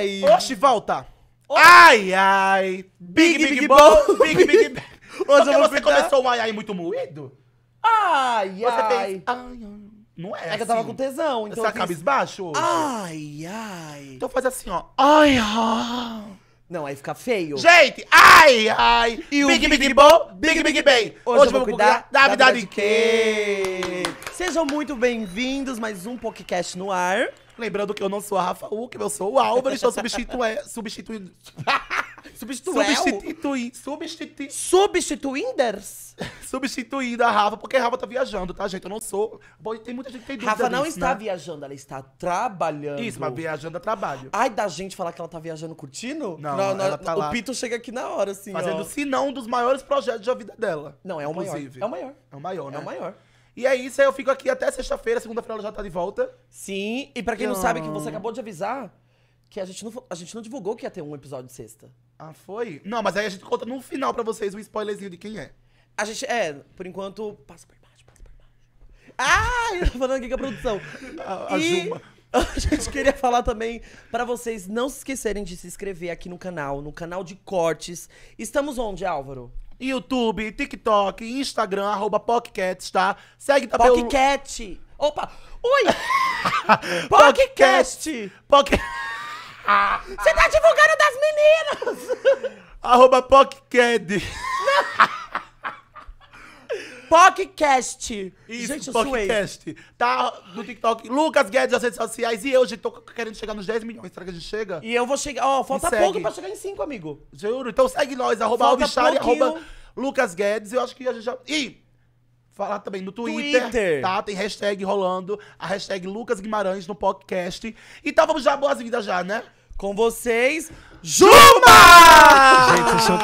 Ai. volta. Ai, ai. Big, big, big, bom. Big, big, big. Hoje Porque você pintar. começou um ai, ai muito moído? Ai, você ai. Fez, ai, Não é É assim. que eu tava assim. com tesão, então Você é fiz... cabisbaixo Ai, ai. Então faz assim, ó. Ai, ai. Não, aí fica feio. Gente, ai, ai. E o Big, Big, big Bom, Big, Big, big Bem. Hoje, Hoje vamos cuidar da vida de quem. Sejam muito bem-vindos, mais um podcast no ar. Lembrando que eu não sou a Rafa que eu sou o Álvaro, estou substituindo. É, substituindo. Substitui, substitui, substituinders? Substituindo a Rafa, porque a Rafa tá viajando, tá, gente? Eu não sou. Bom, tem muita gente que tem dúvida. Rafa não disso, está né? viajando, ela está trabalhando. Isso, mas viajando é trabalho. Ai, da gente falar que ela tá viajando curtindo? Não, não, não ela tá lá. O Pito chega aqui na hora, assim. Fazendo, ó. se não, um dos maiores projetos da vida dela. Não, é o inclusive. maior. É o maior. É o maior, é né? É o maior. E é isso, aí eu fico aqui até sexta-feira, segunda-feira ela já tá de volta. Sim, e pra quem não sabe, que você acabou de avisar que a gente não, a gente não divulgou que ia ter um episódio de sexta. Ah, foi? Não, mas aí a gente conta no final pra vocês um spoilerzinho de quem é. A gente, é, por enquanto, passa por baixo, passa por baixo. Ah, eu tô falando aqui com a produção. A, a e... Juma. A gente queria falar também para vocês não se esquecerem de se inscrever aqui no canal, no canal de cortes. Estamos onde, Álvaro? YouTube, TikTok, Instagram, arroba Pockcats, tá? Segue também tá Pockcat! Pelo... Opa! Ui! Pocket. Pocket. Você tá divulgando das meninas! arroba Pockcad! Podcast. Isso, Gente, podcast. Tá no TikTok. Lucas Guedes nas redes sociais. E eu, gente, tô querendo chegar nos 10 milhões. Será que a gente chega? E eu vou chegar. Ó, falta pouco pra chegar em 5, amigo. Juro. Então segue nós, arroba Alvichari, arroba Lucas Guedes. Eu acho que a gente já. E falar também no Twitter, Twitter, tá? Tem hashtag rolando, a hashtag Lucas Guimarães no podcast. Então vamos já, boas-vindas já, né? Com vocês, Juma! Gente, vocês são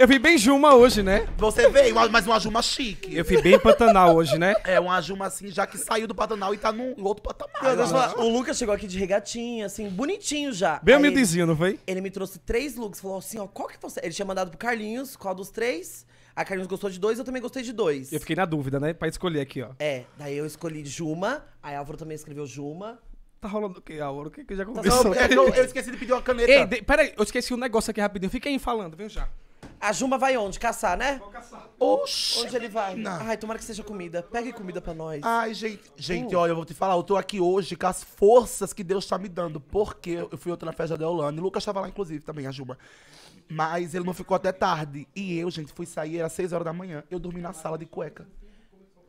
eu vi bem Juma hoje, né? Você veio, mas uma Juma chique. Eu fui bem Pantanal hoje, né? É, uma Juma assim, já que saiu do Pantanal e tá num outro patamar. o Lucas chegou aqui de regatinha, assim, bonitinho já. Bem humildezinho, não foi? Ele me trouxe três looks, falou assim, ó, qual que você... É ele tinha mandado pro Carlinhos, qual dos três? A Carlinhos gostou de dois, eu também gostei de dois. Eu fiquei na dúvida, né? Pra escolher aqui, ó. É, daí eu escolhi Juma, aí Álvaro também escreveu Juma. Tá rolando o quê, Álvaro? O que, que já começou? Tá, eu, eu, esqueci de pedir uma caneta. Ei, de, peraí, eu esqueci um negócio aqui rapidinho. Fica aí falando, vem já. A Juma vai onde? Caçar, né? Vou caçar. Oxi. Onde ele vai? Ai, tomara que seja comida. Pegue comida pra nós. Ai, gente. Gente, uh. olha, eu vou te falar. Eu tô aqui hoje com as forças que Deus tá me dando. Porque eu fui outra na festa da Eulane. O Lucas tava lá, inclusive, também, a Juma. Mas ele não ficou até tarde. E eu, gente, fui sair, era 6 horas da manhã. Eu dormi na sala de cueca.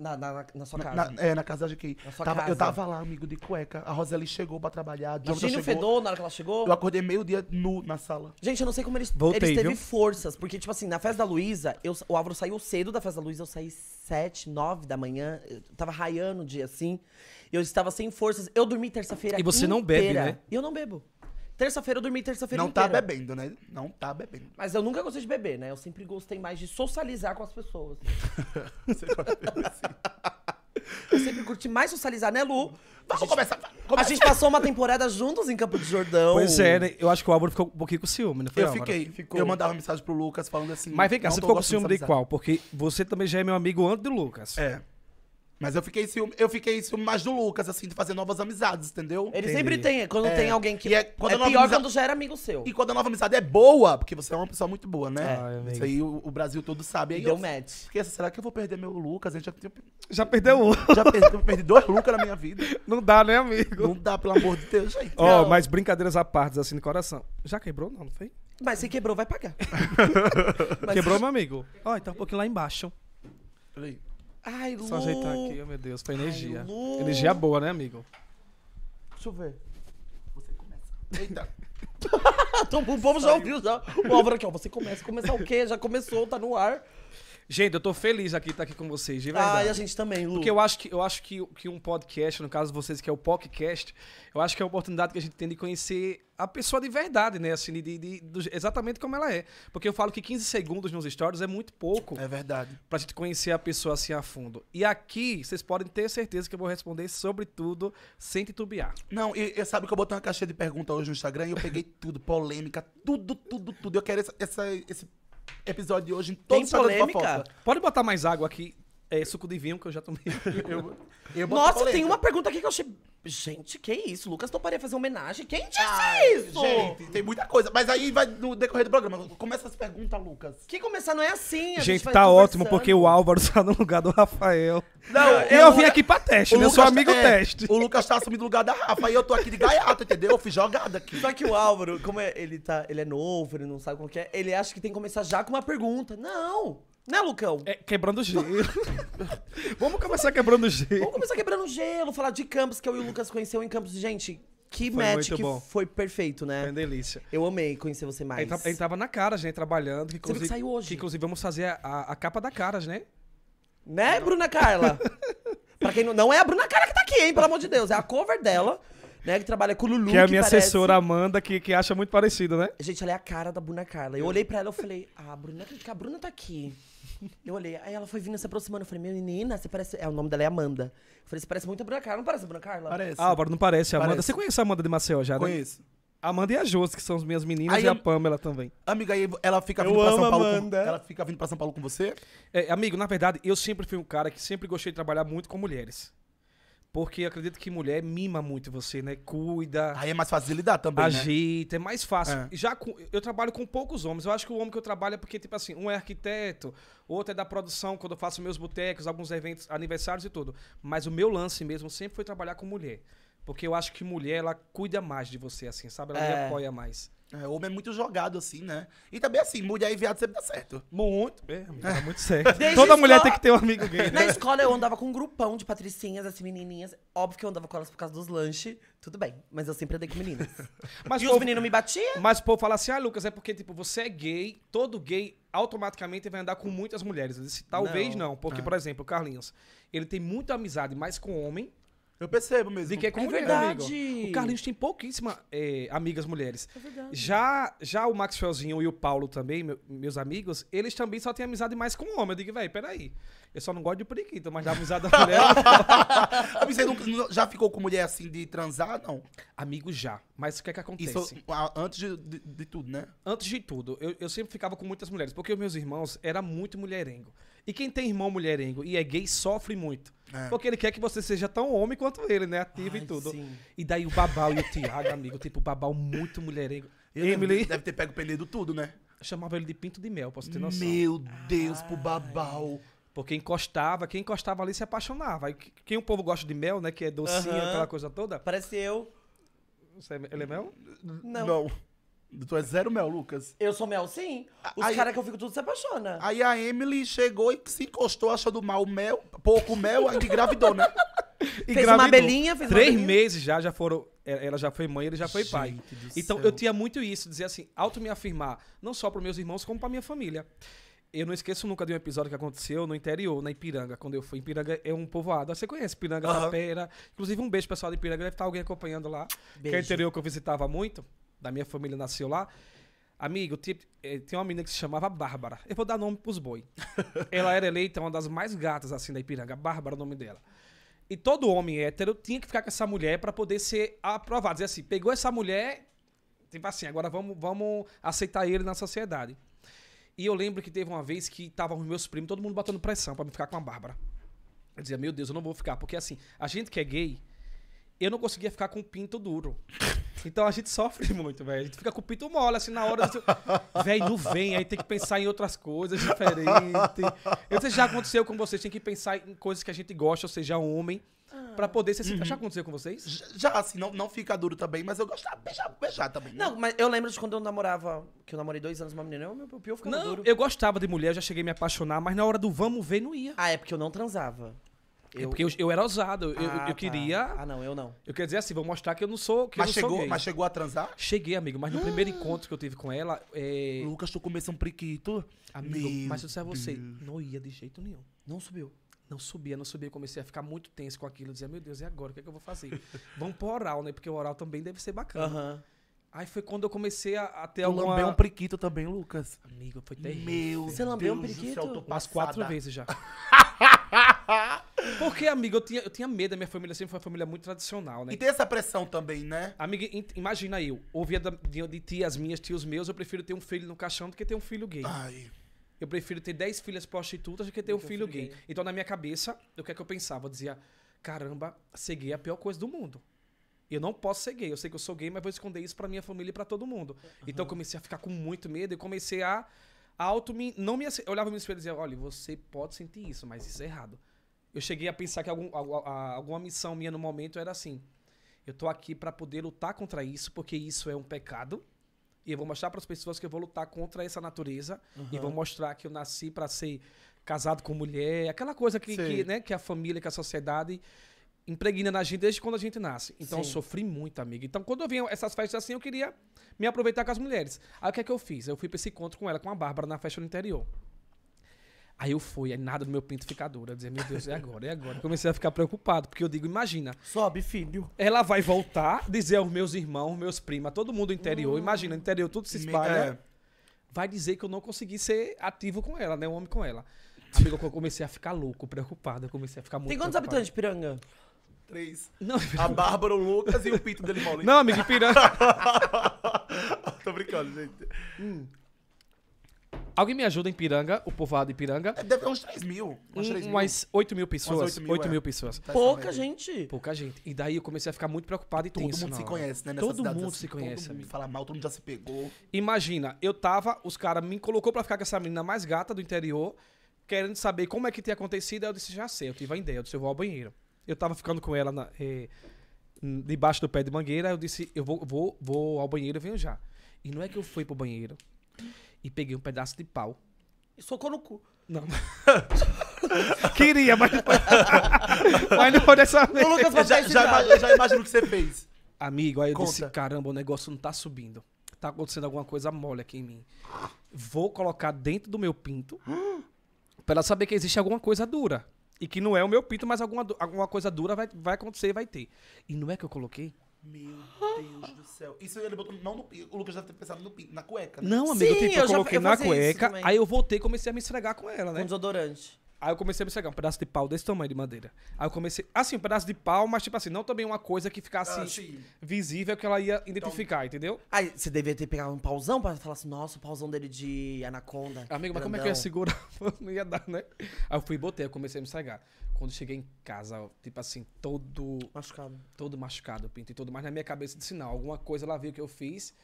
Na, na, na sua casa. Na, é, na casa de quem Na sua tava, casa. Eu tava lá, amigo, de cueca. A Roseli chegou pra trabalhar. Imagina o fedor na hora que ela chegou. Eu acordei meio-dia nu na sala. Gente, eu não sei como eles, Voltei, eles teve forças. Porque, tipo assim, na festa da Luísa, eu, o Álvaro saiu cedo da festa da Luísa. Eu saí sete, nove da manhã. Eu tava raiando o dia, assim. Eu estava sem forças. Eu dormi terça-feira E você inteira. não bebe, né? E eu não bebo. Terça-feira eu dormi terça-feira Não tá inteira. tá bebendo, né? Não tá bebendo. Mas eu nunca gostei de beber, né? Eu sempre gostei mais de socializar com as pessoas. Você gosta assim. Eu sempre curti mais socializar, né, Lu? Vamos começar. A gente passou uma temporada juntos em Campo de Jordão. Pois é, né? eu acho que o Álvaro ficou um pouquinho com ciúme, né? foi? Eu Álvaro? fiquei. Ficou. Eu mandava mensagem pro Lucas falando assim. Mas vem cá, você ficou com ciúme de de qual? Porque você também já é meu amigo antes do Lucas. É. Mas eu fiquei ciúme, eu fiquei ciúme mais do Lucas, assim, de fazer novas amizades, entendeu? Ele Entendi. sempre tem, quando é. tem alguém que. E é quando é pior amizade... quando já era amigo seu. E quando a nova amizade é boa, porque você é uma pessoa muito boa, né? É. Isso aí o, o, Brasil todo sabe. Aí Deu eu, match. Assim, porque, será que eu vou perder meu Lucas? A gente já, já perdeu um. Já perdi, perdi dois Lucas na minha vida. Não dá, né, amigo? Não dá, pelo amor de Deus, gente. Ó, oh, mas brincadeiras à parte, assim, de coração. Já quebrou? Não, não foi? Mas se quebrou, vai pagar. mas... Quebrou, meu amigo? Ó, oh, então um pouquinho lá embaixo. Peraí. Ai, Lu. Só ajeitar aqui, oh, meu Deus, pra energia. Ai, energia boa, né, amigo? Deixa eu ver. Você começa. Eita. então, o povo já ouviu já. O Álvaro aqui, ó. Você começa, começar o quê? Já começou, tá no ar. Gente, eu tô feliz aqui estar tá aqui com vocês, de ah, verdade. Ah, e a gente também, Lu. Porque eu acho que eu acho que, que um podcast, no caso de vocês que é o podcast, eu acho que é a oportunidade que a gente tem de conhecer a pessoa de verdade, né? Assim, de, de, de, exatamente como ela é. Porque eu falo que 15 segundos nos stories é muito pouco. É verdade. Pra gente conhecer a pessoa assim a fundo. E aqui, vocês podem ter certeza que eu vou responder sobre tudo, sem titubear. Não, e, e sabe que eu botei uma caixinha de perguntas hoje no Instagram e eu peguei tudo, polêmica, tudo, tudo, tudo. Eu quero essa, essa esse episódio de hoje em todo Tem os polêmica. Pode botar mais água aqui. É suco de vinho que eu já tomei. Eu, eu Nossa, tem uma pergunta aqui que eu achei. Gente, que isso? Lucas toparia fazer homenagem? Quem disse Ai, isso? Gente, tem muita coisa. Mas aí vai no decorrer do programa. Começa as perguntas, Lucas. Que começar não é assim. gente, gente tá ótimo porque o Álvaro está no lugar do Rafael. Não, e eu, eu vim aqui pra teste, né? Eu sou amigo tá- é, teste. O Lucas tá assumindo o lugar da Rafa e eu tô aqui de gaiato, entendeu? Eu fui jogada aqui. Só que o Álvaro, como é, ele, tá, ele é novo, ele não sabe como que é, ele acha que tem que começar já com uma pergunta. Não! Né, Lucão? É, quebrando gelo. Vamos começar quebrando gelo. Vamos começar quebrando gelo, falar de Campos, que eu e o Lucas conheceu em Campos. Gente, que foi match que bom. foi perfeito, né? Foi uma delícia. Eu amei conhecer você mais. A gente tava na cara, gente, trabalhando. Que você que saiu hoje. Que inclusive vamos fazer a, a, a capa da Caras, né? Né, Bruna Carla? pra quem não, não é a Bruna Carla que tá aqui, hein? Pelo amor de Deus. É a cover dela, né? Que trabalha com o Lulu. Que é a minha parece... assessora Amanda, que, que acha muito parecido, né? Gente, ela é a cara da Bruna Carla. Eu olhei pra ela e falei, ah, Bruna, que a Bruna tá aqui. Eu olhei, aí ela foi vindo se aproximando. Eu falei, menina, você parece. É, o nome dela é Amanda. Eu falei, você parece muito a Bruna Carla. Não parece a Bruna Carla? Parece. Ah, agora não parece. A Amanda. Você conhece a Amanda de Maceió já, né? Conheço. A Amanda e a Jos, que são as minhas meninas, aí, e a Pamela também. Amiga, aí ela fica eu vindo pra São Paulo. Com, ela fica vindo pra São Paulo com você? É, amigo, na verdade, eu sempre fui um cara que sempre gostei de trabalhar muito com mulheres. Porque eu acredito que mulher mima muito você, né? Cuida. Aí é mais fácil lidar também, ajeita, né? é mais fácil. É. Já com, eu trabalho com poucos homens. Eu acho que o homem que eu trabalho é porque, tipo assim, um é arquiteto, outro é da produção, quando eu faço meus botecos, alguns eventos, aniversários e tudo. Mas o meu lance mesmo sempre foi trabalhar com mulher. Porque eu acho que mulher, ela cuida mais de você, assim, sabe? Ela é. me apoia mais. É, homem é muito jogado, assim, né? E também assim, mulher e viado sempre dá certo. Muito mesmo, é, dá muito certo. Desde Toda escola... mulher tem que ter um amigo gay. Né? Na escola eu andava com um grupão de patricinhas, assim, menininhas. Óbvio que eu andava com elas por causa dos lanches. Tudo bem, mas eu sempre andei com meninas. mas e povo... os meninos me batiam. Mas o povo fala assim, ah, Lucas, é porque, tipo, você é gay, todo gay automaticamente vai andar com muitas mulheres. Eu disse, talvez não, não porque, ah. por exemplo, o Carlinhos, ele tem muita amizade mais com homem eu percebo mesmo. De que é com é verdade. O Carlinhos tem pouquíssimas é, amigas mulheres. É verdade. Já, já o Maxwellzinho e o Paulo também, meu, meus amigos, eles também só têm amizade mais com homem. Eu digo, velho, peraí. Eu só não gosto de periquito, mas da amizade da mulher. Você nunca, já ficou com mulher assim de transar, não? Amigo, já. Mas o que é que acontece? Isso, antes de, de, de, tudo, né? Antes de tudo. Eu, eu sempre ficava com muitas mulheres, porque meus irmãos era muito mulherengo. E quem tem irmão mulherengo e é gay sofre muito. É. Porque ele quer que você seja tão homem quanto ele, né? Ativo Ai, e tudo. Sim. E daí o Babal e o Thiago, amigo, tipo, o Babal muito mulherengo. Ele Emily. Deve ter pego o tudo, né? Eu chamava ele de pinto de mel, posso ter noção. Meu Deus, Ai. pro Babal. Porque encostava, quem encostava ali se apaixonava. E quem o povo gosta de mel, né? Que é docinho, uh -huh. aquela coisa toda. Parece eu. Você, é, ele é mel? Não. Não. Tu é zero mel, Lucas. Eu sou mel, sim. Os Aí- caras que eu fico tudo se apaixona. Aí a Emily chegou e se encostou achando mal o mel, pouco mel, aí engravidou, né? Fez uma belinha, fez Três meses já, já foram. É, ela já foi mãe, ele já foi pai. Gente Então céu. eu tinha muito isso, dizer assim, auto me afirmar, não só para meus irmãos, como para minha família. Eu não esqueço nunca de um episódio que aconteceu no interior, na Ipiranga, quando eu fui. Ipiranga é um povoado. Ah, você conhece Ipiranga, da Pera. Inclusive, um beijo pessoal de Ipiranga, deve estar alguém acompanhando lá. Que é o interior que eu visitava muito da minha família nasceu lá. Amigo, tem eh, uma menina que se chamava Bárbara. Eu vou dar nome pros boi. Ela era eleita uma das mais gatas, assim, da Ipiranga. Bárbara é o nome dela. E todo homem hétero tinha que ficar com essa mulher para poder ser aprovado. Dizer assim, pegou essa mulher, tipo assim, agora vamos, vamos aceitar ele na sociedade. E eu lembro que teve uma vez que estavam os meus primos, todo mundo botando pressão para me ficar com a Bárbara. Eu dizia, meu Deus, eu não vou ficar, porque assim, a gente que é gay, eu não conseguia ficar com o pinto duro. Então a gente sofre muito, velho. A gente fica com o pinto mole, assim, na hora. Assim, velho, não vem. Aí tem que pensar em outras coisas diferentes. Eu sei, já aconteceu com vocês. Tem que pensar em coisas que a gente gosta, ou seja, homem. Ah. Pra poder ser. Uhum. Já aconteceu com vocês? Já, assim, não, não fica duro também, mas eu gostava de beijar, beijar também. Né? Não, mas eu lembro de quando eu namorava, que eu namorei dois anos uma menina, eu, meu pior ficava não, duro. Eu gostava de mulher, já cheguei a me apaixonar, mas na hora do vamos ver, não ia. Ah, é porque eu não transava. Eu... É porque eu, eu era ousado. Eu, ah, eu tá. queria. Tá. Ah, não, eu não. Eu queria dizer assim, vou mostrar que eu não sou. Que mas, não chegou, sou mas chegou a transar? Cheguei, amigo, mas no ah. primeiro encontro que eu tive com ela. É... Lucas, tu começou um priquito. Amigo, Meu mas eu disser a você, não ia de jeito nenhum. Não subiu. Não subia, não subia. Eu comecei a ficar muito tenso com aquilo. Eu dizia, meu Deus, e agora? O que, é que eu vou fazer? Vamos pro oral, né? Porque o oral também deve ser bacana. Uh Aí foi quando eu comecei a, a ter tu alguma... lambeu um priquito também, Lucas. Amigo, foi terrível. Meu Você lambeu Deus um priquito? Céu, Umas quatro vezes já. Porque, amigo, eu tinha, eu tinha medo. A minha família sempre foi uma família muito tradicional, né? E tem essa pressão também, né? Amiga, imagina eu. Ouvia de, de tias minhas, tios meus, eu prefiro ter um filho no caixão do que ter um filho gay. Ai. Eu prefiro ter 10 filhas prostitutas do que ter um filho, gay. Então, na minha cabeça, o que é que eu pensava? Eu dizia, caramba, ser gay é a pior coisa do mundo. Eu não posso ser gay. Eu sei que eu sou gay, mas vou esconder isso pra minha família e pra todo mundo. Então, eu comecei a ficar com muito medo e comecei a, a auto... Me, não me, eu olhava no espelho e dizia, olha, você pode sentir isso, mas isso é errado eu cheguei a pensar que algum, a, a, alguma missão minha no momento era assim: eu tô aqui para poder lutar contra isso, porque isso é um pecado. E eu vou mostrar para as pessoas que eu vou lutar contra essa natureza. Uhum. E vou mostrar que eu nasci para ser casado com mulher. Aquela coisa que, que, né, que a família, que a sociedade impregna na gente desde quando a gente nasce. Então Sim. eu sofri muito, amiga. Então quando eu vinha essas festas assim, eu queria me aproveitar com as mulheres. Aí o que é que eu fiz? Eu fui para esse encontro com ela, com a Bárbara, na festa no interior. Aí eu fui, aí nada no meu pintificador. Eu dizia, meu Deus, é agora, é agora. Comecei a ficar preocupado, porque eu digo, imagina. Sobe, filho. Ela vai voltar, dizer aos meus irmãos, meus primos, todo mundo interior. Hum. Imagina, interior, tudo se espalha. É. Vai dizer que eu não consegui ser ativo com ela, né? Um homem com ela. Amigo, eu comecei a ficar louco, preocupado. Eu comecei a ficar muito. Tem quantos preocupado. habitantes de Piranga? Três. Não, a Bárbara, o Lucas e o Pinto dele Molino. Não, amigo, Piranga. Tô brincando, gente. Hum. Alguém me ajuda em Piranga, o povoado de Piranga. É, deve ter uns 3 mil. Uns Umas 8 mil pessoas. 8 mil, 8 é. mil é. pessoas. Tá Pouca gente. Pouca gente. E daí eu comecei a ficar muito preocupado e todo Todo mundo se conhece, né? Todo mundo assim, se conhece. Todo mundo fala mal, todo mundo já se pegou. Imagina, eu tava, os caras me colocou pra ficar com essa menina mais gata do interior, querendo saber como é que tinha acontecido. Aí eu disse, já sei, eu tive a ideia. Eu disse, eu vou ao banheiro. Eu tava ficando com ela na, eh, debaixo do pé de mangueira. Eu disse, eu vou, vou, vou ao banheiro e venho já. E não é que eu fui pro banheiro e peguei um pedaço de pau. E socou no cu. Não. Queria, mas não foi. mas não foi dessa vez. Lucas, já, já, já imagino o que você fez. Amigo, aí eu Conta. disse, caramba, o negócio não tá subindo. Tá acontecendo alguma coisa mole aqui em mim. Vou colocar dentro do meu pinto pra ela saber que existe alguma coisa dura. E que não é o meu pinto, mas alguma, alguma coisa dura vai, vai acontecer e vai ter. E não é que eu coloquei? Meu Deus do céu. Isso ele botou não no pico. O Lucas deve ter pensado no na cueca. Né? Não, amigo, Sim, tipo, eu, eu já- coloquei eu na cueca, aí eu voltei e comecei a me esfregar com ela, né? Com desodorante. Aí eu comecei a me cegar, um pedaço de pau desse tamanho de madeira. Aí eu comecei, assim, um pedaço de pau, mas tipo assim, não também uma coisa que ficasse ah, visível que ela ia então, identificar, então... entendeu? Aí você devia ter pegado um pauzão pra falar assim, nossa, o pauzão dele de anaconda. Amigo, mas como é que eu ia segurar? não ia dar, né? Aí eu fui e botei, eu comecei a me cegar. Quando cheguei em casa, tipo assim, todo. Machucado. Todo machucado, pinto e todo, mas na minha cabeça de sinal. Alguma coisa ela viu que eu fiz.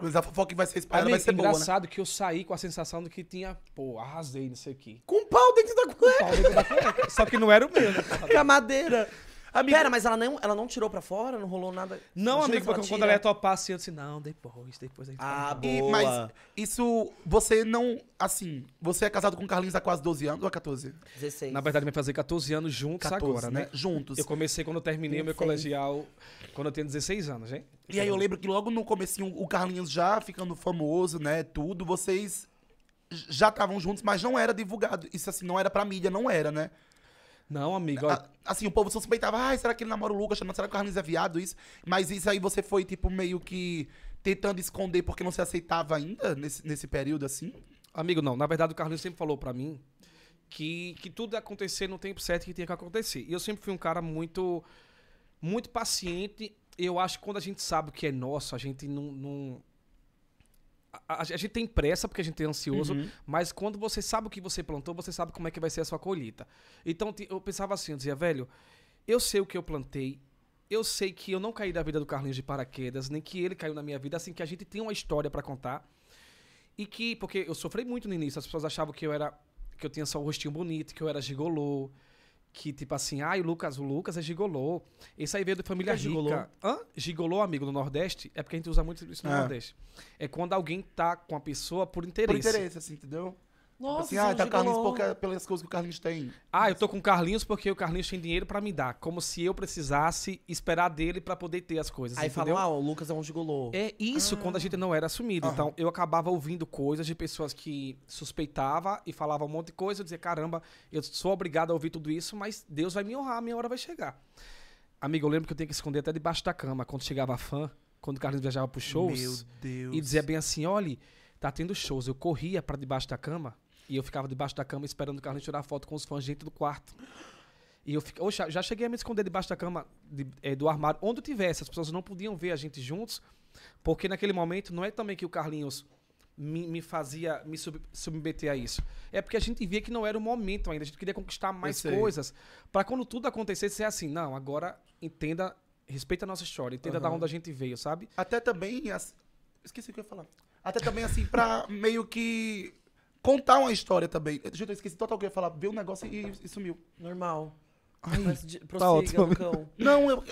Mas a fofoca que vai ser espalhada Amigo, vai ser né? engraçado boa, engraçado né? que eu saí com a sensação de que tinha, pô, arrasei nisso aqui. Com um pau dentro da cueca. Com um pau dentro da cueca. Só que não era o meu, né? madeira. Amigo... Pera, mas ela não, ela não tirou pra fora? Não rolou nada? Não, amigo, porque ela quando ela ia topar assim, eu disse, não, depois, depois Ah, boa. E, mas isso, você não, assim, você é casado com o Carlinhos há quase 12 anos ou há 14? 16. Na verdade, vai fazer 14 anos juntos 14, agora, né? né? Juntos. Eu comecei quando eu terminei o meu colegial, quando eu tinha 16 anos, hein? E aí eu lembro que logo no comecinho, o Carlinhos já ficando famoso, né, tudo, vocês já estavam juntos, mas não era divulgado. Isso assim, não era pra mídia, não era, né? Não, amigo. assim, o povo suspeitava, ai, será que ele namora o Lucas? será que o Carlinhos é viado? Isso. Mas isso aí você foi, tipo, meio que tentando esconder porque não se aceitava ainda nesse, nesse período, assim? Amigo, não. Na verdade, o Carlinhos sempre falou para mim que, que tudo ia acontecer no tempo certo que tinha que acontecer. E eu sempre fui um cara muito, muito paciente. Eu acho que quando a gente sabe o que é nosso, a gente não, não a, a, gente tem pressa porque a gente é ansioso, uhum. mas quando você sabe o que você plantou, você sabe como é que vai ser a sua colheita. Então eu pensava assim, eu dizia, velho, eu sei o que eu plantei, eu sei que eu não caí da vida do Carlinhos de paraquedas, nem que ele caiu na minha vida, assim que a gente tem uma história para contar. E que, porque eu sofri muito no início, as pessoas achavam que eu era que eu tinha só o rostinho bonito, que eu era gigolô, que, tipo assim, ah, o Lucas, o Lucas é gigolô. Esse aí veio de família é rica. Gigolô? Hã? Gigolô, amigo, no Nordeste, é porque a gente usa muito isso no é. Nordeste. É quando alguém tá com a pessoa por interesse. Por interesse, assim, entendeu? Nossa, assim, ah, tá o Carlinhos porque, pelas coisas que o Carlinhos tem. Ah, eu tô com o Carlinhos porque o Carlinhos tem dinheiro para me dar. Como se eu precisasse esperar dele para poder ter as coisas. Aí entendeu? fala, ah, o Lucas é um gigolô. É isso ah. quando a gente não era assumido. Ah. Então eu acabava ouvindo coisas de pessoas que suspeitava e falava um monte de coisa. Eu dizia, caramba, eu sou obrigado a ouvir tudo isso, mas Deus vai me honrar, minha hora vai chegar. Amigo, eu lembro que eu tinha que esconder até debaixo da cama quando chegava fã, quando o Carlinhos viajava pros shows. Meu Deus. E dizia bem assim: olha, tá tendo shows. Eu corria para debaixo da cama e eu ficava debaixo da cama esperando o Carlinhos tirar foto com os fãs dentro do quarto. E eu fiquei, oxa, já cheguei a me esconder debaixo da cama, de, é, do armário, onde eu tivesse. As pessoas não podiam ver a gente juntos, porque naquele momento não é também que o Carlinhos me, me fazia me sub, submeter a isso. É porque a gente via que não era o momento ainda. A gente queria conquistar mais coisas. para quando tudo acontecesse, ser assim, não, agora entenda, respeita a nossa história, entenda uhum. da onde a gente veio, sabe? Até também. As... Esqueci o que eu ia falar. Até também, assim, pra meio que contar uma história também. Gente, eu esqueci total o que eu ia falar. Viu um negócio e, e sumiu. Normal. Ai, de, tá prossiga, tá ótimo. Não, eu...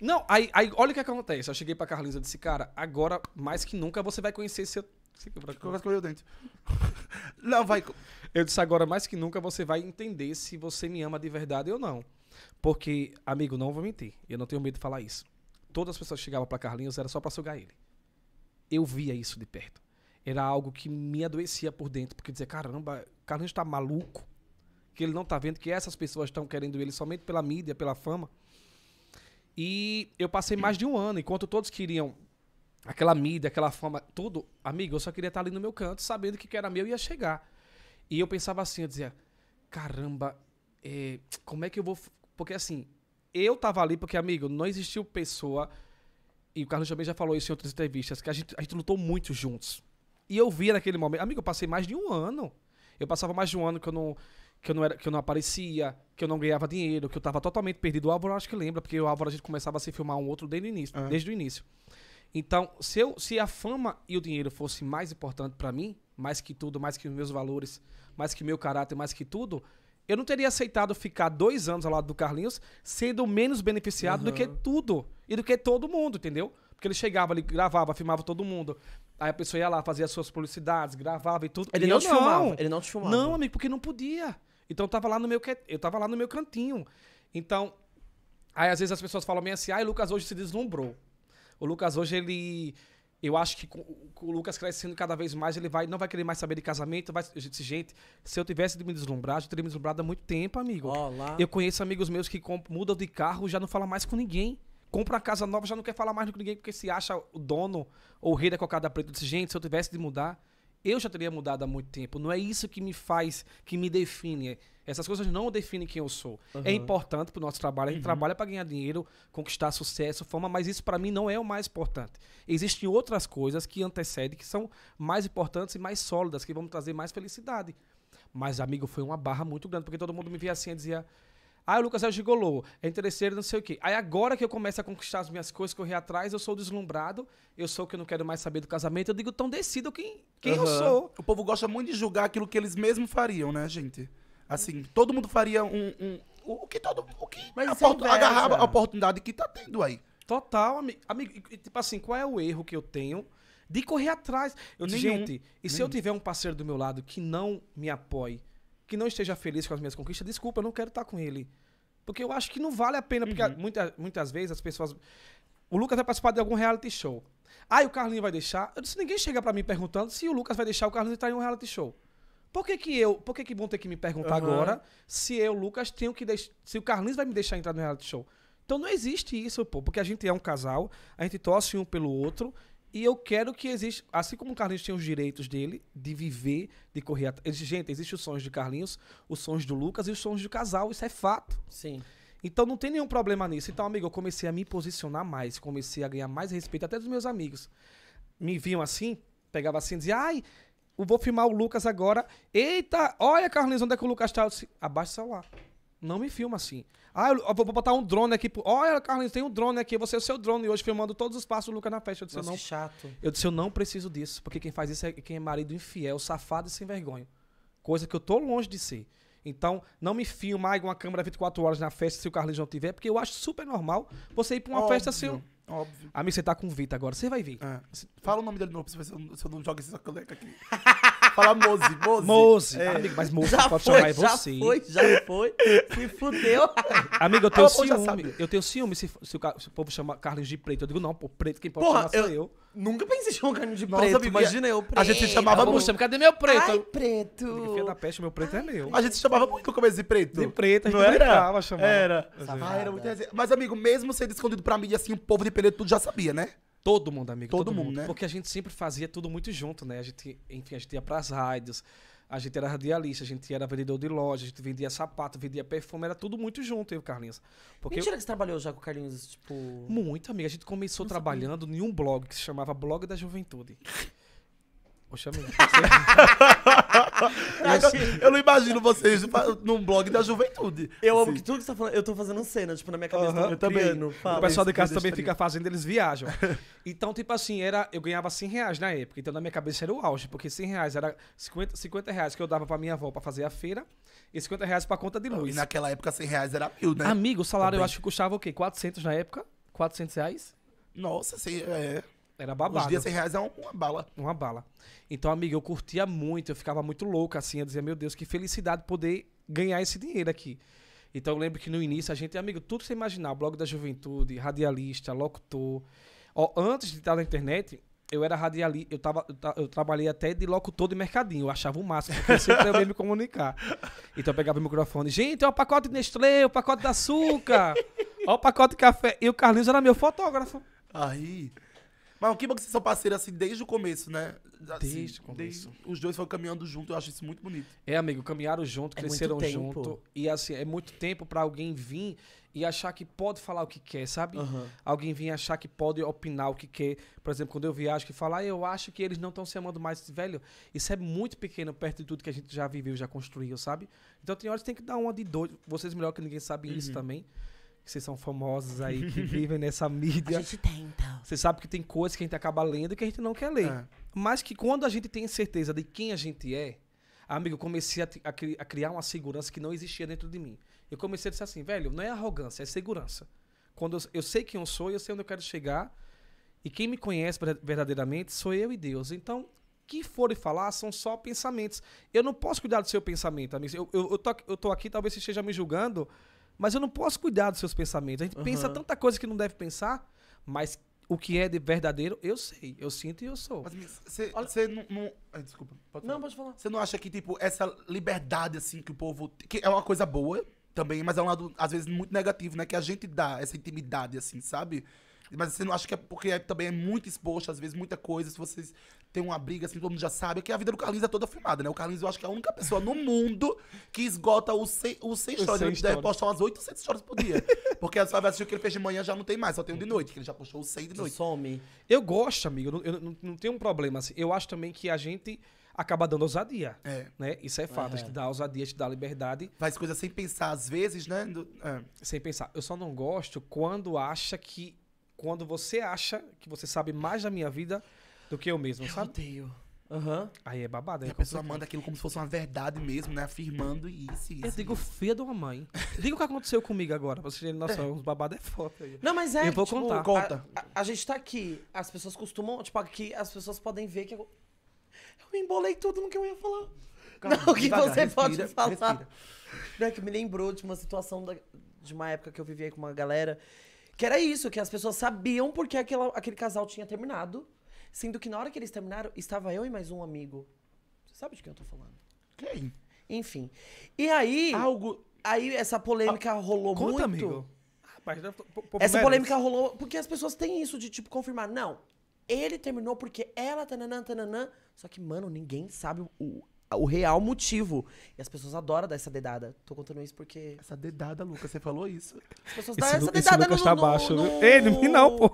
Não, aí, aí olha o que acontece. Eu cheguei pra Carlinhos e disse, cara, agora mais que nunca você vai conhecer seu. Quase eu o dente. Não, vai. Eu disse, agora mais que nunca você vai entender se você me ama de verdade ou não. Porque, amigo, não vou mentir. Eu não tenho medo de falar isso. Todas as pessoas que chegavam pra Carlinhos era só pra sugar ele. Eu via isso de perto era algo que me adoecia por dentro, porque dizer, caramba, Carlinhos está maluco, que ele não está vendo que essas pessoas estão querendo ele somente pela mídia, pela fama. E eu passei mais de um ano, enquanto todos queriam aquela mídia, aquela fama, tudo, amigo, eu só queria estar tá ali no meu canto, sabendo que o que era meu ia chegar. E eu pensava assim, eu dizia, caramba, é, como é que eu vou. Porque assim, eu tava ali porque, amigo, não existiu pessoa, e o Carlos também já falou isso em outras entrevistas, que a gente, a gente lutou muito juntos. E eu via naquele momento. Amigo, eu passei mais de um ano. Eu passava mais de um ano que eu não, que eu não, era, que eu não aparecia, que eu não ganhava dinheiro, que eu estava totalmente perdido. O Álvaro acho que lembra, porque o Álvaro a gente começava a se filmar um outro desde o início. Uhum. Desde o início. Então, se, eu, se a fama e o dinheiro fosse mais importante para mim, mais que tudo, mais que os meus valores, mais que meu caráter, mais que tudo, eu não teria aceitado ficar dois anos ao lado do Carlinhos sendo menos beneficiado uhum. do que tudo e do que todo mundo, entendeu? Porque ele chegava ali, gravava, filmava todo mundo. Aí a pessoa ia lá, fazia as suas publicidades, gravava e tudo. Ele e não te não. filmava? Ele não te filmava? Não, amigo, porque não podia. Então eu tava lá no meu, eu tava lá no meu cantinho. Então, aí às vezes as pessoas falam assim, ah, o Lucas hoje se deslumbrou. O Lucas hoje, ele... Eu acho que com, o Lucas crescendo cada vez mais, ele vai, não vai querer mais saber de casamento. Vai, gente, gente se eu tivesse de me deslumbrar, eu teria me deslumbrado há muito tempo, amigo. Olá. Eu conheço amigos meus que mudam de carro já não falam mais com ninguém compra uma casa nova, já não quer falar mais com ninguém porque se acha o dono ou o rei da cocada preta. disse, gente, se eu tivesse de mudar, eu já teria mudado há muito tempo. Não é isso que me faz, que me define. Essas coisas não definem quem eu sou. Uhum. É importante para o nosso trabalho. A gente uhum. trabalha para ganhar dinheiro, conquistar sucesso, fama, mas isso para mim não é o mais importante. Existem outras coisas que antecedem, que são mais importantes e mais sólidas, que vão trazer mais felicidade. Mas, amigo, foi uma barra muito grande, porque todo mundo me via assim e dizia ah, o Lucas é o gigolô, é interesseiro, não sei o quê. Aí agora que eu começo a conquistar as minhas coisas, correr atrás, eu sou deslumbrado, eu sou o que eu não quero mais saber do casamento. Eu digo, tão decido quem, quem uhum. eu sou. O povo gosta muito de julgar aquilo que eles mesmos fariam, né, gente? Assim, todo mundo faria um. um o que todo. O que Mas a é agarrava a oportunidade que tá tendo aí. Total, amigo. Tipo assim, qual é o erro que eu tenho? de correr atrás. Eu disse, gente, e se eu tiver um parceiro do meu lado que não me apoie, que não esteja feliz com as minhas conquistas, desculpa, eu não quero estar com ele. Porque eu acho que não vale a pena, porque uhum. muita, muitas vezes as pessoas. O Lucas vai participar de algum reality show. Ah, e o Carlinho vai deixar? Eu disse, ninguém chega para mim perguntando se o Lucas vai deixar o Carlinho estar em um reality show. Por que, que eu, por que, que vão ter que me perguntar uhum. agora se eu, Lucas, tenho que se o Carlinhos vai me deixar entrar no reality show? Então não existe isso, pô, porque a gente é um casal, a gente torce um pelo outro e eu quero que exista, assim como o Carlinhos tem os direitos dele de viver, de correr atrás. Gente, existem os sonhos de Carlinhos, os sonhos do Lucas e os sonhos do casal, isso é fato. Sim. Então não tem nenhum problema nisso. Então, amigo, eu comecei a me posicionar mais, comecei a ganhar mais respeito até dos meus amigos. Me viam assim, pegava assim e dizia, ai, eu vou filmar o Lucas agora. Eita, olha, Carlinhos, onde é que o Lucas tá? Eu disse, Abaixa o celular. Não me filma assim. Ah, eu vou botar um drone aqui. Pro... Olha, Carlinhos, tem um drone aqui. Você é o seu drone hoje filmando todos os passos do Lucas na festa. Eu disse, Nossa, não... que chato. Eu disse, eu não preciso disso, porque quem faz isso é quem é marido infiel, safado e sem vergonha. Coisa que eu tô longe de ser. Então, não me filmar com uma câmera 24 horas na festa se o Carlinhos não tiver, porque eu acho super normal você ir pra uma Óbvio. festa assim. Óbvio. Amigo, você tá com Vita agora, você vai vir. É. Fala o nome dele novo, se eu não jogo essa colega aqui. Fala Mose, Mose. Mose. É. Amigo, mas Mose já pode foi, chamar já você. Foi, já foi, Se fudeu. Amigo, eu tenho ah, ciúme. Eu tenho ciúme se, se, o, se o povo chama Carlos de preto. Eu digo, não, pô, preto, quem pode Porra, chamar eu, sou eu. Nunca pensei em chamar Carlos de preto. Amigo, imagina eu, preto. A gente se chamava muito. Chama, cadê meu preto? Ai, preto. Digo, filho da peste, meu preto é Ai, é meu. A gente se chamava muito no começo de preto. De preto, a gente não era? chamando. Era. Ah, era muito... Mas, amigo, mesmo sendo escondido pra mim, assim, o povo de preto tudo já sabia, né? Todo mundo, amigo. Todo, todo mundo, mundo, né? Porque a gente sempre fazia tudo muito junto, né? A gente, enfim, a gente ia pras rádios, a gente era radialista, a gente era vendedor de loja, a gente vendia sapato, vendia perfume, era tudo muito junto, eu e o Carlinhos. Porque Mentira eu... que você trabalhou já com o Carlinhos, tipo... Muito, amigo. A gente começou Não trabalhando sabia. em um blog que se chamava Blog da Juventude. Poxa, meu, eu, eu não imagino vocês num blog da juventude. Eu amo Sim. que tudo que você tá falando, eu tô fazendo cena, tipo, na minha cabeça. Uhum, eu também. Criando, fala, o pessoal de casa também fica fazendo, eles viajam. Então, tipo assim, era, eu ganhava 100 reais na época. Então, na minha cabeça era o auge, porque 100 reais era 50, 50 reais que eu dava pra minha avó pra fazer a feira e 50 reais pra conta de luz. E naquela época, 100 reais era mil, né? Amigo, o salário também. Tá eu acho que custava o quê? 400 na época? 400 reais? Nossa, 100, é. Era babado. Os dias reais é uma bala. Uma bala. Então, amigo, eu curtia muito, eu ficava muito louco assim, eu dizia, meu Deus, que felicidade poder ganhar esse dinheiro aqui. Então, eu lembro que no início a gente, amigo, tudo você imaginar, blog da juventude, radialista, locutor. Ó, antes de estar na internet, eu era radialista, eu, tava, eu, eu, trabalhei até de locutor de mercadinho, eu achava o máximo, porque eu sempre me comunicar. Então eu pegava o microfone, gente, é o pacote de Nestlé, o pacote de açúcar, ó o pacote de café. E o Carlinhos era meu fotógrafo. Aí. Mas que bom que vocês são parceiros assim desde o começo, né? Assim, desde o começo. Desde, os dois foram caminhando junto, eu acho isso muito bonito. É, amigo, caminharam junto, é cresceram junto. E assim, é muito tempo para alguém vir e achar que pode falar o que quer, sabe? Uhum. Alguém vir achar que pode opinar o que quer. Por exemplo, quando eu viajo que falar, ah, eu acho que eles não estão se amando mais, velho. Isso é muito pequeno perto de tudo que a gente já viveu, já construiu, sabe? Então tem horas que tem que dar uma de dois. Vocês melhor que ninguém sabem uhum. isso também vocês são famosos aí, que vivem nessa mídia. A gente tenta. Você sabe que tem coisas que a gente acaba lendo que a gente não quer ler. É. Mas que quando a gente tem certeza de quem a gente é, amigo, eu comecei a, a, a, criar uma segurança que não existia dentro de mim. Eu comecei a dizer assim, velho, não é arrogância, é segurança. Quando eu, eu sei quem eu sou, eu sei onde eu quero chegar. E quem me conhece verdadeiramente sou eu e Deus. Então, que forem falar são só pensamentos. Eu não posso cuidar do seu pensamento, amigo. Eu, eu, eu, tô, eu tô aqui, talvez você esteja me julgando mas eu não posso cuidar dos seus pensamentos. A gente uhum. pensa tanta coisa que não deve pensar, mas o que é verdadeiro, eu sei, eu sinto e eu sou. Mas você não. não... desculpa, pode Não, pode falar. Você não acha que, tipo, essa liberdade, assim, que o povo. que é uma coisa boa também, mas é um lado, às vezes, muito negativo, né? Que a gente dá essa intimidade, assim, sabe? Mas você não acha que é porque é, também é muito exposto, às vezes, muita coisa. Se vocês têm uma briga, assim, todo mundo já sabe, é que a vida do Carlinhos é toda filmada, né? O Carlinhos, eu acho que é a única pessoa no mundo que esgota os 100 stories. Ele deve postar umas 800 stories por dia. porque a sua assistir o que ele fez de manhã já não tem mais, só tem um de noite, que ele já postou os 100 de noite. Some. Eu gosto, amigo, eu, não, não tenho um problema, assim. Eu acho também que a gente acaba dando ousadia. É. Né? Isso é fato. Uhum. A gente é. dá ousadia, a gente dá liberdade. Faz coisa sem pensar, às vezes, né? Do... É. Sem pensar. Eu só não gosto quando acha que quando você acha que você sabe mais da minha vida do que eu mesmo, eu sabe? Odeio. Uhum. Aí é babado. Aí é a pessoa manda aquilo como se fosse uma verdade mesmo, né? Afirmando isso, isso. Eu digo filha de uma mãe. Diga o que aconteceu comigo agora, pra vocês terem noção. É. Os babados é foda. Não, mas é. Eu vou tipo, contar. Conta. A, a, a, gente tá aqui, as pessoas costumam, tipo, aqui as pessoas podem ver que eu, eu me embolei tudo no que eu ia falar. Calma, não, o que devagar, você respira, pode falar. Não, é que me lembrou de uma situação da, de uma época que eu vivia com uma galera que era isso, que as pessoas sabiam porque aquela, aquele casal tinha terminado. Sendo que na hora que eles terminaram, estava eu e mais um amigo. Você sabe de quem eu tô falando? Quem? Enfim. E aí. Algo. Aí essa polêmica ah, rolou conta, muito. Amigo. Essa polêmica rolou. Porque as pessoas têm isso de tipo confirmar. Não, ele terminou porque ela, tananã, tananã. Só que, mano, ninguém sabe o, o real motivo. E as pessoas adoram dar essa dedada. Tô contando isso porque. Essa dedada, Lucas, você falou isso. As pessoas dão essa dedada esse Lucas no, tá no, baixo, no, no... Ei, mim não, pô.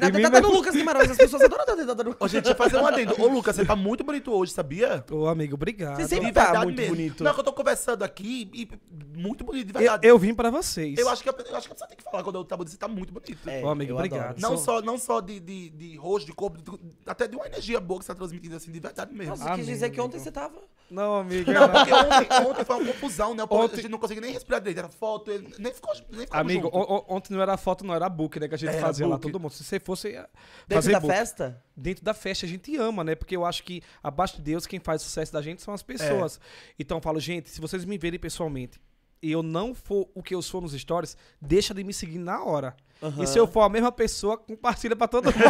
Na dedada não... no Lucas Guimarães, as pessoas adoram dar dedada no Lucas. Ô, gente, deixa eu fazer um adendo. Ô, Lucas, você tá muito bonito hoje, sabia? Ô, amigo, obrigado. Você sempre tá muito mesmo. bonito. Não, é que eu tô conversando aqui e muito bonito, de verdade. Eu, eu vim pra vocês. Eu acho que, eu, eu acho que tem que falar quando eu tá bonito. Você tá muito bonito. É, Ô, amigo, obrigado. Não só, não só de, de, de rosto, de corpo, de, até de uma energia boa que você tá transmitindo assim, de verdade mesmo. Nossa, você quis dizer que ontem você tava. Não, amiga. Não, porque ontem, ontem foi uma confusão, né? ontem... A gente não conseguia nem respirar direito. Era foto, nem ficou. Nem ficou amigo, ontem não era foto, não, era book, né? Que a gente fazia lá todo mundo. Se você fosse. Eh, Dentro fazer da book. festa? Dentro da festa a gente ama, né? Porque eu acho que, abaixo de Deus, quem faz sucesso da gente são as pessoas. É. Então eu falo, gente, se vocês me verem pessoalmente, e eu não for o que eu sou nos stories, deixa de me seguir na hora. Uhum. E se eu for a mesma pessoa, compartilha pra todo mundo.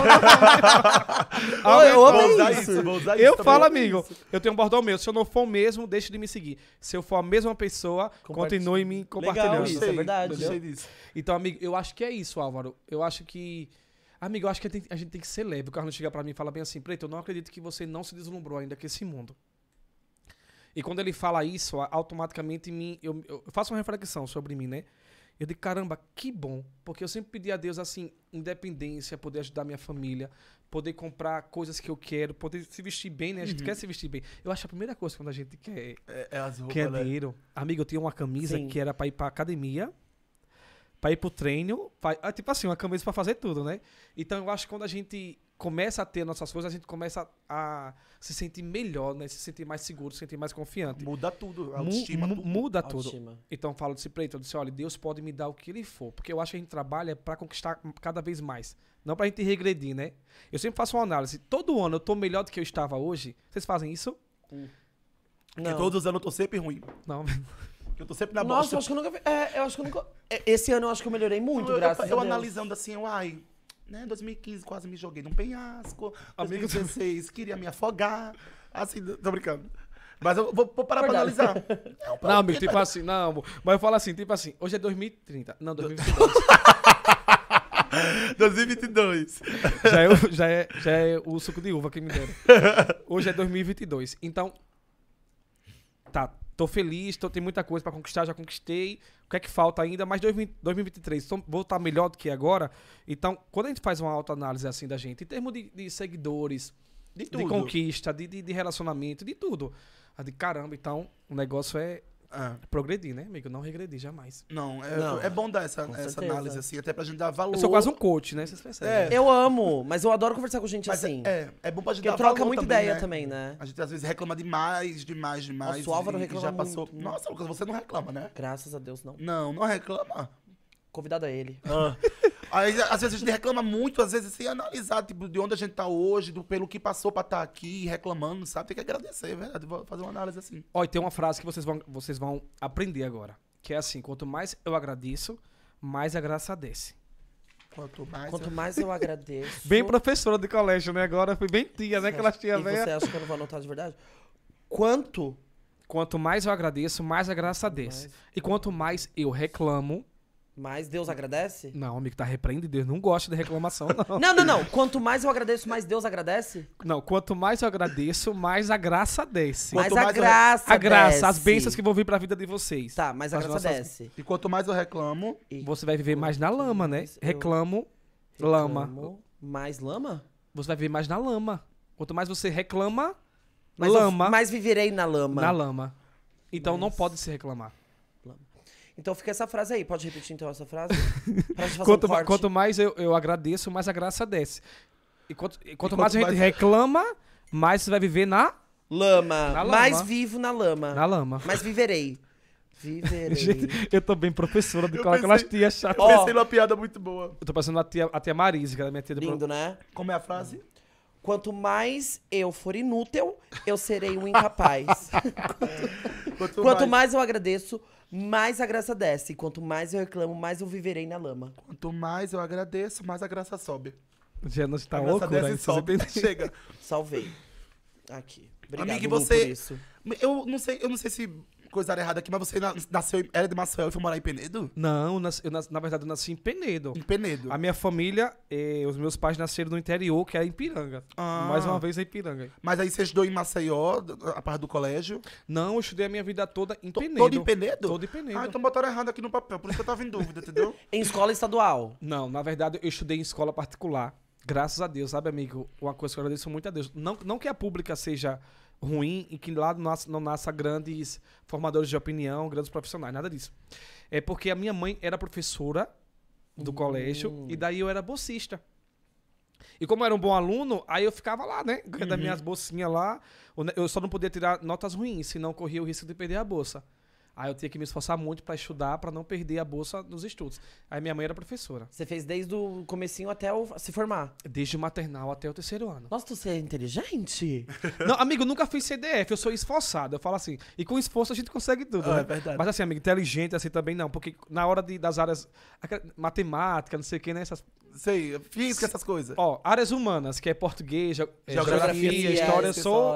ah, eu amo isso. isso. eu falo, amigo, isso. eu tenho um bordão meu. Se eu não for o mesmo, deixe de me seguir. Se eu for a mesma pessoa, continue me compartilhando. Legal, isso é verdade. Então, amigo, eu acho que é isso, Álvaro. Eu acho que... Amigo, eu acho que a gente tem que ser leve. O Carlos chega para mim e fala bem assim, Preto, eu não acredito que você não se deslumbrou ainda com esse mundo. E quando ele fala isso, automaticamente me, eu, eu faço uma reflexão sobre mim, né? Eu de caramba, que bom. Porque eu sempre pedi a Deus, assim, independência, poder ajudar minha família, poder comprar coisas que eu quero, poder se vestir bem, né? A gente uhum. quer se vestir bem. Eu acho a primeira coisa quando a gente quer, é, é roupas, quer né? dinheiro. Amigo, eu tinha uma camisa Sim. que era para ir para academia para ir pro treino, pra, ah, tipo assim, uma camisa para fazer tudo, né? Então eu acho que quando a gente começa a ter nossas coisas, a gente começa a, a se sentir melhor, né? Se sentir mais seguro, se sentir mais confiante. Muda tudo, autoestima. Mu, muda tudo. Autoestima. Então falo desse preto, eu disse, olha, Deus pode me dar o que ele for, porque eu acho que a gente trabalha para conquistar cada vez mais, não para a gente regredir, né? Eu sempre faço uma análise, todo ano eu tô melhor do que eu estava hoje. Vocês fazem isso? Hum. Porque todos os anos eu tô sempre ruim. Não, Que eu tô sempre na bosta. Nossa, é, eu acho que eu nunca. É, eu acho que eu nunca. Esse ano eu acho que eu melhorei muito, eu, graças eu, a Deus. Eu analisando assim, eu, ai, né, 2015 quase me joguei num penhasco. Amigo 2016 queria me afogar. Assim, tô brincando. Mas eu vou, vou parar pra analisar. Não, não amigo, tipo tá- assim, não. Mas eu falo assim, tipo assim, hoje é 2030. Não, 2022. 2022. Já é, já, é, já é o suco de uva que me deram. Hoje é 2022. Então, tá Tô feliz, tô, tem muita coisa para conquistar, já conquistei. O que é que falta ainda? Mas 2023, tô, vou estar tá melhor do que agora. Então, quando a gente faz uma autoanálise assim da gente, em termos de, de seguidores, de, de conquista, de, de, de relacionamento, de tudo. De caramba, então o negócio é é. Progredir, né, amigo? Não regredi jamais. Não, é, Não. é bom dar essa, essa análise, assim, até pra gente dar valor. Eu sou quase um coach, né? Vocês percebem. É. Né? Eu amo, mas eu adoro conversar com gente Mas é, assim. é, é bom pra gente dar troca valor muita também, ideia né? também, né? A gente às vezes reclama demais, demais, demais. o Álvaro reclama já passou. muito. Né? Nossa, Lucas, você não reclama, né? Graças a Deus, não. Não, não reclama convidado a ele. Ah. Aí, às vezes a gente reclama muito, às vezes sem analisar, tipo, de onde a gente tá hoje, do pelo que passou pra estar tá aqui reclamando, sabe? Tem que agradecer, é Vou fazer uma análise assim. e tem uma frase que vocês vão, vocês vão aprender agora. Que é assim: quanto mais eu agradeço, mais a graça desce. Quanto mais, Quanto eu... mais eu agradeço. Bem professora de colégio, né? Agora foi bem tia, né? Que Aquelas tia e velha. Você acha que eu não vou anotar de verdade? Quanto? Quanto mais eu agradeço, mais a graça desce. Mais... E quanto mais eu reclamo, mas Deus agradece? Não, amigo, tá repreendendo. Deus. Não gosta de reclamação, não. não, não, não. Quanto mais eu agradeço, mais Deus agradece? Não, quanto mais eu agradeço, mais a graça desce. Mais, mais a graça eu... A graça, desce. as bênçãos que vão vir pra vida de vocês. Tá, mais a graça nossas... desce. E quanto mais eu reclamo... E você vai viver mais na lama, né? Reclamo, lama. mais lama? Você vai viver mais na lama. Quanto mais você reclama, lama. Eu... mais viverei na lama. Na lama. Então mas... não pode se reclamar. Então fica essa frase aí. Pode repetir então essa frase? quanto, um quanto, mais eu, eu agradeço, mais a graça desce. E quanto, e quanto, e quanto mais, a gente mais... reclama, mais você vai viver na... Lama. na lama. Mais vivo na lama. Na lama. Mas viverei. Viverei. eu tô bem professora de colocar aquelas tias chatas. Eu pensei numa piada muito boa. Eu tô passando na tia, a tia Marise, que era é minha tia Lindo, do Lindo, né? Como é a frase? Quanto mais eu for inútil, eu serei um incapaz. Quanto, Quanto mais... mais eu agradeço, mais a graça desce. Quanto mais eu reclamo, mais eu viverei na lama. Quanto mais eu agradeço, mais a graça sobe. Já não está louco, né? desce e sobe. Chega. Salvei. Aqui. Obrigado, Amiga, você... por isso. Eu não sei, eu não sei se coisa errada aqui, mas você nasceu, era de Maceió e foi morar em Penedo? Não, eu nas, na verdade eu nasci em Penedo. Em Penedo. A minha família, eh, os meus pais nasceram no interior, que é em Piranga. Ah. Mais uma vez em Piranga. Mas aí você estudou em Maceió, a parte do colégio? Não, eu estudei a minha vida toda em T Penedo. Todo em Penedo? Todo em Penedo. Ah, então botaram errado aqui no papel, por isso que eu tava em dúvida, entendeu? em escola estadual? Não, na verdade eu estudei em escola particular. Graças a Deus, sabe, amigo? Uma coisa que eu agradeço muito a Deus. Não, não que a pública seja ruim e que lá não nasça, não nasça grandes formadores de opinião, grandes profissionais, nada disso. É porque a minha mãe era professora do uhum. colégio e daí eu era bolsista. E como eu era um bom aluno, aí eu ficava lá, né? Ganhando uhum. minhas bolsinhas lá. Eu só não podia tirar notas ruins, senão corria o risco de perder a bolsa. Aí eu tinha que me esforçar muito para estudar, para não perder a bolsa nos estudos. Aí minha mãe era professora. Você fez desde o comecinho até o, se formar? Desde o maternal até o terceiro ano. Nossa, tu é inteligente? não, amigo, nunca fiz CDF, eu sou esforçado. Eu falo assim, e com esforço a gente consegue tudo, ah, né? É verdade. Mas assim, amigo, inteligente assim também não, porque na hora de, das áreas matemática, não sei o que, né? Essas, sei, física, essas coisas. Ó, áreas humanas, que é português, é, é, geografia, geografia, história, eu sou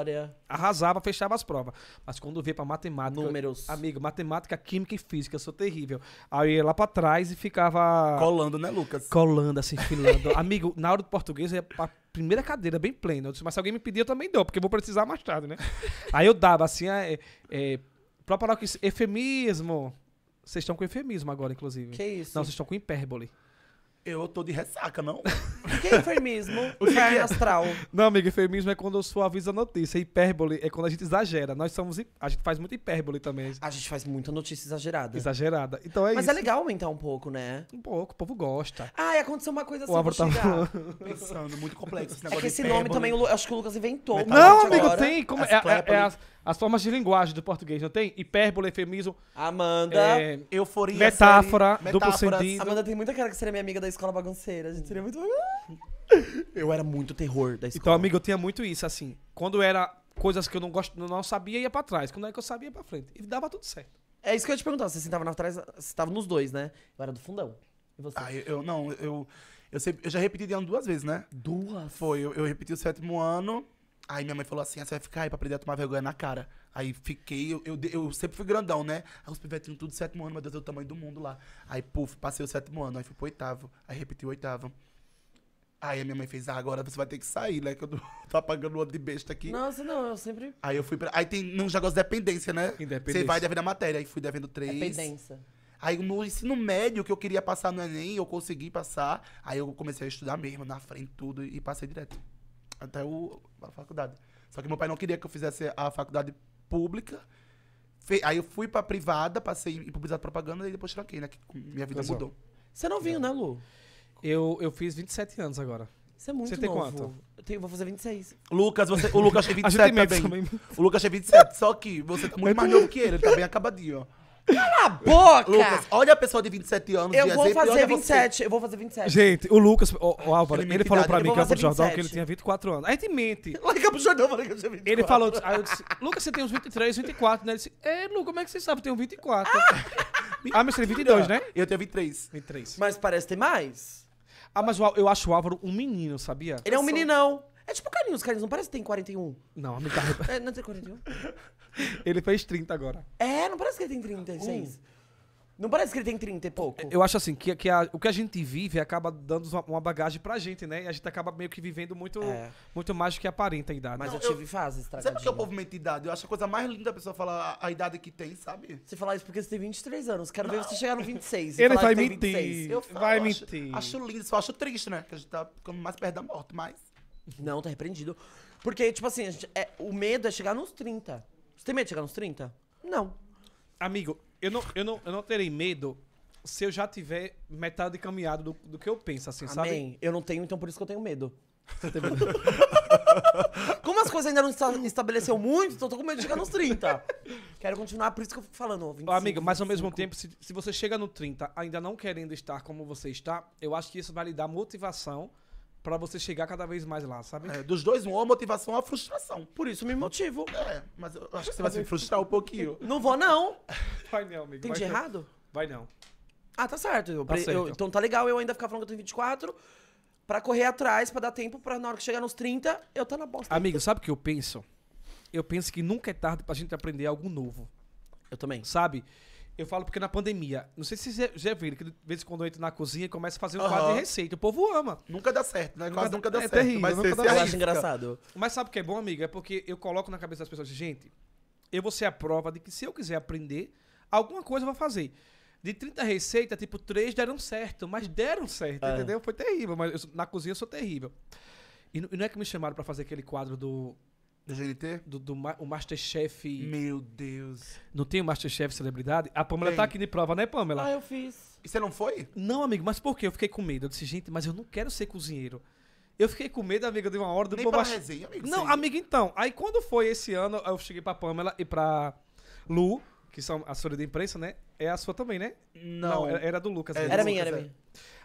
arrasava, fechava as provas. Mas quando vê pra matemática... Números. Amigo, matemática, química e física, eu sou terrível. Aí eu ia lá pra trás e ficava... Colando, né, Lucas? Colando, assim, filando. amigo, na hora do português eu ia pra primeira cadeira, bem plena. Eu disse, mas se alguém me pedir, eu também dou, porque eu vou precisar mais tarde, né? Aí eu dava, assim, é, é, pra parar com isso, efemismo... Vocês estão com efemismo agora, inclusive. Que isso? Não, vocês estão com hipérbole. Eu tô de ressaca, não. O que é enfermismo? o é que é astral? Não, amigo, enfermismo é quando eu suavizo a notícia. Hipérbole é quando a gente exagera. Nós somos. A gente faz muito hipérbole também. A gente faz muita notícia exagerada. Exagerada. Então é Mas é isso. Mas é legal aumentar um pouco, né? Um pouco, o povo gosta. Ah, e aconteceu uma coisa assim. O Álvaro tá pensando, muito complexo esse negócio. É que esse nome também, eu acho que o Lucas inventou. Não, amigo, agora. tem. Como, é, é, é, é as, as formas de linguagem do português, não tem? Hipérbole, eufemismo. Amanda, é, euforia. Metáfora, série, duplo sentido. Amanda tem muita cara que seria minha amiga da escola bagunceira. A gente seria muito. Eu era muito terror da então, escola. Então, amigo, eu tinha muito isso, assim. Quando era coisas que eu não gosto, não sabia, ia pra trás. Quando era que eu sabia, ia pra frente. E dava tudo certo. É isso que eu ia te perguntar. Você sentava na trás, você tava nos dois, né? Eu era do fundão. E você? Ah, eu, eu não, eu. Eu, sempre, eu já repeti de ano duas vezes, né? Duas? Foi, eu, eu repeti o sétimo ano Aí minha mãe falou assim, ah, você vai ficar aí pra aprender a tomar vergonha na cara. Aí fiquei, eu, eu, eu sempre fui grandão, né? Aí os pivetinhos tudo sétimo ano, meu Deus, é o tamanho do mundo lá. Aí, puf, passei o sétimo ano, aí fui pro oitavo, aí repeti o oitavo. Aí a minha mãe fez, ah, agora você vai ter que sair, né? Que eu tô, apagando o olho de besta aqui. Nossa, não, eu sempre... Aí eu fui pra... Aí tem um negócio de dependência, né? Independência. Você vai devendo a matéria, aí fui devendo três. Dependência. Aí no ensino médio que eu queria passar no Enem, eu consegui passar. Aí eu comecei a estudar mesmo, na frente, tudo, e passei direto até o, a faculdade. Só que meu pai não queria que eu fizesse a faculdade pública. Fe, aí eu fui pra privada, passei em publicidade propaganda e depois tranquei, né? Que hum, minha vida mudou. Você é não vinha né, Lu? Eu, eu fiz 27 anos agora. Você é muito Você tem novo. quanto? Eu tenho, vou fazer 26. Lucas, você, o Lucas tem 27 também. também. O Lucas tem 27, só que você tá muito é mais novo que ele, ele tá bem acabadinho, ó. Cala a boca! Lucas, olha a pessoa de 27 anos. Eu de vou exemplo, fazer 27, você. eu vou fazer 27. Gente, o Lucas, o, o Álvaro, ele falou pra mim que Campo do Jordão que ele tinha 24 anos. A gente mente. Lá em Campo Jordão eu falei que eu tinha 24. Ele falou, aí eu disse, Lucas, você tem uns 23, 24, né? Ele disse, é, Lucas, como é que você sabe? Eu tenho 24. ah, mas você tem 22, né? Eu tenho 23. 23. Mas parece ter mais. Ah, mas eu acho o Álvaro um menino, sabia? Ele é um meninão. É tipo Carlinhos, Carlinhos não parece que tem 41. Não, amigo. Tá é, não tem 41? Ele fez 30 agora. É, não parece que ele tem 36. Um. Uh. Não parece que ele tem 30 e pouco? Eu acho assim, que, que a, o que a gente vive acaba dando uma, uma, bagagem pra gente, né? E a gente acaba meio que vivendo muito, é. muito mais do que aparenta a idade. Mas não, eu tive eu, fases Você Sabe que é o povo mente idade? Eu acho a coisa mais linda a pessoa falar a, a idade que tem, sabe? Você falar isso porque você tem 23 anos. Quero não. ver você chegar no 26. ele vai mentir. Eu falo, vai acho, mentir. Acho lindo, só acho triste, né? Que a gente tá ficando mais perto da morte, mas... Não, tá repreendido. Porque, tipo assim, a gente- é- o medo é chegar nos 30. Você tem medo de chegar nos 30? Não. Amigo, eu não, eu, não, eu não terei medo se eu já tiver metade caminhado do, do que eu penso, assim, sabe? Eu não tenho, então por isso que eu tenho medo. Como as coisas ainda não esta- estabeleceu muito, então eu tô com medo de chegar nos 30. Quero continuar, por isso que eu fico falando. Amigo, mas ao mesmo tempo, se, se você chega no 30 ainda não querendo estar como você está, eu acho que isso vai lhe dar motivação para você chegar cada vez mais lá, sabe? É, dos dois, uma motivação a frustração. Por isso me motivo. É, mas eu acho que você vai se frustrar um pouquinho. Não vou, não. Vai não, amigo. Tem de errado? Vai não. Ah, tá certo. Eu, tá eu, então tá legal eu ainda ficar falando que eu tenho 24 para correr atrás, para dar tempo, para na hora que chegar nos 30, eu tá na bosta. Amigo, sabe o que eu penso? Eu penso que nunca é tarde pra gente aprender algo novo. Eu também. Sabe? Eu falo porque na pandemia, não sei se vocês já viram, que de vez em quando eu entro na cozinha e começo a fazer um uhum. quadro de receita. O povo ama. Nunca dá certo, né? Nunca Quase dá, nunca dá é certo. Terrível, mas nunca dá é Eu acho engraçado. Mas sabe o que é bom, amigo? É porque eu coloco na cabeça das pessoas, gente, eu vou ser a prova de que se eu quiser aprender, alguma coisa eu vou fazer. De 30 receitas, tipo, três deram certo, mas deram certo, é. entendeu? Foi terrível, mas eu, na cozinha eu sou terrível. E, e não é que me chamaram para fazer aquele quadro do da GNT? Do, do o Masterchef. Meu Deus. Não tem o Masterchef celebridade? A Pamela tá aqui de prova, né, Pamela? Ah, eu fiz. E você não foi? Não, amigo, mas por quê? Eu fiquei com medo. Eu disse, gente, mas eu não quero ser cozinheiro. Eu fiquei com medo, amiga, de uma hora do Nem pra resenha, amigo. Não, amiga, então. Aí quando foi esse ano, eu cheguei pra Pamela e pra Lu, que são a senhora de imprensa, né? É a sua também, né? Não. não era, era, do Lucas. É, era minha, era é. minha.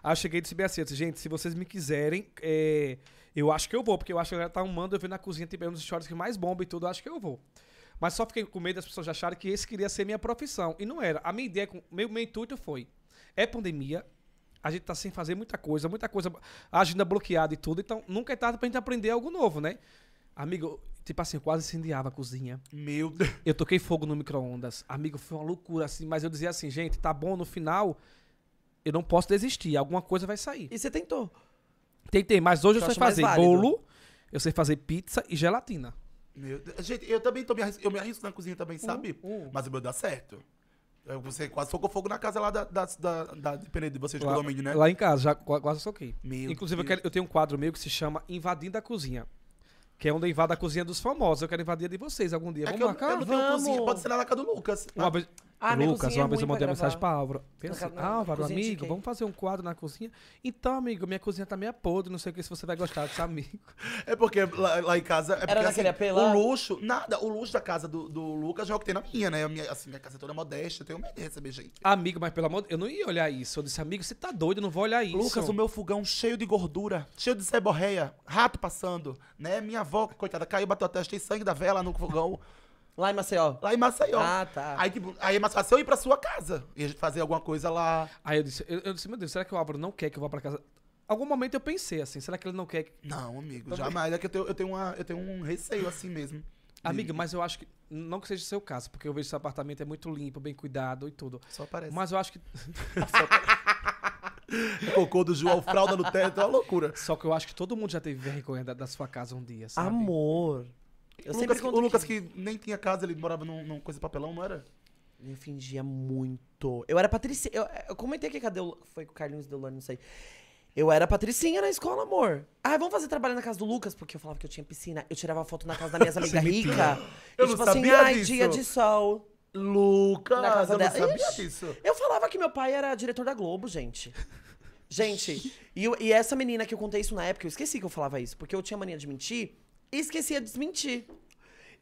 Aí eu cheguei e disse bem assim, eu disse, gente, se vocês me quiserem, é, eu acho que eu vou, porque eu acho que a galera tá amando eu ver na cozinha, tem tipo, é um dos que mais bomba e tudo, eu acho que eu vou. Mas só fiquei com medo das pessoas acharem que esse queria ser minha profissão. E não era. A minha ideia, meu, meu intuito foi: é pandemia, a gente tá sem fazer muita coisa, muita coisa, a agenda bloqueada e tudo, então nunca é tarde pra gente aprender algo novo, né? Amigo, tipo assim, eu quase incendiava a cozinha. Meu Deus. Eu toquei fogo no micro-ondas. Amigo, foi uma loucura, assim, mas eu dizia assim, gente, tá bom, no final eu não posso desistir, alguma coisa vai sair. E você tentou? Tentei, mas hoje eu, eu sei fazer bolo, eu sei fazer pizza e gelatina. Meu Deus. Gente, eu também tô me arrisco, eu me arrisco na cozinha também, uh, sabe? Uh, uh. Mas o meu dá certo. você quase socou fogo na casa lá da, da, da, da de vocês, lá, do domínio, né? Lá em casa, já quase soquei. Meu Inclusive, eu, quero, eu, tenho um quadro meu que se chama Invadindo a Cozinha. Que é onde invada a cozinha dos famosos. Eu quero invadir a de vocês algum dia. É Vamos marcar? Eu, eu não tenho Vamos. cozinha, pode ser na casa do Lucas. Uma ah. Ah, Lucas, uma é vez eu mandei uma mensagem pra Álvaro. Pensa, na, assim, Álvaro, amigo, vamos fazer um quadro na cozinha? Então, amigo, minha cozinha tá meio podre, não sei o que se você vai gostar desse amigo. É porque lá, lá em casa. É porque, Era assim, naquele assim, O luxo, nada, o luxo da casa do, do Lucas é o que tem na minha, né? Minha, assim, minha casa é toda modesta, eu tenho medo de receber gente. Amigo, mas pelo amor de eu não ia olhar isso. Eu disse, amigo, você tá doido, eu não vou olhar isso. Lucas, o meu fogão cheio de gordura, cheio de seborreia, rato passando, né? Minha avó, coitada, caiu, bateu a testa, tem sangue da vela no fogão. Lá em Maceió. Lá em Maceió. Ah, tá. Aí, tipo, aí é mais fácil eu ir pra sua casa e fazer alguma coisa lá. Aí eu disse, eu, eu disse, meu Deus, será que o Álvaro não quer que eu vá pra casa? Algum momento eu pensei assim, será que ele não quer que... Não, amigo, Também. jamais. É que eu tenho, eu, tenho uma, eu tenho um receio assim mesmo. Amiga, mas eu acho que. Não que seja seu caso, porque eu vejo que seu apartamento é muito limpo, bem cuidado e tudo. Só parece. Mas eu acho que. Só parece. Cocô do João, fralda no teto, é uma loucura. Só que eu acho que todo mundo já teve vergonha da, da sua casa um dia, sabe? Amor. Eu o Lucas, o Lucas que... nem tinha casa, ele morava num, num coisa de papelão, não era? Eu fingia muito. Eu era patricinha. Eu, eu, comentei aqui cadê o. Foi com o Carlinhos Delano, não sei. Eu era patricinha na escola, amor. Ah, vamos fazer trabalho na casa do Lucas, porque eu falava que eu tinha piscina. Eu tirava foto na casa da minha amiga rica. eu e, tipo assim, ai, disso. dia de sol. Lucas, na casa eu dela. não sabia disso. Eu falava que meu pai era diretor da Globo, gente. Gente, e, eu, e essa menina que eu contei isso na época, eu esqueci que eu falava isso, porque eu tinha mania de mentir. E esquecia de desmentir.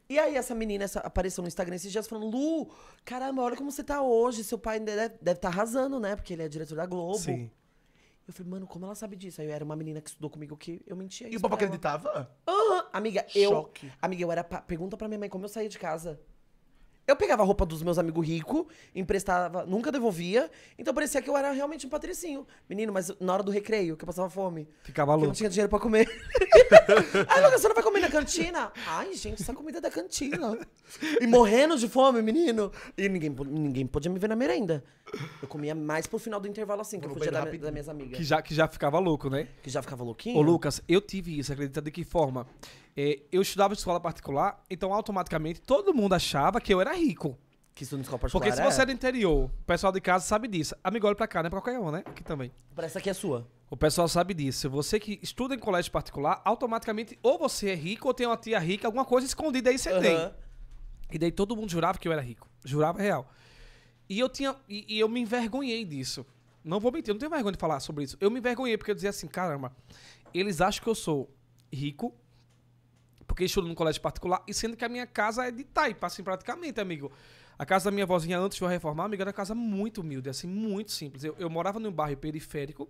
E aí essa menina essa, apareceu no Instagram esses dias falando, Lu, caramba, olha como você tá hoje. Seu pai deve estar tá arrasando, né? Porque ele é diretor da Globo. Sim. Eu falei, mano, como ela sabe disso? Aí eu era uma menina que estudou comigo que eu mentia. E o papo acreditava? Aham. Amiga, eu. Choque. Amiga, eu era. Pa... Pergunta pra minha mãe como eu saía de casa. Eu pegava a roupa dos meus amigos ricos, emprestava, nunca devolvia. Então parecia que eu era realmente um patricinho. Menino, mas na hora do recreio, que eu passava fome. Ficava louco. Eu não tinha dinheiro pra comer. Ai, Lucas, você não vai comer na cantina? Ai, gente, essa comida é da cantina. E morrendo de fome, menino. E ninguém, ninguém podia me ver na merenda. Eu comia mais pro final do intervalo, assim, que eu podia dar das minhas amigas. Que já, que já ficava louco, né? Que já ficava louquinho. Ô, Lucas, eu tive isso, acredita de que forma? É, eu estudava em escola particular, então automaticamente todo mundo achava que eu era rico. Que estuda em escola particular. Porque se você é? é, do interior, o pessoal de casa sabe disso. Amigo, olha pra cá, não é pra qualquer um, né? Aqui também. Parece que é sua. O pessoal sabe disso. Você que estuda em colégio particular, automaticamente ou você é rico ou tem uma tia rica, alguma coisa escondida aí você uhum. tem. E daí todo mundo jurava que eu era rico. Jurava real. E eu tinha. E, e eu me envergonhei disso. Não vou mentir, eu não tenho vergonha de falar sobre isso. Eu me envergonhei porque eu dizia assim: caramba, eles acham que eu sou rico, porque estudo num colégio particular, e sendo que a minha casa é de taipa, assim, praticamente, amigo. A casa da minha vozinha, antes de eu reformar, amigo, era uma casa muito humilde, assim, muito simples. Eu, eu morava num bairro periférico,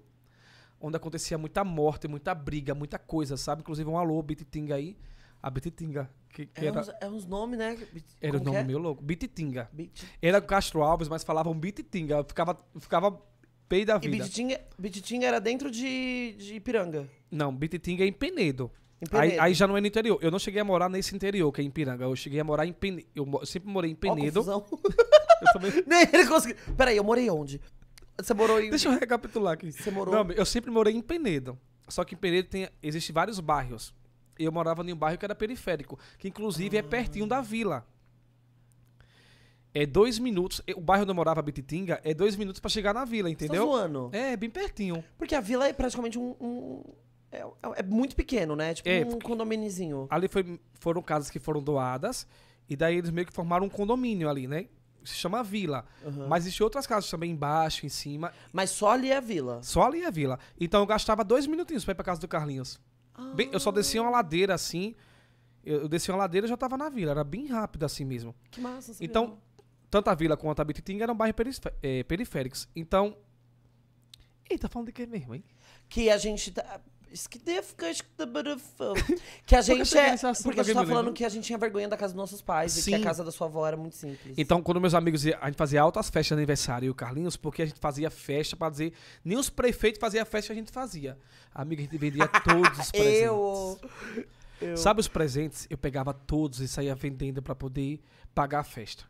onde acontecia muita morte, muita briga, muita coisa, sabe? Inclusive um alô, Bititinga aí. A Bititinga. Que, que é, era, uns, é uns nomes, né? Bit... Era o nome é? meu louco. Bititinga. Bit... Era Castro Alves, mas falavam Bititinga. Eu ficava, ficava pei da vida. E Bititinga, Bititinga era dentro de, de Ipiranga? Não, Bititinga é em Penedo. Aí, aí, já não é no interior. Eu não cheguei a morar nesse interior, que é em Piranga. Eu cheguei a morar em Penedo. Eu sempre morei em Penedo. Ó, eu também... Nem ele conseguiu. Peraí, eu morei onde? Você morou em. Deixa eu recapitular aqui. Você morou. Não, eu sempre morei em Penedo. Só que em Penedo tem, existe vários bairros. Eu morava em um bairro que era periférico, que inclusive é pertinho da vila. É dois minutos. O bairro onde eu morava, Bititinga, é dois minutos para chegar na vila, tá entendeu? tá É, bem pertinho. Porque a vila é praticamente um... um é, é, é muito pequeno, né? Tipo é, um condomíniozinho. Ali foi, foram casas que foram doadas, e daí eles meio que formaram um condomínio ali, né? se chama Vila. Uhum. Mas existem outras casas também embaixo, em cima. Mas só ali é a Vila? Só ali é a Vila. Então eu gastava dois minutinhos pra ir pra casa do Carlinhos. Ah. Bem, eu só descia uma ladeira assim. Eu, eu descia uma ladeira e já tava na vila. Era bem rápido assim mesmo. Que massa, sabia? Então, tanto a vila quanto a Bititinga eram bairros eh, periféricos. Então. Eita, falando de que mesmo, hein? Que a gente tá. Isso que deve tá Que a gente é. Porque a gente tá falando que a gente tinha vergonha da casa dos nossos pais Sim. e que a casa da sua avó era muito simples. Então, quando meus amigos. A gente fazia altas festas de aniversário e o Carlinhos, porque a gente fazia festa pra dizer. Nem os prefeitos faziam festa que a gente fazia. Amigo, a gente vendia todos os presentes. Eu. Eu. Sabe os presentes? Eu pegava todos e saía vendendo para poder pagar a festa.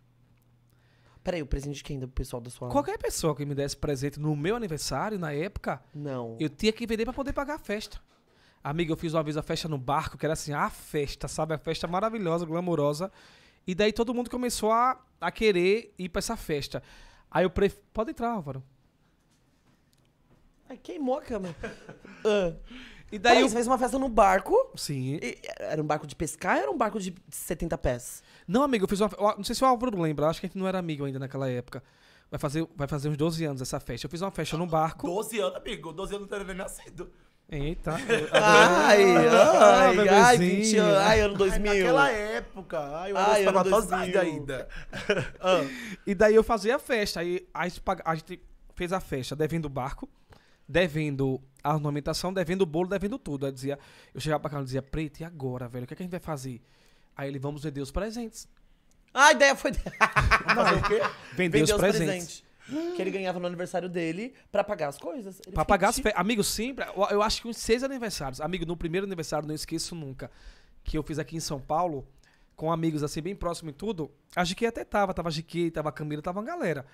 Peraí, o presente de quem? Do pessoal da sua Qualquer pessoa que me desse presente no meu aniversário, na época, Não. eu tinha que vender para poder pagar a festa. Amiga, eu fiz uma vez a festa no barco, que era assim, a festa, sabe? A festa maravilhosa, glamourosa. E daí todo mundo começou a, a querer ir para essa festa. Aí eu pref... Pode entrar, Álvaro. Ai, queimou a câmera. uh. E daí. Peraí, eu... você fez uma festa no barco? Sim. E era um barco de pescar ou era um barco de 70 pés? Não, amigo, eu fiz uma. Não sei se o Álvaro lembra, acho que a gente não era amigo ainda naquela época. Vai fazer, vai fazer uns 12 anos essa festa. Eu fiz uma festa no barco. 12 anos, amigo. 12 anos não era nem nascido. Eita. ai, ah, ai, ai, ai, 20 anos, ai, ano 2000. Ai, naquela época. Ai, eu ai, ano 2000. ainda. ah. E daí eu fazia a festa. Aí a gente, a gente fez a festa devendo o barco devendo a ornamentação, devendo o bolo, devendo tudo. Aí dizia, eu chegava pra casa e dizia, Preto, e agora, velho? O que, é que a gente vai fazer? Aí ele, vamos vender os presentes. Ah, a ideia foi Fazer o quê? Vender, Vender os, os presentes. presentes. Que ele ganhava no aniversário dele pra pagar as coisas. Ele pra pagar as tipo Amigo, sempre. Eu acho que uns seis aniversários. Amigo, no primeiro aniversário, não esqueço nunca, que eu fiz aqui em São Paulo, com amigos assim, bem próximo e tudo, a Giquei até tava. Tava a tava a Camila, tava uma galera.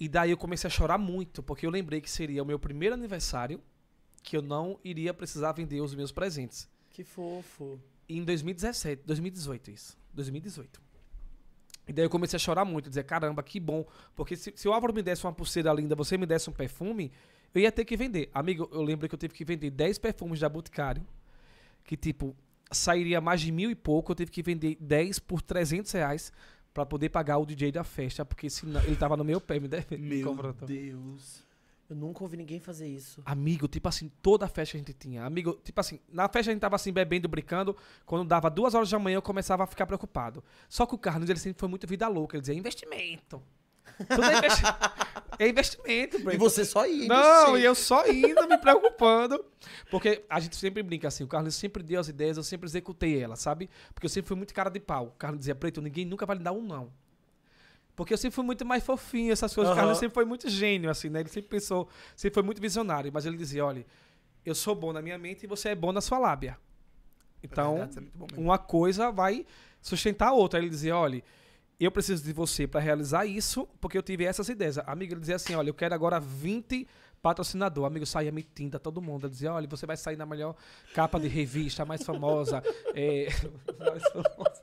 E daí eu comecei a chorar muito, porque eu lembrei que seria o meu primeiro aniversário que eu não iria precisar vender os meus presentes. Que fofo. Em 2017, 2018 isso, 2018. E daí eu comecei a chorar muito, dizer, caramba, que bom. Porque se, se o Álvaro me desse uma pulseira linda, você me desse um perfume, eu ia ter que vender. Amigo, eu lembro que eu tive que vender 10 perfumes da Boticário, que tipo, sairia mais de mil e pouco, eu tive que vender 10 por 300 reais, para poder pagar o DJ da festa, porque senão ele tava no meu pé, me deve. Meu me Deus. Eu nunca ouvi ninguém fazer isso. Amigo, tipo assim, toda a festa a gente tinha. Amigo, tipo assim, na festa a gente tava assim, bebendo, brincando. Quando dava duas horas da manhã, eu começava a ficar preocupado. Só que o Carlos, ele sempre foi muito vida louca. Ele dizia, é investimento. Tudo é, investi... é investimento, Breno. E você só indo. Não, sim. e eu só indo, me preocupando. Porque a gente sempre brinca assim, o Carlos sempre deu as ideias, eu sempre executei elas, sabe? Porque eu sempre fui muito cara de pau. O Carlos dizia, Preto, ninguém nunca vai lhe dar um não. Porque eu sempre fui muito mais fofinho, essas coisas. Uhum. O Carlos sempre foi muito gênio, assim, né? Ele sempre pensou, sempre foi muito visionário. Mas ele dizia, olha, eu sou bom na minha mente e você é bom na sua lábia. É então, é verdade, é uma coisa vai sustentar a outra. Aí ele dizia, olha, eu preciso de você para realizar isso, porque eu tive essas ideias. A amiga dizia assim: olha, eu quero agora 20 patrocinador. O amigo saía mentindo a todo mundo. Ele dizia: olha, você vai sair na melhor capa de revista, mais famosa. é, mais famosa.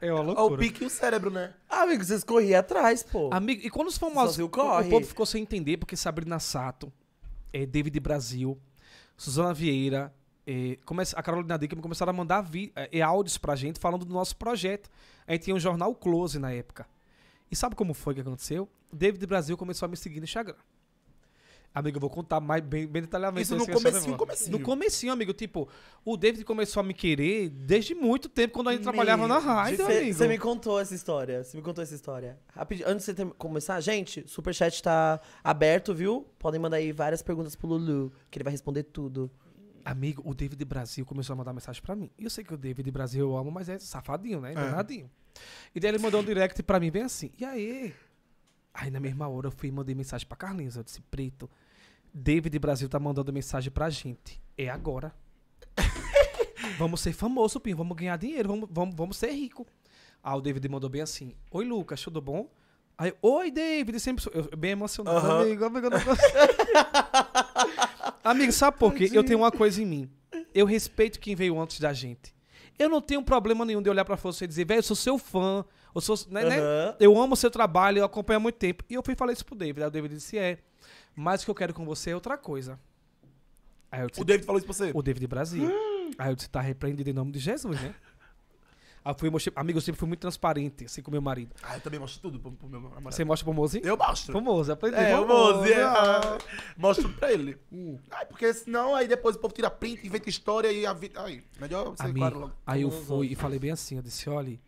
É uma loucura. O pique e o cérebro, né? amigo, vocês corriam atrás, pô. Amigo, e quando os famosos. O, corre. o povo ficou sem entender, porque Sabrina Sato, é, David Brasil, Suzana Vieira, é, a Carolina Dickman começaram a mandar vi, é, é áudios pra gente falando do nosso projeto. A gente tinha um jornal Close na época. E sabe como foi que aconteceu? David Brasil começou a me seguir no Instagram. Amigo, eu vou contar mais bem, bem detalhadamente. Isso no comecinho, comecinho. No comecinho, amigo. Tipo, o David começou a me querer desde muito tempo, quando a gente me... trabalhava na rádio, amigo. Você me contou essa história. Você me contou essa história. Rapidinho, antes de você ter, começar, gente, superchat tá aberto, viu? Podem mandar aí várias perguntas pro Lulu, que ele vai responder tudo. Amigo, o David Brasil começou a mandar mensagem pra mim. E eu sei que o David Brasil eu amo, mas é safadinho, né? Enganadinho. É. E daí ele mandou um direct pra mim, bem assim. E aí? Aí na mesma hora eu fui e mandei mensagem pra Carlinhos. Eu disse, Preto, David Brasil tá mandando mensagem pra gente. É agora. vamos ser famoso, Pinho. Vamos ganhar dinheiro. Vamos, vamos, vamos ser rico. Aí ah, o David mandou bem assim. Oi, Lucas, tudo bom? Aí, oi, David. Sempre sou... Eu, bem emocionado, amigo. Amigo, eu não consigo. Amigo, sabe por quê? Eu tenho uma coisa em mim. Eu respeito quem veio antes da gente. Eu não tenho problema nenhum de olhar para você e dizer, velho, eu sou seu fã, eu, sou, né, uhum. né? eu amo o seu trabalho, eu acompanho há muito tempo. E eu fui falar isso pro David. Aí o David disse, é, mas o que eu quero com você é outra coisa. Disse, o David falou isso pra você? O David Brasil. Hum. Aí eu disse, tá repreendido em nome de Jesus, né? Aí ah, fui, mostrei, amigo, eu sempre fui muito transparente, assim, com meu marido. Ah, eu também mostro tudo pro, pro meu marido. Você mostra pro Mozi? Eu mostro. Pro Mozi, aprendi. É, o Mozi, é. Ah. Mostro pra ele. Hum. Ai, porque senão aí depois o povo tira print, inventa história e a vida... Aí, melhor você amigo, claro logo. Aí eu fui e falei bem assim, eu disse, olha,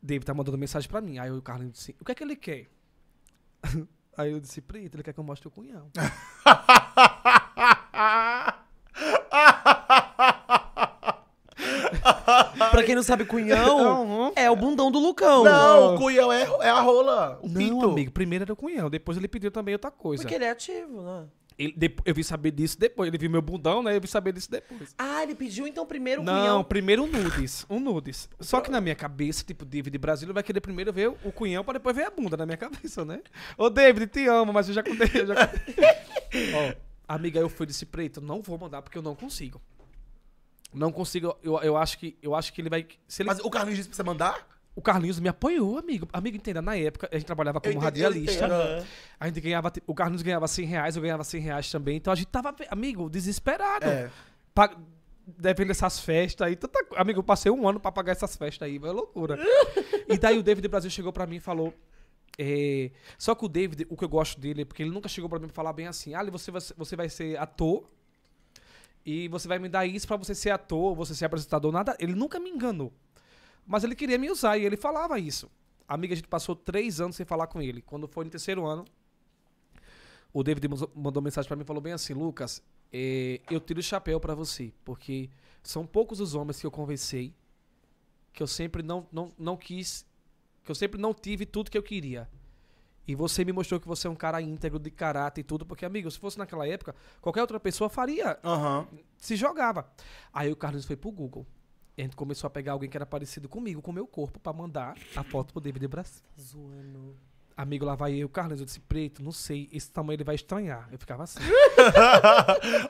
David tá mandando mensagem pra mim. Aí o Carlinho disse, o que é que ele quer? Aí eu disse, print ele quer que eu mostre o cunhão. pra quem não sabe, cunhão uhum. é o bundão do Lucão. Não, o cunhão é, é a rola. O Não, pinto. amigo, primeiro era o cunhão, depois ele pediu também outra coisa. Porque ele é ativo, né? Ele- eu vim saber disso depois, ele viu meu bundão, né? Eu vim saber disso depois. Ah, ele pediu então primeiro o cunhão. Não, primeiro o nudes, um nudes. Só que na minha cabeça, tipo, David Brasil vai querer primeiro ver o cunhão pra depois ver a bunda na minha cabeça, né? Ô, David, te amo, mas eu já contei, eu já contei. Ó, amiga, eu fui desse preto, não vou mandar porque eu não consigo. Não consigo. Eu, eu, acho que, eu acho que ele vai. Se ele... Mas o Carlinhos disse pra você mandar? O Carlinhos me apoiou, amigo. Amigo, entenda, na época a gente trabalhava como entendi, radialista. A gente ganhava. O Carlinhos ganhava 100 reais, eu ganhava 100 reais também. Então a gente tava, amigo, desesperado. É. Pa... Depende dessas festas aí. Tanta... Amigo, eu passei um ano pra pagar essas festas aí. É loucura. e daí o David Brasil chegou pra mim e falou. É... Só que o David, o que eu gosto dele é porque ele nunca chegou pra mim pra falar bem assim: Ali, ah, você, você vai ser ator e você vai me dar isso para você ser ator, você ser apresentador, nada. Ele nunca me enganou. Mas ele queria me usar e ele falava isso. Amiga, a gente passou três anos sem falar com ele. Quando foi no terceiro ano, o David mandou mensagem para mim e falou bem assim: Lucas, eh, eu tiro o chapéu para você, porque são poucos os homens que eu conversei que eu sempre não, não, não quis, que eu sempre não tive tudo que eu queria. E você me mostrou que você é um cara íntegro de caráter e tudo, porque, amigo, se fosse naquela época, qualquer outra pessoa faria. Uhum. Se jogava. Aí o Carlos foi pro Google. E a gente começou a pegar alguém que era parecido comigo, com o meu corpo, para mandar a foto pro David Brasil. Zoando. Amigo, lá vai eu, Carlos, eu disse, preto, não sei, esse tamanho ele vai estranhar. Eu ficava assim.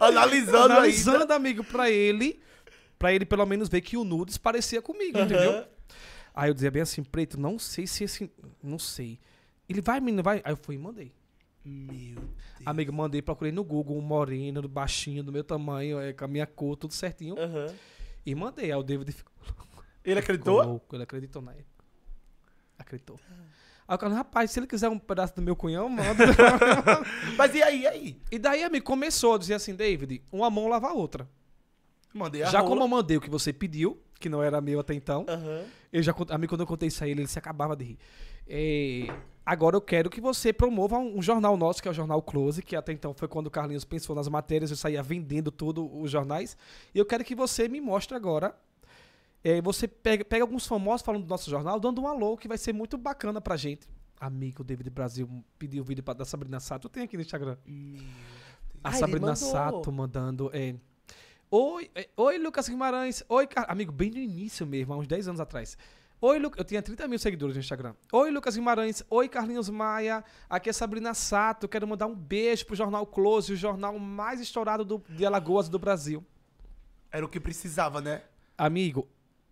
Analisando Analisando, ainda. amigo, pra ele, pra ele pelo menos ver que o nudes parecia comigo, uhum. entendeu? Aí eu dizia bem assim, preto, não sei se esse. Não sei. Ele vai, menino, vai. Aí eu fui e mandei. Meu Deus. Amigo, mandei, procurei no Google um moreno, do baixinho, do meu tamanho, é, com a minha cor, tudo certinho. Uhum. E mandei. Aí o David ficou louco. Ele acreditou? Ficou louco, ele acreditou na época. Acreditou. Aí o cara, rapaz, se ele quiser um pedaço do meu cunhão, manda. Mas e aí, e aí? E daí, amigo, começou a dizer assim, David, uma mão lava a outra. Mandei a Já rola. como eu mandei o que você pediu, que não era meu até então, uhum. eu já, amigo, quando eu contei isso a ele, ele se acabava de rir. É... Agora eu quero que você promova um, um, jornal nosso, que é o Jornal Close, que até então foi quando o Carlinhos pensou nas matérias, eu saía vendendo tudo, os jornais. E eu quero que você me mostre agora. É, você pega, pega alguns famosos falando do nosso jornal, dando um alô, que vai ser muito bacana pra gente. Amigo David Brasil pediu o vídeo pra, da Sabrina Sato. Tem aqui no Instagram. a Sabrina Sato mandando. É, oi, é, oi, Lucas Guimarães. Oi, car... amigo, bem no início mesmo, há uns 10 anos atrás. Oi, Lu... Eu tinha 30 mil seguidores no Instagram. Oi, Lucas Guimarães. Oi, Carlinhos Maia. Aqui é Sabrina Sato. Quero mandar um beijo pro Jornal Close, o jornal mais estourado do... de Alagoas do Brasil. Era o que precisava, né? Amigo,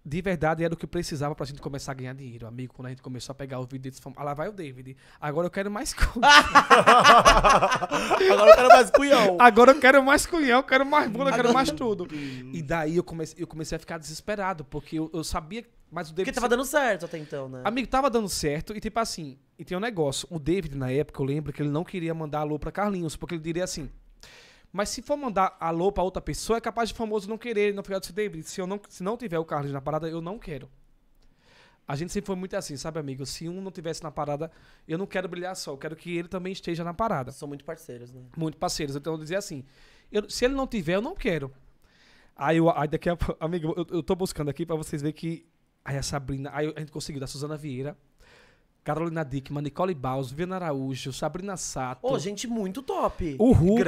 de verdade era o que precisava pra gente começar a ganhar dinheiro. Amigo, quando a gente começou a pegar o vídeo, eles falaram, ah, lá vai o David. Agora eu quero mais Agora eu quero mais cunhão. Agora eu quero mais cunhão, quero mais bunda, quero mais tudo. Hum. E daí eu comecei, eu comecei a ficar desesperado, porque eu, eu sabia mas o David. Porque tava sempre... dando certo até então, né? Amigo, tava dando certo e tipo assim. E tem um negócio. O David, na época, eu lembro que ele não queria mandar alô pra Carlinhos, porque ele diria assim. Mas se for mandar alô pra outra pessoa, é capaz de famoso não querer, não ficar desse David. Se, eu não, se não tiver o Carlinhos na parada, eu não quero. A gente sempre foi muito assim, sabe, amigo? Se um não tivesse na parada, eu não quero brilhar só, eu quero que ele também esteja na parada. São muito parceiros, né? Muito parceiros. Então eu dizia assim: eu, se ele não tiver, eu não quero. Aí, eu, aí daqui a pouco, amigo, eu, eu tô buscando aqui para vocês verem que Aí a Sabrina, aí a gente conseguiu da Suzana Vieira Carolina Dickman, Nicole Baus, Viana Araújo, Sabrina Sato. Ô, oh, gente muito top. O Hulk, o,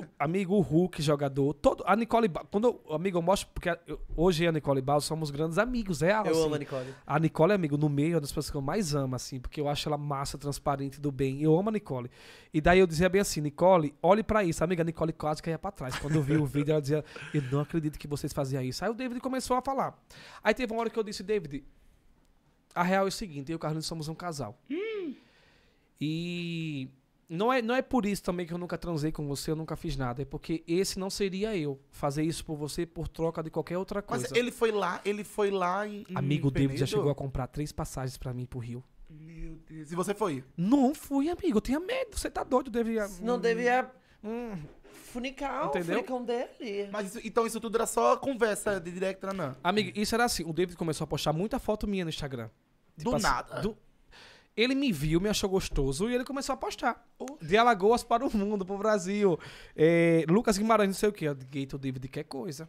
né? amigo, o Hulk, jogador, todo, a Nicole quando, eu, amigo, eu mostro, porque eu, hoje e a Nicole Baus somos grandes amigos, é assim. Eu amo a assim. Nicole. A Nicole, amigo, no meio é uma das pessoas que eu mais amo, assim, porque eu acho ela massa, transparente, do bem, eu amo a Nicole. E daí eu dizia bem assim, Nicole, olhe pra isso, amiga, a Nicole quase caía pra trás. Quando eu vi o vídeo, ela dizia, eu não acredito que vocês faziam isso. Aí o David começou a falar. Aí teve uma hora que eu disse, David, a real é o seguinte, eu e o Carlinhos somos um casal. Hum. E não é, não é por isso também que eu nunca transei com você, eu nunca fiz nada. É porque esse não seria eu fazer isso por você por troca de qualquer outra coisa. Mas ele foi lá, ele foi lá em. Amigo David já chegou a comprar três passagens para mim pro Rio. Meu Deus. E você foi? Não fui, amigo. Eu tinha medo. Você tá doido, devia. Não devia. Hum funical, Entendeu? funicão dele. Mas isso- então isso tudo era só conversa de direct, né? Amigo, isso era assim. O David começou a postar muita foto minha no Instagram. Tipo do assim, nada. do- Ele me viu, me achou gostoso e ele começou a postar. Oh. De Alagoas para o mundo, para o Brasil. É, Lucas Guimarães, não sei o quê. Eu o David quer coisa.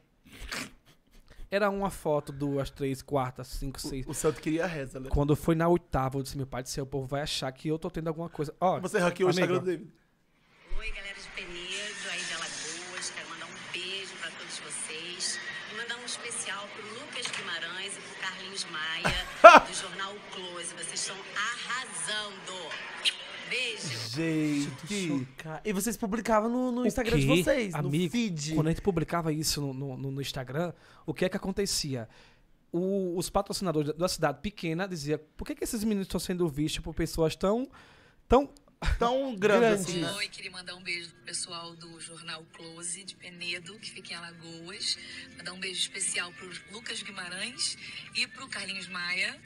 Era uma foto, duas, três, quartas, cinco, seis. O Santo queria reza, né? Quando foi na oitava, eu disse, meu pai do céu, o povo vai achar que eu tô tendo alguma coisa. Ó, Você hackeou o amigo, Instagram do David. Oi, galera Gente! E vocês publicavam no, no Instagram de vocês, Amigo, no feed. Quando a gente publicava isso no, no, no Instagram, o que é que acontecia? O, os patrocinadores da cidade pequena diziam por que, que esses meninos estão sendo vistos por pessoas tão... tão tão grande. grande. Assim, né? Oi, queria mandar um beijo pro pessoal do jornal Close de Penedo, que fica em Alagoas. Mandar um beijo especial pro Lucas Guimarães e pro Carlinhos Maia.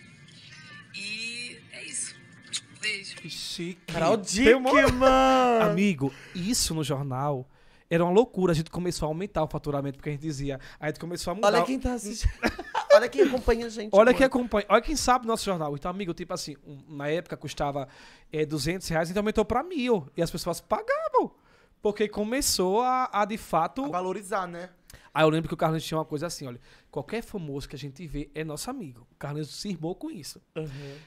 E é isso. Beijo. Que chique. Carol Dickman! Amigo, isso no jornal era uma loucura. A gente começou a aumentar o faturamento, porque a gente dizia. A gente começou a mudar. Olha quem tá assistindo. olha quem acompanha a gente. Olha mano. quem acompanha. Olha quem sabe nosso jornal. Então, amigo, tipo assim, um, na época custava é, eh, 200 reais, então aumentou pra mil. E as pessoas pagavam. Porque começou a, a de fato. A valorizar, né? Aí eu lembro que o Carlos tinha uma coisa assim, olha. Qualquer famoso que a gente vê é nosso amigo. O Carlinhos se irmou com isso. Uhum.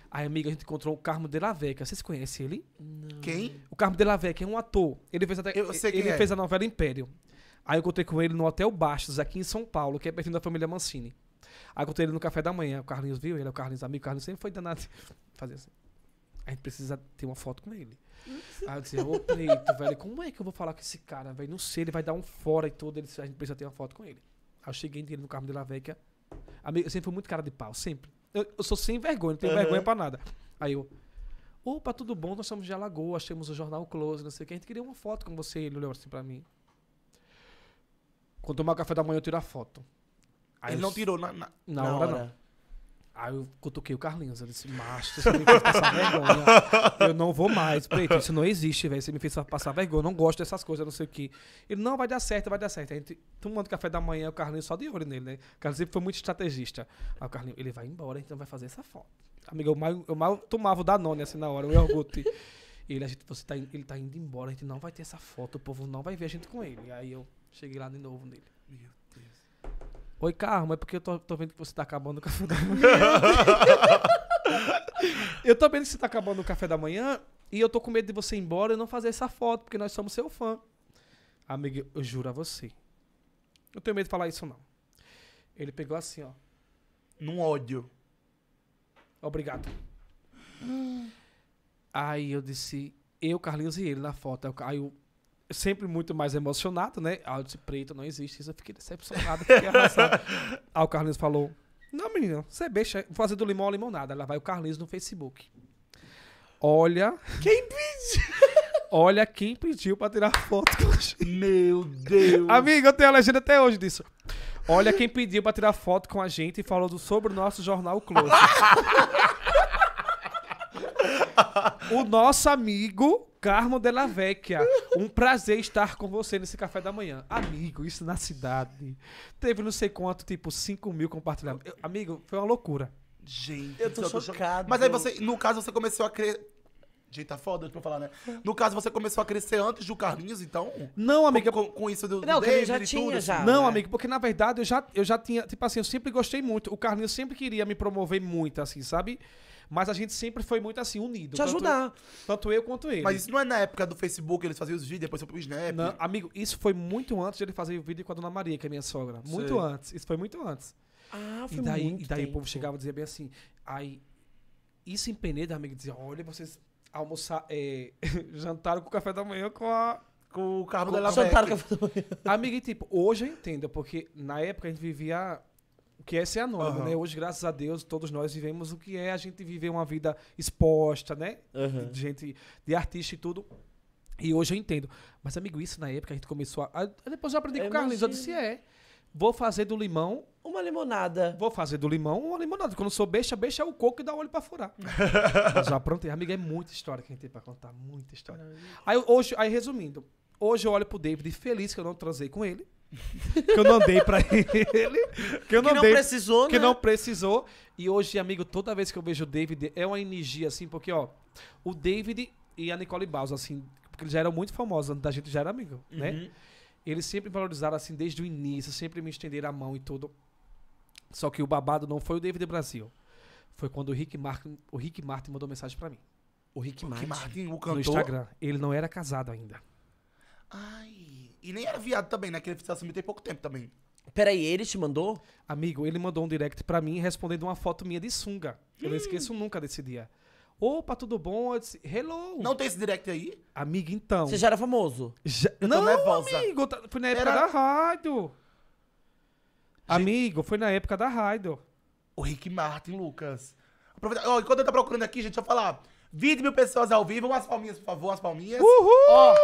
Aí, amiga, a gente encontrou o Carmo de la Vecchia. Vocês conhecem ele? Não. Quem? O Carmo de la Vecchia é um ator. Ele fez, até, ele é. fez a novela Império. Aí eu contei com ele no Hotel Bastos, aqui em São Paulo, que é pertinho da família Mancini. Aí eu contei ele no café da manhã. O Carlinhos viu, ele é o Carlinhos amigo. O Carlinhos sempre foi danado. Fazer assim. A gente precisa ter uma foto com ele. Aí eu disse, ô Preto, velho, como é que eu vou falar com esse cara, velho? Não sei, ele vai dar um fora e todo. a gente precisa ter uma foto com ele. Aí eu cheguei entrei no carro de La Vecchia. Amigo, eu sempre fui muito cara de pau, sempre. Eu, eu sou sem vergonha, não tenho uhum. vergonha pra nada. Aí eu. Opa, tudo bom? Nós estamos de Alagoa, achamos o jornal Close, não sei o que. A gente queria uma foto com você. Ele olhou assim pra mim. Quando tomar o café da manhã, eu tiro a foto. Aí ele eu... não tirou na, na, na, na hora, hora, não. Aí eu cutuquei o Carlinhos, eu disse, macho, você me fez passar vergonha. Eu não vou mais, preto, isso não existe, velho. Você me fez passar vergonha, eu não gosto dessas coisas, não sei o quê. Ele, não, vai dar certo, vai dar certo. gente tomando café da manhã, o Carlinhos só de olho nele, né? O Carlinhos sempre foi muito estrategista. Aí o Carlinhos, ele vai embora, então vai fazer essa foto. Amiga, eu mal, eu mal tomava o Danone assim na hora, o iogurte. Ele, a gente, você tá, ele tá indo embora, a gente não vai ter essa foto, o povo não vai ver a gente com ele. Aí eu cheguei lá de novo nele. Meu Oi, Carmo, é porque eu tô, tô vendo que você tá acabando o café da manhã. eu tô vendo que você tá acabando o café da manhã e eu tô com medo de você ir embora e não fazer essa foto, porque nós somos seu fã. Amiga, eu juro a você. eu tenho medo de falar isso, não. Ele pegou assim, ó. Num ódio. Obrigado. Aí eu disse, eu, Carlinhos e ele na foto. Aí eu, sempre muito mais emocionado, né? Ah, eu disse, preto não existe. Isso eu fiquei decepcionado. Fiquei arrasado. o Carlinhos falou: Não, menino, você é beixa, fazer do limão a limonada. Lá vai o Carlinhos no Facebook. Olha. Quem pediu? Olha quem pediu pra tirar foto. com a gente. Meu Deus. Amigo, eu tenho a legenda até hoje disso. Olha quem pediu pra tirar foto com a gente e falou sobre o nosso jornal Close. o nosso amigo Carmo Della Vecchia. Um prazer estar com você nesse café da manhã. Amigo, isso na cidade. Teve não sei quanto, tipo, 5 mil compartilhamentos. Eu, amigo, foi uma loucura. Gente, eu tô, tô chocado. Mas aí você, no caso, você começou a crer. Gente, tá foda pra falar, né? No caso, você começou a crescer antes do Carlinhos, então? Não, amigo. Com, com isso do, do David já tinha, tudo, Já, não, né? amigo, porque na verdade eu já, eu já tinha. Tipo assim, eu sempre gostei muito. O Carlinhos sempre queria me promover muito, assim, sabe? Mas a gente sempre foi muito assim, unido. Te ajudar. Tanto eu quanto ele. Mas isso não é na época do Facebook, eles faziam os vídeos, depois foi pro Snap. Não, amigo, isso foi muito antes de ele fazer o vídeo com a dona Maria, que é minha sogra. Muito Sei. antes. Isso foi muito antes. Ah, foi e daí, muito E daí tempo. o povo chegava e dizia bem assim. Aí, isso em Peneda, amigo, dizia: olha, vocês almoçar, é, jantaram com café da manhã com a. Com o carro da Amigo, tipo, hoje eu entendo, porque na época a gente vivia o que é ser anônimo, uhum. né? Hoje, graças a Deus, todos nós vivemos o que é a gente viver uma vida exposta, né? Uhum. De gente, de artista e tudo. E hoje eu entendo. Mas, amigo, isso na época a gente começou a. a depois eu aprendi eu com o Carlinhos. Eu disse: é, vou fazer do limão. Uma limonada. Vou fazer do limão uma limonada. Quando sou beixa, beixa é o coco e dá olho pra furar. já aprontei. Amigo, é muita história que a gente tem pra contar. Muita história. É aí, hoje, aí resumindo. Hoje eu olho pro David feliz que eu não transei com ele que eu não dei pra ele. Que eu não, que não dei, precisou, Que né? não precisou. E hoje, amigo, toda vez que eu vejo o David, é uma energia, assim, porque, ó, o David e a Nicole Baus, assim, porque eles já eram muito famosos, antes da gente já era amigo, né? uhum. né? Eles sempre valorizaram, assim, desde o início, sempre me estenderam a mão e tudo. Só que o babado não foi o David Brasil. Foi quando o Rick Martin, o Rick Martin mandou mensagem para mim. O Rick, o Rick Martin, Martin, o cantor? No Instagram. Ele não era casado ainda. Ai. E nem era viado também, né? Que ele precisa assumir tem pouco tempo também. Peraí, ele te mandou? Amigo, ele mandou um direct pra mim respondendo uma foto minha de sunga. Eu não hum. esqueço nunca desse dia. Opa, tudo bom? Eu disse, hello. Não tem esse direct aí? Amigo, então. Você já era famoso? Já... Eu tô Não, nervosa. amigo, tá- foi na época Era- da rádio. Amigo, foi na época da rádio. O Rick Martin, Lucas. Aproveita. Ó, enquanto eu tá procurando aqui, gente, deixa eu falar. 20 mil pessoas ao vivo. Umas palminhas, por favor, umas palminhas. Uhul!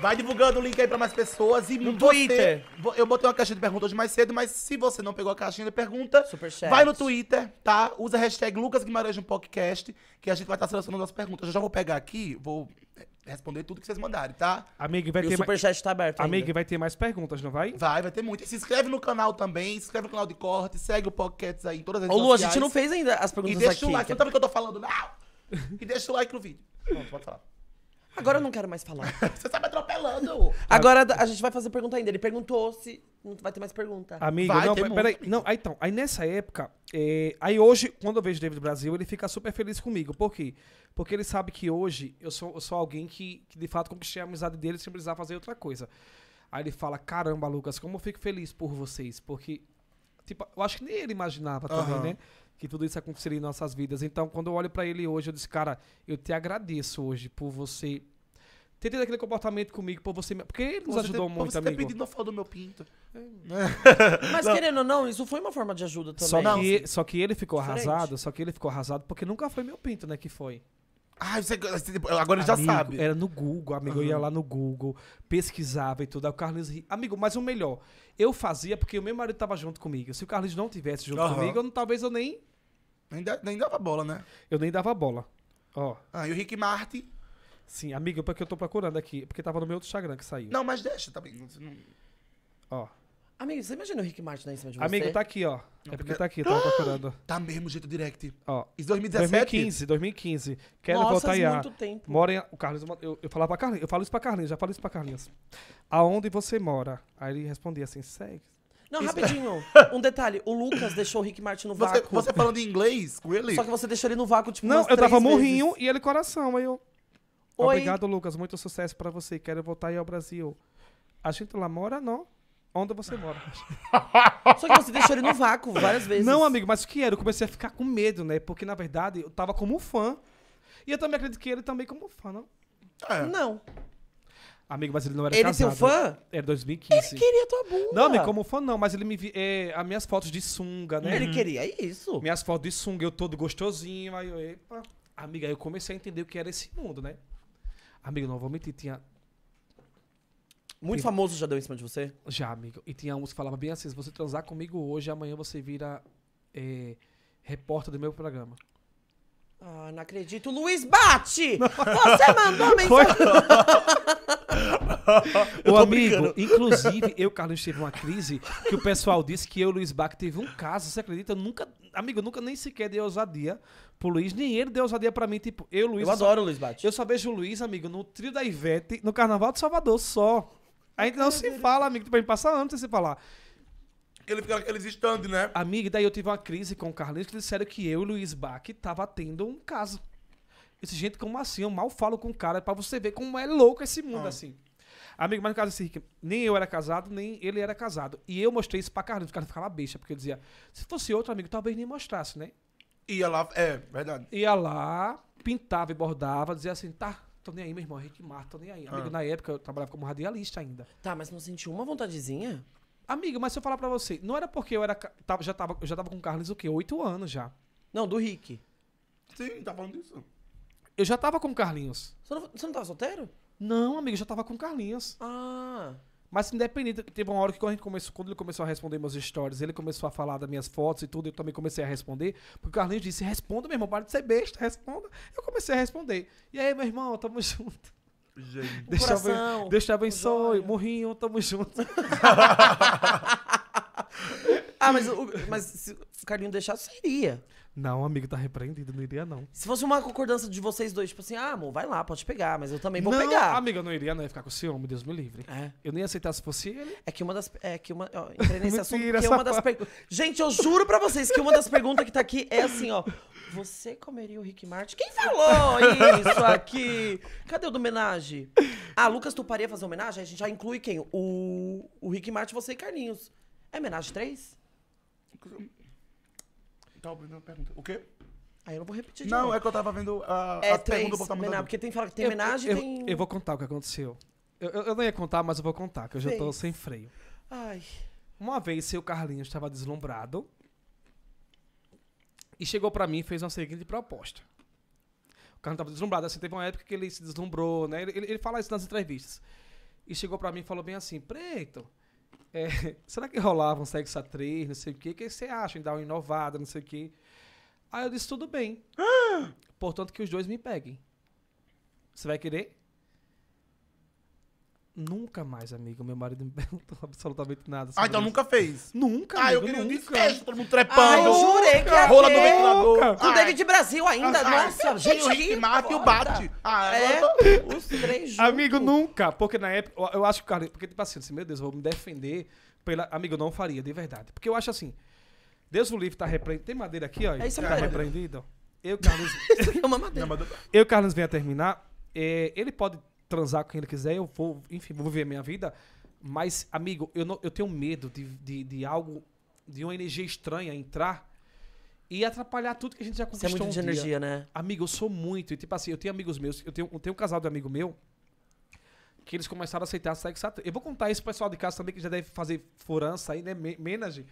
Vai divulgando o link aí pra mais pessoas. E no você, Twitter. Eu botei uma caixinha de perguntas hoje mais cedo, mas se você não pegou a caixinha de pergunta, Superchat. vai no Twitter, tá? Usa a hashtag Lucas Guimarães podcast, que a gente vai estar tá selecionando as perguntas. Eu já vou pegar aqui, vou é, responder tudo que vocês mandarem, tá? Amigo, vai e ter o superchat mais... tá aberto Amigo, ainda. vai ter mais perguntas, não vai? Vai, vai ter muito. E se inscreve no canal também, se inscreve no canal de corte, segue o podcast aí, todas as Ô, Lu, a gente não fez ainda as perguntas aqui. E deixa aqui, o like, não tá vendo que eu tô falando, não! E deixa o like no vídeo. Pronto, pode falar. Agora eu não quero mais falar. Você sabe tá atropelando. Agora a gente vai fazer pergunta ainda. Ele perguntou se não vai ter mais pergunta. Amiga, vai não, peraí. não, aí então, aí nessa época, é, aí hoje, quando eu vejo David Brasil, ele fica super feliz comigo. Por quê? Porque ele sabe que hoje eu sou, eu sou alguém que, que, de fato conquistei a amizade dele sem precisar fazer outra coisa. Aí ele fala: caramba, Lucas, como eu fico feliz por vocês. Porque, tipo, eu acho que nem ele imaginava uhum. também, né? que tudo isso aconteceria em nossas vidas. Então, quando eu olho para ele hoje, eu disse, cara, eu te agradeço hoje por você ter tido aquele comportamento comigo, por você. Porque ele nos você ajudou ter, muito, você amigo. Você pedido uma foto do meu pinto. É. Mas não. querendo ou não, isso foi uma forma de ajuda também. Só não, que, só que ele ficou Diferente. arrasado, só que ele ficou arrasado porque nunca foi meu pinto, né, que foi. Ah, você, é tipo, agora ele já sabe. Era no Google, amigo. Uhum. Eu ia lá no Google, pesquisava e tudo. Aí o Carlos ri. Amigo, mas o melhor, eu fazia porque o meu marido estava junto comigo. Se o Carlos não tivesse junto uhum. comigo, eu, talvez eu nem nem, da, nem dava bola, né? Eu nem dava bola. Ó. Ah, e o Rick Martin. Sim, amigo, porque eu tô procurando aqui. Porque tava no meu outro Instagram que saiu. Não, mas deixa também. Tá não... Ó. Amigo, você imagina o Rick Martin lá em cima de você? Amigo, tá aqui, ó. é porque tá aqui, tava ah! procurando. Tá mesmo, jeito direct. Ó. Isso 2017? 2015, 2015. Quero Nossa, voltar a muito tempo. Mora em... O Carlos, eu, eu falava pra Carlinhos, eu falo isso pra Carlinhos, já falo isso pra Carlinhos. Aonde você mora? Aí ele respondia assim, segue. Não, Isso- rapidinho. um detalhe. O Lucas deixou o Rick Martin no vácuo. você falando em inglês com ele? Só que você deixou ele no vácuo, tipo, Não, umas eu três tava vezes. morrinho e ele coração. Aí eu. Oi. Obrigado, Lucas. Muito sucesso pra você. Quero voltar aí ao Brasil. A gente lá mora, não? Onde você mora? Só que você deixou ele no vácuo várias vezes. Não, amigo, mas o que era? Eu comecei a ficar com medo, né? Porque, na verdade, eu tava como fã. E eu também acredito que ele também como fã, não? É. Não. Amigo, mas ele não era ele é casado. Ele seu fã? É era 2015. Ele queria tua bunda. Não, amigo, como fã não, mas ele me via... É, as minhas fotos de sunga, né? Ele queria isso. Minhas fotos de sunga, eu todo gostosinho, aí eu, epa. Amiga, eu comecei a entender o que era esse mundo, né? Amigo, não vou mentir, tinha... Muito famoso já deu em cima de você? Já, amigo. E tinha uns que falavam bem assim, se você transar comigo hoje, amanhã você vira é, repórter do meu programa. Ah, não acredito. Luiz Bate! Você mandou mensagem. o amigo, brincando. inclusive, eu, Carlos, tive uma crise que o pessoal disse que eu, Luiz Bate, teve um caso. Você acredita? Eu nunca, amigo, nunca nem sequer dei ousadia pro Luiz, nem ele deu ousadia pra mim. Tipo, eu, Luiz. Eu só, adoro o Luiz Bate. Eu só vejo o Luiz, amigo, no trio da Ivete, no Carnaval de Salvador só. A gente não se fala, amigo. Tipo, a gente passa anos sem se falar ele fica naqueles stand, né? Amiga, daí eu tive uma crise com o Carlinhos que disseram que eu e o Luiz Bach tava tendo um caso. Esse gente, como assim? Eu mal falo com o cara para você ver como é louco esse mundo ah. assim. Amigo, mas no caso assim, nem eu era casado, nem ele era casado. E eu mostrei isso pra Carlinhos, o cara ficava besta, porque ele dizia, se fosse outro amigo, talvez nem mostrasse, né? Ia lá, é, verdade. Ia lá, pintava e bordava, dizia assim, tá, tô nem aí, meu irmão, Rick Marta, tô nem aí. Ah. Amigo, ah. na época eu trabalhava como radialista ainda. Tá, mas não sentiu uma vontadezinha? Amigo, mas se eu falar pra você, não era porque eu era, tava, já, tava, já tava com o Carlos o quê? Oito anos já. Não, do Rick. Sim, tá falando disso. Eu já tava com o Carlinhos. Você não, você não tava solteiro? Não, amigo, eu já tava com o Carlinhos. Ah. Mas independente, teve uma hora que quando, a gente começou, quando ele começou a responder meus stories, ele começou a falar das minhas fotos e tudo, eu também comecei a responder. Porque o Carlinhos disse, responda, meu irmão, para de ser besta, responda. Eu comecei a responder. E aí, meu irmão, tamo junto. Gente. deixa, coração, bem, deixa abençoe, morrinho, tamo junto. ah, mas, o, mas se o Carlinho deixar, seria. Não, amigo, tá repreendido, não iria não. Se fosse uma concordância de vocês dois, tipo assim, ah, amor, vai lá, pode pegar, mas eu também vou não, pegar. amiga, eu não iria, não ia ficar com ciúme, Deus me livre. É. Eu nem ia aceitar se fosse ele. É que uma das. É que uma. Ó, entrei nesse assunto, Mentira, que uma das perguntas. Gente, eu juro pra vocês que uma das perguntas que tá aqui é assim, ó. Você comeria o Rick Martin? Quem falou isso aqui? Cadê o do homenagem? Ah, Lucas, tu paria fazer homenagem? A gente já inclui quem? O, o Rick Martin, você e Carlinhos. É homenagem 3? Tá, o uma pergunta. O quê? Aí eu não vou repetir de Não, novo. é que eu tava vendo a, é a pergunta do botafogo. mandador Porque tem que falar que tem eu, homenagem, eu, tem... Eu vou contar o que aconteceu. Eu, eu, não ia contar, mas eu vou contar, que eu já Fez. tô sem freio. Ai. Uma vez, seu Carlinhos estava deslumbrado e chegou para mim e fez uma seguinte proposta. O Carlinhos estava deslumbrado, assim, teve uma época que ele se deslumbrou, né? Ele, ele, ele fala isso nas entrevistas. E chegou para mim e falou bem assim, Preto, é, será que rolava um sexo a três, não sei o quê? O que você acha? em dar uma inovada, não sei o quê. Aí eu disse, tudo bem. Portanto, que os dois me peguem. Você vai querer? Nunca mais, amigo. Meu marido me perguntou absolutamente nada. Ah, então nunca fez? Nunca. Ah, eu queria um desfecho, todo mundo trepando. Ah, eu jurei que ia Rola ter. no ventilador. Com ah, David Brasil ainda. Ah, Nossa, gente. O Rick mata e o bate. Ah, é. Os três juntos. Amigo, nunca. Porque na época, eu acho que, cara, porque tipo assim, assim meu Deus, vou me defender. Pela... Amigo, eu não faria, de verdade. Porque eu acho assim, Deus o livro tá repreendido. Tem madeira aqui, ó. É isso tá repreendido. Eu, Carlos. isso aqui é uma madeira. Eu, Carlos, venha a terminar. É, ele pode transar com quem ele quiser, eu vou, enfim, vou viver a minha vida. Mas, amigo, eu, não, eu tenho medo de, de, de algo, de uma energia estranha entrar e atrapalhar tudo que a gente já conquistou. Você é muito um de dia. energia, né? Amigo, eu sou muito. E tipo assim, eu tenho amigos meus, eu tenho, eu tenho um casal de amigo meu que eles começaram a aceitar sexo atrás. Eu vou contar isso pro pessoal de casa também, que já deve fazer furança aí, né? Menage.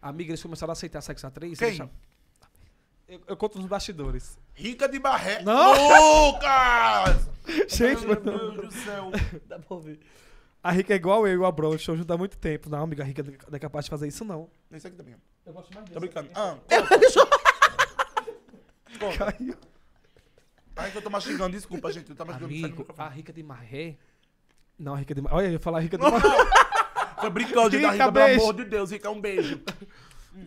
Amiga, eles começaram a aceitar sexo a três. Quem? Deixa... Eu, conto nos bastidores. Rica de barré. Não! Lucas! Gente, meu Deus do céu. Dá pra ouvir. A Rica é igual eu e o Abroad, show junto há muito tempo. Não, amiga, a Rica não é capaz de fazer isso, não. Esse aqui também. Eu gosto mais desse. Tô brincando. Ah, conta. Caiu. que eu tô mastigando, desculpa, gente. Eu tava Amigo, a Rica de Marré... Não, a Rica de Marré... Olha, eu ia falar a Rica de Marré. Tô brincando, gente, a Rica, pelo amor de Deus. Rica, um beijo.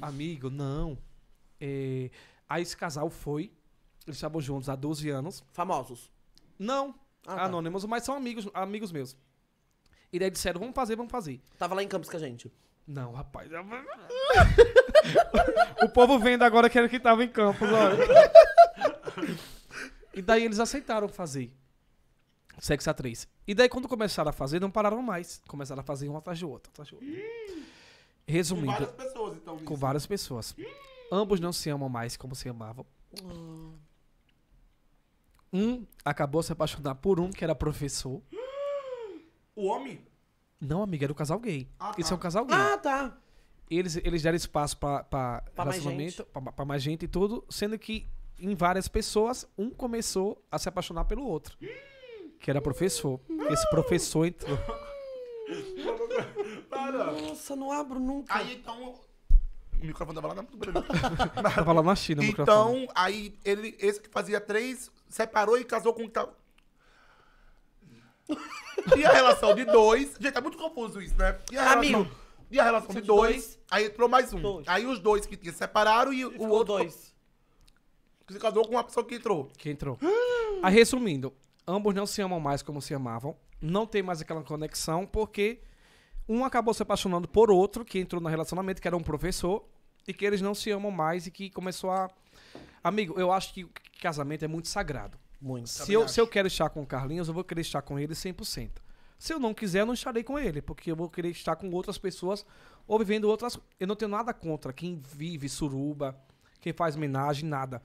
Amigo, não. É... Aí esse casal foi. Eles estavam juntos há 12 anos. Famosos? Não, ah, tá. anônimos, mas são amigos, amigos meus. E daí disseram, vamos fazer, vamos fazer. Tava lá em Campos com a gente. Não, rapaz. o povo vendo agora que era que tava em Campos, olha. e daí eles aceitaram fazer sexo a três. E daí quando começaram a fazer, não pararam mais. Começaram a fazer um atrás do outro, atrás outro. Hum. Resumindo. Com várias pessoas, então. Com isso. várias pessoas. Ambos não se amam mais como se amavam. Hum. Um acabou se apaixonar por um que era professor. O homem? Não, amiga, era o casal gay. Ah, Isso é tá. é um casal gay. Ah, tá. Eles, eles deram espaço pra, pra, pra relacionamento, mais pra, pra, mais gente e tudo, sendo que em várias pessoas, um começou a se apaixonar pelo outro. Que era professor. Esse professor entrou. Para. Nossa, não abro nunca. Aí então microfone tava lá na. tava lá na China, Então, microfone. aí ele, esse que fazia três, separou e casou com o que tava. E a relação de dois. Gente, tá muito confuso isso, né? E a Amigo. relação, e a relação de dois, dois, Aí entrou mais um. Dois. Aí os dois que tinha separaram e, e o outro. dois. Que se casou com uma pessoa que entrou. Que entrou. aí, resumindo, ambos não se amam mais como se amavam. Não tem mais aquela conexão, porque um acabou se apaixonando por outro que entrou no relacionamento, que era um professor, e que eles não se amam mais e que começou a. Amigo, eu acho que casamento é muito sagrado. Muito. Se eu, se eu quero estar com o Carlinhos, eu vou querer estar com ele 100%. Se eu não quiser, eu não estarei com ele, porque eu vou querer estar com outras pessoas ou vivendo outras. Eu não tenho nada contra quem vive suruba, quem faz homenagem, nada.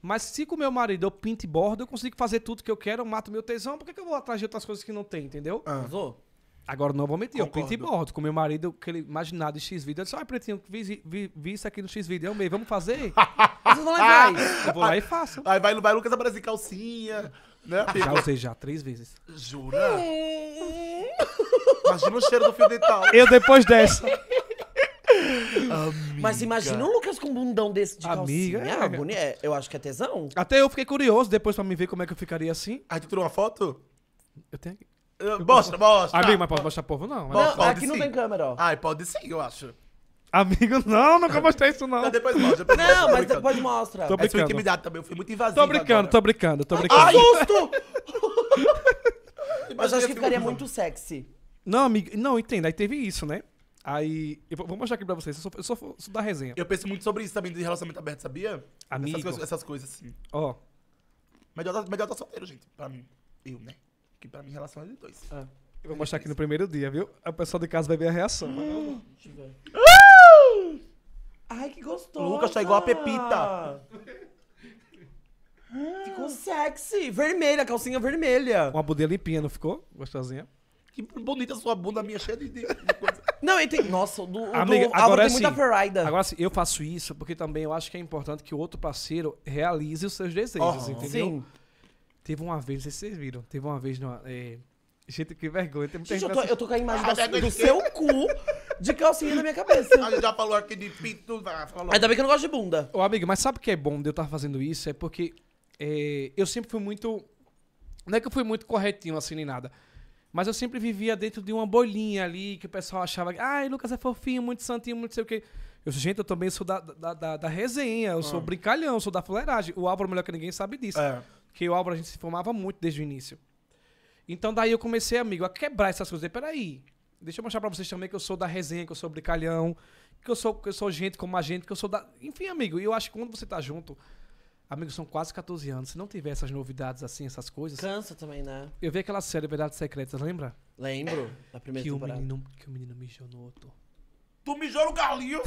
Mas se com meu marido eu pinto e bordo, eu consigo fazer tudo que eu quero, eu mato meu tesão, por que, que eu vou atrás de outras coisas que não tem, entendeu? Ah. Agora, não vou Concordo. eu pinto e morto com meu marido, que ele imaginado de X-Video. Eu disse, ah, Pretinho, vi, vi, vi, isso aqui no X-Video, é eu amei, vamos fazer? Vocês vão lá e Eu vou lá e faço. Aí vai, vai Lucas aparecer calcinha, né? Já usei já, três vezes. Jura? Imagina o cheiro do fio dental. Eu depois dessa. Amiga. Mas imagina o Lucas com um bundão desse de Amiga, calcinha. É. Ah, é. Eu acho que é tesão. Até eu fiquei curioso depois pra me ver como é que eu ficaria assim. Aí tu tirou uma foto? Eu tenho aqui. Mostra, mostra. Amigo, mas pode mostrar povo não. Não, aqui não tem câmera, ó. Ai, pode sim, eu acho. Amigo, não, nunca mostrei isso não. Não, depois mostra. depois mostra, Não, mas brincando. depois mostra. Tô É sua brincando. intimidade também, eu fui muito invasivo Tô brincando, tô brincando, tô brincando. Ai, susto! Mas eu acho que ficaria muito sexy. Não, amigo, não, entenda. Aí teve isso, né? Aí. Eu vou mostrar aqui pra vocês. Eu sou, eu sou, sou da resenha. Eu penso muito sobre isso também, de relacionamento aberto, sabia? Amigo. Essas coisas, essas coisas assim. Ó. Melhor, tá, melhor tá solteiro, gente, pra mim. Eu, né? Que pra mim, relação é de dois. Ah. eu vou mostrar aqui no primeiro dia, viu? O pessoal de casa vai ver a reação. Hum. Ah! Ai, que gostoso! Lucas tá igual a Pepita. Ah! Ficou sexy. Vermelha, calcinha vermelha. Uma bunda limpinha, não ficou? Gostosinha. Que bonita sua bunda, minha cheia de, de coisa. Não, e tem. Nossa, do, Amiga, do agora tem assim, muita ferrada. Agora assim, eu faço isso porque também eu acho que é importante que o outro parceiro realize os seus desejos, entendeu? Sim. Teve uma vez, não sei se vocês viram, teve uma vez numa. É... Gente, que vergonha. Tem muita gente, eu, tô, caindo eu tô com a imagem ah, do seu cu de calcinha na minha cabeça. A gente já falou aqui de pinto. Ah, falou. Ainda bem que eu não gosto de bunda. Ô, amigo, mas sabe o que é bom de eu estar fazendo isso? É porque é, eu sempre fui muito. Não é que eu fui muito corretinho assim nem nada. Mas eu sempre vivia dentro de uma bolinha ali que o pessoal achava. Ai, ah, Lucas é fofinho, muito santinho, muito sei o quê. Eu disse, gente, eu também sou da, da, da, da resenha, eu ah. sou brincalhão, sou da fuleiragem. O Álvaro, melhor que ninguém, sabe disso. É que o Álvaro a gente se formava muito desde o início. Então daí eu comecei, amigo, a quebrar essas coisas. peraí, deixa eu mostrar pra vocês também que eu sou da resenha, que eu sou brincalhão, que eu sou, que eu sou gente como a gente, que eu sou da... Enfim, amigo, eu acho que quando você tá junto... Amigo, são quase 14 anos. Se não tiver essas novidades assim, essas coisas... Cansa também, né? Eu vi aquela série Verdades Secretas, lembra? Lembro, Na primeira que temporada. O menino, que o menino mijou no outro. Tu mijou no galinho?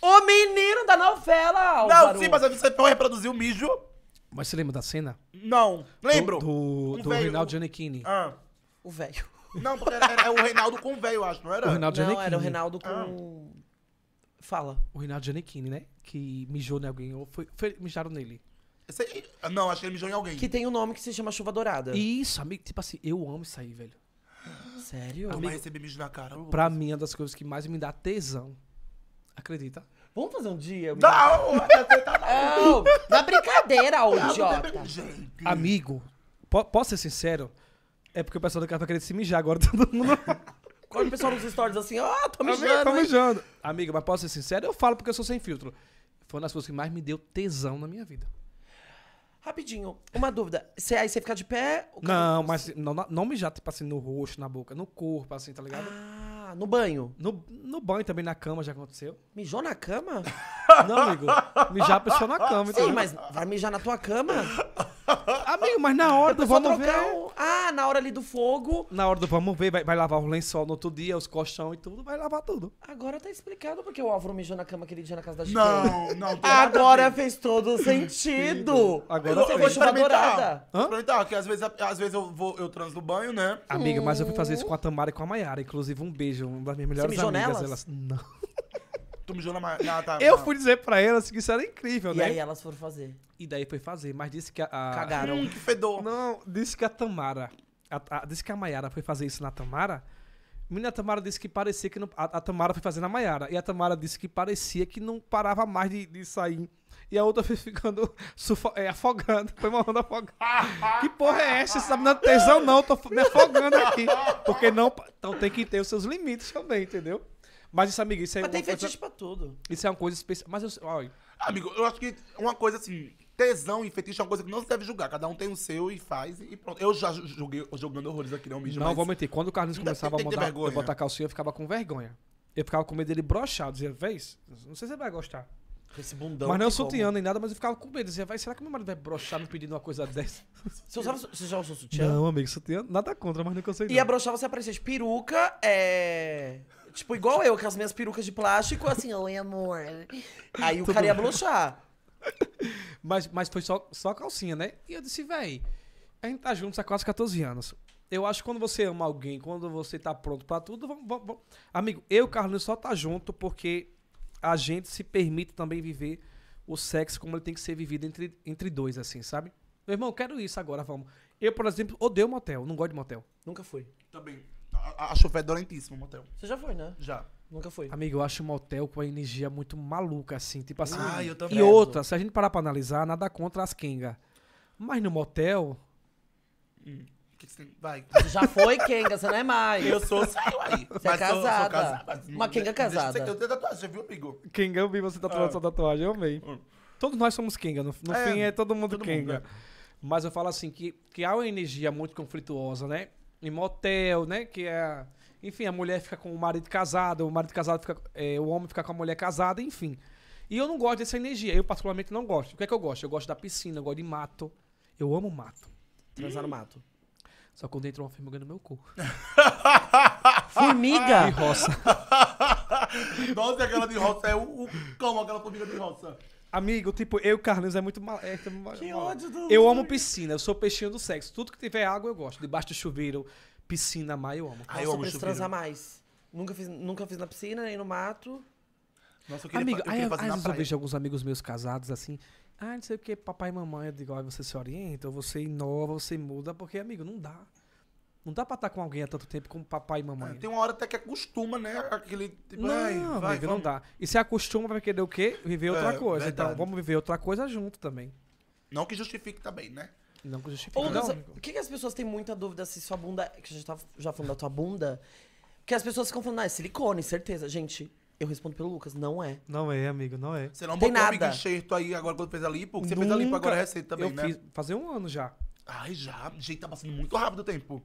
o menino da novela, Álvaro. Não, sim, mas você foi reproduzir o mijo... Mas você lembra da cena? Não, lembro. Do, do, Um do Reinaldo Giannichini. Ah. O velho. Não, porque era, era é o Reinaldo com o velho, acho, não era? O Reinaldo Não, era o Reinaldo com. Ah. Fala. O Reinaldo Giannichini, né? Que mijou em alguém. Ou foi, foi- mijaram nele. Esse- ah, Não, acho que ele mijou em alguém. Que tem um nome que se chama Chuva Dourada. Isso, amigo. Tipo assim, eu amo isso aí, velho. Sério? Não receber mijo na cara. Pra mim, é uma das coisas que mais me dá tesão. Acredita? Vamos fazer um dia? Não! não, na brincadeira, ô idiota. Amigo, po posso ser sincero? É porque o pessoal da tá querendo se mijar agora, todo mundo. Quando o pessoal nos stories assim, ó, oh, tô mijando. Amigo, tô mijando. Amigo, mas posso ser sincero? Eu falo porque eu sou sem filtro. Foi uma das coisas que mais me deu tesão na minha vida. Rapidinho, uma dúvida. Cê, aí você fica de pé? Não, mas não, não mijar, tipo assim, no rosto, na boca, no corpo, assim, tá ligado? Ah no banho? No, no banho também, na cama já aconteceu. Mijou na cama? Não, amigo. Mijar a pessoa na cama. Sim, entendeu? mas vai mijar na tua cama? Amigo, mas na hora do vamos ver. Ah, na hora ali do fogo. Na hora do vamos ver, vai, vai lavar o lençol no outro dia, os colchão e tudo, vai lavar tudo. Agora tá explicado porque o Álvaro mijou na cama aquele dia na casa da Chiquinha. Não, não. Tem Agora fez todo o sentido. Agora eu, você eu vou experimentar. É Hã? Experimentar, porque às vezes, às vezes eu, vou, eu transo do banho, né? Amiga, mas eu fui fazer isso hum. com a Tamara e com a Maiara. Inclusive, um beijo, uma das minhas melhores amigas. Nelas? Elas... Não. Tu mijou na. na, na eu fui dizer pra elas assim, que isso era incrível, e né? E aí elas foram fazer. E daí foi fazer, mas disse que a. a... Cagaram. Hum, que fedor. Não, disse que a Tamara. A, a, disse que a Maiara foi fazer isso na Tamara. Menina, a Tamara disse que parecia que não. A, a Tamara foi fazendo na Maiara. E a Tamara disse que parecia que não parava mais de, de sair. E a outra foi ficando sufo, é, afogando. Foi morrendo afogada. que porra é essa? Você tá me dando tesão, não. Tô me afogando aqui. Porque não. Então tem que ter os seus limites também, entendeu? Mas isso, amigo, isso é. Mas tem fetiche coisa... pra tudo. Isso é uma coisa especial. Mas eu. Olha. Amigo, eu acho que uma coisa assim. Tesão e fetiche é uma coisa que não se deve julgar. Cada um tem o seu e faz e pronto. Eu já julguei jogando horrores aqui, né? não me Não, mas... vou mentir. Quando o Carlinhos começava a mandar, eu botar calcinha, eu ficava com vergonha. Eu ficava com medo dele brochar. dizia, vez, não sei se você vai gostar. Esse bundão. Mas não sutiã nem nada, mas eu ficava com medo. dizia, vai, será que meu marido vai brochar me pedindo uma coisa dessa? Você, usava, você já usou sutiã? Não, amigo, sutiã, nada contra, mas não consegui. E a brochar você aparecia de peruca, é. Tipo, igual eu, com as minhas perucas de plástico, assim, oi amor. Aí o Tudo cara ia blochar. Mas, mas foi só, só calcinha, né? E eu disse, véi, a gente tá juntos há quase 14 anos. Eu acho que quando você ama alguém, quando você tá pronto para tudo, vamos, vamos, vamos. Amigo, eu e o Carlinhos só tá junto porque a gente se permite também viver o sexo como ele tem que ser vivido entre, entre dois, assim, sabe? Meu irmão, quero isso agora, vamos. Eu, por exemplo, odeio motel, não gosto de motel. Nunca fui. Também. Tá Acho fedorentíssimo o motel. Você já foi, né? Já. Nunca foi. Amigo, eu acho o motel com a energia muito maluca, assim. Tipo assim. Ah, eu também. E outra, se a gente parar pra analisar, nada contra as Kenga. Mas no motel. Hum, Vai. Você já foi Kenga, você não é mais. Eu sou, saiu aí. Você é mas é casada. Sou, sou casada mas, Uma Kenga casada. Você tem tatuagem, viu, amigo? Kenga, eu vi você tatuando ah. sua tatuagem, eu amei. Hum. Todos nós somos Kenga, no, no é, fim é todo mundo todo Kenga. Mundo, né? Mas eu falo assim, que, que há uma energia muito conflituosa, né? em motel, né? Que é. Enfim, a mulher fica com o marido casado, o marido casado fica. É, o homem fica com a mulher casada, enfim. E eu não gosto dessa energia. Eu, particularmente, não gosto. O que é que eu gosto? Eu gosto da piscina, eu gosto de mato. Eu amo mato. Transar no mato. Só quando entra uma formiga no meu cu. formiga? De roça. Nossa, aquela de roça é o, o cão, aquela formiga de roça. Amigo, tipo, eu e o Carlinhos é muito mal. É, é mal... que ódio do. Eu amo piscina, eu sou peixinho do sexo. Tudo que tiver água eu gosto. Debaixo do chuveiro, piscina mais eu amo. Ah, eu amo chuveiro. transar mais. Nunca fiz, nunca fiz na piscina, nem no mato. Nossa, eu queria, Amigo, eu aí, eu, às eu vejo alguns amigos meus casados assim. Ah, não sei o que, papai e mamãe, eu digo, ah, você se orienta, ou você inova, você muda, porque, amigo, não dá. Não dá pra estar tá com alguém há tanto tempo como papai e mamãe. É, né? tem uma hora até que acostuma, né? Aquele. Tipo, não, vai, amigo, vai, não dá. E se acostuma, vai querer o quê? Viver outra é, coisa. Então, verdade. Então vamos viver outra coisa junto também. Não que justifique também, né? Não que justifique. Ou, não, o que, que, as pessoas têm muita dúvida se sua bunda. Que a gente tá já falando da tua bunda. Que as pessoas ficam falando, ah, é silicone, certeza. Gente, eu respondo pelo Lucas, não é. Não é, amigo, não é. Você não Tem botou nada. amigo enxerto aí agora quando fez a lipo? Você Nunca fez a lipo agora receita também, eu né? Fiz, fazer um ano já. Ai, já. Gente, tá passando muito rápido o tempo.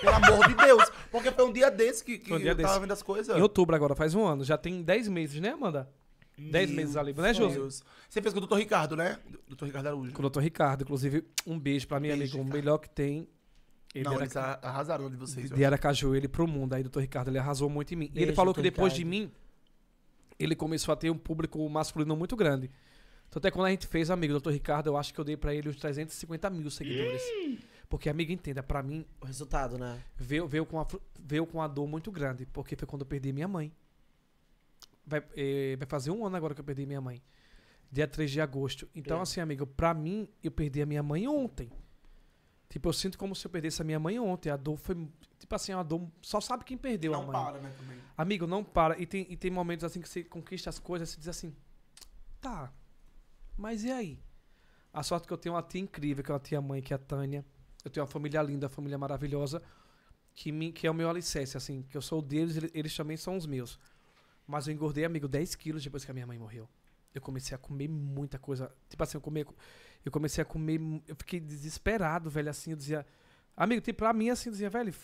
Pelo amor de Deus. Porque foi um dia desse que, que um eu tava vendo as coisas. Em outubro agora, faz um ano. Já tem 10 meses, né, Amanda? 10 meses ali, né, José? Você fez com o doutor Ricardo, né? Doutor Ricardo Araújo. Com o doutor Ricardo, inclusive, um beijo pra minha um amigo. O melhor que tem. Ele Não, era... eles arrasaram de vocês. De Aracaju, ele pro mundo. Aí, doutor Ricardo, ele arrasou muito em mim. Beijo, e ele falou que depois Ricardo. de mim, ele começou a ter um público masculino muito grande. Então, até quando a gente fez, amigo, doutor Ricardo, eu acho que eu dei pra ele uns 350 mil seguidores. Porque, amigo entenda, para mim. O resultado, né? Veio, veio, com a, veio com uma dor muito grande, porque foi quando eu perdi minha mãe. Vai, é, vai fazer um ano agora que eu perdi minha mãe. Dia 3 de agosto. Então, é. assim, amigo, pra mim, eu perdi a minha mãe ontem. Tipo, eu sinto como se eu perdesse a minha mãe ontem. A dor foi. Tipo assim, a dor. Só sabe quem perdeu não a mãe. Não para, né, também. Amigo, não para. E tem, e tem momentos assim que você conquista as coisas e você diz assim: tá, mas e aí? A sorte que eu tenho uma tia incrível, que é uma tia mãe, que é a Tânia eu tenho uma família linda, uma família maravilhosa, que, me, que é o meu alicerce, assim, que eu sou deles, eles também são os meus. Mas eu engordei, amigo, 10 quilos depois que a minha mãe morreu. Eu comecei a comer muita coisa. Tipo assim, eu, comia, eu comecei a comer. Eu fiquei desesperado, velho. Assim, eu dizia. Amigo, tipo, pra mim, assim, eu dizia, velho.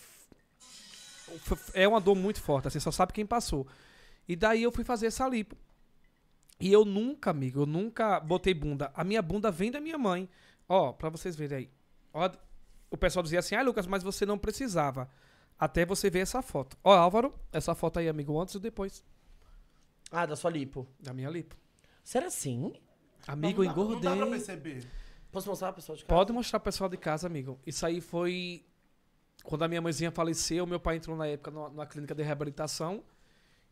É uma dor muito forte, assim, só sabe quem passou. E daí eu fui fazer essa lipo. E eu nunca, amigo, eu nunca botei bunda. A minha bunda vem da minha mãe. Ó, pra vocês verem aí. Ó, o pessoal dizia assim: ah, Lucas, mas você não precisava. Até você ver essa foto. Ó, Álvaro, essa foto aí, amigo, antes e depois. Ah, da sua lipo. Da minha lipo. Será assim? Amigo, não, engordei. não dá pra perceber. Posso mostrar pro pessoal de casa? Pode mostrar pro pessoal de casa, amigo. Isso aí foi quando a minha mãezinha faleceu, meu pai entrou na época numa na clínica de reabilitação.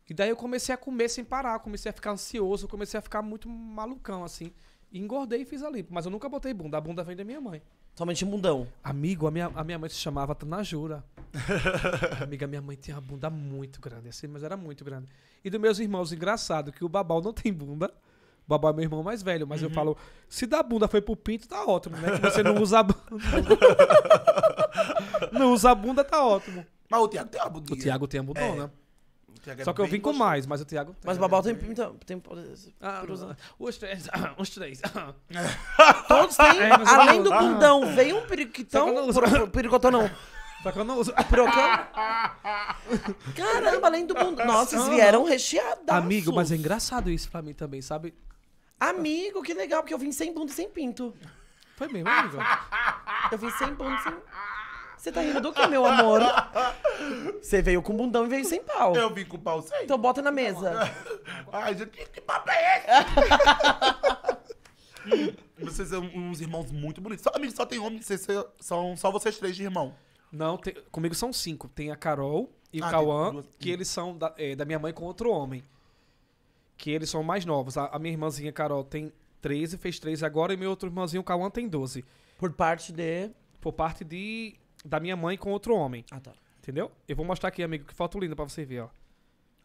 E daí eu comecei a comer sem parar, comecei a ficar ansioso, comecei a ficar muito malucão, assim. E engordei e fiz a lipo. Mas eu nunca botei bunda. A bunda vem da minha mãe. Somente mundão. Amigo, a minha, a minha mãe se chamava Tanajura. Amiga, minha mãe tinha uma bunda muito grande, assim, mas era muito grande. E dos meus irmãos, engraçado, que o Babal não tem bunda. O Babal é meu irmão mais velho, mas uhum. eu falo, se da bunda foi pro pinto, tá ótimo, né? Que você não usa a bunda. não usa a bunda, tá ótimo. Mas o Tiago tem a bunda. O Tiago tem a bunda, É. Né? É Só que eu vim com mais, mas o Thiago, Mas o Babal tem. Então, tem ah, ah, os três. Ah, os três. Todos têm. É, além do bundão, veio um periquitão. periquitão não. Só que eu não uso. Pirocão? Caramba, além do bundão. Ah, Nossa, eles vieram recheados. Amigo, mas é engraçado isso pra mim também, sabe? Amigo, que legal, porque eu vim sem bunda e sem pinto. Foi mesmo, amigo? Eu vim sem bunda e sem. Você tá rindo do que, meu amor? Você veio com bundão e veio sem pau. Eu vim com pau sem. Então bota na mesa. Ai, gente, que, papo é esse? vocês são uns irmãos muito bonitos. Só, amigos, só tem homem, vocês são só vocês três de irmão. Não, tem, comigo são cinco. Tem a Carol e ah, o Cauã, duas... que eles são da, é, da, minha mãe com outro homem. Que eles são mais novos. A, a minha irmãzinha Carol tem 13, fez 13 agora, e meu outro irmãozinho, o Cauã, tem 12. Por parte de. Por parte de da minha mãe com outro homem. Ah, tá. Entendeu? Eu vou mostrar aqui, amigo, que foto linda pra você ver, ó.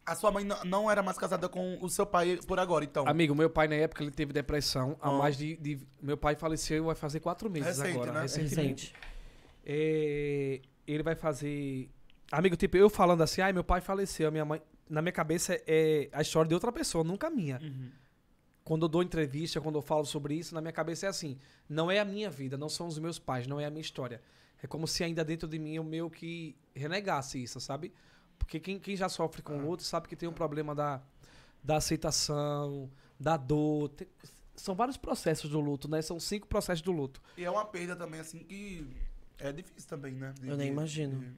A sua mãe não era mais casada com o seu pai por agora, então? Amigo, meu pai na época ele teve depressão. Há ah. mais de, de, Meu pai faleceu vai fazer quatro meses Recente, agora. Né? Recentemente. Recente. É, ele vai fazer. Amigo, tipo, eu falando assim, ai, meu pai faleceu, minha mãe. Na minha cabeça é a história de outra pessoa, nunca minha. Uhum. Quando eu dou entrevista, quando eu falo sobre isso, na minha cabeça é assim: não é a minha vida, não são os meus pais, não é a minha história. É como se ainda dentro de mim eu meio que renegasse isso, sabe? Porque quem, quem já sofre com o ah. outro sabe que tem um problema da, da aceitação, da dor. Tem, são vários processos do luto, né? São cinco processos do luto. E é uma perda também, assim, que é difícil também, né? De, eu nem imagino. De...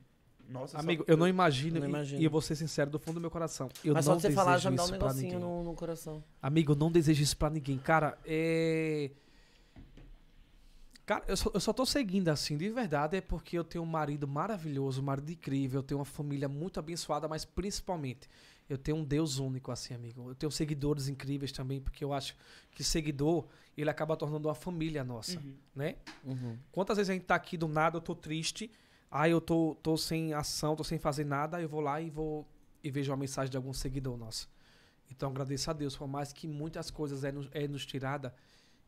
Nossa, Amigo, só... eu não imagino, eu não imagino. E, e eu vou ser sincero do fundo do meu coração. Eu Mas não só você falar já me dá um negocinho no, no, coração. Amigo, eu não desejo isso pra ninguém. Cara, é. Cara, eu só, eu só tô seguindo assim, de verdade, é porque eu tenho um marido maravilhoso, um marido incrível, eu tenho uma família muito abençoada, mas principalmente eu tenho um Deus único, assim, amigo. Eu tenho seguidores incríveis também, porque eu acho que seguidor, ele acaba tornando uma família nossa, uhum. né? Uhum. Quantas vezes a gente tá aqui do nada, eu tô triste, aí eu tô, tô sem ação, tô sem fazer nada, eu vou lá e vou e vejo uma mensagem de algum seguidor nosso. Então agradeço a Deus, por mais que muitas coisas é nos, é nos tirada,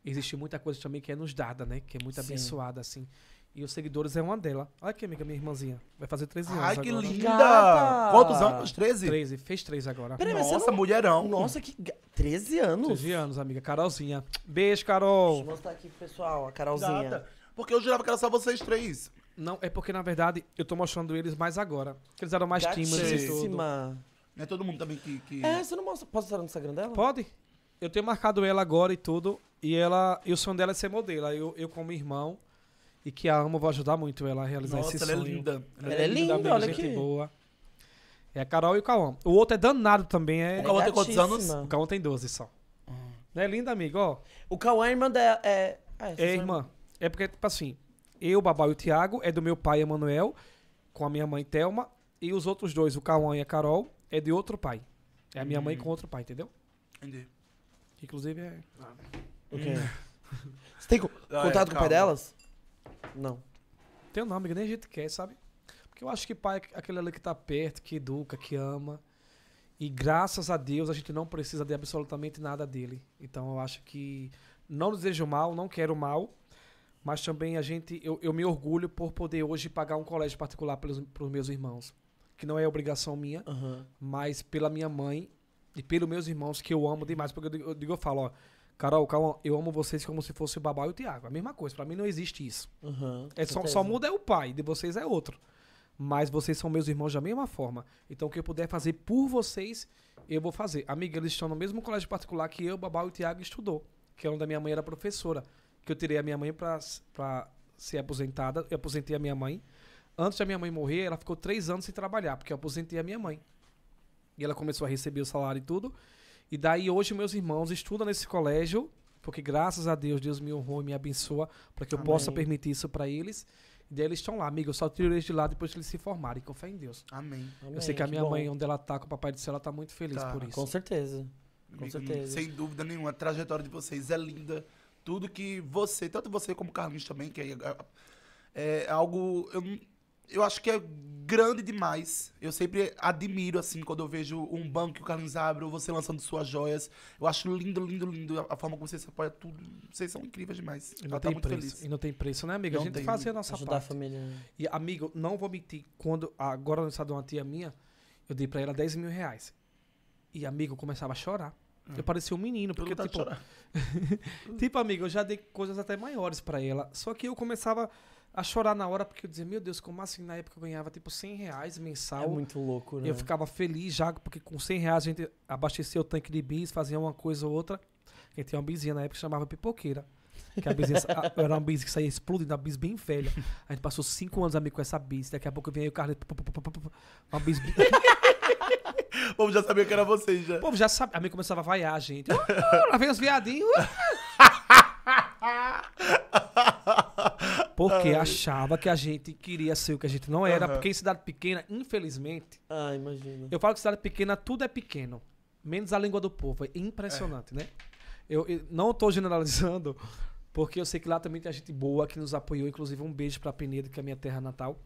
existe muita coisa também que é nos dada, né? Que é muito Sim. abençoada, assim. E os seguidores é uma dela. Olha aqui, amiga, minha irmãzinha. Vai fazer 13 anos. Ai, que agora. linda! Quantos anos? 13? 13, fez 3 agora. Peraí, Nossa, não... mulherão. Nossa, que. 13 anos? 13 anos, amiga. Carolzinha. Beijo, Carol. Deixa eu mostrar aqui pro pessoal, a Carolzinha. Nada. Porque eu jurava que era só vocês três. Não, é porque, na verdade, eu tô mostrando eles mais agora. Porque eles eram mais tímidos e tudo. Não é todo mundo também que. que... É, você não mostra. Posso usar no Instagram dela? Pode eu tenho marcado ela agora e tudo. E ela, e o sonho dela é ser modelo. Aí eu, eu como irmão e que a amo, vou ajudar muito ela a realizar Nossa, esse ela é sonho. É linda. Ela, ela é, é linda, linda olha gente que boa. É a Carol e o Cauã. O outro é danado também. É... O Cauã tem quantos anos? O Cauã tem 12 só. Não é linda, amigo? Ó. O Cauã é irmã da. É, ah, é irmã. É... porque, tipo assim, eu, o Babau e o Thiago é do meu pai, Emanuel, com a minha mãe, Thelma. E os outros dois, o Cauã e a Carol, é de outro pai. É a minha mãe uhum. com outro pai, entendeu? Entendi inclusive é. O quê? Hum. Você tem co- Ah, é, contato com o pai delas? Não. Tenho não, amiga, nem a gente quer, sabe? Porque eu acho que pai é aquele ali que tá perto, que educa, que ama. E graças a Deus a gente não precisa de absolutamente nada dele. Então eu acho que não desejo mal, não quero mal. Mas também a gente, eu, eu me orgulho por poder hoje pagar um colégio particular pelos, pros meus irmãos. Que não é obrigação minha, mas pela minha mãe e pelos meus irmãos que eu amo demais, porque eu digo, eu, digo, eu falo, ó, Carol, calma, eu amo vocês como se fosse o Babá e o Tiago. A mesma coisa, para mim não existe isso. Uhum, é só, só muda é o pai, de vocês é outro. Mas vocês são meus irmãos da mesma forma. Então o que eu puder fazer por vocês, eu vou fazer. Amiga, eles estão no mesmo colégio particular que eu, Babá e o Tiago estudou, que é onde a minha mãe era professora. Que eu tirei a minha mãe para ser aposentada, eu aposentei a minha mãe. Antes da minha mãe morrer, ela ficou três anos sem trabalhar, porque eu aposentei a minha mãe. E ela começou a receber o salário e tudo. E daí hoje meus irmãos estudam nesse colégio, porque graças a Deus, Deus me honrou e me abençoa para que eu Amém. possa permitir isso para eles. E daí eles estão lá, amigo. Eu só tiro eles de lá depois que eles se formarem. Com fé em Deus. Amém. Amém. Eu sei que a minha mãe, onde ela tá com o papai do céu, ela tá muito feliz tá. por isso. Com certeza. Com certeza. Sem dúvida nenhuma. A trajetória de vocês é linda. Tudo que você, tanto você como o Carlinhos também, que é, é, é algo. Eu, eu acho que é grande demais. Eu sempre admiro, assim, quando eu vejo um banco que o Carlinhos abre, ou você lançando suas joias. Eu acho lindo, lindo, lindo a forma como você apoiam apoia tudo. Vocês são incríveis demais. E não, tem muito preço. Feliz. e não tem preço, né, amiga? Não a gente tem. fazia a nossa Ajudar parte. a família. Né? E, amigo, não vou mentir. Quando, agora no estado de uma tia minha, eu dei pra ela 10 mil reais. E, amigo, eu começava a chorar. É. Eu parecia um menino, porque, tá tipo... tipo, amigo, eu já dei coisas até maiores para ela. Só que eu começava a chorar na hora, porque eu dizia, meu Deus, como assim na época eu ganhava tipo 100 reais mensal? É muito louco, né? Eu ficava feliz já, porque com 100 reais a gente abastecia o tanque de bis, fazia uma coisa ou outra. gente tinha uma bisinha na época que chamava pipoqueira. Que a bizinha, a, era uma bis que saía explodindo, uma bis bem velha. A gente passou 5 anos amigo com essa bis. Daqui a pouco vem aí o carro. Uma bis. O povo já sabia que era vocês já. O povo já sabia. A mãe começava a vaiar a gente. Uh, lá vem os viadinhos. Uh. Porque Ai. achava que a gente queria ser o que a gente não era. Uhum. Porque em cidade pequena, infelizmente. Ah, imagina. Eu falo que cidade pequena, tudo é pequeno. Menos a língua do povo. É impressionante, é. né? Eu, eu não estou generalizando, porque eu sei que lá também tem gente boa que nos apoiou. Inclusive, um beijo para Penedo, que é minha terra natal.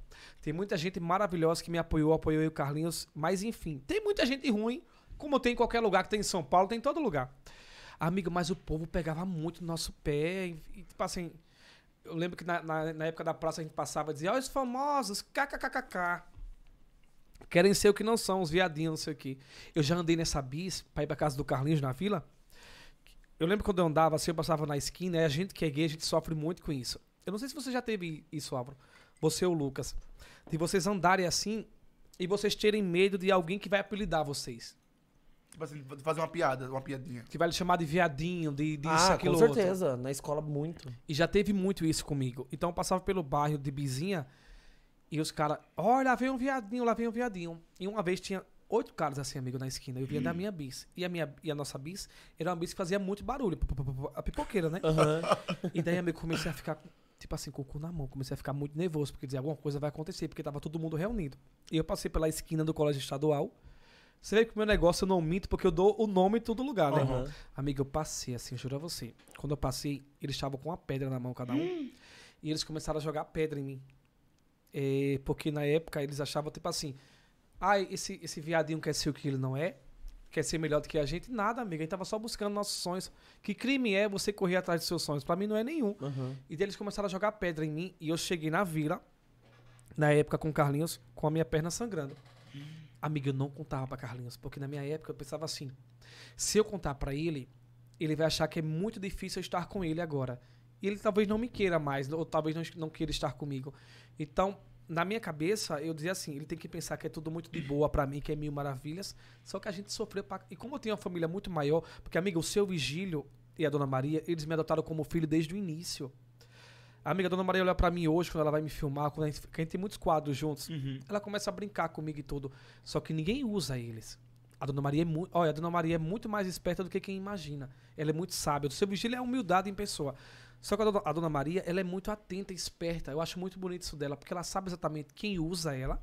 Tem muita gente maravilhosa que me apoiou, apoiou eu, Carlinhos. Mas, enfim, tem muita gente ruim, como tem em qualquer lugar, que tem em São Paulo, tem em todo lugar. Amigo, mas o povo pegava muito no nosso pé. E, tipo assim eu lembro que na, na, na, época da praça a gente passava e dizia: Olha os famosos, kkkkk. Querem ser o que não são, os viadinhos, não sei o quê. Eu já andei nessa bis pra ir pra casa do Carlinhos na vila. Eu lembro quando eu andava assim, eu passava na esquina, e a gente que é gay, a gente sofre muito com isso. Eu não sei se você já teve isso, Álvaro. Você ou o Lucas. De vocês andarem assim e vocês terem medo de alguém que vai apelidar vocês. Tipo assim, fazer uma piada, uma piadinha. Que vai lhe chamar de viadinho, de, de ah, isso, aquilo, com certeza. Outro. Na escola, muito. E já teve muito isso comigo. Então eu passava pelo bairro de Bizinha e os caras... Olha, lá vem um viadinho, lá vem um viadinho. E uma vez tinha oito caras assim, amigo, na esquina. Eu vinha hum. da minha bis. E a, minha, e a nossa bis era uma bis que fazia muito barulho. A pipoqueira, né? Uhum. E daí, amigo, comecei a ficar, tipo assim, com o cu na mão. Comecei a ficar muito nervoso, porque dizia alguma coisa vai acontecer, porque tava todo mundo reunido. E eu passei pela esquina do colégio estadual você vê que o meu negócio eu não minto porque eu dou o nome em todo lugar, né, uhum. irmão? Amigo, eu passei assim, juro a você. Quando eu passei, eles estavam com uma pedra na mão, cada um. Hum. E eles começaram a jogar pedra em mim. É, porque na época eles achavam, tipo assim, ah, esse, esse viadinho quer ser o que ele não é, quer ser melhor do que a gente. Nada, amigo. A gente tava só buscando nossos sonhos. Que crime é você correr atrás dos seus sonhos? Para mim não é nenhum. Uhum. E eles começaram a jogar pedra em mim e eu cheguei na vila, na época com o Carlinhos, com a minha perna sangrando. Hum. Amiga, eu não contava para Carlinhos, porque na minha época eu pensava assim: se eu contar para ele, ele vai achar que é muito difícil eu estar com ele agora. E ele talvez não me queira mais, ou talvez não, não queira estar comigo. Então, na minha cabeça, eu dizia assim: ele tem que pensar que é tudo muito de boa para mim, que é mil maravilhas. Só que a gente sofreu. Pra... E como eu tenho uma família muito maior, porque, amiga, o seu Vigílio e a dona Maria, eles me adotaram como filho desde o início. A amiga Dona Maria olha para mim hoje, quando ela vai me filmar, quando a gente, a gente tem muitos quadros juntos, uhum. ela começa a brincar comigo e tudo. Só que ninguém usa eles. A Dona Maria é muito. Olha, a Dona Maria é muito mais esperta do que quem imagina. Ela é muito sábia. O seu Vigília é humildade em pessoa. Só que a dona, a dona Maria, ela é muito atenta, esperta. Eu acho muito bonito isso dela, porque ela sabe exatamente quem usa ela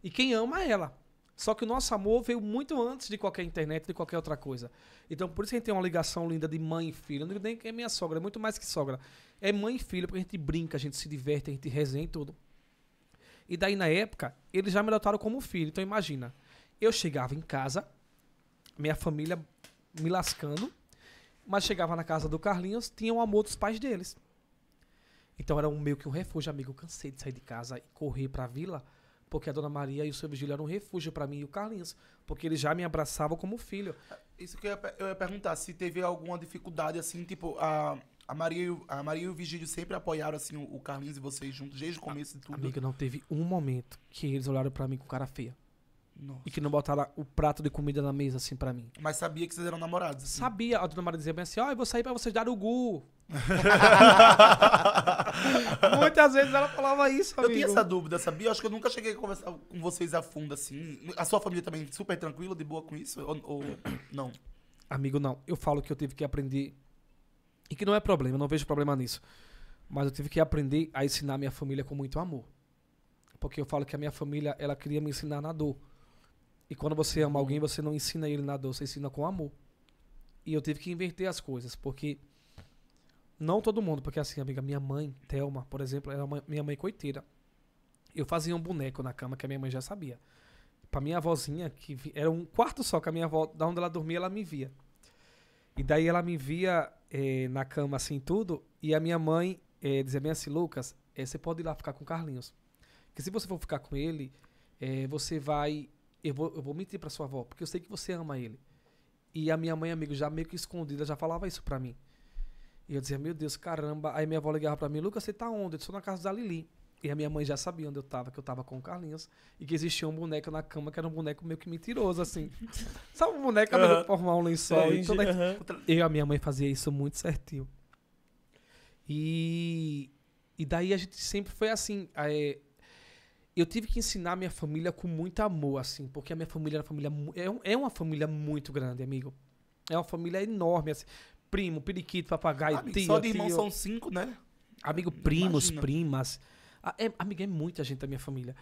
e quem ama ela. Só que o nosso amor veio muito antes de qualquer internet, de qualquer outra coisa. Então, por isso que a gente tem uma ligação linda de mãe e filha. Não nem que é minha sogra, é muito mais que sogra. É mãe e filha, porque a gente brinca, a gente se diverte, a gente resenha e tudo. E daí, na época, eles já me adotaram como filho. Então, imagina. Eu chegava em casa, minha família me lascando, mas chegava na casa do Carlinhos, tinha o amor dos pais deles. Então, era um meio que um refúgio, amigo. Eu cansei de sair de casa e correr pra vila porque a Dona Maria e o seu Vigílio eram um refúgio para mim e o Carlinhos, porque ele já me abraçava como filho. Isso que eu ia, eu ia perguntar, se teve alguma dificuldade, assim, tipo, a, a, Maria, a Maria e o Vigílio sempre apoiaram, assim, o, Carlinhos e vocês juntos, desde o começo de tudo. Amiga, não teve um momento que eles olharam para mim com cara feia. Nossa. E que não botaram o prato de comida na mesa, assim, para mim. Mas sabia que vocês eram namorados? Assim. Sabia. A dona Maria dizia bem assim, ó, oh, eu vou sair pra vocês dar o gu. Muitas vezes ela falava isso, amigo. Eu tinha essa dúvida, sabia? acho que eu nunca cheguei a conversar com vocês a fundo assim. A sua família também super tranquila, de boa com isso? Ou, ou não? Amigo, não. Eu falo que eu tive que aprender. E que não é problema, eu não vejo problema nisso. Mas eu tive que aprender a ensinar minha família com muito amor. Porque eu falo que a minha família, ela queria me ensinar na dor. E quando você ama alguém, uhum. você não ensina ele na dor, você ensina com amor. E eu tive que inverter as coisas, porque não todo mundo, porque assim, amiga, minha mãe, Thelma, por exemplo, era uma, minha mãe coiteira. Eu fazia um boneco na cama que a minha mãe já sabia. Pra minha avózinha, que era um quarto só que a minha avó, da onde ela dormia, ela me via. E daí ela me via eh, na cama assim tudo, e a minha mãe eh, dizia bem assim, Lucas, eh, você pode ir lá ficar com o Carlinhos. Que se você for ficar com ele, eh, você vai. Eu vou, eu vou mentir pra sua avó, porque eu sei que você ama ele. E a minha mãe, amigo, já meio que escondida, já falava isso pra mim. E eu dizia, meu Deus, caramba. Aí minha avó ligava para mim, Lucas, você tá onde? Eu disse, na casa da Lili. E a minha mãe já sabia onde eu tava, que eu tava com o Carlinhos. E que existia um boneco na cama que era um boneco meio que mentiroso, assim. Sabe um boneco para -huh. formar um lençol? eu e, toda... e a minha mãe fazia isso muito certinho. E... E daí a gente sempre foi assim... É... Eu tive que ensinar minha família com muito amor, assim. Porque a minha família, era família é, é uma família muito grande, amigo. É uma família enorme, assim primo, periquito, papagaio, Amigo, tio. Só de irmão tio. são cinco, né? Amigo, primos, Imagina. primas. Ah, é, amigo, é muita gente da minha família.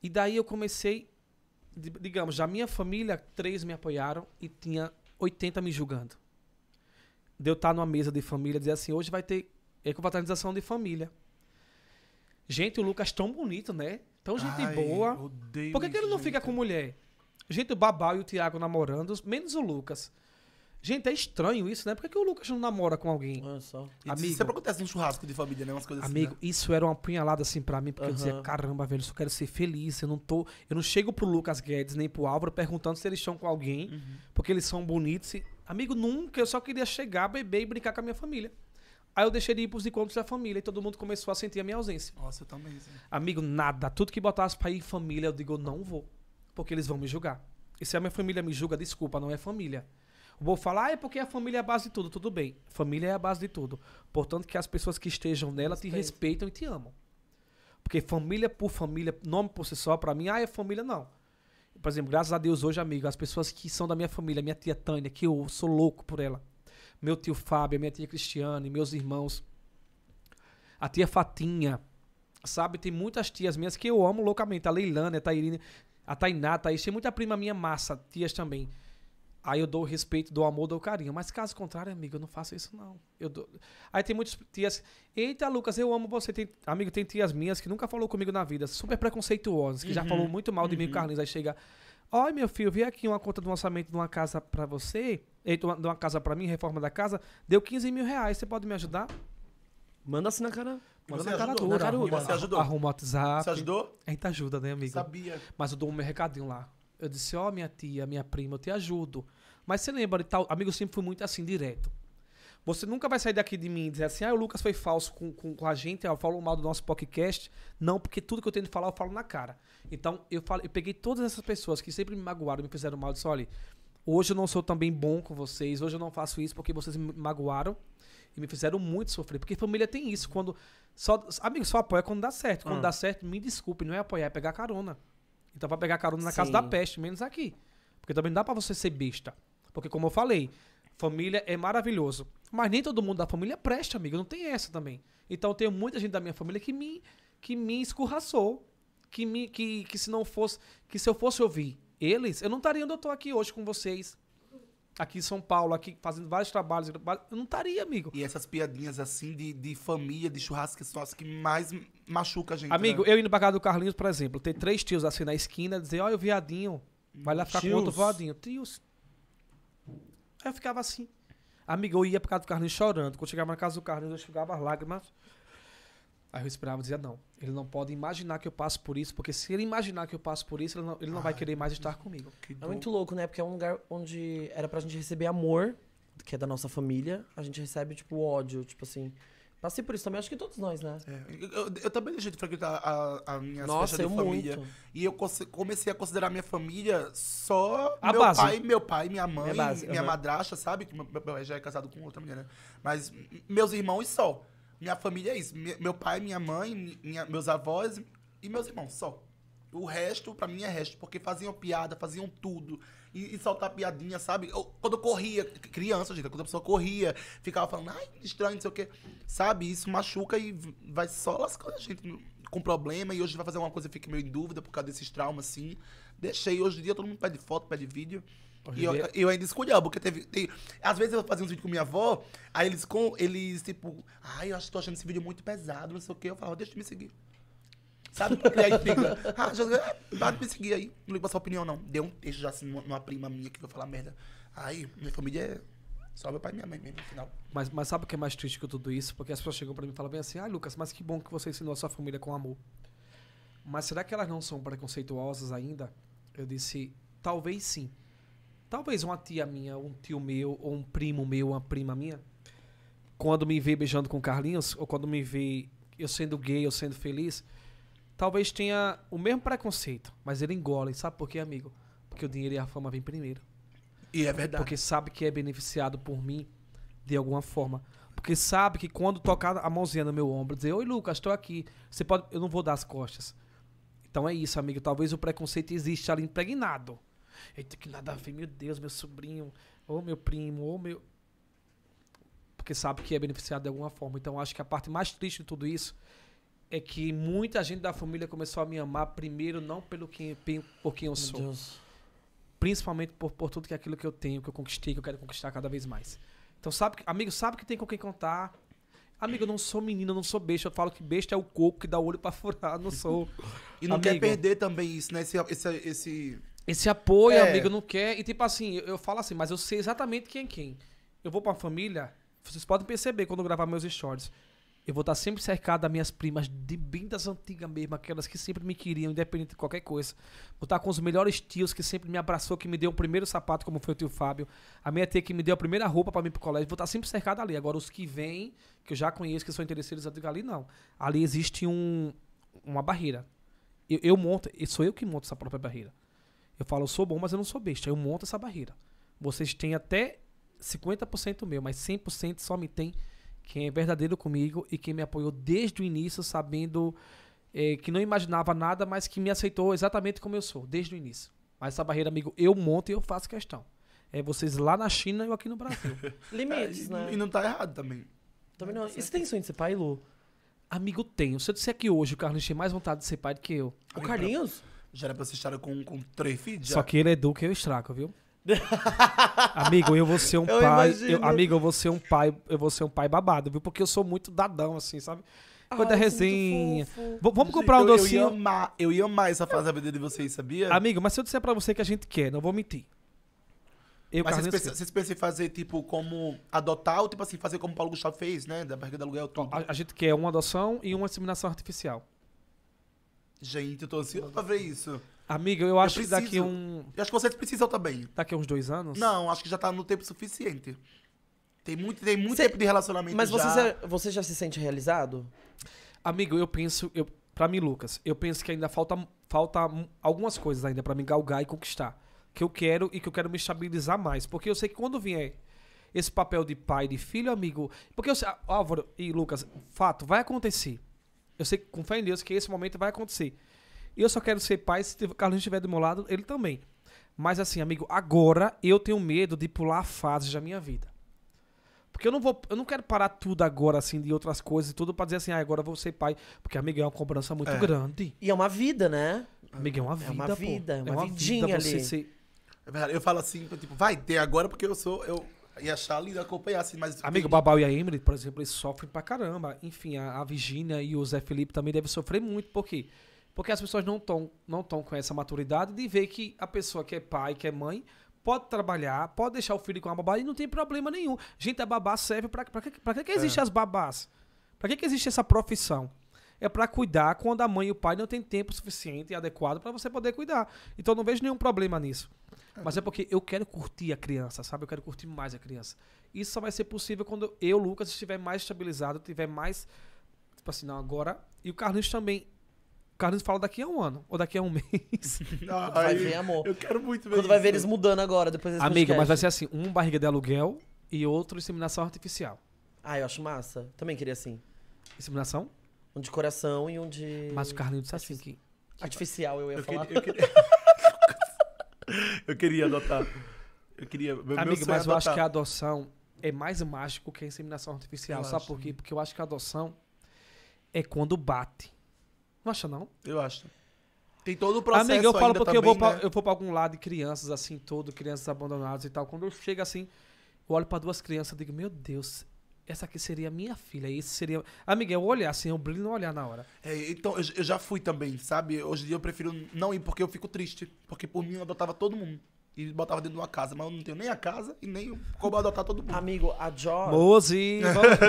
E daí eu comecei, digamos, da minha família, três me apoiaram e tinha 80 me julgando. De eu estar numa mesa de família, dizer assim, hoje vai ter confraternização de família. Gente, o Lucas tão bonito, né? Tão gente Ai, boa. Por que, que ele não gente. fica com mulher? Gente, o Babau e o Tiago namorando, menos o Lucas. Gente, é estranho isso, né? Por que, que o Lucas não namora com alguém? Olha só. Amigo, sempre acontece um churrasco de família, né? Umas coisas assim, amigo, assim, né? isso era uma punhalada assim para mim, porque uhum. eu dizia, caramba, velho, eu só quero ser feliz. Eu não tô. Eu não chego pro Lucas Guedes nem pro Álvaro perguntando se eles estão com alguém, uhum. porque eles são bonitos. E, amigo, nunca, eu só queria chegar, beber e brincar com a minha família. Aí eu deixei de ir pros encontros da família e todo mundo começou a sentir a minha ausência. Nossa, eu também. Sim. Amigo, nada. Tudo que botasse pra ir família, eu digo, não vou. Porque eles vão me julgar. E se a minha família me julga, desculpa, não é família. Vou falar ah, é porque a família é a base de tudo. Tudo bem, família é a base de tudo. Portanto, que as pessoas que estejam nela Respeito. te respeitam e te amam. Porque família por família, nome por si só, para mim, ah, é família, não. Por exemplo, graças a Deus hoje, amigo, as pessoas que são da minha família, minha tia Tânia, que eu sou louco por ela, meu tio Fábio, minha tia Cristiane, meus irmãos, a tia Fatinha, sabe? Tem muitas tias minhas que eu amo loucamente. A Leilana, a Tairine, a Tainá, a Thaís. Tem muita prima minha massa, tias também. Aí eu dou o respeito, dou o amor, dou o carinho. Mas caso contrário, amigo, eu não faço isso, não. Eu dou... Aí tem muitas tias. Eita, Lucas, eu amo você. Tem... Amigo, tem tias minhas que nunca falou comigo na vida, super preconceituosas, que uhum. já falou muito mal de uhum. mim Carlinhos. Aí chega. Olha, meu filho, vi aqui uma conta do orçamento de uma casa para você, de uma casa para mim, reforma da casa, deu 15 mil reais. Você pode me ajudar? Manda assim na cara. Manda na cara dura. Na cara dura. Assim você ajudou? Arruma o WhatsApp. Você ajudou? A gente ajuda, né, amigo? Sabia. Mas eu dou um recadinho lá. Eu disse, ó, oh, minha tia, minha prima, eu te ajudo. Mas você lembra, tal, amigo, eu sempre fui muito assim, direto. Você nunca vai sair daqui de mim e dizer assim, ah, o Lucas foi falso com, com, com a gente, eu falo mal do nosso podcast. Não, porque tudo que eu tenho de falar, eu falo na cara. Então, eu, falo, eu peguei todas essas pessoas que sempre me magoaram, me fizeram mal, e disse, olha, hoje eu não sou também bom com vocês, hoje eu não faço isso porque vocês me magoaram e me fizeram muito sofrer. Porque família tem isso, quando... Só, amigo, só apoia quando dá certo. Quando hum. dá certo, me desculpe, não é apoiar, é pegar carona. Então vai pegar carona na Sim. casa da peste, menos aqui. Porque também não dá pra você ser besta. Porque, como eu falei, família é maravilhoso. Mas nem todo mundo da família presta, amigo. Não tem essa também. Então, tenho muita gente da minha família que me, que me escorraçou. Que, me, que, que se não fosse. Que se eu fosse ouvir eles, eu não estaria onde eu estou aqui hoje com vocês aqui em São Paulo, aqui fazendo vários trabalhos. Eu não estaria, amigo. E essas piadinhas assim de, de família, de churrasco, são as que mais machuca a gente. Amigo, né? eu indo pra casa do Carlinhos, por exemplo, ter três tios assim na esquina, dizer, ó, oh, o viadinho. Vai lá ficar tios. com outro viadinho. Tios, Aí eu ficava assim. amigo eu ia pra casa do Carlinhos chorando. Quando chegava na casa do Carlinhos, eu chegava as lágrimas. Aí eu esperava e dizia, não, ele não pode imaginar que eu passo por isso, porque se ele imaginar que eu passo por isso, ele não, ele não Ai, vai querer mais estar comigo. É muito louco, né? Porque é um lugar onde era pra gente receber amor, que é da nossa família, a gente recebe, tipo, ódio, tipo assim... Passei por isso também, acho que todos nós, né? É, eu, eu, também deixei de frequentar a, a minha Nossa, de família. Muito. E eu comecei a considerar minha família só a meu base. pai, meu pai, minha mãe, minha, base, minha uhum. sabe? Que meu, meu pai já é casado com outra mulher, né? Mas meus irmãos só. Minha família é isso. Meu pai, minha mãe, minha, meus avós e meus irmãos só. O resto, pra mim, é resto, porque faziam piada, faziam tudo e, e soltar piadinha, sabe? Eu, quando eu corria, criança, gente, quando a pessoa corria, ficava falando, ai, estranho, não sei o quê. Sabe? Isso machuca e vai só lascando a gente com problema. E hoje vai fazer uma coisa e fica meio em dúvida por causa desses traumas, assim. Deixei. Hoje em dia todo mundo pede foto, pede vídeo. e eu, eu ainda escolhia, porque teve, teve, Às vezes eu fazia uns vídeos com minha avó, aí eles, com, eles tipo, ai, eu acho que tô achando esse vídeo muito pesado, não sei o quê. Eu falava, deixa eu me seguir. Sabe? Pra criar intriga. Ah, já, bate ah, pra me seguir aí. Não ligo pra sua opinião, não. Deu um texto já assim numa prima minha que veio falar merda. Aí, minha família é só meu pai e minha mãe mesmo no final. Mas, mas sabe o que é mais triste que tudo isso? Porque as pessoas chegam pra mim e falam bem assim: ah, Lucas, mas que bom que você ensinou a sua família com amor. Mas será que elas não são preconceituosas ainda? Eu disse: talvez sim. Talvez uma tia minha, um tio meu, ou um primo meu, uma prima minha, quando me vê beijando com Carlinhos, ou quando me vê eu sendo gay, eu sendo feliz talvez tenha o mesmo preconceito, mas ele engole. Sabe por quê, amigo? Porque o dinheiro e a fama vêm primeiro. E é verdade. Porque sabe que é beneficiado por mim de alguma forma. Porque sabe que quando tocar a mãozinha no meu ombro, dizer, oi Lucas, estou aqui. Você pode. Eu não vou dar as costas. Então é isso, amigo. Talvez o preconceito exista ali impregnado. Eita, que nada a ver, meu Deus, meu sobrinho, ou meu primo, ou meu. Porque sabe que é beneficiado de alguma forma. Então acho que a parte mais triste de tudo isso é que muita gente da família começou a me amar primeiro não pelo quem, por quem eu Meu sou. Deus. Principalmente por, por tudo que é aquilo que eu tenho, que eu conquistei, que eu quero conquistar cada vez mais. Então, sabe, amigo, sabe que tem com quem contar. Amigo, eu não sou menino, eu não sou besta. Eu falo que besta é o coco que dá o olho pra furar, não sou. e não amigo, quer perder também isso, né? Esse. Esse, esse... esse apoio, é. amigo, não quer. E tipo assim, eu, eu falo assim, mas eu sei exatamente quem é quem. Eu vou pra família, vocês podem perceber quando eu gravar meus stories. Eu vou estar sempre cercado das minhas primas de bem das antigas mesmo, aquelas que sempre me queriam, independente de qualquer coisa. Vou estar com os melhores tios que sempre me abraçou, que me deu o primeiro sapato, como foi o tio Fábio. A minha tia que me deu a primeira roupa para mim pro colégio. Vou estar sempre cercado ali. Agora, os que vêm, que eu já conheço, que são interesseiros, eu ali não. Ali existe um, uma barreira. Eu, eu monto, sou eu que monto essa própria barreira. Eu falo, eu sou bom, mas eu não sou besta. Eu monto essa barreira. Vocês têm até 50% meu, mas 100% só me tem quem é verdadeiro comigo e quem me apoiou desde o início, sabendo é, que não imaginava nada, mas que me aceitou exatamente como eu sou, desde o início. Mas essa barreira, amigo, eu monto e eu faço questão. É vocês lá na China e eu aqui no Brasil. É, Limites, é, né? E não tá errado também. Também não. Tá e você tem sonho de ser pai, Lu? Amigo, tenho. Se eu disser que hoje o Carlinhos tem mais vontade de ser pai do que eu. O Carlinhos? Já era pra ser estar com, com três filhos? Só que ele é do e eu estrago, viu? amigo, eu vou ser um eu pai. Eu, amigo, eu vou ser um pai. Eu vou ser um pai babado, viu? Porque eu sou muito dadão, assim, sabe? Foi é da resenha. Vamos comprar um eu, docinho. Eu ia, amar, eu ia amar essa fase da vida de vocês, sabia? Amigo, mas se eu disser pra você que a gente quer, não vou mentir. Eu, mas vocês pensam, vocês pensam em fazer, tipo, como adotar ou, tipo assim, fazer como o Paulo Gustavo fez, né? Da barriga do aluguel, tudo. A, a, gente quer uma adoção e uma inseminação artificial. Gente, eu tô ansioso pra ver isso. Amigo, eu acho eu que daqui um. Eu acho que vocês precisam também. Daqui uns dois anos? Não, acho que já tá no tempo suficiente. Tem muito, tem muito Cê... tempo de relacionamento Mas já. Você, você já se sente realizado? Amigo, eu penso. Eu, pra mim, Lucas, eu penso que ainda falta, falta algumas coisas ainda para me galgar e conquistar. Que eu quero e que eu quero me estabilizar mais. Porque eu sei que quando vier esse papel de pai, de filho, amigo. Porque eu sei. Álvaro e Lucas, fato, vai acontecer. Eu sei, com fé em Deus, que esse momento vai acontecer. E eu só quero ser pai se o Carlinhos estiver do meu lado, ele também. Mas assim, amigo, agora eu tenho medo de pular fases da minha vida. Porque eu não vou, eu não quero parar tudo agora, assim, de outras coisas e tudo pra dizer assim, ah, agora eu vou ser pai. Porque, amigo, é uma cobrança muito é. grande. E é uma vida, né? Amigo, é uma vida. É uma vida, é, é uma, uma vidinha ali. Ser... É verdade, eu falo assim, tipo, vai ter agora porque eu sou. Eu ia achar lindo acompanhar, assim, mas. Amigo, o Babau e a Emily, por exemplo, eles sofrem pra caramba. Enfim, a, a Virginia e o Zé Felipe também devem sofrer muito, porque quê? Porque as pessoas não estão não tão com essa maturidade de ver que a pessoa que é pai, que é mãe, pode trabalhar, pode deixar o filho com a babá e não tem problema nenhum. Gente, a babá serve para para que, pra que, que existem é. as babás? Para que, que existe essa profissão? É para cuidar quando a mãe e o pai não têm tempo suficiente e adequado para você poder cuidar. Então não vejo nenhum problema nisso. É. Mas é porque eu quero curtir a criança, sabe? Eu quero curtir mais a criança. Isso só vai ser possível quando eu, Lucas, estiver mais estabilizado, tiver mais. Tipo assim, não, agora. E o Carlos também Carlos fala daqui a um ano, ou daqui a um mês. Ah, vai ver, amor. Eu quero muito ver Quando isso. vai ver eles mudando agora, depois eles Amiga, mas vai ser assim, um barriga de aluguel e outro inseminação artificial. Ah, eu acho massa. Também queria assim. Inseminação? Um de coração e um de... Mas o Carlinhos disse assim que... Artificial, eu ia eu falar. Queria, eu, queria... eu queria adotar. Eu queria... Meu, Amiga, é mas eu acho que a adoção é mais mágico que a inseminação artificial. Eu sabe acho. por quê? Porque eu acho que a adoção é quando bate. Não acha, não? Eu acho. Tem todo o processo Amigo, eu falo porque também, eu, vou né? pra, eu vou pra algum lado de crianças, assim, todo, crianças abandonadas e tal. Quando eu chego assim, eu olho pra duas crianças e digo, meu Deus, essa aqui seria minha filha, esse seria. Amiga, eu olhar assim, eu brilho no olhar na hora. É, então, eu, eu, já fui também, sabe? Hoje em dia eu prefiro não ir porque eu fico triste. Porque por mim eu adotava todo mundo. E botava dentro de uma casa, mas eu não tenho nem a casa e nem como adotar todo mundo. Amigo, a Joy. Mozi!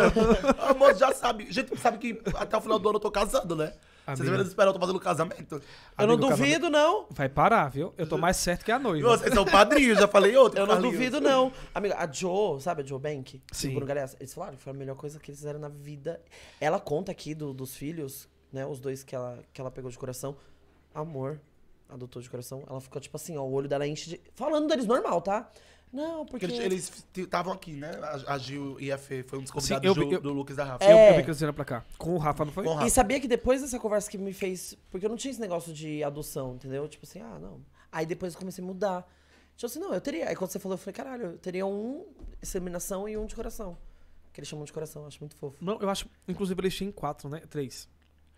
a Mozi já sabe. gente sabe que até o final do ano eu tô casando, né? Vocês deveriam esperar eu tô fazendo casamento. Eu não duvido, casamento. não. Vai parar, viu? Eu tô mais certo que a noiva. Vocês são padrinhos, já falei outro. Eu não duvido, não. Amiga, a Joe sabe a Joe Bank? Sim. Bruno tipo, Galhaço, eles falaram que foi a melhor coisa que eles fizeram na vida. Ela conta aqui do, dos filhos, né? Os dois que ela, que ela pegou de coração. Amor, adotou de coração. Ela ficou tipo assim, ó, o olho dela enche de. Falando deles normal, tá? Não, porque. Eles estavam aqui, né? A, Gil e a Fê. Foi um dos convidados Sim, eu, do, eu, do Lucas da Rafa. É. Eu, eu é. vi cancelar pra cá. Com o Rafa, não foi? Rafa. E sabia que depois dessa conversa que me fez. Porque eu não tinha esse negócio de adoção, entendeu? Tipo assim, ah, não. Aí depois eu comecei a mudar. Tipo assim, não, eu teria. Aí quando você falou, eu falei, caralho, eu teria um inseminação e um de coração. Que eles chamam de coração, acho muito fofo. Não, eu acho. Inclusive, eles têm quatro, né? Três.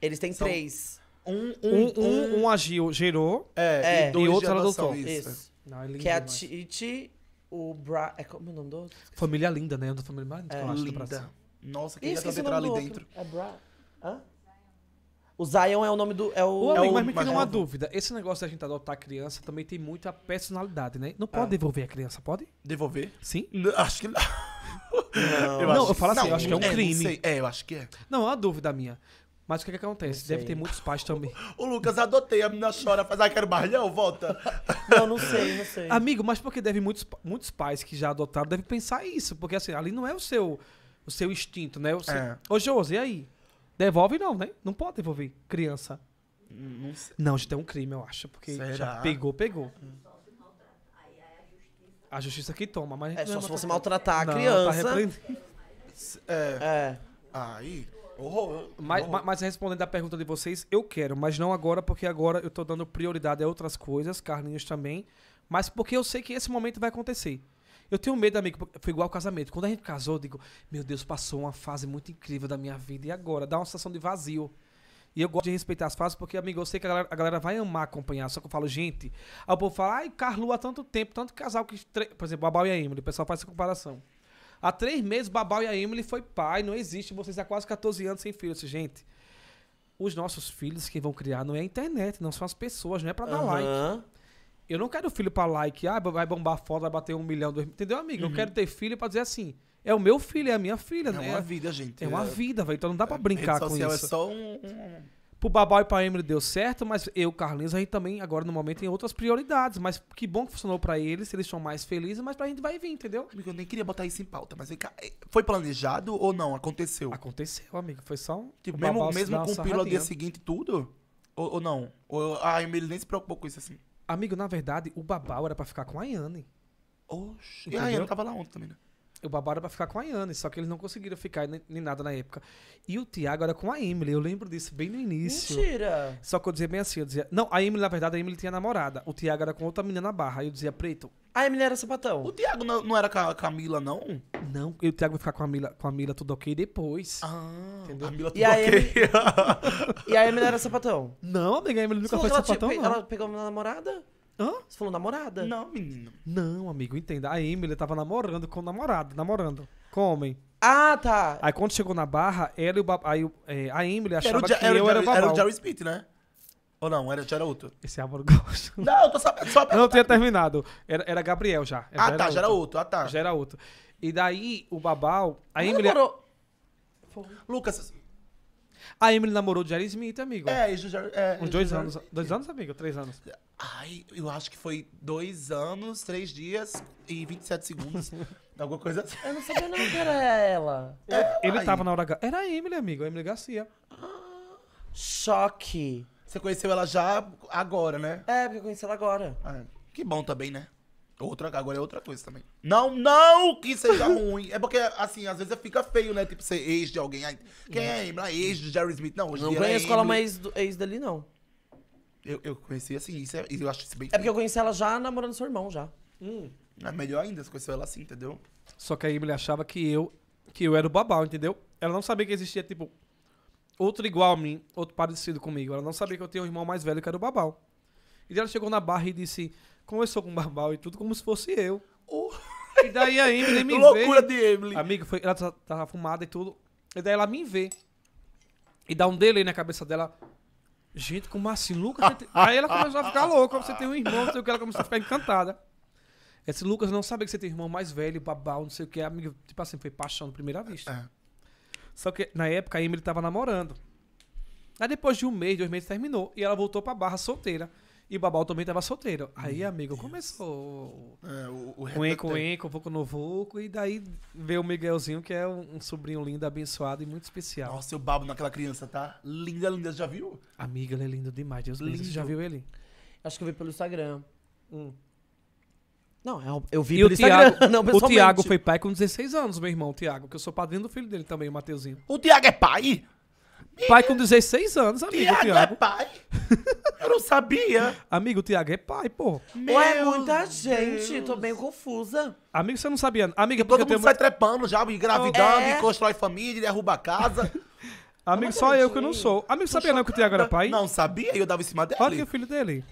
Eles têm São três. Um, um, um, um, um agiu, gerou. É, é. e, dois e outro ela adotou. Isso. isso. Não, é lindo, que é a Titi o Bra... É como é o nome do outro? Família Linda, né? É da Família é Linda, é, eu acho, Linda. Nossa, quem já entrar ali dentro? É Bra... Hã? O Zion é o nome do. É o, o é o, mas me tira uma dúvida. Esse negócio da gente adotar criança também tem muito a personalidade, né? Não pode ah. devolver a criança, pode? Devolver? Sim. N acho que não. Não, eu, não, eu falo assim, eu acho que é um é, crime. É, eu acho que é. Não, é uma dúvida minha. Mas o que, que acontece? Deve ter muitos pais também. o Lucas, adotei, a menina chora, faz, ah, quero barulhão, volta. Não, não sei, não sei. Amigo, mas porque deve muitos, muitos pais que já adotaram devem pensar isso, porque assim, ali não é o seu o seu instinto, né? O seu... É. Ô, Josi, e aí? Devolve não, né? Não pode devolver criança. Não, sei. não já tem é um crime, eu acho, porque Será? já pegou, pegou. A justiça que toma, mas... É, só é se você maltratar a tá criança. Tá é. é. Aí mas, mas, respondendo a pergunta de vocês, eu quero, mas não agora, porque agora eu estou dando prioridade a outras coisas, Carlinhos também, mas porque eu sei que esse momento vai acontecer. Eu tenho medo, amigo, foi igual ao casamento. Quando a gente casou, eu digo, meu Deus, passou uma fase muito incrível da minha vida, e agora? Dá uma sensação de vazio. E eu gosto de respeitar as fases, porque, amigo, eu sei que a galera, a galera vai amar acompanhar. Só que eu falo, gente, aí o povo fala, ai, Carlu há tanto tempo, tanto casal que. Por exemplo, Babal e a Emily, o pessoal faz essa comparação. Há três meses, Babal e a Emily foi pai. Não existe. Vocês há quase 14 anos sem filhos. Gente, os nossos filhos que vão criar não é a internet, não são as pessoas, não é pra dar uhum. like. Eu não quero filho pra like. Ah, vai bombar foto, vai bater um milhão, dois Entendeu, amigo? Uhum. Eu quero ter filho pra dizer assim. É o meu filho, é a minha filha, é né? É uma vida, gente. É uma vida, velho. Então não dá é, pra brincar com é isso. É só um Pro Babal e pra Emily deu certo, mas eu, Carlinhos, a gente também agora no momento tem outras prioridades. Mas que bom que funcionou pra eles, eles estão mais felizes, mas pra gente vai vir, entendeu? Amigo, eu nem queria botar isso em pauta, mas é, foi planejado ou não? Aconteceu? Aconteceu, amigo. Foi só um. Tipo, mesmo, mesmo com o pílula dia seguinte tudo? Ou, ou não? Ou, ah, a Emily nem se preocupou com isso assim. Amigo, na verdade, o Babal era pra ficar com a Yane. Oxi. E a Yane tava lá ontem também, né? o Babá era pra ficar com a Yannis, só que eles não conseguiram ficar nem, nada na época. E o Tiago era com a Emily, eu lembro disso bem no início. Mentira! Só que eu dizia bem assim, eu dizia... Não, a Emily, na verdade, a Emily tinha namorada. O Tiago era com outra menina na barra. Aí eu dizia, Preto... A Emily era sapatão. O Tiago não, não, era com a Camila, não? Não, e o Tiago vai ficar com a Mila, com a Mila tudo ok depois. Ah, entendeu? A Mila tudo e ok. Emily... e a Emily era sapatão? Não, amiga, a Emily nunca foi sapatão, tinha... não. Ela pegou a minha namorada? Hã? Você falou namorada? Não, menino. Não, amigo, entenda. A Emily tava namorando com o namorado, namorando. Com homem. Ah, tá. Aí quando chegou na barra, ela e o bab... aí, é, a Emily achava Era o, que era, eu o era o Jerry, era o Jerry Smith, né? Ou não, era, já era outro. Esse Álvaro gosta. Não, eu tô sabendo, só pra... Não tinha terminado. Era, era Gabriel já. Ah, tá, já era outro, ah, tá. Já era outro. E daí, o Babau... A Emily... Namorou. Lucas, a Emily namorou o Jerry Smith, amigo. É, isso já. É, Uns dois anos. Dois anos, amigo? Três anos. Ai, eu acho que foi dois anos, três dias e 27 segundos. alguma coisa assim. Eu não sabia não que era ela. É, ele ai. tava na hora Era a Emily, amigo, a Emily Garcia. Choque. Você conheceu ela já agora, né? É, porque eu conheci ela agora. Ah, que bom também, né? outra agora é outra coisa também. Não, não que seja ruim. É porque, assim, às vezes fica feio, né? Tipo, ser ex de alguém. quem é Embla? Né? Ex de Jerry Smith? Não, hoje Não é ganhei a escola mais ex dali, não. Eu, eu conheci, assim, isso é, eu acho isso bem É porque eu conheci ela já namorando seu irmão, já. Hum. É melhor ainda, você conheceu ela assim, entendeu? Só que a Emily achava que eu, que eu era o babau, entendeu? Ela não sabia que existia, tipo, outro igual a mim, outro parecido comigo. Ela não sabia que eu tinha um irmão mais velho que era o babau. E ela chegou na barra e disse: começou com barbal e tudo como se fosse eu. Oh. E daí a Emily me Loucura vê. Loucura de Emily. amigo foi, ela tava fumada e tudo. E daí ela me vê. E dá um delay na cabeça dela. Gente, como assim? Lucas. Aí ela começou a ficar louca. Você tem um irmão, não sei o que. Ela começou a ficar encantada. Esse Lucas não sabia que você tem irmão mais velho, babau, não sei o que. amigo tipo assim, foi paixão de primeira vista. É. Só que na época a Emily tava namorando. Aí depois de um mês, dois meses, terminou. E ela voltou pra Barra solteira. E o Babal também tava solteiro. Aí, amigo, começou é, o, o Cuenco, um pouco novuco. E daí veio o Miguelzinho, que é um, um, sobrinho lindo, abençoado e muito especial. Nossa, eu babo naquela criança, tá? Linda, linda. Você já viu? Amiga, ele é lindo demais. Deus lindo. você já viu ele? Acho que eu vi pelo Instagram. Hum. Não, é eu vi e pelo o Thiago, não, O Thiago foi pai com 16 anos, meu irmão, o Thiago, que eu sou padrinho do filho dele também, o Mateuzinho. O Thiago é pai? Pai com 16 anos, amigo. Tiago, é Tiago. é pai? Eu não sabia. Amigo, o Tiago é pai, pô. É meu é muita gente, tô bem confusa. Amigo, você não sabia. Amiga, porque todo mundo tenho... sai trepando já, engravidando, é. e constrói família, derruba casa. Amigo, só eu que eu não sou. Amigo, tô sabia não que o Tiago era pai? Não, sabia, eu dava em cima dele. Olha que é o filho dele.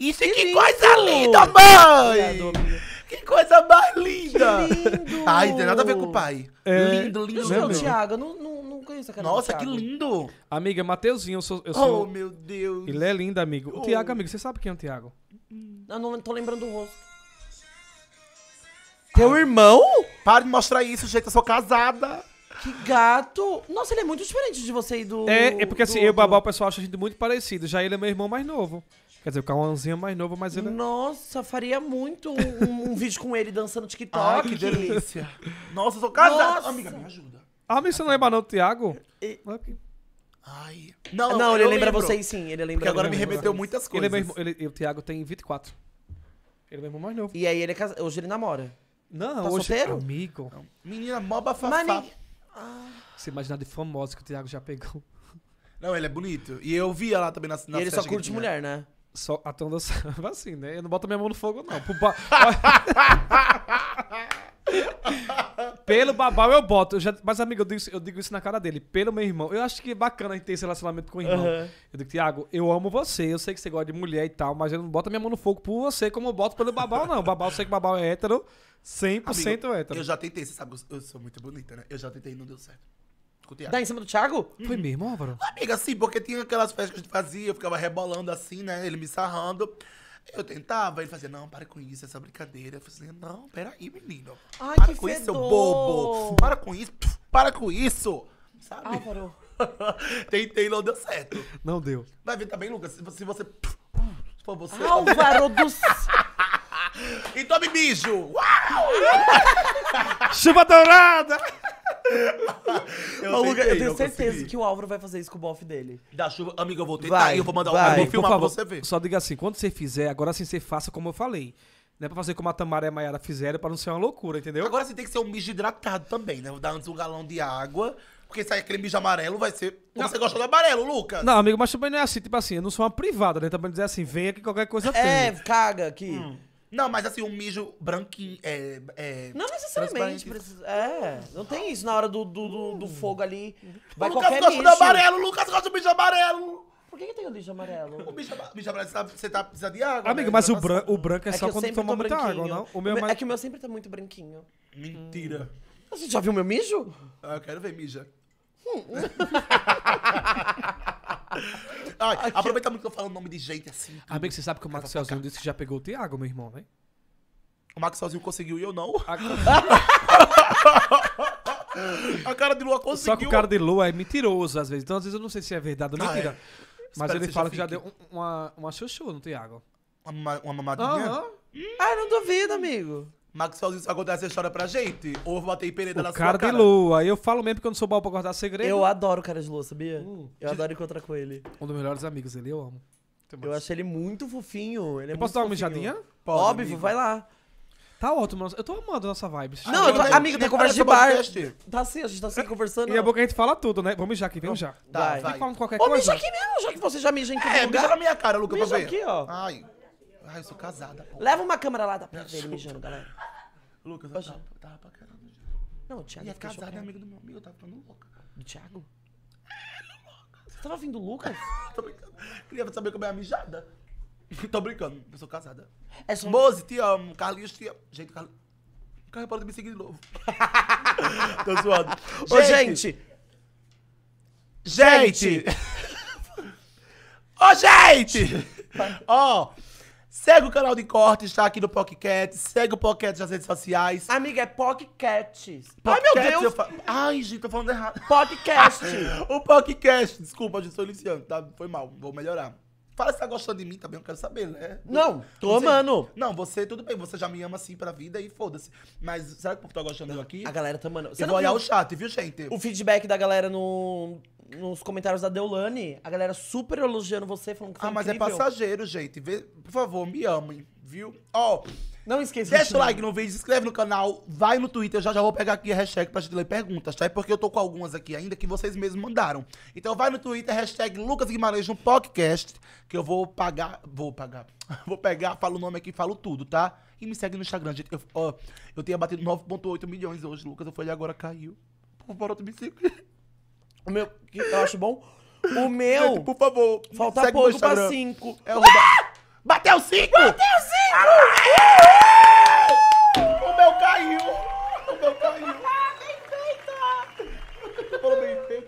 Isso que, que coisa linda, mãe! Que coisa mais linda! Que lindo. Ai, tem nada a ver com o pai. É, lindo, lindo, né, lindo. Tiago, não, não é cara. Nossa, que lindo! Amiga, Mateuzinho, eu sou. Eu sou... Oh, meu Deus! Ele é lindo, amigo. O oh. Tiago, amigo, você sabe quem é o Tiago? Eu não tô lembrando o rosto. Teu é irmão? Para de mostrar isso, gente, eu sou casada. Que gato! Nossa, ele é muito diferente de você e do. É, é porque assim, eu e o Babá, o pessoal acha a gente muito parecido. Já ele é meu irmão mais novo. Quer dizer, o Cauãzinho é mais novo, mas ele. É- Nossa, faria muito um, um vídeo com ele dançando ah, TikTok. Ai, que delícia. Nossa, eu sou casada. Nossa. Amiga, me ajuda. Ah, mas você não lembra não, Thiago? E... Ai. Não, não, ele lembra lembro. vocês sim, ele lembra. Porque agora me remeteu muitas coisas. Ele é mesmo, ele, o Thiago tem 24. Ele é meu irmão mais novo. E aí ele é cas... hoje ele namora. Não, tá hoje solteiro? amigo. Não. Menina mó bafafá. Mani... Ah. Você imagina de famoso que o Thiago já pegou. Não, ele é bonito. E eu via lá também na, cidade. E ele só curte mulher, né? Só até um eu assim, né? Eu não boto minha mão no fogo, não. Pelo babau eu boto. Eu já, mas, amigo, eu digo, eu digo, isso na cara dele. Pelo meu irmão. Eu acho que é bacana a gente ter esse relacionamento com o irmão. Uhum. Eu digo, Tiago, eu amo você. Eu sei que você gosta de mulher e tal, mas eu não boto minha mão no fogo por você como eu boto pelo babau, não. Babau, eu sei que babau é hétero. 100% Amigo, hétero. Eu já tentei, você sabe, eu sou muito bonita, né? Eu já tentei e não deu certo. Com o Dá em cima do Thiago? Uhum. Foi mesmo, Álvaro? Amiga, sim, porque tinha aquelas festas que a gente fazia, eu ficava rebolando assim, né? Ele me sarrando. Eu tentava, ele fazia, não, para com isso, essa brincadeira. Eu fazia, assim, não, peraí, menino. Ai, para que com fedor. isso, seu bobo. Para com isso, para com isso. Sabe? Álvaro. Tentei, não deu certo. Não deu. Vai ver também, tá Lucas, se você... você for você tá Álvaro do E tome mijo! Uau! Chuva dourada! eu, Maluca, tentei, eu tenho certeza consegui. que o Álvaro vai fazer isso com o bofe dele. Da chuva, amigo, eu vou tentar vai, eu vou mandar vai. um. filmar pra você ver. Só diga assim: quando você fizer, agora assim você faça como eu falei. Não é pra fazer como a Tamara e a Mayara fizeram pra não ser uma loucura, entendeu? Agora você tem que ser um mijo hidratado também, né? Vou dar antes um galão de água. Porque sai aquele mijo amarelo, vai ser. Não. Você gosta do amarelo, Lucas? Não, amigo, mas também não é assim, tipo assim, eu não sou uma privada, né? Também dizer assim, venha que qualquer coisa tem. É, caga aqui. Hum. Não, mas assim, um mijo branquinho. É, é, não necessariamente. Precisa, é, não tem isso na hora do, do, do, do hum. fogo ali. Vai o Lucas gosta do amarelo, o Lucas gosta do bicho amarelo. Por que, que tem o bicho amarelo? O bicho, bicho amarelo, você tá, tá precisando de água? amigo né? mas o, bran, o branco é, é só quando toma muita água, não? O meu o mais... É que o meu sempre tá muito branquinho. Mentira. Hum. Você já viu o meu mijo? Ah, eu quero ver mija. Hum. Ai, aproveita muito que eu falo o nome de jeito assim. Amigo, ah, você sabe que o Max sozinho disse que já pegou o Thiago, meu irmão, né? O Max sozinho conseguiu e eu não. A cara de Lua conseguiu. Só que o cara de Lua é mentiroso às vezes. Então às vezes eu não sei se é verdade ou ah, mentira. É. Mas Espero ele fala que já, que já deu uma, uma chuchu no Thiago. Uma, uma mamadinha? Uhum. Ah, não duvido, amigo. Maxwellzinho vai contar essa história pra gente? Ou eu botei Pereira o na cara sua cara? de lua. Eu falo mesmo porque eu não sou bom pra guardar segredo. Eu adoro o cara de lua, sabia? Hum. eu adoro encontrar com ele. Um dos melhores amigos dele, eu amo. Eu acho ele muito fofinho. Ele é Eu posso dar uma mijadinha? Óbvio, amigo. vai lá. Tá ótimo. Eu tô amando a nossa vibe. Não, eu tô- né? amiga, tá conversa de bar. Tá assim, a gente tá assim conversando. E a é boca a gente fala tudo, né? Vamos já aqui, vamos já. Tá, Vai. vai. Falando qualquer Ô, coisa. mija aqui mesmo, já que você já mija em todo É, lugar. mija na minha cara, Luca, pra Mija ver. aqui, ó. Ai. Ai, ah, eu sou casada, pô. Leva uma câmera lá, dá pra ver ele mijando, galera. Lucas, eu Hoje. tava, tava pra caramba. Não, o Thiago E é ficou casada, é chocado. amiga do meu amigo, eu tava ficando louca. Do Thiago? É, é Você tava vindo o Lucas? Tô brincando. Queria saber como é a mijada. Tô brincando, eu sou casada. É só- Mose, te amo. Carlinhos, te amo. Gente, Carlinhos. O Carlinhos pode me seguir de novo. Tô zoando. Ô, gente! Gente! Ô, gente! Ó, Segue o canal de corte, está aqui no Pocket. Segue o Pocket nas redes sociais. Amiga, é Pocket. Ai, meu Deus. Eu fa... Ai, gente, tô falando errado. Podcast. o podcast. Desculpa, gente, sou iniciante, tá? Foi mal, vou melhorar. Fala se tá gostando de mim também, eu quero saber, né? Não, tô você, amando. Não, você, tudo bem, você já me ama assim pra vida e foda-se. Mas será que porque tá gostando de aqui? A galera tá amando. Você eu vou olhar o chat, viu, gente? O feedback da galera no, nos comentários da Deolane, a galera super elogiando você, falando que foi Ah, mas é incrível. é passageiro, gente. Vê, por favor, me amem, viu? Ó, Não esqueça deixa o like no vídeo, se inscreve no canal, vai no Twitter. Eu já já vou pegar aqui a hashtag pra gente ler perguntas, tá? É porque eu tô com algumas aqui ainda que vocês mesmos mandaram. Então vai no Twitter, hashtag Lucas Guimarães no podcast, que eu vou pagar... Vou pagar. Vou pegar, falo o nome aqui, falo tudo, tá? E me segue no Instagram, gente. Eu, ó, eu tenho batido 9.8 milhões hoje, Lucas. Eu falei, agora caiu. Por favor, me segue. O meu, que eu acho bom. O meu. por favor. Falta pouco pra cinco É o. ah! Bateu cinco Bateu cinco! Ah! O meu caiu! O meu caiu!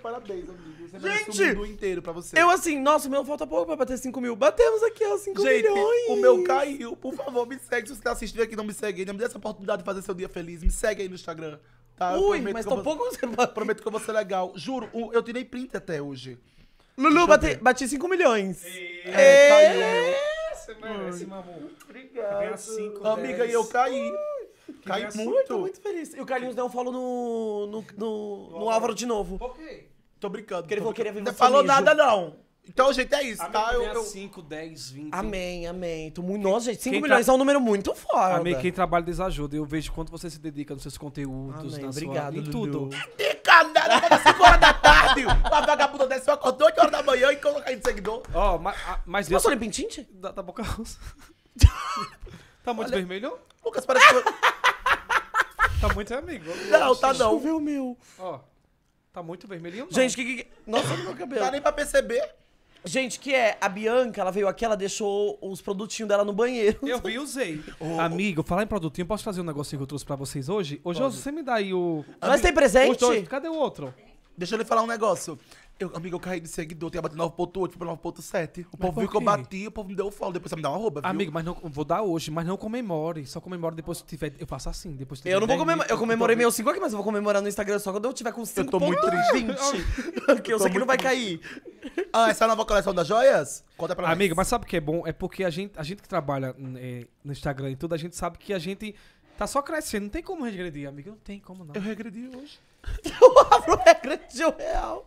Parabéns, amigo. Você gente, o mundo inteiro pra você. Eu assim, nossa, o meu falta pouco pra bater 5 mil. Batemos aqui, ó, 5 gente, milhões. o meu caiu. Por favor, me segue. Se você tá assistindo aqui não me segue ainda, me dê essa oportunidade de fazer seu dia feliz. Me segue aí no Instagram. Tá, Ui, mas tô pouco você... Prometo que eu vou ser legal. Juro, eu tirei print até hoje. Lulu, bate, bati 5 milhões. E... É, caiu meu. Você merece, mamu. Obrigado. 5, Amiga, e eu caí. caí muito. Tô muito feliz. E o Carlinhos deu um follow no, no, no, no Álvaro de novo. Por quê? Tô brincando. Porque ele falou que queria ver você Não falou nada, não. Então, gente, é isso, tá? Eu, 5, 10, 20. Amém, amém. Tô muito... Nossa, gente, 5 quem milhões é um número muito forte. Amém, quem trabalha desajuda. Eu vejo quanto você se dedica nos seus conteúdos, amém. na Obrigado, sua... Em tudo. Dedica, nada, como 5 horas da tarde. Uma vagabunda dessa só acordou 8 horas da manhã e colocar em seguidor. Ó, oh, mas, mas Deus... Passou limpo em Da, da boca rosa. tá muito Olha... vermelho? Lucas, parece que... tá muito amigo. Não, tá não. Deixa eu ver o meu. Ó, tá muito vermelhinho Gente, o que que... Nossa, no meu cabelo. Não dá nem pra perceber. Gente, que é a Bianca, ela veio aqui, ela deixou os produtinhos dela no banheiro. Eu vi e usei. Oh. Amigo, falar em produtinho, posso fazer um negocinho que eu trouxe pra vocês hoje? Ô, José, você me dá aí o. Mas tem presente? Dois, cadê o outro? Deixa eu lhe falar um negócio. Eu, amigo, eu caí de seguidor, tinha batido 9.8, fui pra 9.7. O povo viu que eu bati, o povo me deu follow, depois você me dá uma roupa, viu? Amigo, mas não, vou dar hoje, mas não comemore. Só comemore depois que tiver. Eu faço assim, depois que tiver. Eu não vou comemorar. Eu então, comemorei então, meu 5 aqui, mas eu vou comemorar no Instagram só quando eu tiver com 5. Eu tô muito triste. que eu sei que não vai cair. Ah, essa é a nova coleção das joias? Conta pra nós. Amigo, mas sabe o que é bom? É porque a gente, a gente que trabalha é, no Instagram e tudo, a gente sabe que a gente tá só crescendo. Não tem como regredir, amigo. Não tem como não. Eu regredi hoje. Eu abro regra de um real.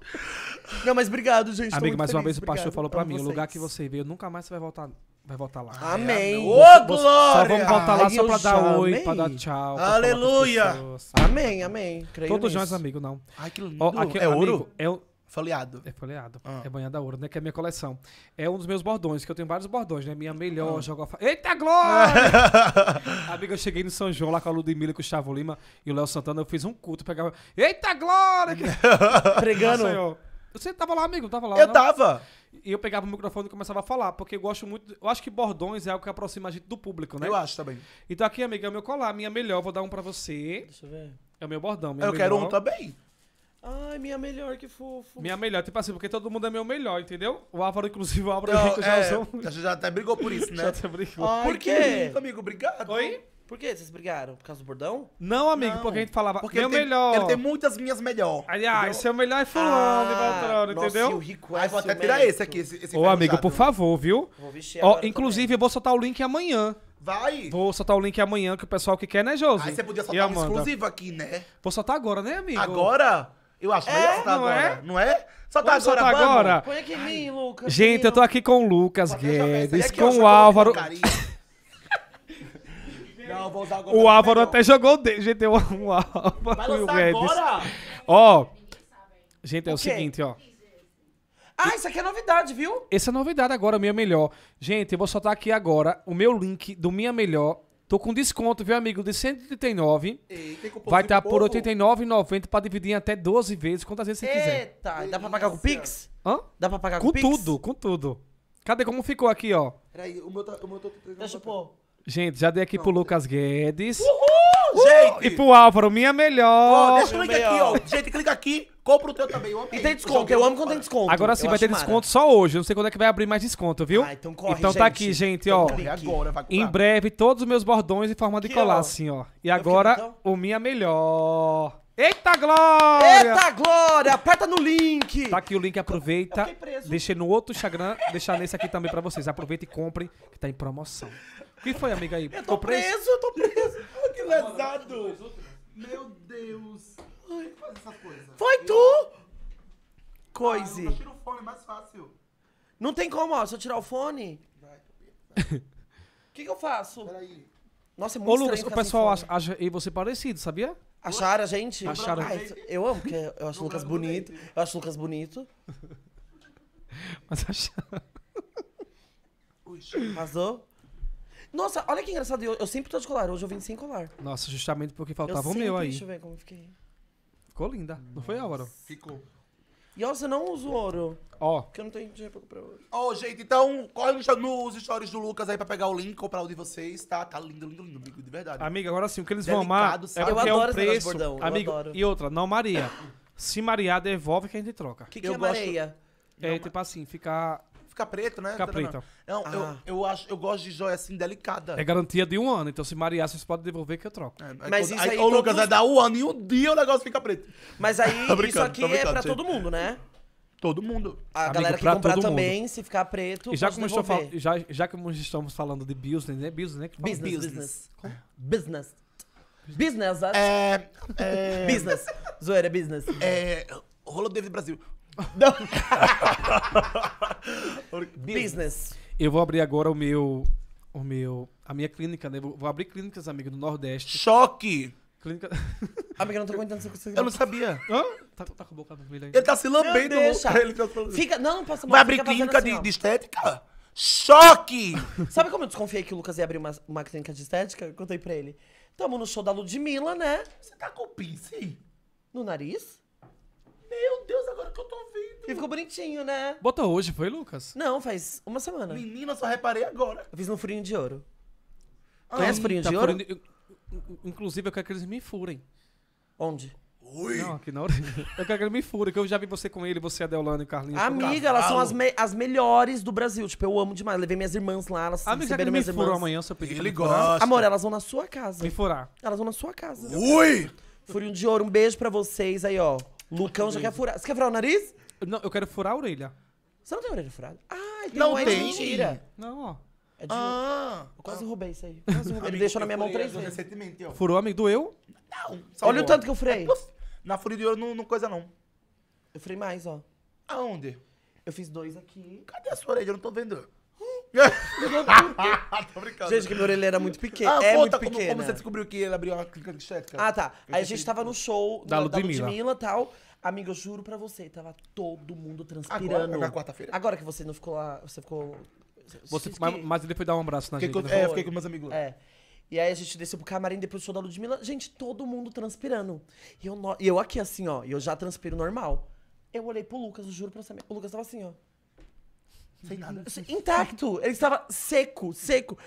Não, mas obrigado, gente. Amigo, mais uma vez o obrigado. pastor falou pra mim: o lugar que você veio, nunca mais você vai voltar. Vai voltar lá. Amém. É, Ô, glória. Só vamos voltar lá Ai, só pra dar oi, pra dar tchau. Aleluia! Amém, amém. Creio Todos nisso. nós, amigo, não. Ai, que lindo. Ó, aqui, é amigo, ouro? É, o- Foleado, É foleado, Ah. É banhada ouro, né? Que é a minha coleção. É um dos meus bordões, que eu tenho vários bordões, né? Minha melhor, ah. jogo a Eita glória! Amiga, eu cheguei no São João lá com a Ludmilla, com o Chavo Lima e o Léo Santana. Eu fiz um culto, pegava. Eita glória! Pregando. Ah, Nossa, você tava lá, amigo? Tava lá? Eu não? tava. E eu pegava o microfone e começava a falar, porque eu gosto muito. Eu acho que bordões é algo que aproxima a gente do público, né? Eu acho também. Então aqui, amiga, é o meu colar, minha melhor. Vou dar um pra você. Deixa eu ver. É o meu bordão. eu melhor. quero um também. Ai, minha melhor, que fofo. Minha melhor, tipo assim, porque todo mundo é meu melhor, entendeu? O Álvaro, inclusive, o Álvaro Não, é já é, usou. Já, já até brigou por isso, né? já até brigou. Ai, por quê? Amigo, obrigado. Oi? Por que vocês brigaram? Por causa do bordão? Não, amigo, não. porque a gente falava, porque meu tem, melhor. Ele tem muitas minhas melhor. Aliás, seu ah, é melhor é fulano, ah, Valtrano, nossa, entendeu? o rico é Ai, vou até tirar esse aqui, esse, esse Ô, amigo, por favor, viu? Vou vestir Ó, inclusive, também. eu vou soltar o link amanhã. Vai! Vou soltar o link amanhã, que o pessoal que quer, né, Josi? Aí você podia soltar uma exclusiva aqui, né? Vou soltar agora, né, amigo? Agora? Eu acho, mas é, tá não agora. É? Não é? Só tá Vamos agora, tá agora. Põe aqui em mim, Lucas. Gente, eu tô aqui com o Lucas Guedes, é com o Álvaro. Não, vou usar agora o Álvaro até jogou o dedo. Gente, eu amo o Álvaro Vai e o Agora? Ó, gente, é o, o seguinte, ó. Ah, isso aqui é novidade, viu? Essa é novidade agora, Minha Melhor. Gente, eu vou soltar aqui agora o meu link do Minha Melhor Tô com desconto, viu, amigo? De 139. Eita, vai estar tá por R$89,90 pra dividir em até 12 vezes, quantas vezes você Eita, quiser. Eita, dá pra pagar com o Pix? Hã? Dá pra pagar com o Pix? Com tudo, com tudo. Cadê como ficou aqui, ó? Peraí, o meu tá. O meu tá Deixa eu pôr. Gente, já dei aqui Não, pro Lucas Guedes. Uhul! Uh, gente! E pro Álvaro, minha melhor. deixa o link aqui, ó. Gente, clica aqui, compra o teu também. Eu e tem desconto, eu amo quando tem desconto. Agora sim, Eu vai ter mara. desconto só hoje. não sei quando é que vai abrir mais desconto, viu? Ah, então corre, Então tá aqui, gente, ó. Agora, vai Em breve, todos os meus bordões em forma de colar, assim, ó. E agora, então? o minha melhor. Eita, Glória! Eita, Glória! Aperta no link! Tá aqui o link, aproveita. Deixei no outro Instagram, deixar nesse aqui também pra vocês. Aproveita e comprem, que tá em promoção que foi, amiga aí? Eu tô preso? preso, eu tô preso. que lesado. Meu Deus. Ai, faz essas coisas. Foi tu? Ah, Coise. Ah, eu o fone, mais fácil. Não tem como, ó. Se eu tirar o fone... Vai. O que que eu faço? Peraí. Nossa, é muito Ô, Lucas, o pessoal acha, acha e você parecido, sabia? Acharam a gente? Acharam. Ah, eu amo, porque eu acho o Lucas é bonito. Eu acho o Lucas bonito. Mas acharam. Vazou? Nossa, olha que engraçado. Eu, eu sempre tô de colar. Hoje eu vim sem colar. Nossa, justamente porque faltava eu o sempre, meu aí. Deixa eu ver como eu fiquei. Ficou linda. Não foi, ouro? Ficou. E ó, você não usa o ouro. Ó. Porque eu não tenho dinheiro pra comprar ouro. Ó, oh, gente, então corre nos stories do Lucas aí pra pegar o link, comprar o de vocês, tá? Tá lindo, lindo, lindo, amigo, de verdade. Amiga, agora sim, o que eles Delicado, vão amar é sabe? é porque eu é adoro é um preço. Bordão, amigo, adoro. e outra, não Maria. Se Maria devolve que a gente troca. O que, que é gosto... Maria? É, não, tipo assim, ficar Fica preto, né? Fica tá, tá, tá. preto. Não, é ah. eu, eu, acho, eu gosto de joia assim, delicada. É garantia de um ano, então se marear, vocês podem devolver que eu troco. É, mas aí, isso aí, aí, ô, Lucas, vai dar um ano e um dia o negócio fica preto. Mas aí isso aqui é pra todo mundo, né? Todo mundo. A Amigo, galera que comprar também, mundo. se ficar preto, e já como estou fal... já, já que estamos falando de business, né? Business, né? Business. Business. Business. Business. É, é... business. Zoeira, business. É, Rola David Brasil. Não. Business. Eu vou abrir agora o meu. O meu. A minha clínica, né? Vou abrir clínicas, amigo, do Nordeste. Choque! Clínica. Amiga, eu não tô aguentando essa coisa. Eu não sabia. Hã? Tá, tá com a boca vermelha aí. Ele tá se lambendo. deixa. Ele tá... Fica, não, não posso Vai abrir clínica assim, de, de, estética? Choque! Sabe como eu desconfiei que o Lucas ia abrir uma, uma clínica de estética? Eu contei pra ele. Tamo no show da Ludmilla, né? Você tá com o pince? No nariz? meu Deus, agora que eu tô vendo. E ficou bonitinho, né? Bota hoje, foi, Lucas? Não, faz uma semana. Menina, só reparei agora. Eu fiz no furinho de ouro. Ai, ah, Conhece furinho tá, de ouro? Inclusive, eu quero que eles me furem. Onde? Ui! Não, aqui na orelha. Eu quero que eles me furem, que eu já vi você com ele, você, a Deolane e o Carlinhos. Amiga, elas são as, me- as melhores do Brasil. Tipo, eu amo demais. Levei minhas irmãs lá, elas Amiga, já que receberam me minhas irmãs. furou amanhã, se eu pedir pra Ele furar? gosta. Amor, elas vão na sua casa. Me furar. Elas vão na sua casa. Ui! Furinho de ouro, um beijo pra vocês aí, ó. Lucão já quer furar. Você quer furar o nariz? Não, eu quero furar a orelha. Você não tem orelha furada? Ah, então Não é de tem. mentira. Não, ó. É de... Ah, Eu quase roubei isso aí. Quase roubei. Ele deixou na minha mão três vezes. Recentemente, ó. Furou, amigo, doeu. Não, salvou. Olha o tanto que eu é furei. Na furia de Ouro não, não coisa não. Eu furei mais, ó. Aonde? Eu fiz dois aqui. Cadê a sua orelha? Eu não tô vendo. Tô brincando. Gente, que minha orelha era muito pequena. Ah, é conta muito pequeno pequena. como você descobriu que ele abriu uma clínica de estética? Ah, tá. Aí a gente tava no show da, da Ludmilla. e tal. Amiga, eu juro pra você, tava todo mundo transpirando. Agora, na quarta-feira. Agora que você não ficou lá, você ficou... Você, mas, que... mas ele foi dar um abraço na Fiquei gente. Com, né? é, eu fiquei com meus amigos É. E aí a gente desceu pro camarim, depois do show da Ludmilla. Gente, todo mundo transpirando. E eu, no... e eu aqui assim, ó. E eu já transpiro normal. Eu olhei pro Lucas, eu juro pra você. O Lucas tava assim, ó. Sem nada. Assim, intacto. Ele estava seco, seco.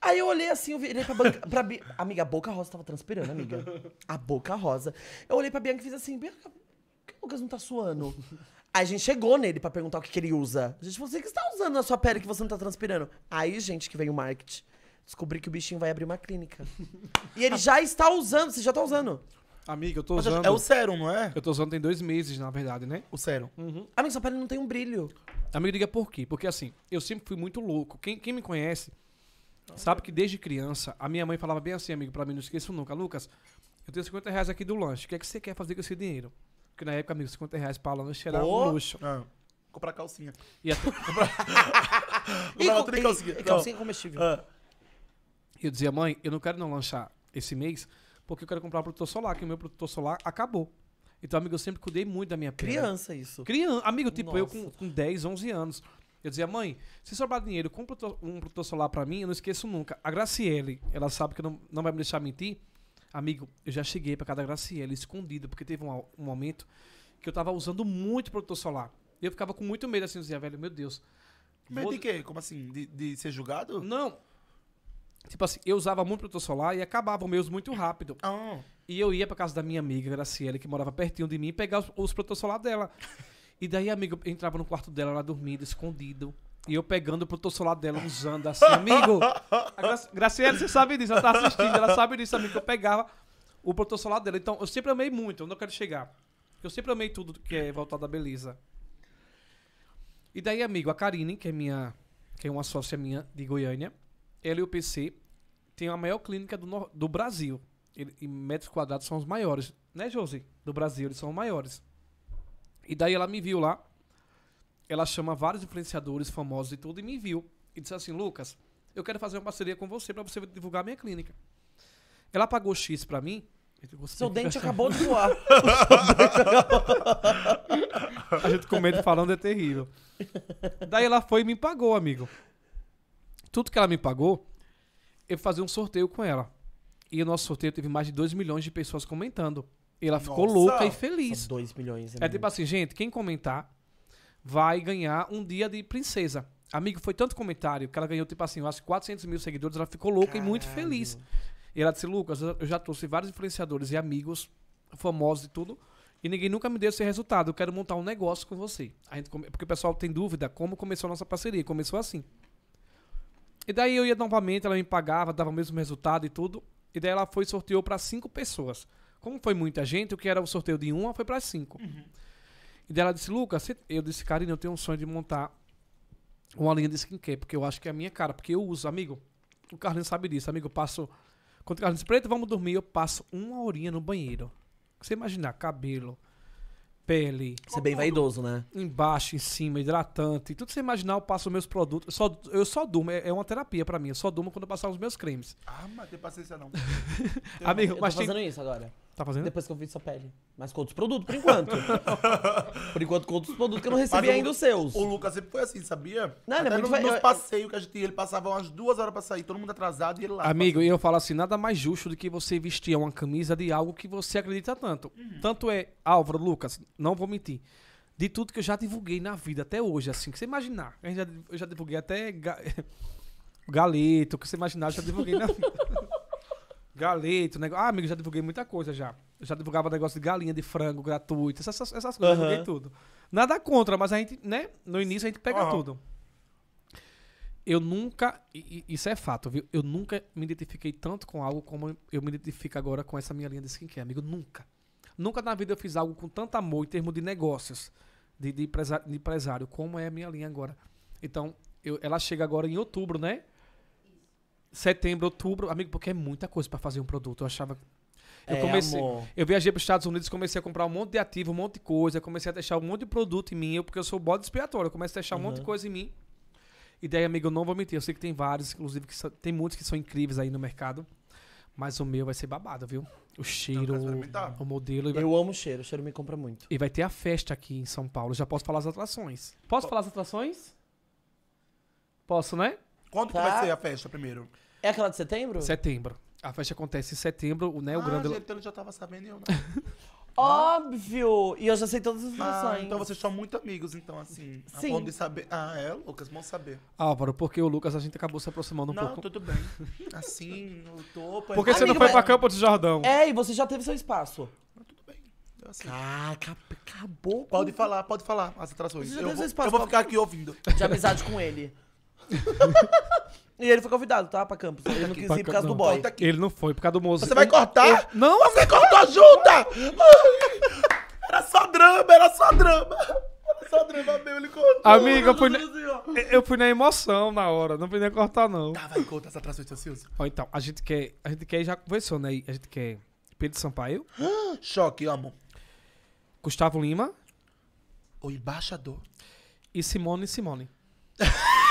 Aí eu olhei assim, eu virei pra banca. Pra Bi... Amiga, a boca rosa tava transpirando, amiga. A boca rosa. Eu olhei pra Bianca e fiz assim: Bianca, por que o Lucas não tá suando? Aí a gente chegou nele pra perguntar o que, que ele usa. A gente falou assim: o que você tá usando na sua pele que você não tá transpirando? Aí, gente, que veio o marketing. Descobri que o bichinho vai abrir uma clínica. E ele já está usando, você já tá usando. Amiga, eu tô Mas é usando. É o sérum, não é? Eu tô usando tem dois meses, na verdade, né? O sérum. Uhum. Amiga, sua pele não tem um brilho. Amigo, diga por quê? Porque assim, eu sempre fui muito louco. Quem, quem me conhece sabe que desde criança a minha mãe falava bem assim, amigo, para mim, não esqueço nunca. Lucas, eu tenho 50 reais aqui do lanche. O que é que você quer fazer com esse dinheiro? Porque na época, amigo, 50 reais pra lanche era um luxo. Ah. Comprar calcinha. E até... calcinha. E calcinha comestível. Ah. E eu dizia, mãe, eu não quero não lanchar esse mês, porque eu quero comprar um produtor solar, que o meu produtor solar acabou. Então, amigo, eu sempre cuidei muito da minha pera. Criança, isso. Criança. Amigo, tipo, Nossa. eu com, com 10, 11 anos. Eu dizia, mãe, se sobrar dinheiro, compra um protetor solar pra mim, eu não esqueço nunca. A Graciele, ela sabe que não, não vai me deixar mentir. Amigo, eu já cheguei pra casa da Graciele escondida, porque teve um, um momento que eu tava usando muito protetor solar. Eu ficava com muito medo assim, eu dizia, velho, meu Deus. Medo vou... de quê? Como assim? De, de ser julgado? Não, Tipo assim, eu usava muito protetor solar e acabava o uso muito rápido. Oh. E eu ia pra casa da minha amiga, Graciela, que morava pertinho de mim, e pegava os, os protetor solar dela. E daí amigo, eu entrava no quarto dela, lá dormindo, escondido. E eu pegando o protetor solar dela, usando assim, amigo. Gra Graciela, você sabe disso, ela tá assistindo, ela sabe disso, amigo. Eu pegava o protetor solar dela. Então, eu sempre amei muito, onde eu quero chegar. Eu sempre amei tudo que é voltado à beleza. E daí, amigo, a Karine, que é minha. que é uma sócia minha de Goiânia, LUPC tem a maior clínica do, do Brasil. Ele, em metros quadrados são os maiores. Né, Josi? Do Brasil, eles são os maiores. E daí ela me viu lá. Ela chama vários influenciadores famosos e tudo e me viu. E disse assim: Lucas, eu quero fazer uma parceria com você para você divulgar a minha clínica. Ela pagou X para mim. Seu dente acabou de voar. a gente com medo falando é terrível. Daí ela foi e me pagou, amigo tudo que ela me pagou, eu fazia um sorteio com ela. E o nosso sorteio teve mais de 2 milhões de pessoas comentando. E ela Nossa. ficou louca e feliz. 2 milhões. É, é tipo assim, gente, quem comentar vai ganhar um dia de princesa. Amigo, foi tanto comentário que ela ganhou, tipo assim, acho 400 mil seguidores. Ela ficou louca Caralho. e muito feliz. E ela disse, Lucas, eu já trouxe vários influenciadores e amigos famosos e tudo. E ninguém nunca me deu esse resultado. Eu quero montar um negócio com você. A gente, porque o pessoal tem dúvida como começou a nossa parceria. Começou assim. E daí eu ia novamente, ela me pagava, dava o mesmo resultado e tudo. E daí ela foi sorteou para cinco pessoas. Como foi muita gente, o que era o sorteio de uma foi para cinco. Uhum. E daí ela disse, Lucas, eu disse, Karine, eu tenho um sonho de montar uma linha de skincare, porque eu acho que é a minha cara, porque eu uso, amigo. O Carlinhos sabe disso, amigo. Eu passo. Quando o Carlinhos preto, vamos dormir, eu passo uma horinha no banheiro. Você imaginar, cabelo, pele. Você é bem vaidoso, né? Embaixo, em cima, hidratante. Tudo que você imaginar, eu passo meus produtos. Eu só, eu só durmo, é, é uma terapia pra mim. Eu só durmo quando eu passar os meus cremes. Ah, mas tem paciência não. Amigo, eu mas fazendo tem... isso agora. Tá fazendo? Depois que eu fiz sua pele. Mas com outros produtos, por enquanto. por enquanto, com outros produtos que eu não recebi Mas ainda o, os seus. O Lucas sempre foi assim, sabia? Não, é Até é muito... no, nos passeios que a gente ia, ele passava umas duas horas pra sair, todo mundo atrasado e ele lá. Amigo, e eu falo assim, nada mais justo do que você vestir uma camisa de algo que você acredita tanto. Uhum. Tanto é, Álvaro, Lucas, não vou mentir de tudo que eu já divulguei na vida até hoje, assim, que você imaginar. Eu já, eu já divulguei até ga... galeto, que você imaginar, eu já divulguei na vida. Galeto, negócio. Ah, amigo, já divulguei muita coisa já. Eu já divulgava negócio de galinha, de frango gratuito, essas, essas coisas, uhum. divulguei tudo. Nada contra, mas a gente, né? No início a gente pega uhum. tudo. Eu nunca, isso é fato, viu? Eu nunca me identifiquei tanto com algo como eu me identifico agora com essa minha linha de skincare, amigo. Nunca. Nunca na vida eu fiz algo com tanto amor em termos de negócios, de, de, empresário, de empresário como é a minha linha agora. Então, eu, ela chega agora em outubro, né? setembro, outubro. Amigo, porque é muita coisa para fazer um produto. Eu achava. Eu é, comecei. Eu viajei para os Estados Unidos, comecei a comprar um monte de ativo, um monte de coisa. Comecei a deixar um monte de produto em mim, eu, porque eu sou bode expiatório. Eu comecei a deixar uhum. um monte de coisa em mim. E daí, amigo, eu não vou mentir. Eu sei que tem vários, inclusive, que tem muitos que são incríveis aí no mercado. Mas o meu vai ser babado, viu? O cheiro, o modelo. Vai... Eu amo o cheiro, o cheiro me compra muito. E vai ter a festa aqui em São Paulo. Já posso falar as atrações. Posso P falar as atrações? Posso, né? Quando tá. que vai tá. ser a festa primeiro? É aquela de setembro? Setembro. A festa acontece em setembro, né? O ah, grande. Gente, eu já tava sabendo eu, não. Óbvio! E eu já sei todas as ah, Então vocês são muito amigos, então, assim. Sim. Bom de saber. Ah, é, Lucas, bom saber. Álvaro, porque o Lucas a gente acabou se aproximando um não, pouco. Não, tudo bem. Assim, no topo. Porque é você Amigo, não foi mas... pra Campo de Jordão. É, e você já teve seu espaço. tudo bem. assim... Ah, acabou. Pode falar, pode falar as atrações. Eu vou, eu vou ficar aqui ouvindo. De amizade com ele. E ele foi convidado, tá? Pra campus. Ele não quis ir por causa do boy. Ele não foi por causa do moço. Você vai cortar? Não! Você cortou junta! Era só drama, era só drama. Era só drama meu, ele cortou. Amiga, eu fui, na, assim, eu fui na emoção na hora, não fui nem cortar, não. Tá, vai, conta essa atração de ansioso. Ó, então, a gente quer, a gente quer, já conversou, né? A gente quer Pedro Sampaio. Choque, amo. Gustavo Lima. O embaixador. E Simone Simone.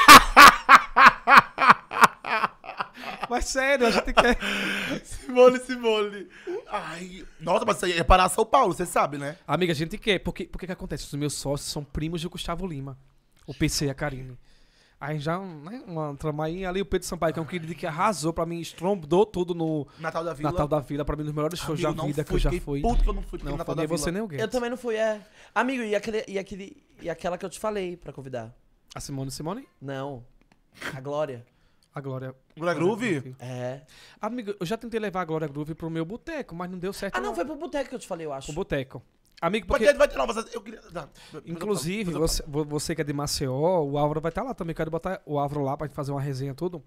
Mas sério, a gente quer. Simone, Simone. Ai, nossa, mas isso aí é para São Paulo, você sabe, né? Amiga, a gente quer. Porque o que acontece? Os meus sócios são primos de Gustavo Lima, o PC e a Karine. Aí já, né, uma tramainha ali, o Pedro Sampaio, que é um querido que arrasou pra mim, estrombou tudo no Natal da Vila. Natal da Vila, pra mim, nos melhores shows Amigo, da vida fui, que eu já fui. Puto que eu não fui, não Natal foi, da Vila. você nem é o Eu também não fui, é. Amigo, e, aquele, e, aquele, e aquela que eu te falei pra convidar? A Simone Simone? Não. A Glória. A Glória. Glória Groove? É. Amigo, eu já tentei levar a Glória Groove pro meu boteco, mas não deu certo. Ah, não, não. foi pro boteco que eu te falei, eu acho. Pro boteco. Amigo, porque... Vai ter, vai ter novas... Eu queria... Inclusive, você, você que é de Maceió, o Álvaro vai estar tá lá também. Quero botar o Álvaro lá pra fazer uma resenha tudo.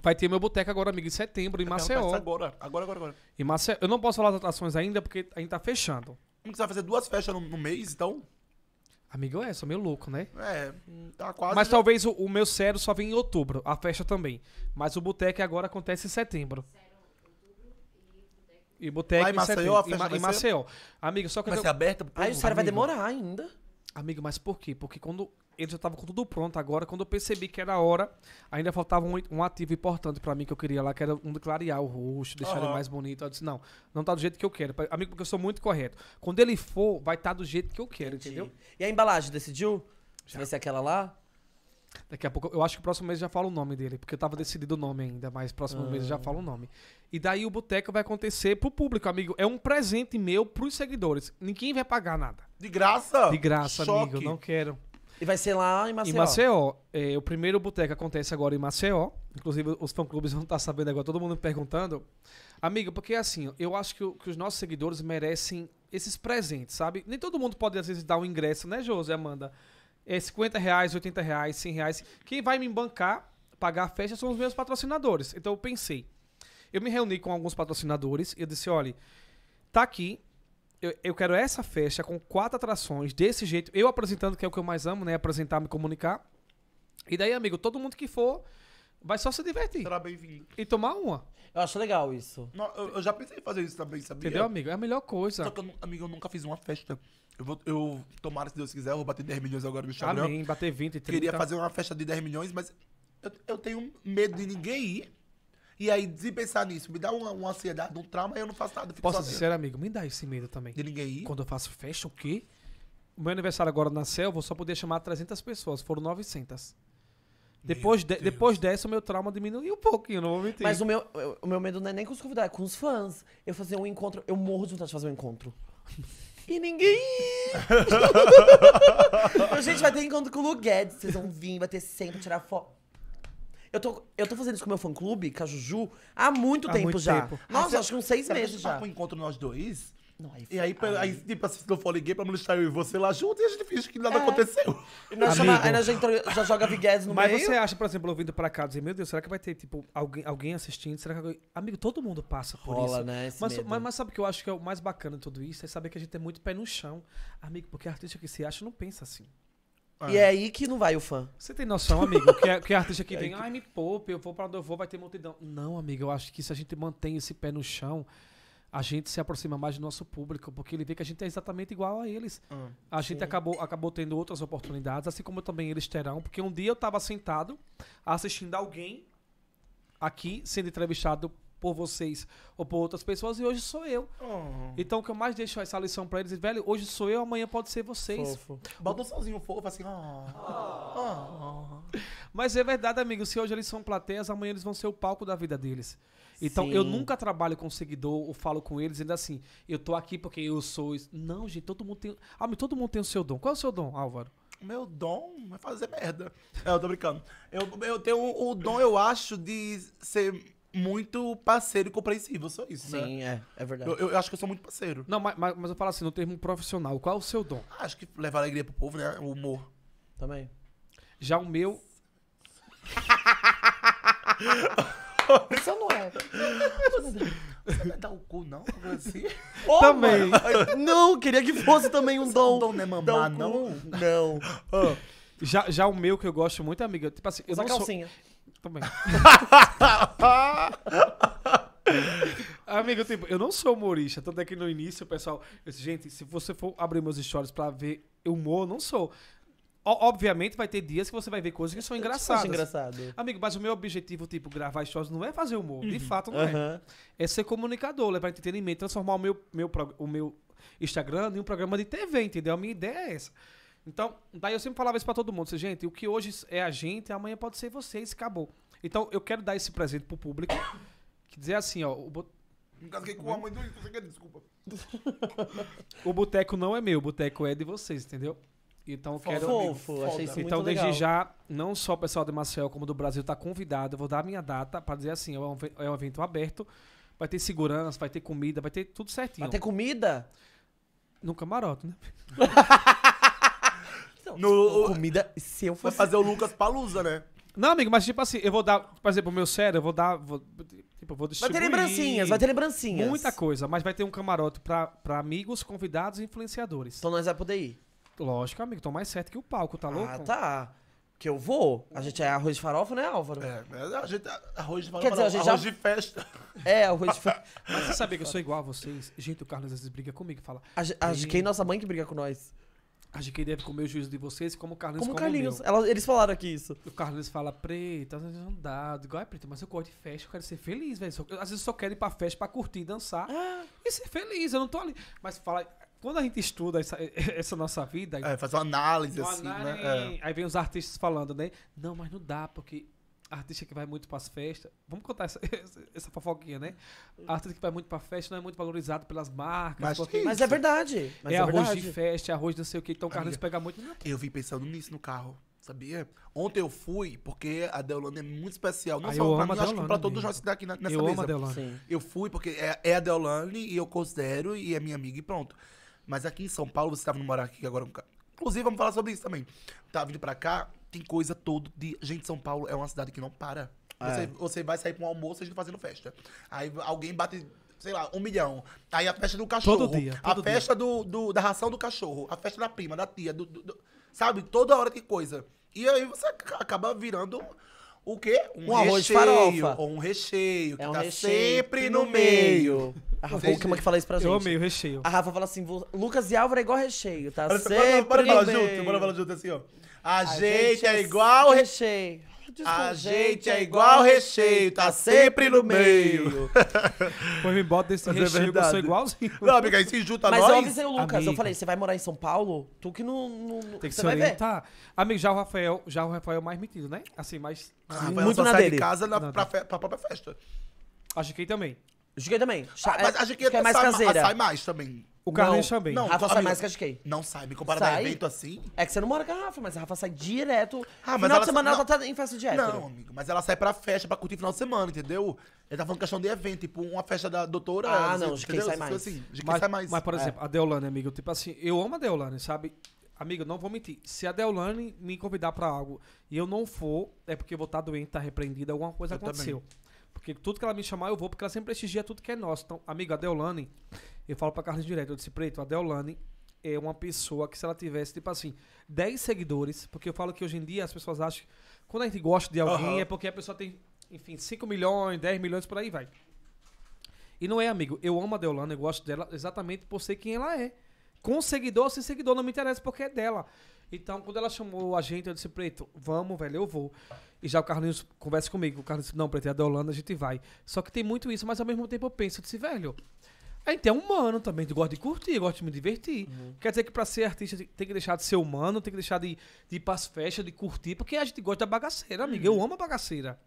Vai ter meu boteco agora, amigo, em setembro, em tá Maceió. Agora, agora, agora, agora. Em Maceió. Eu não posso falar das atrações ainda, porque ainda tá fechando. Você vai fazer duas festas no, no mês, então? Amigo, é, sou meio louco, né? É, tá quase. Mas já... talvez o, o meu sério só vem em outubro, a festa também. Mas o boteco agora acontece em setembro. E boteco em, em Maceió, setembro. a festa em, em Maceió. Amigo, só que. Vai eu... ser aberta? Aí o sério vai demorar ainda. Amigo, mas por quê? Porque quando ele já estava com tudo pronto agora. Quando eu percebi que era a hora, ainda faltava um, um ativo importante para mim que eu queria lá, que era um de clarear o rosto, deixar uhum. ele mais bonito. Eu disse, não, não tá do jeito que eu quero. Amigo, porque eu sou muito correto. Quando ele for, vai estar tá do jeito que eu quero, Entendi. entendeu? E a embalagem, decidiu? Já. Vai ser é aquela lá? Daqui a pouco, eu acho que o próximo mês já falo o nome dele, porque eu tava decidido o nome ainda, mas próximo ah. mês já ah. falo o nome. E daí o boteco vai acontecer pro público, amigo. É um presente meu pros seguidores. Ninguém vai pagar nada. De graça? De graça, Choque. amigo. Não quero. E vai ser lá em Maceió. Em Maceió. É, o primeiro boteco acontece agora em Maceió. Inclusive, os fã-clubes vão estar tá sabendo agora, todo mundo me perguntando. Amigo, porque assim, eu acho que, que, os nossos seguidores merecem esses presentes, sabe? Nem todo mundo pode, às vezes, dar um ingresso, né, José Amanda? É 50 reais, 80 reais, 100 reais. Quem vai me bancar, pagar a festa, são os meus patrocinadores. Então, eu pensei. Eu me reuni com alguns patrocinadores e eu disse, olha, tá aqui eu, eu, quero essa festa com quatro atrações, desse jeito, eu apresentando, que é o que eu mais amo, né? Apresentar, me comunicar. E daí, amigo, todo mundo que for vai só se divertir. Será bem-vindo. E tomar uma. Eu acho legal isso. Não, eu, eu, já pensei em fazer isso também, sabia? Entendeu, amigo? É a melhor coisa. Só que, eu, amigo, eu nunca fiz uma festa. Eu, vou, eu tomara, se Deus quiser, eu vou bater 10 milhões agora no Instagram. Amém, bater 20, 30. Queria fazer uma festa de 10 milhões, mas eu, eu tenho medo de ninguém ir. E aí, de pensar nisso, me dá uma, uma ansiedade, um trauma, e eu não faço nada. Fico Posso ser amigo, me dá esse medo também. De ninguém ir? Quando eu faço festa, o quê? O meu aniversário agora na selva, eu só poder chamar 300 pessoas, foram 900. depois, de, depois dessa, o meu trauma diminuiu um pouquinho, não vou mentir. Mas o meu, o meu medo não é nem com os convidados, é com os fãs. Eu fazer um encontro, eu morro de vontade de fazer um encontro. E ninguém. a gente vai ter encontro com o Lu Guedes. Vocês vão vir, vai ter sempre tirar foto. Eu tô, eu tô fazendo isso com meu fã-clube, com a Juju, há muito há tempo muito já. Tempo. Nossa, ah, acho que uns seis meses tá já. um encontro nós dois... Não, aí e aí, aí, aí, tipo, assim, se não for ninguém pra não eu e você lá junto, e a gente finge que nada é. aconteceu. E nós chama, já, joga Viguedes no Mas meio. Mas você acha, por exemplo, ouvindo pra cá, dizer, meu Deus, será que vai ter, tipo, alguém, alguém assistindo? Será que alguém... Amigo, todo mundo passa por Rola, isso. Né, mas, mas, mas, sabe o que eu acho que é o mais bacana de tudo isso? É saber que a gente é muito pé no chão. Amigo, porque artista que se acha não pensa assim. É. E é aí que não vai o fã. Você tem noção, amigo? Que, é, que artista que é vem, ai, me poupe, eu vou pra onde eu vou, vai ter multidão. Não, amigo, eu acho que se a gente mantém esse pé no chão, a gente se aproxima mais do nosso público, porque ele vê que a gente é exatamente igual a eles. Hum, a gente acabou, acabou tendo outras oportunidades, assim como também eles terão, porque um dia eu tava sentado assistindo alguém aqui sendo entrevistado por vocês ou por outras pessoas, e hoje sou eu. Oh. Então, o que eu mais deixo essa lição para eles é, velho, hoje sou eu, amanhã pode ser vocês. Fofo. Bota sozinho fofo, assim, oh. Oh. Mas é verdade, amigo, se hoje eles são plateias, amanhã eles vão ser o palco da vida deles. Então, Sim. eu nunca trabalho com seguidor ou falo com eles, ainda assim, eu tô aqui porque eu sou... Não, gente, todo mundo tem... Ah, todo mundo tem o seu dom. Qual é o seu dom, Álvaro? meu dom é fazer merda. É, eu tô brincando. Eu, eu tenho o dom, eu acho, de ser muito parceiro e compreensível, só isso, né? Sim, é, é verdade. Eu, eu, acho que eu sou muito parceiro. Não, mas, mas, eu falo assim, no termo profissional, qual é o seu dom? Acho que levar alegria pro povo, né? O humor. Também. Já o meu. Isso não é. Você vai dar o cu, não? assim? Oh, também. não, queria que fosse também um dom. Um dom, né? Mamar, não? Não. Ah. Já, já o meu que eu gosto muito, amiga. Tipo assim, eu não calcinha. Sou também. Amigo, tipo, eu não sou humorista, tanto é que no início o pessoal. Eu disse, gente, se você for abrir meus stories pra ver humor, não sou. O- obviamente vai ter dias que você vai ver coisas que são engraçadas. engraçado. Amigo, mas o meu objetivo, tipo, gravar stories não é fazer humor. De uhum. fato, não é. É ser comunicador, levar entretenimento, transformar o meu, meu, o meu Instagram em um programa de TV, entendeu? A minha ideia é essa. Então, daí eu sempre falava isso para todo mundo. Assim, gente, o que hoje é a gente, amanhã pode ser vocês, acabou. Então, eu quero dar esse presente pro público. Que dizer assim, ó. O bot... Me casquei com o amendoim, desculpa. o boteco não é meu, o boteco é de vocês, entendeu? Então eu quero. Fofo, achei isso então, desde legal. já, não só o pessoal de Marcel como do Brasil tá convidado. Eu vou dar a minha data para dizer assim: é um, é um evento aberto. Vai ter segurança, vai ter comida, vai ter tudo certinho. Vai ter comida? No camarote, né? Então, no, comida, se eu fosse... Vai fazer o Lucas Palusa, né? Não, amigo, mas tipo assim, eu vou dar, por exemplo, o meu sério, eu vou dar. Vou, tipo, vou distribuir. Vai ter lembrancinhas, vai ter lembrancinhas. Muita coisa, mas vai ter um camarote pra, pra amigos, convidados e influenciadores. Então nós vamos poder ir. Lógico, amigo, tô mais certo que o palco, tá ah, louco? Ah, tá. Que eu vou. A gente é arroz de farofa, né, Álvaro? É, mas a gente é arroz de farofa. Quer dizer, a gente arroz já... de festa. É, arroz de festa. mas você sabia que eu sou igual a vocês? Gente, o Carlos às vezes briga comigo e fala. A, a, Quem nossa mãe que briga com nós? Acho que deve comer o juízo de vocês, como o Carlinhos Como o Carlinhos. Ela, eles falaram aqui isso. O Carlinhos fala, preta, às vezes não dá. Igual, é preta, mas eu gosto de festa, eu quero ser feliz, velho. Às vezes eu só quero ir pra festa pra curtir, dançar ah. e ser feliz. Eu não tô ali. Mas fala, quando a gente estuda essa, essa nossa vida. É, faz uma análise, uma assim, né? análise, né? É. Aí vem os artistas falando, né? Não, mas não dá, porque artista que vai muito para as festas. Vamos contar essa, essa fofoquinha, né? Artista que vai muito para festa não é muito valorizado pelas marcas. Mas, porque... mas é verdade. Mas é, é, arroz verdade. de festa, é arroz não sei o que. Então o Carlinhos pega muito. Eu vim pensando nisso no carro. Sabia? Ontem eu fui, porque a Deolane é muito especial. Não ah, só para mim, acho que pra todos nós que daqui nessa eu mesa. Eu amo a Deolane. Eu fui, porque é, é a Deolane e eu considero e é minha amiga e pronto. Mas aqui em São Paulo, você estava no morar aqui agora. Inclusive, vamos falar sobre isso também. Tava vindo pra cá, tem coisa todo de. Gente, São Paulo é uma cidade que não para. Você, é. você vai sair para um almoço, a gente fazendo festa. Aí alguém bate sei lá, um milhão. Aí a festa do cachorro. Todo dia. Todo a festa dia. Do, do, da ração do cachorro. A festa da prima, da tia. Do, do, do, sabe? Toda hora tem coisa. E aí você acaba virando o quê? Um, um arroz farofa. Ou um recheio. É que um tá recheio sempre no, meio. meio. A Rafa é que fala isso pra gente. Eu amei o recheio. A Rafa fala assim, Lucas e Álvaro é igual recheio, tá? sempre bora, bora, bora falar junto, bora falar junto assim, ó. A, a gente, gente, é, é igual recheio. A gente é, é igual recheio, tá, tá sempre no meio. Põe me bota desse Mas é recheio é que eu sou igualzinho. Não, amiga, aí se junta Mas nós. Mas eu avisei o Lucas, eu falei, você vai morar em São Paulo? Tu que não... não Tem que se orientar. Ver. Tá. Amigo, já o Rafael, já o Rafael mais metido, né? Assim, mais... Ah, Rafael Muito só na sai dele. de casa na, pra, fe, pra própria festa. Acho que também. Juguei também. Ah, mas acho que, que é mais ah, caseira. Sai mais também. O Carlinhos também. Não, Rafa sai amiga, mais que a GK. Não sai, me compara a Sai? evento assim. É que você não mora com a Rafa, mas a Rafa sai direto. Ah, mas final de semana ela não. tá em festa de hétero. Não, amigo, mas ela sai pra festa pra curtir final de semana, entendeu? Ele tá falando questão de evento, tipo uma festa da doutora. Ah, não, de quem sai mais. Assim, de quem Mas, sai mais. mas, por é. exemplo, a Deolane, amigo, tipo assim, eu amo a Deolane, sabe? Amigo, não vou mentir. Se a Deolane me convidar pra algo e eu não for, é porque eu vou estar tá doente, tá repreendida, alguma coisa Eu também. aconteceu. Porque tudo que ela me chamar, eu vou, porque ela sempre prestigia tudo que é nosso. Então, amigo, a Deolane, eu falo pra Carlos direto, eu disse, Preto, a Deolane é uma pessoa que se ela tivesse, tipo assim, 10 seguidores, porque eu falo que hoje em dia as pessoas acham que quando a gente gosta de alguém uhum. é porque a pessoa tem, enfim, 5 milhões, 10 milhões, por aí vai. E não é, amigo, eu amo a Deolane, eu gosto dela exatamente por ser quem ela é. Com seguidor ou sem seguidor, não me interessa porque é dela. Então, quando ela chamou a gente, eu disse, Preto, vamos, velho, eu vou. E já o Carlinhos conversa comigo. O Carlinhos disse, não, Preto, é da Holanda, a gente vai. Só que tem muito isso, mas ao mesmo tempo eu penso, eu disse, velho, a gente é humano também, eu gosto de curtir, eu gosto de me divertir. Uhum. Quer dizer que pra ser artista tem que deixar de ser humano, tem que deixar de, de ir pras festas, de curtir, porque a gente gosta da bagaceira, amiga. Uhum. Eu amo a bagaceira.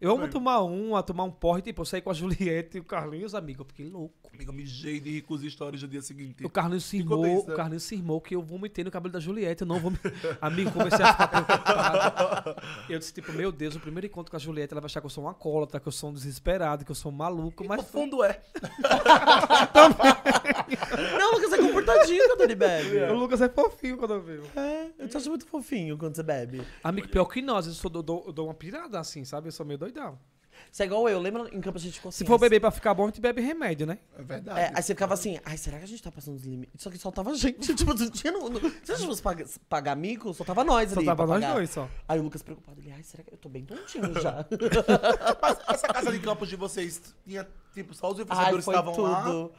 Eu amo tomar um, a tomar um porre, tipo, eu saí com a Juliette e o Carlinhos, amigo, eu fiquei louco. Amigo, eu mijei de ricos histórias no dia seguinte. O Carlinhos é cirmou, o Carlinhos cirmou que eu vou meter no cabelo da Juliette, eu não vou... amigo, comecei a ficar preocupado. Eu disse, tipo, meu Deus, o primeiro encontro com a Juliette, ela vai achar que eu sou uma cola, que eu sou um desesperado, que eu sou um maluco, e mas... no fundo é. não, Lucas é comportadinho quando ele bebe. É. O Lucas é fofinho quando eu bebo. É, eu te acho muito fofinho quando você bebe. Amigo, pior que nós, eu, sou, eu, dou, eu dou uma pirada assim, sabe? Eu sou meio doidão. Você é igual eu, lembra em campo a gente consciência? Se for beber assim? pra ficar bom, a gente bebe remédio, né? É verdade. É, aí você ficava assim, ai, será que a gente tá passando os limites? Só que só tava gente, tipo, não tinha... Não, não, se a gente fosse pagar, pagar mico, só tava nós ali. Só nós dois, só. Aí o Lucas preocupado, ele, ai, será que eu tô bem tontinho já? Mas essa casa de campos de vocês tinha, tipo, só os influenciadores que estavam tudo. lá?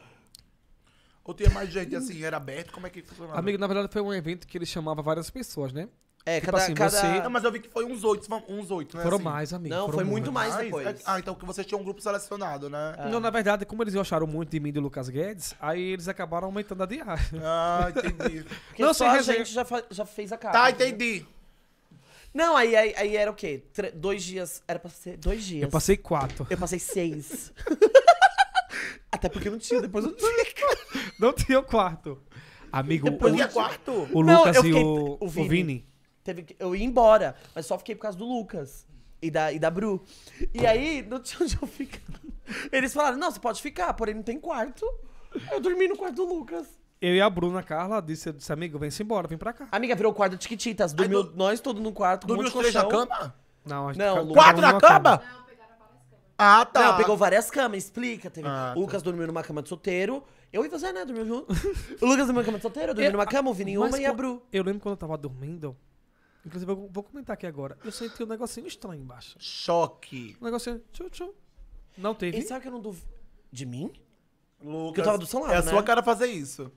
Ou tinha mais gente, assim, era aberto? Como é que funcionava? Amigo, na verdade foi um evento que ele chamava várias pessoas, né? É, tipo cada, assim, cada... Você... Não, mas eu vi que foi uns oito, uns oito, né? Foram assim? mais, amigo. Não, foi muito, mais, mais depois. É, ah, então que vocês tinham um grupo selecionado, né? É. Não, na verdade, como eles gostaram muito de mim e do Lucas Guedes, aí eles acabaram aumentando a diária. Ah, entendi. Porque não, só a gente já, já fez a tá, cara. Tá, entendi. Não, aí, aí, aí, era o quê? Tre dois dias. Era pra ser dois dias. Eu passei quatro. Eu passei seis. Até porque não tinha, depois eu não tinha. não tinha o quarto. Amigo, depois o, tinha quarto. o Lucas não, fiquei... e o, o Vini. O Vini Teve que, eu ia embora, mas só fiquei por causa do Lucas e da, e da Bru. E aí, não tinha onde eu ficar. Eles falaram, não, você pode ficar, porém não tem quarto. Eu dormi no quarto do Lucas. Eu e a Bruna Carla disse, disse amiga, vem-se embora, vem pra cá. Amiga, virou o quarto de Tiquititas. Dormiu nós todos no quarto. um Dormiu os três na cama? Não, a gente Não, Lucas. Quatro na cama? Não, pegaram várias camas. Ah, tá. Não, pegou várias camas, explica. Teve... Ah, o tá. Lucas dormiu numa cama de solteiro. Eu e você, né? Dormiu junto. o Lucas dormiu numa cama de solteiro, eu dormi numa cama, o Vini uma e a Bru. Eu lembro quando eu tava dormindo, Inclusive, eu vou comentar aqui agora. Eu senti um negocinho estranho embaixo. Choque. Um negocinho. Tchum, Não teve. E sabe que eu não duvido. De mim? Lucas. Que eu tava do seu lado. É a né? sua cara fazer isso.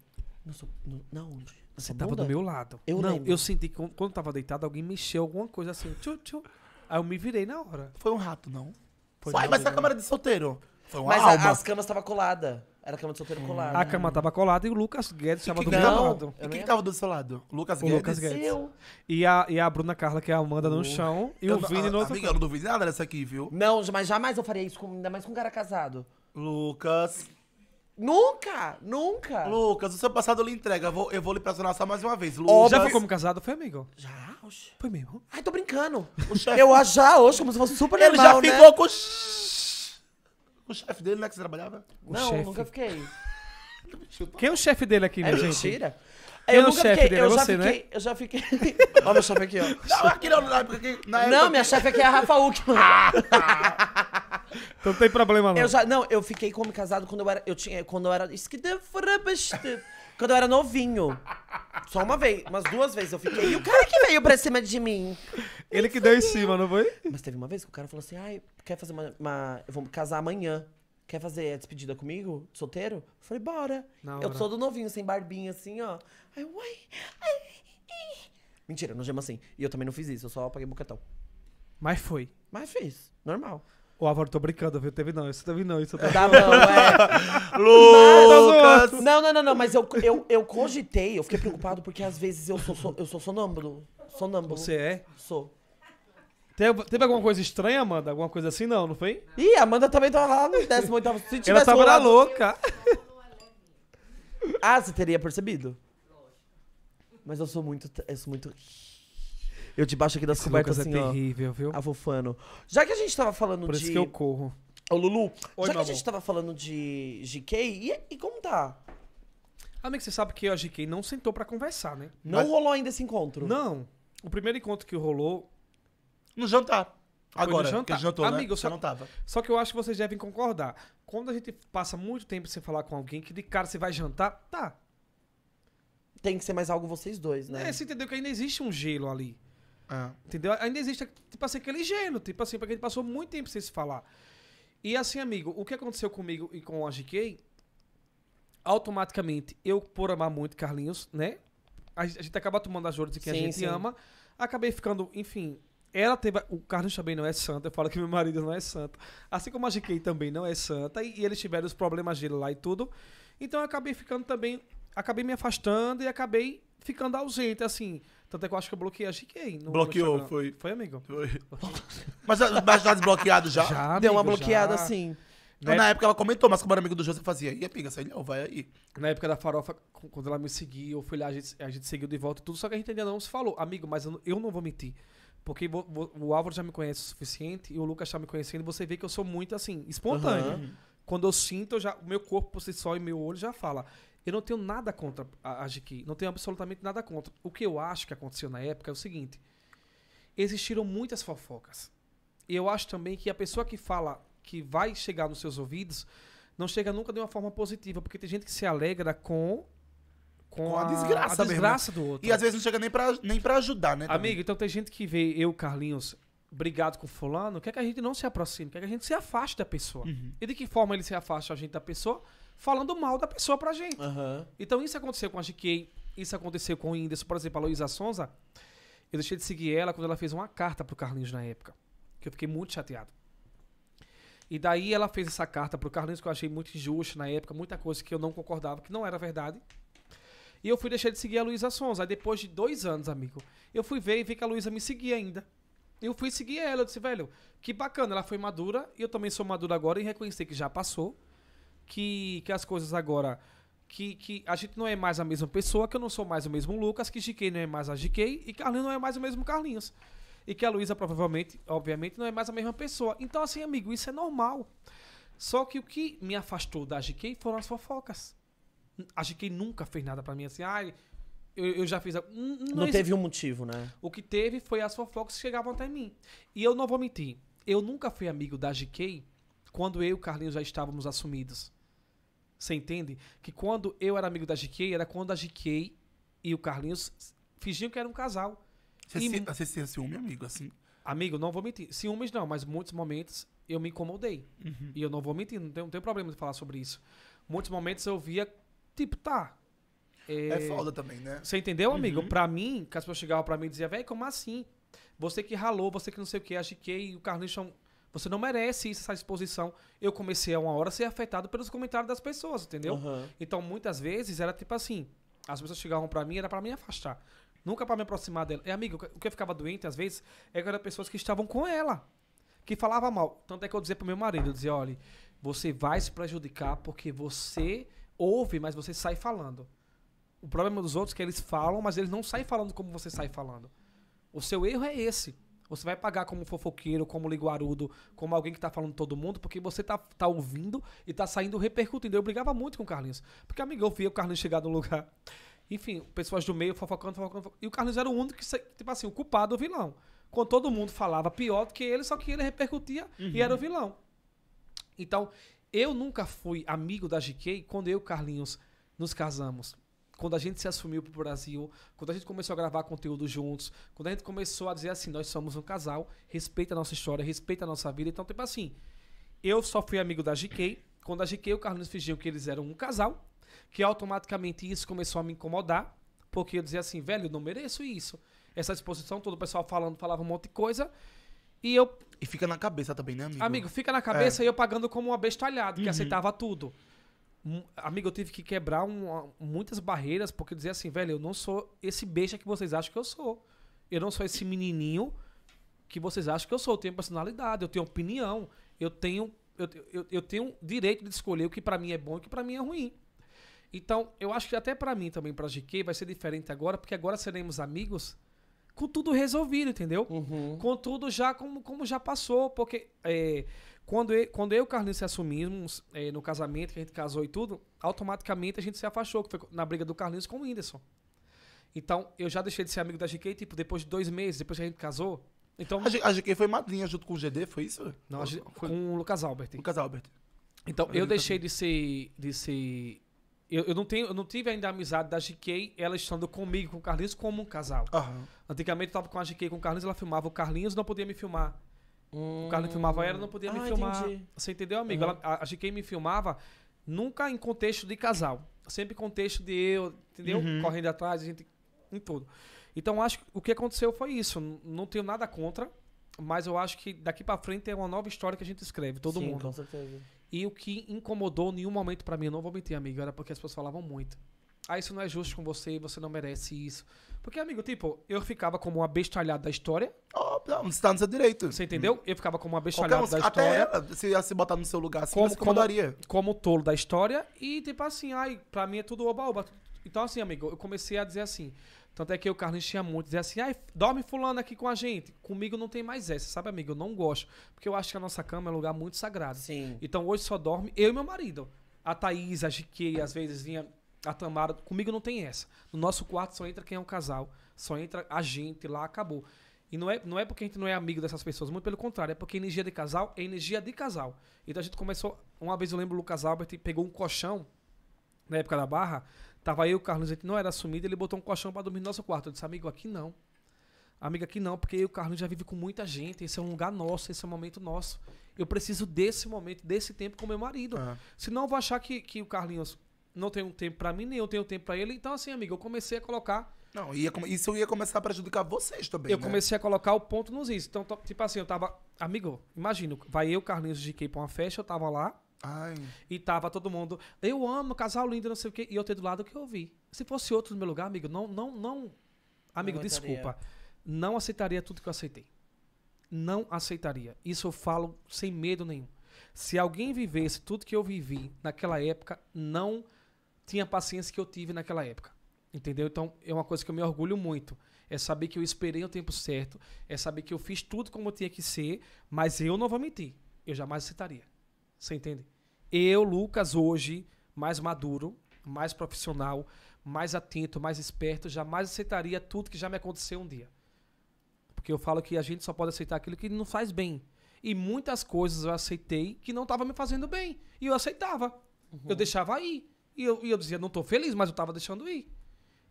Não sou. Não, na onde? Você tava do meu lado. Eu não. Lembro. Eu senti que quando tava deitado, alguém mexeu alguma coisa assim. Tchum, tchum. Aí eu me virei na hora. Foi um rato, não? Foi Sai, mas a né? câmera é de solteiro. Foi rato. mas alma. A, as camas estavam coladas era a cama de solteiro é. colada. A né? cama tava colada e o Lucas Guedes tava do meu lado. E quem tava do seu lado? Lucas o Guedes. Lucas Guedes. Eu. E a, e a Bruna Carla, que é a Amanda no uh. chão, e eu, o Vini a, no outro. Amiga, eu não duvido nada dessa aqui, viu? Não, mas jamais eu faria isso, com, ainda mais com um cara casado. Lucas. Nunca! Nunca! Lucas, o seu passado lhe entrega. Eu vou, eu vou lhe pressionar só mais uma vez. Lucas. Já foi como casado? Foi, amigo? Já? Oxe. Foi mesmo? Ai, tô brincando. eu já, hoje, como se fosse super legal. Ele já né? ficou né? com... O chefe dele, né, que você trabalhava? O não, chefe. nunca fiquei. Quem é o chefe dele aqui, minha é gente? Mentira. Quem eu é o chefe fiquei, dele? É eu é você, né? fiquei, né? Eu já fiquei. Olha meu chefe aqui, ó. Não, aqui não, na época aqui. Na época não, minha chefe aqui é a Rafa Uckman. Ah! então não tem problema, não. Eu já, não, eu fiquei como casado quando eu era. Eu tinha, quando eu era. Isso que deu quando eu era novinho. Só uma vez, umas duas vezes eu fiquei. E o cara que veio pra cima de mim. Ele que deu em cima, não foi? Mas teve uma vez que o cara falou assim: ai, quer fazer uma. uma... Eu vou casar amanhã. Quer fazer a despedida comigo? Solteiro? Eu falei, bora. eu sou do novinho, sem barbinha, assim, ó. Aí, uai, Mentira, não gema assim. E eu também não fiz isso, eu só apaguei o boquetão. Mas foi. Mas fiz, normal. O Álvaro, tô brincando, viu? Teve não, isso teve não, isso teve Tá não. bom, é. Tá Lucas! não, não, não, não, mas eu, eu, eu cogitei, eu fiquei preocupado porque às vezes eu sou, eu sou sonâmbulo. Sonâmbulo. Você é? Sou. Teve, teve alguma coisa estranha, Amanda? Alguma coisa assim? Não, não foi? Ih, a Amanda também tava lá no 18º. Se tivesse Ela tava na rolado- louca. Ah, você teria percebido? Mas eu sou muito. Eu sou muito. Eu debaixo aqui das Esse cobertas Lucas é assim, é terrível, ó, viu? Avofano. Já que a gente tava falando Por de... Por isso que eu corro. Ô, Lulu, Oi, já que a gente tava falando de GK, e, e como tá? Amigo, você sabe que a GK não sentou para conversar, né? Não Mas... rolou ainda esse encontro? Não. O primeiro encontro que rolou. No jantar. Agora, no jantar. jantou, né? Amigo, né? só, não tava. Só que eu acho que vocês devem concordar. Quando a gente passa muito tempo sem falar com alguém, que de cara você vai jantar, tá. Tem que ser mais algo vocês dois, né? É, você entendeu que ainda existe um gelo ali. É. Entendeu? Ainda existe, tipo assim, aquele gênio tipo assim, porque a gente passou muito tempo sem se falar. E assim, amigo, o que aconteceu comigo e com a GK, automaticamente, eu, por amar muito Carlinhos, né? A, gente acaba tomando as dores de quem sim, a gente sim. ama. Acabei ficando, enfim. Ela teve. O Carlinhos também não é santo. Eu falo que meu marido não é santo. Assim como a GK também não é santa. E, e eles tiveram os problemas dele lá e tudo. Então eu acabei ficando também. Acabei me afastando e acabei ficando ausente, assim. Tanto é que eu acho que eu bloqueei a GK. Bloqueou, foi. Foi, amigo? Foi. Mas, mas já tá desbloqueado já? já Deu uma bloqueada, já. assim. Na, então, na época, ela comentou, mas como era amigo do José, fazia, e amiga, sai não, vai aí. Na época da farofa, quando ela me seguia, eu fui lá, a gente, a gente seguiu de volta e tudo, só que a gente ainda não se falou. Amigo, mas eu, eu não vou mentir. Porque o Álvaro já me conhece o suficiente e o Lucas já tá me conhecendo, você vê que eu sou muito, assim, espontâneo. Uhum. Quando eu sinto, já, o meu corpo por si só e meu olho já fala. Eu não tenho nada contra a GQ, não tenho absolutamente nada contra. O que eu acho que aconteceu na época é o seguinte: existiram muitas fofocas. E eu acho também que a pessoa que fala que vai chegar nos seus ouvidos não chega nunca de uma forma positiva, porque tem gente que se alegra com com, com a, a, desgraça, a desgraça né? do outro. E às vezes não chega nem pra, nem pra ajudar, né? Amigo, também. então tem gente que vê eu, Carlinhos, brigado com fulano, quer que a gente não se aproxime, quer que a gente se afaste da pessoa. Uhum. E de que forma ele se afasta a gente da pessoa? falando mal da pessoa pra gente. Uhum. Então isso aconteceu com a GK, isso aconteceu com o Inderson, por exemplo, a Luísa Sonza. Eu deixei de seguir ela quando ela fez uma carta pro Carlinhos na época, que eu fiquei muito chateado. E daí ela fez essa carta pro Carlinhos que eu achei muito injusta na época, muita coisa que eu não concordava, que não era verdade. E eu fui deixar de seguir a Luísa Sonza. Aí depois de dois anos, amigo, eu fui ver e vi que a Luísa me seguia ainda. Eu fui seguir ela, eu disse, velho, que bacana, ela foi madura, e eu também sou madura agora e reconheci que já passou que, que as coisas agora. Que, que a gente não é mais a mesma pessoa, que eu não sou mais o mesmo Lucas, que GK não é mais a GK e Carlinhos não é mais o mesmo Carlinhos. E que a Luísa provavelmente, obviamente, não é mais a mesma pessoa. Então, assim, amigo, isso é normal. Só que o que me afastou da GK foram as fofocas. A GK nunca fez nada para mim assim, ai, ah, eu, eu, já fiz. Não, não teve um motivo, né? O que teve foi as fofocas que chegavam até mim. E eu não vou mentir, eu nunca fui amigo da GK quando eu e o Carlinhos já estávamos assumidos. Você entende? Que quando eu era amigo da GK, era quando a GK e o Carlinhos fingiam que era um casal. Você e... ciúme, amigo, assim? Amigo, não vou mentir. Ciúmes não, mas muitos momentos eu me incomodei. Uhum. E eu não vou mentir, não tenho, não tenho problema de falar sobre isso. Muitos momentos eu via, tipo, tá, é, é foda também, né? Você entendeu, amigo? Uhum. Pra mim, que as pessoas chegavam pra mim e diziam, velho, como assim? Você que ralou, você que não sei o que, a GK e o Carlinhos são você não merece isso, essa exposição. Eu comecei a uma hora a ser afetado pelos comentários das pessoas, entendeu? Uhum. Então, muitas vezes, era tipo assim: as pessoas chegavam para mim, era para me afastar. Nunca para me aproximar dela. É amigo, o que eu ficava doente, às vezes, é que eram pessoas que estavam com ela, que falavam mal. Tanto é que eu dizia pro meu marido: eu dizia, olha, você vai se prejudicar porque você ouve, mas você sai falando. O problema dos outros é que eles falam, mas eles não saem falando como você sai falando. O seu erro é esse. Você vai pagar como fofoqueiro, como liguarudo, como alguém que tá falando todo mundo, porque você tá, tá ouvindo e tá saindo repercutindo. Eu brigava muito com o Carlinhos. Porque, amigo, eu via o Carlinhos chegar no lugar. Enfim, pessoas do meio fofocando, fofocando, fofocando. E o Carlinhos era o único que, tipo assim, o culpado, o vilão. Quando todo mundo falava pior do que ele, só que ele repercutia uhum. e era o uhum. vilão. Então, eu nunca fui amigo da GK quando eu e o Carlinhos nos casamos quando a gente se assumiu pro Brasil, quando a gente começou a gravar conteúdo juntos, quando a gente começou a dizer assim, nós somos um casal, respeita a nossa história, respeita a nossa vida. Então, tipo assim, eu só fui amigo da GK, quando a GK e o Carlos fingiam que eles eram um casal, que automaticamente isso começou a me incomodar, porque eu dizia assim, velho, eu não mereço isso. Essa exposição todo o pessoal falando, falava um monte de coisa. E eu. E fica na cabeça também, né, amigo? Amigo, fica na cabeça é. e eu pagando como uma bestalhada, uhum. que aceitava tudo amigo, eu tive que quebrar um, muitas barreiras, porque dizer assim, velho, eu não sou esse beijo que vocês acham que eu sou. Eu não sou esse menininho que vocês acham que eu sou. Eu tenho personalidade, eu tenho opinião, eu tenho, eu, eu, eu tenho direito de escolher o que para mim é bom e o que para mim é ruim. Então, eu acho que até para mim também, pra GK, vai ser diferente agora, porque agora seremos amigos com tudo resolvido, entendeu? Uhum. Com tudo já como, como já passou, porque é, quando eu, quando eu e o Carlinhos se assumimos é, no casamento, que a gente casou e tudo, automaticamente a gente se afastou, que foi na briga do Carlinhos com o Whindersson. Então, eu já deixei de ser amigo da GK, tipo, depois de dois meses, depois que a gente casou. Então, a, G, a GK foi madrinha junto com o GD, foi isso? Não, foi... com o Lucas Albert. Lucas Albert. Então, eu deixei de ser. De ser eu, eu, não tenho, eu não tive ainda a amizade da GK, ela estando comigo, com o Carlinhos, como um casal. Uhum. Antigamente eu tava com a GK com o Carlinhos, ela filmava o Carlinhos, não podia me filmar. Hum. O cara não hum. filmava, ela não podia ah, me filmar. Entendi. Você entendeu, amigo? Uhum. Ela, a, a quem me filmava nunca em contexto de casal. Sempre contexto de eu, entendeu? Uhum. Correndo atrás, a gente em tudo. Então acho que o que aconteceu foi isso. Não tenho nada contra, mas eu acho que daqui para frente é uma nova história que a gente escreve, todo Sim, mundo. com certeza. E o que incomodou em nenhum momento para mim, eu não vou mentir, amigo, era porque as pessoas falavam muito ah, isso não é justo com você, você não merece isso. Porque, amigo, tipo, eu ficava como uma bestalhada da história. Oh, não, você tá no seu direito. Você entendeu? Eu ficava como uma bestalhada um, da história. Até ela, se ia se botar no seu lugar assim, como, se incomodaria. Como, como tolo da história. E, tipo assim, ai, pra mim é tudo oba-oba. Então, assim, amigo, eu comecei a dizer assim. Tanto é que o Carlos tinha muito, dizia assim, ai, dorme fulano aqui com a gente. Comigo não tem mais essa, sabe, amigo? Eu não gosto. Porque eu acho que a nossa cama é um lugar muito sagrado. Sim. Então hoje só dorme eu e meu marido. A Thaís, a Giquei, às vezes vinha a Tamara, comigo não tem essa. No nosso quarto só entra quem é um casal, só entra a gente lá, acabou. E não é, não é porque a gente não é amigo dessas pessoas, muito pelo contrário, é porque energia de casal é energia de casal. Então a gente começou, uma vez eu lembro o Lucas Albert pegou um colchão, na época da Barra, tava eu e o Carlos, a gente não era assumido, ele botou um colchão para dormir no nosso quarto. Eu disse, amigo, aqui não. Amiga, aqui não, porque eu e o Carlos já vive com muita gente, esse é um lugar nosso, esse é um momento nosso. Eu preciso desse momento, desse tempo com meu marido. Uhum. Senão eu vou achar que, que o Carlinhos não tenho tempo para mim, nem eu tenho tempo para ele. Então, assim, amigo, eu comecei a colocar. Não, ia, isso ia começar a prejudicar vocês também. Eu né? comecei a colocar o ponto nos is. Então, tipo assim, eu tava. Amigo, imagina, vai eu, Carlinhos e para pra uma festa, eu tava lá. Ai. E tava todo mundo. Eu amo, casal lindo, não sei o quê. E eu tenho do lado que eu vi. Se fosse outro no meu lugar, amigo, não. não, não amigo, não desculpa. Não aceitaria tudo que eu aceitei. Não aceitaria. Isso eu falo sem medo nenhum. Se alguém vivesse tudo que eu vivi naquela época, não tinha a paciência que eu tive naquela época. Entendeu? Então é uma coisa que eu me orgulho muito. É saber que eu esperei o tempo certo, é saber que eu fiz tudo como tinha que ser, mas eu não vou mentir. Eu jamais aceitaria. Você entende? Eu, Lucas, hoje, mais maduro, mais profissional, mais atento, mais esperto, jamais aceitaria tudo que já me aconteceu um dia. Porque eu falo que a gente só pode aceitar aquilo que não faz bem. E muitas coisas eu aceitei que não estava me fazendo bem. E eu aceitava. Uhum. Eu deixava aí. E eu, e eu dizia, não estou feliz, mas eu estava deixando ir.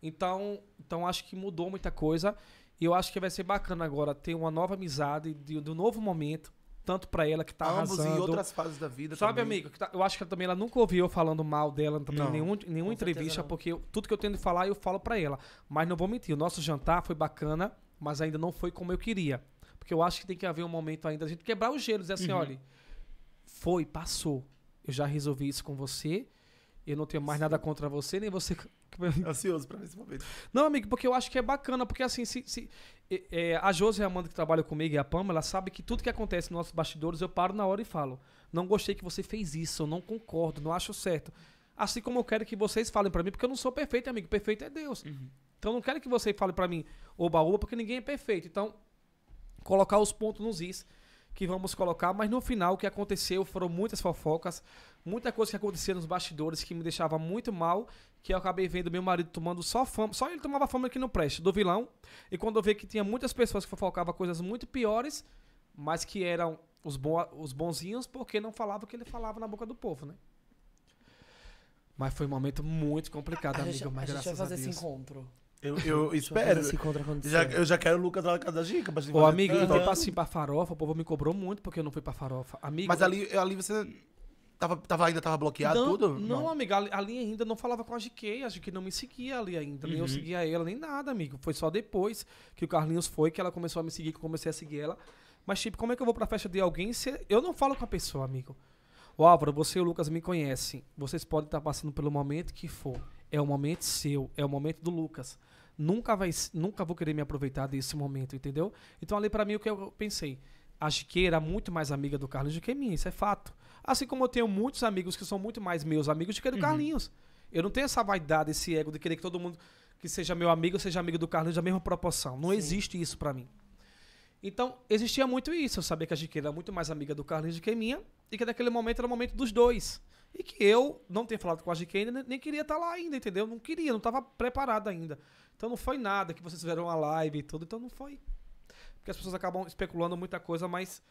Então, então acho que mudou muita coisa. E eu acho que vai ser bacana agora ter uma nova amizade, de, de um novo momento, tanto para ela que tá Ambos arrasando. em outras fases da vida Sabe, também. amigo, tá, eu acho que ela, também ela nunca ouviu eu falando mal dela também, não, nenhum, nenhuma entrevista, porque eu, tudo que eu tenho de falar eu falo para ela. Mas não vou mentir, o nosso jantar foi bacana, mas ainda não foi como eu queria. Porque eu acho que tem que haver um momento ainda, a gente quebrar o gelo, dizer é assim, uhum. olha, foi, passou. Eu já resolvi isso com você, eu não tenho mais Sim. nada contra você, nem você. Tá ansioso pra ver esse momento. Não, amigo, porque eu acho que é bacana, porque assim, se, se é, a Josi e a Amanda que trabalham comigo e a Pamela, ela sabe que tudo que acontece nos nossos bastidores, eu paro na hora e falo. Não gostei que você fez isso, eu não concordo, não acho certo. Assim como eu quero que vocês falem para mim, porque eu não sou perfeito, amigo. Perfeito é Deus. Uhum. Então eu não quero que você fale para mim, oba, oba, porque ninguém é perfeito. Então, colocar os pontos nos is que vamos colocar, mas no final o que aconteceu foram muitas fofocas, muita coisa que acontecia nos bastidores que me deixava muito mal, que eu acabei vendo meu marido tomando só fama, só ele tomava fama aqui no Preste do vilão. E quando eu vi que tinha muitas pessoas que fofocavam coisas muito piores, mas que eram os, bo os bonzinhos, porque não falava o que ele falava na boca do povo, né? Mas foi um momento muito complicado, a amigo. Gente, mas a gente vai fazer esse encontro. Eu, eu espero. Eu já, eu já quero o Lucas lá na casa da Gica. Ô, amigo, eu fui pra, assim, pra farofa, o povo me cobrou muito porque eu não fui pra farofa. Amigo, mas ali, ali você Tava, tava, ainda tava bloqueado não, tudo? Não, não, amiga, ali ainda não falava com a GK, a GK não me seguia ali ainda, uhum. nem eu uhum. seguia ela, nem nada, amigo. Foi só depois que o Carlinhos foi que ela começou a me seguir, que eu comecei a seguir ela. Mas, tipo, como é que eu vou pra festa de alguém se eu não falo com a pessoa, amigo? Ô Álvaro, você e o Lucas me conhecem. Vocês podem estar tá passando pelo momento que for. É o momento seu, é o momento do Lucas. Nunca, vai, nunca vou querer me aproveitar desse momento, entendeu? Então ali para mim o que eu pensei. A Chiqueira era muito mais amiga do Carlos do que minha, isso é fato. Assim como eu tenho muitos amigos que são muito mais meus amigos do que do uhum. Carlinhos. Eu não tenho essa vaidade, esse ego de querer que todo mundo que seja meu amigo seja amigo do Carlinhos da mesma proporção. Não Sim. existe isso para mim. Então, existia muito isso. Eu sabia que a Giqueira era muito mais amiga do Carlinhos do que minha e que naquele momento era o momento dos dois. E que eu não tinha falado com a GK ainda, nem queria estar tá lá ainda, entendeu? Não queria, não estava preparado ainda. Então não foi nada que vocês fizeram uma live e tudo, então não foi. Porque as pessoas acabam especulando muita coisa, mas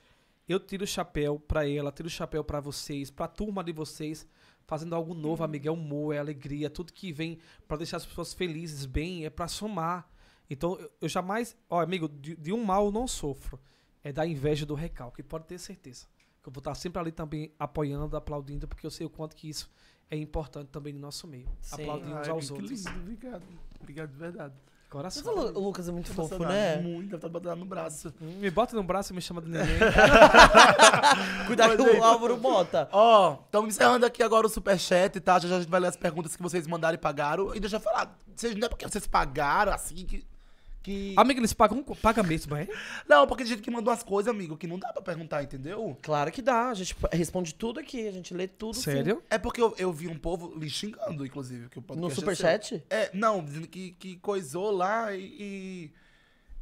eu tiro o chapéu para ela, tiro o chapéu para vocês, para a turma de vocês, fazendo algo novo, uhum. amiga, é humor, é alegria, é tudo que vem para deixar as pessoas felizes, bem, é para somar. Então, eu, eu jamais, ó, amigo, de, de, um mal eu não sofro, é da inveja do recalque, pode ter certeza. Que eu vou estar tá sempre ali também apoiando, aplaudindo, porque eu sei o quanto que isso é importante também no nosso meio. Sim. Aplaudir Ai, aos outros. Lindo, obrigado. Obrigado de verdade. Coração. Mas o Lucas é muito fofo, né? Muito, deve estar botando no braço. Me bota no braço e me chama de neném. Cuidado que o Álvaro bota. Ó, estamos encerrando aqui agora o superchat, tá? Já, já a gente vai ler as perguntas que vocês mandaram e pagaram. E deixa eu falar, vocês, não é porque vocês pagaram assim que que... Amigo, eles pagam paga mesmo, é? Não, porque tem jeito que mandou as coisas, amigo, que não dá pra perguntar, entendeu? Claro que dá. A gente responde tudo aqui, a gente lê tudo. Sério? Sim. É porque eu, eu, vi um povo lhe xingando, inclusive. Que o no é Superchat? É, não, dizendo que, que coisou lá e.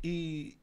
E.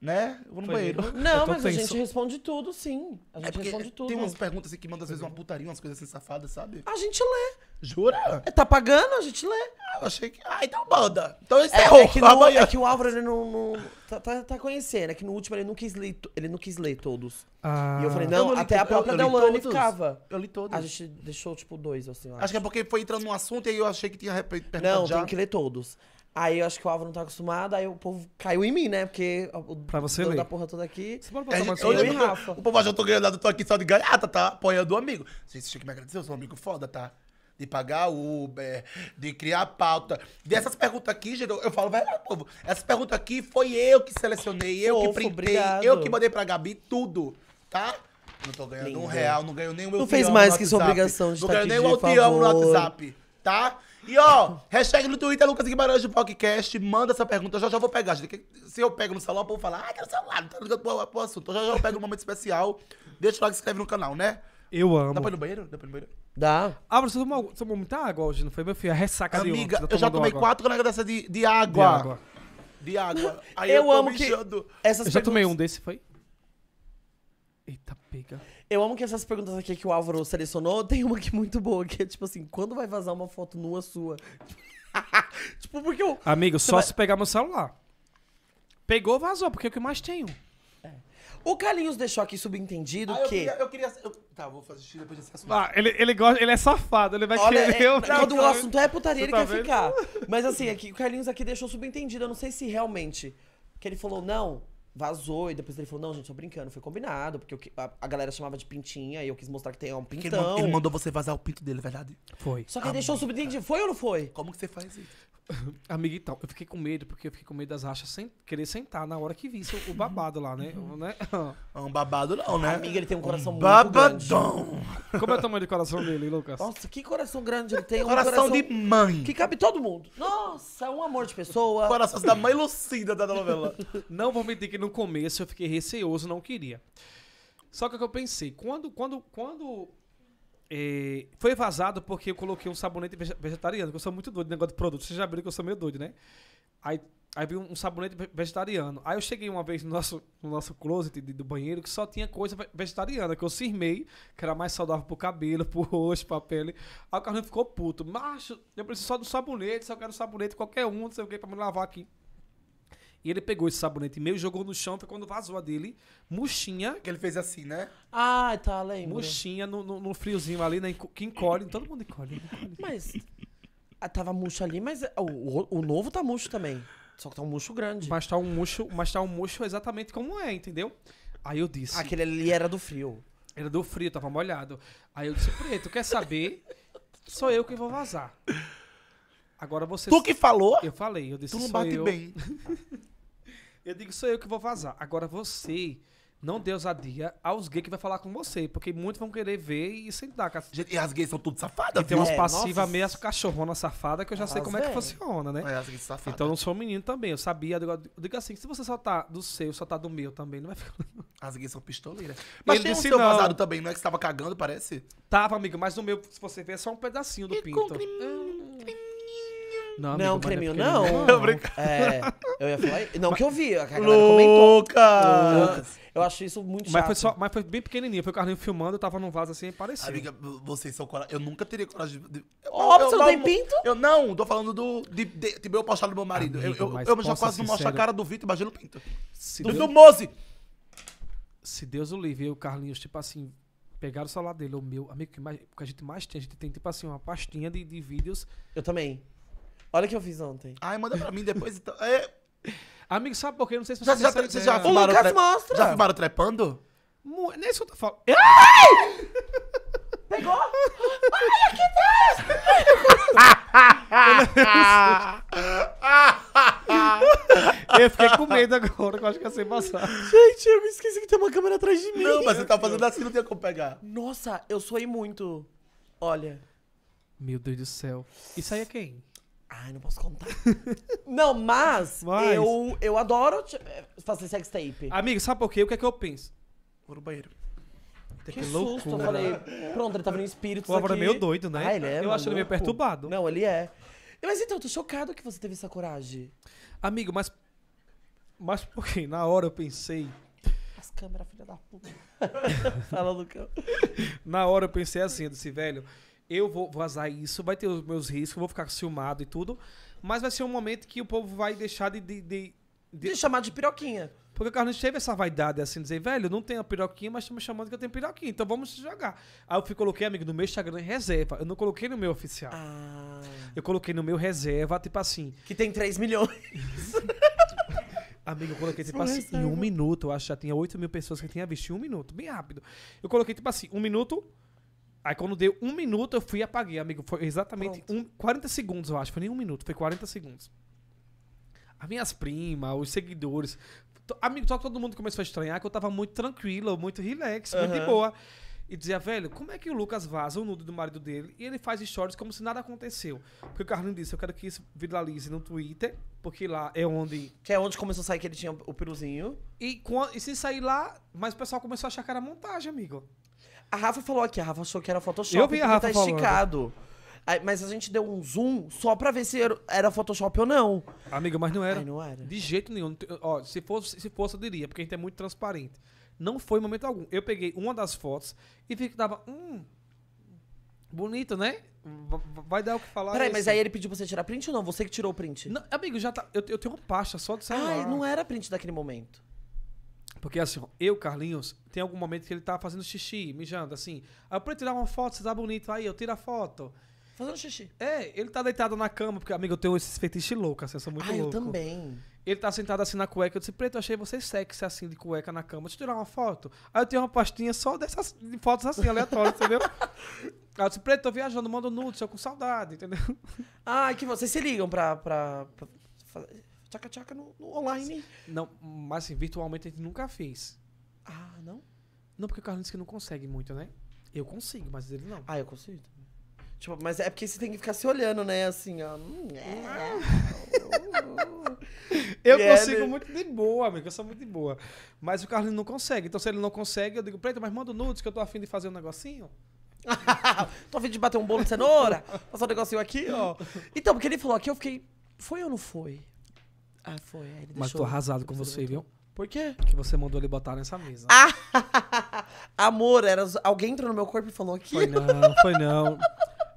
Né? Eu vou no Foi banheiro. Não, mas tenso. a gente responde tudo, sim. A é gente é responde tudo. Tem umas perguntas assim, que mandam às vezes uma putaria, umas coisas assim safadas, sabe? A gente lê. Jura? É, tá pagando, a gente lê. Ah, eu achei que. Ah, então manda. Então é, encerrou. É, é, que, no, é que o Álvaro, ele não. não tá, tá, tá, conhecendo. É que no último ele não quis ler, ele não quis ler todos. Ah. E eu falei, não, eu não até a própria Delane ficava. Eu li todos. A gente deixou, tipo, dois, assim. Acho. acho. que é porque foi entrando num assunto e aí eu achei que tinha repente. Não, já. tem que ler todos. Aí eu acho que o Álvaro não tá acostumado, aí o povo caiu em mim, né? Porque o pra você dono da porra toda aqui. Você pode é, passar é, eu, eu e Rafa. O povo já que tô ganhando, eu tô aqui só de ganhar, tá, tá apoiando o amigo. Gente, você tinha que me agradecer, eu sou um amigo foda, tá? de pagar Uber, de criar pauta. Dessas perguntas aqui, Gerô, eu falo, velho, povo, essas perguntas aqui foi eu que selecionei, eu que printei, obrigado. eu que mandei pra Gabi tudo, tá? Não tô ganhando Lindo. um real, não ganho nem o meu Não fez mais que sua obrigação de Não ganho nem o Altiamo no WhatsApp, tá? E ó, hashtag no Twitter Lucas Guimarães do podcast. Manda essa pergunta, eu já já vou pegar. Gente. Se eu pego no celular, o povo fala, ah, quero tá celular, não tá ligado pro, pro assunto. Eu já já eu pego um momento especial. Deixa o like, se inscreve no canal, né? Eu amo. Dá pra ir no banheiro? Dá pra ir no banheiro? Dá. Ah, você tomou, tomou muita água hoje, não foi, meu filho? A ressaca Amiga, de eu já tomei água. quatro canecas dessa de, de água. De água. De água. Aí eu, eu amo que. Essas eu já perguntas... tomei um desse, foi? Eita, pega. Eu amo que essas perguntas aqui que o Álvaro selecionou, tem uma que é muito boa, que é tipo assim, quando vai vazar uma foto nua sua? tipo, porque eu. Amigo, só vai... se pegar meu celular. Pegou, vazou, porque é o que mais tenho. O Carlinhos deixou aqui subentendido ah, que. Eu queria, eu queria eu... Tá, vou fazer xixi depois desse assunto. Ah, ele, ele, gosta, ele é safado, ele vai Olha, é, querer. É, quando o assunto é putaria, ele tá quer vendo? ficar. Mas assim, aqui, o Carlinhos aqui deixou subentendido. Eu não sei se realmente. Que ele falou, não, vazou. E depois ele falou, não, gente, tô brincando, foi combinado. Porque eu, a, a, galera chamava de pintinha e eu quis mostrar que tem um pintão. Ele, ele, mandou você vazar o pinto dele, é verdade? Foi. Só que ele deixou ah, subentendido. Foi ou não foi? Como que você faz isso? amiga e então, tal. Eu fiquei com medo, porque eu fiquei com medo das rachas sem querer sentar na hora que vi o babado lá, né? né? Ah, um babado não, né? Amiga, ele tem um coração um muito babadão. grande. Como é o tamanho do coração dele, Lucas? Nossa, que coração grande ele tem. Coração, um coração de mãe. Que cabe todo mundo. Nossa, é um amor de pessoa. Coração da mãe Lucinda da novela. Não vou mentir que no começo eu fiquei receoso, não queria. Só que o que eu pensei, quando, quando, quando é, foi vazado porque eu coloquei um sabonete vegetariano, que eu sou muito doido no negócio de produto. Vocês já viram que eu sou meio doido, né? Aí, aí vi um, um sabonete vegetariano. Aí eu cheguei uma vez no nosso, no nosso closet de, do banheiro que só tinha coisa vegetariana, que eu cismei, que era mais saudável pro cabelo, pro rosto, pra pele. Aí o carro ficou puto. Macho, eu preciso só do sabonete, só quero sabonete qualquer um, não sei o que, pra me lavar aqui. E ele pegou esse sabonete e meio jogou no chão, foi quando vazou a dele, murchinha. Que ele fez assim, né? Ah, tá, lembro. Murchinha no, no, no friozinho ali, né? Que encolhe, todo mundo encolhe. Mas ah, tava murcho ali, mas ah, o, o, o novo tá murcho também. Só que tá um murcho grande. Mas tá um murcho, mas tá um murcho exatamente como é, entendeu? Aí eu disse. Aquele ali era do frio. Era do frio, tava molhado. Aí eu disse, preto, quer saber? Sou eu que vou vazar. Agora você. Tu que falou? Eu falei, eu disse. Tu não bate eu. bem. Eu digo, sou eu que vou vazar. Agora você não dê ousadia aos gays que vai falar com você, porque muitos vão querer ver e sentar. E as gays são tudo safadas, e tem umas é, passivas meio cachorronas safada que eu já sei como é que funciona, né? É, as gays safadas. Então eu não sou um menino também, eu sabia. Eu digo assim, se você soltar do seu, soltar do meu também, não vai ficar... As gays são pistoleiras. Mas Ele tem disse, seu não. vazado também, não é que você tava cagando, parece? Tava, amigo, mas no meu, se você ver, é só um pedacinho do e pinto. Com... Ah. Não, amigo, não creminho, não. não. Eu, é, eu ia falar. Não que eu vi, a galera comentou. Lucas! Eu acho isso muito chato. Mas foi, só, mas foi bem pequenininho. Foi o Carlinhos filmando, eu tava num vaso assim e parecia. Amiga, vocês são coragem. Eu nunca teria coragem de. Óbvio, você não tem pinto? Eu não, tô falando do. De, de, de tipo, meu postado do meu marido. Amigo, eu eu, eu já quase não mostro a cara do Vitor, imagina o pinto. Se do, Deus... do Mose! Se Deus o livre, o Carlinhos, tipo assim, pegaram o celular dele, o meu, amigo, que mais, porque a gente mais tem, a gente tem, tipo assim, uma pastinha de, de vídeos. Eu também. Olha o que eu fiz ontem. Ai, manda pra mim depois então. É... Amigo, sabe por quê? Não sei se você Já, já, você já O Lucas tre- mostra. Já filmaram trepando? Mu- Nem isso eu tô falando. Ai! Pegou? Ai, aqui Deus! Tá! Eu fiquei com medo agora, que eu acho que ia ser passado. Gente, eu me esqueci que tem uma câmera atrás de mim. Não, mas você tá fazendo assim, não tem como pegar. Nossa, eu suei muito. Olha. Meu Deus do céu. Isso aí é quem? Ai, não posso contar. não, mas, Mas- Eu, eu adoro eh, fazer sex tape. Amigo, sabe por quê? O que é que eu penso? Vou no banheiro. que, que susto, eu falei. Pronto, ele tá vindo espíritos O Álvaro é meio doido, né? Ah, ele é eu acho ele meio perturbado. Não, ele é. Mas então, eu tô chocado que você teve essa coragem. Amigo, mas. Mas por quê? Na hora eu pensei. As câmeras, filha da puta. Fala, Lucão. Na hora eu pensei assim, eu disse, velho, eu vou vazar isso, vai ter os meus riscos, vou ficar filmado e tudo. Mas vai ser um momento que o povo vai deixar de. de, de, de... de chamar de piroquinha. Porque o Carlos teve essa vaidade assim, dizer, velho, não tenho a piroquinha, mas estão me chamando que eu tenho piroquinha, então vamos jogar. Aí eu fui, coloquei, amigo, no meu Instagram reserva. Eu não coloquei no meu oficial. Ah. Eu coloquei no meu reserva, tipo assim. Que tem 3 milhões. Amigo, eu coloquei, tipo assim, em um minuto, eu acho que já tinha 8 mil pessoas que tinha visto, em um minuto, bem rápido. Eu coloquei, tipo assim, um minuto, Aí quando deu um minuto, eu fui e apaguei, amigo. Foi exatamente um, 40 segundos, eu acho. Foi nem um minuto, foi 40 segundos. As minhas primas, os seguidores. Amigo, só que todo mundo começou a estranhar que eu tava muito tranquilo, muito relax, uhum. muito de boa. E dizia, velho, como é que o Lucas vaza o nude do marido dele e ele faz stories como se nada aconteceu? Porque o Carlinhos disse, eu quero que isso viralize no Twitter, porque lá é onde... Que é onde começou a sair que ele tinha o peruzinho. E, e se sair lá, mas o pessoal começou a achar que era montagem, amigo. A Rafa falou aqui, a Rafa achou que era Photoshop. Eu vi a Rafa tá falando. esticado. Aí, mas a gente deu um zoom só pra ver se era Photoshop ou não. Amiga, mas não era. Ai, não era. De jeito nenhum. Ó, se fosse, se fosse, eu diria, porque a gente é muito transparente. Não foi em momento algum. Eu peguei uma das fotos e vi ficava, hum, bonito, né? Vai dar o que falar. Peraí, mas aí ele pediu pra você tirar print ou não? Você que tirou o print? Não, amigo, já tá. Eu, eu tenho uma pasta só do celular. Ai, não era print daquele momento. Porque assim, eu, Carlinhos, tem algum momento que ele tá fazendo xixi, mijando, assim. Aí eu pra tirar uma foto, você tá bonito. Aí eu tiro a foto. Fazendo xixi. É, ele tá deitado na cama, porque, amigo, eu tenho esses feitiços loucos, assim, eu sou muito ah, louco. eu também. Ele tá sentado assim na cueca. Eu disse, Preto, eu achei você sexy assim de cueca na cama. Deixa eu tirar uma foto. Aí eu tenho uma pastinha só dessas de fotos assim, aleatórias, entendeu? Aí eu disse, Preto, tô viajando, mando nudes eu com saudade, entendeu? Ah, que vocês se ligam pra. pra, pra fazer tchaca-tchaca no, no, online. Não, mas assim, virtualmente a gente nunca fez. Ah, não? Não, porque o Carlos que não consegue muito, né? Eu consigo, mas ele não. Ah, eu consigo também. Tipo, mas é porque você tem que ficar se olhando, né? Assim, ó. Hum, é. eu yeah, é, consigo né? muito de boa, amigo. Eu sou muito de boa. Mas o Carlinhos não consegue. Então, se ele não consegue, eu digo, Preto, mas manda o nudes que eu tô afim de fazer um negocinho. tô afim de bater um bolo de cenoura, fazer um negocinho aqui, ó. Então, porque ele falou aqui, eu fiquei. Foi ou não foi? Ah, foi. Ele Mas tô arrasado com você, viu? Por quê? Que você mandou ele botar nessa mesa. Ah, amor, era, alguém entrou no meu corpo e falou aqui. Foi não, foi não.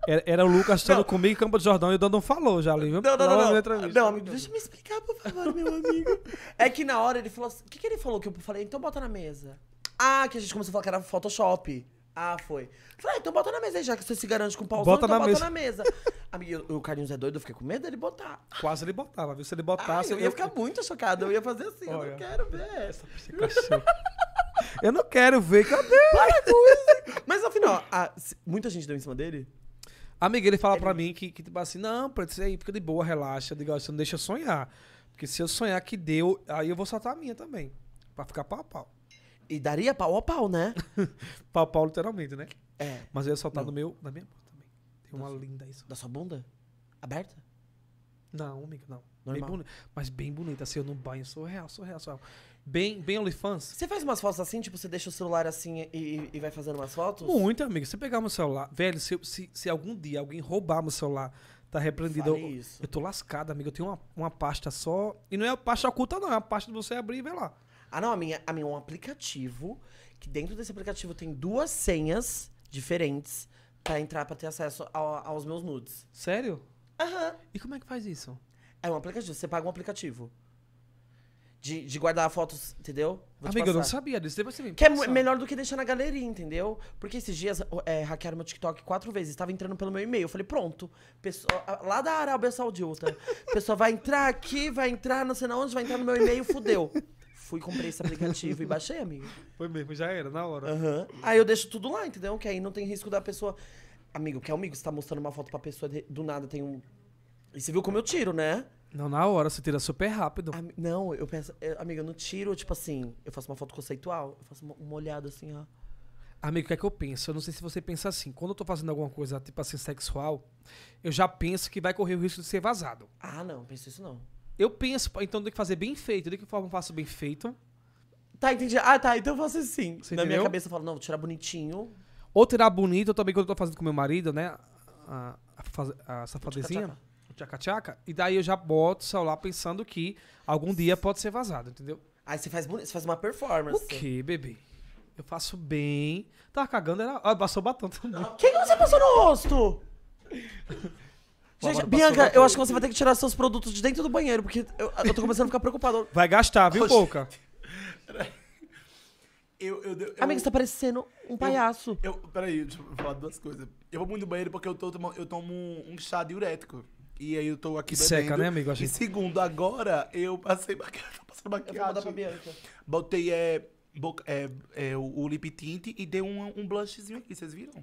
Era, era o Lucas estando comigo em Campo do Jordão e o Dandão falou já ali, viu? Não, não, não. Não, não amigo, deixa eu me explicar, por favor, meu amigo. É que na hora ele falou assim, o que, que ele falou que eu falei? Então bota na mesa. Ah, que a gente começou a falar que era Photoshop. Ah, foi. Falei, ah, então bota na mesa aí, já que você se garante com o pauzão, bota então na bota mesa. na mesa. Amigo, o Carlinhos é doido, eu fiquei com medo dele botar. Quase ele botava, viu? Se ele botasse... Ai, eu ia eu... ficar muito chocado, eu ia fazer assim, Olha, eu não quero ver. Essa eu não quero ver, cadê? Para com isso. Mas afinal, a... muita gente deu em cima dele? Amigo, ele fala ele... pra mim que, que tipo assim, não, pra isso aí, fica de boa, relaxa. Eu você não deixa eu sonhar. Porque se eu sonhar que deu, aí eu vou soltar a minha também. Pra ficar pau a pau. E daria pau a pau, né? pau a pau, literalmente, né? É. Mas eu ia soltar no meu, na minha mão também. Tem uma linda isso. Da sua bunda? Aberta? Não, amigo, não. Normal. Bem mas bem bonita, assim, eu no banho, sou real, sou Bem, bem OnlyFans. Você faz umas fotos assim, tipo, você deixa o celular assim e, e vai fazendo umas fotos? Muito, amigo. Você pegar meu celular, velho, se, se, se algum dia alguém roubar meu celular, tá repreendido. Eu, isso. eu tô lascado, amigo. Eu tenho uma, uma pasta só. E não é a pasta oculta, não. É a pasta de você abrir e ver lá. Ah, não, a minha, a minha é um aplicativo, que dentro desse aplicativo tem duas senhas diferentes pra entrar, pra ter acesso ao- aos meus nudes. Sério? Aham. E como é que faz isso? É um aplicativo, você paga um aplicativo. De, de guardar fotos, entendeu? Vou Amiga, eu não sabia disso. Depois você me Que é melhor do que deixar na galeria, entendeu? Porque esses dias é, hackearam meu TikTok quatro vezes. Estava entrando pelo meu e-mail. Eu falei, pronto. Pessoa, lá da Arábia Saudita. Pessoa vai entrar aqui, vai entrar não sei na onde, vai entrar no meu e-mail, fudeu. fui, comprei esse aplicativo e baixei, amigo. Foi mesmo, já era, na hora. Uhum. Aí eu deixo tudo lá, entendeu? Que aí não tem risco da pessoa. Amigo, que é amigo, você tá mostrando uma foto pra pessoa, do nada tem um. E você viu como eu tiro, né? Não, na hora, você tira super rápido. Am não, eu penso, eu, eu não tiro, tipo assim, eu faço uma foto conceitual, eu faço uma, uma olhada assim, ó. Amigo, o que é que eu penso? Eu não sei se você pensa assim. Quando eu tô fazendo alguma coisa, tipo assim, sexual, eu já penso que vai correr o risco de ser vazado. Ah, não, penso isso não eu penso, então tem que fazer bem feito. De que forma eu faço bem feito? Tá, entendi. Ah, tá, então eu faço assim. Você Na entendeu? minha cabeça eu falo, não, vou tirar bonitinho. Ou tirar bonito, eu também, quando eu tô fazendo com meu marido, né? A, a, a safadezinha, tchaca-tchaca. E daí eu já boto o celular pensando que algum dia pode ser vazado, entendeu? Aí você faz, você faz uma performance. O que, bebê? Eu faço bem. Tava cagando, era. Ah, passou batom também. Quem que você passou no rosto? Gente, Bianca, eu acho que você vai ter que tirar seus produtos de dentro do banheiro, porque eu, eu tô começando a ficar preocupado. Vai gastar, viu, pouca? Eu, eu, eu, você tá parecendo um palhaço. Eu, peraí, deixa eu falar duas coisas. Eu vou muito no banheiro porque eu, tô, eu tomo um, chá diurético. E aí eu tô aqui bebendo. Seca, né, amigo? Achei... E segundo, agora eu passei maquiagem. Passei maquiagem. Botei é, boca, é, é, o, o lip tint e dei um, um blushzinho aqui, vocês viram?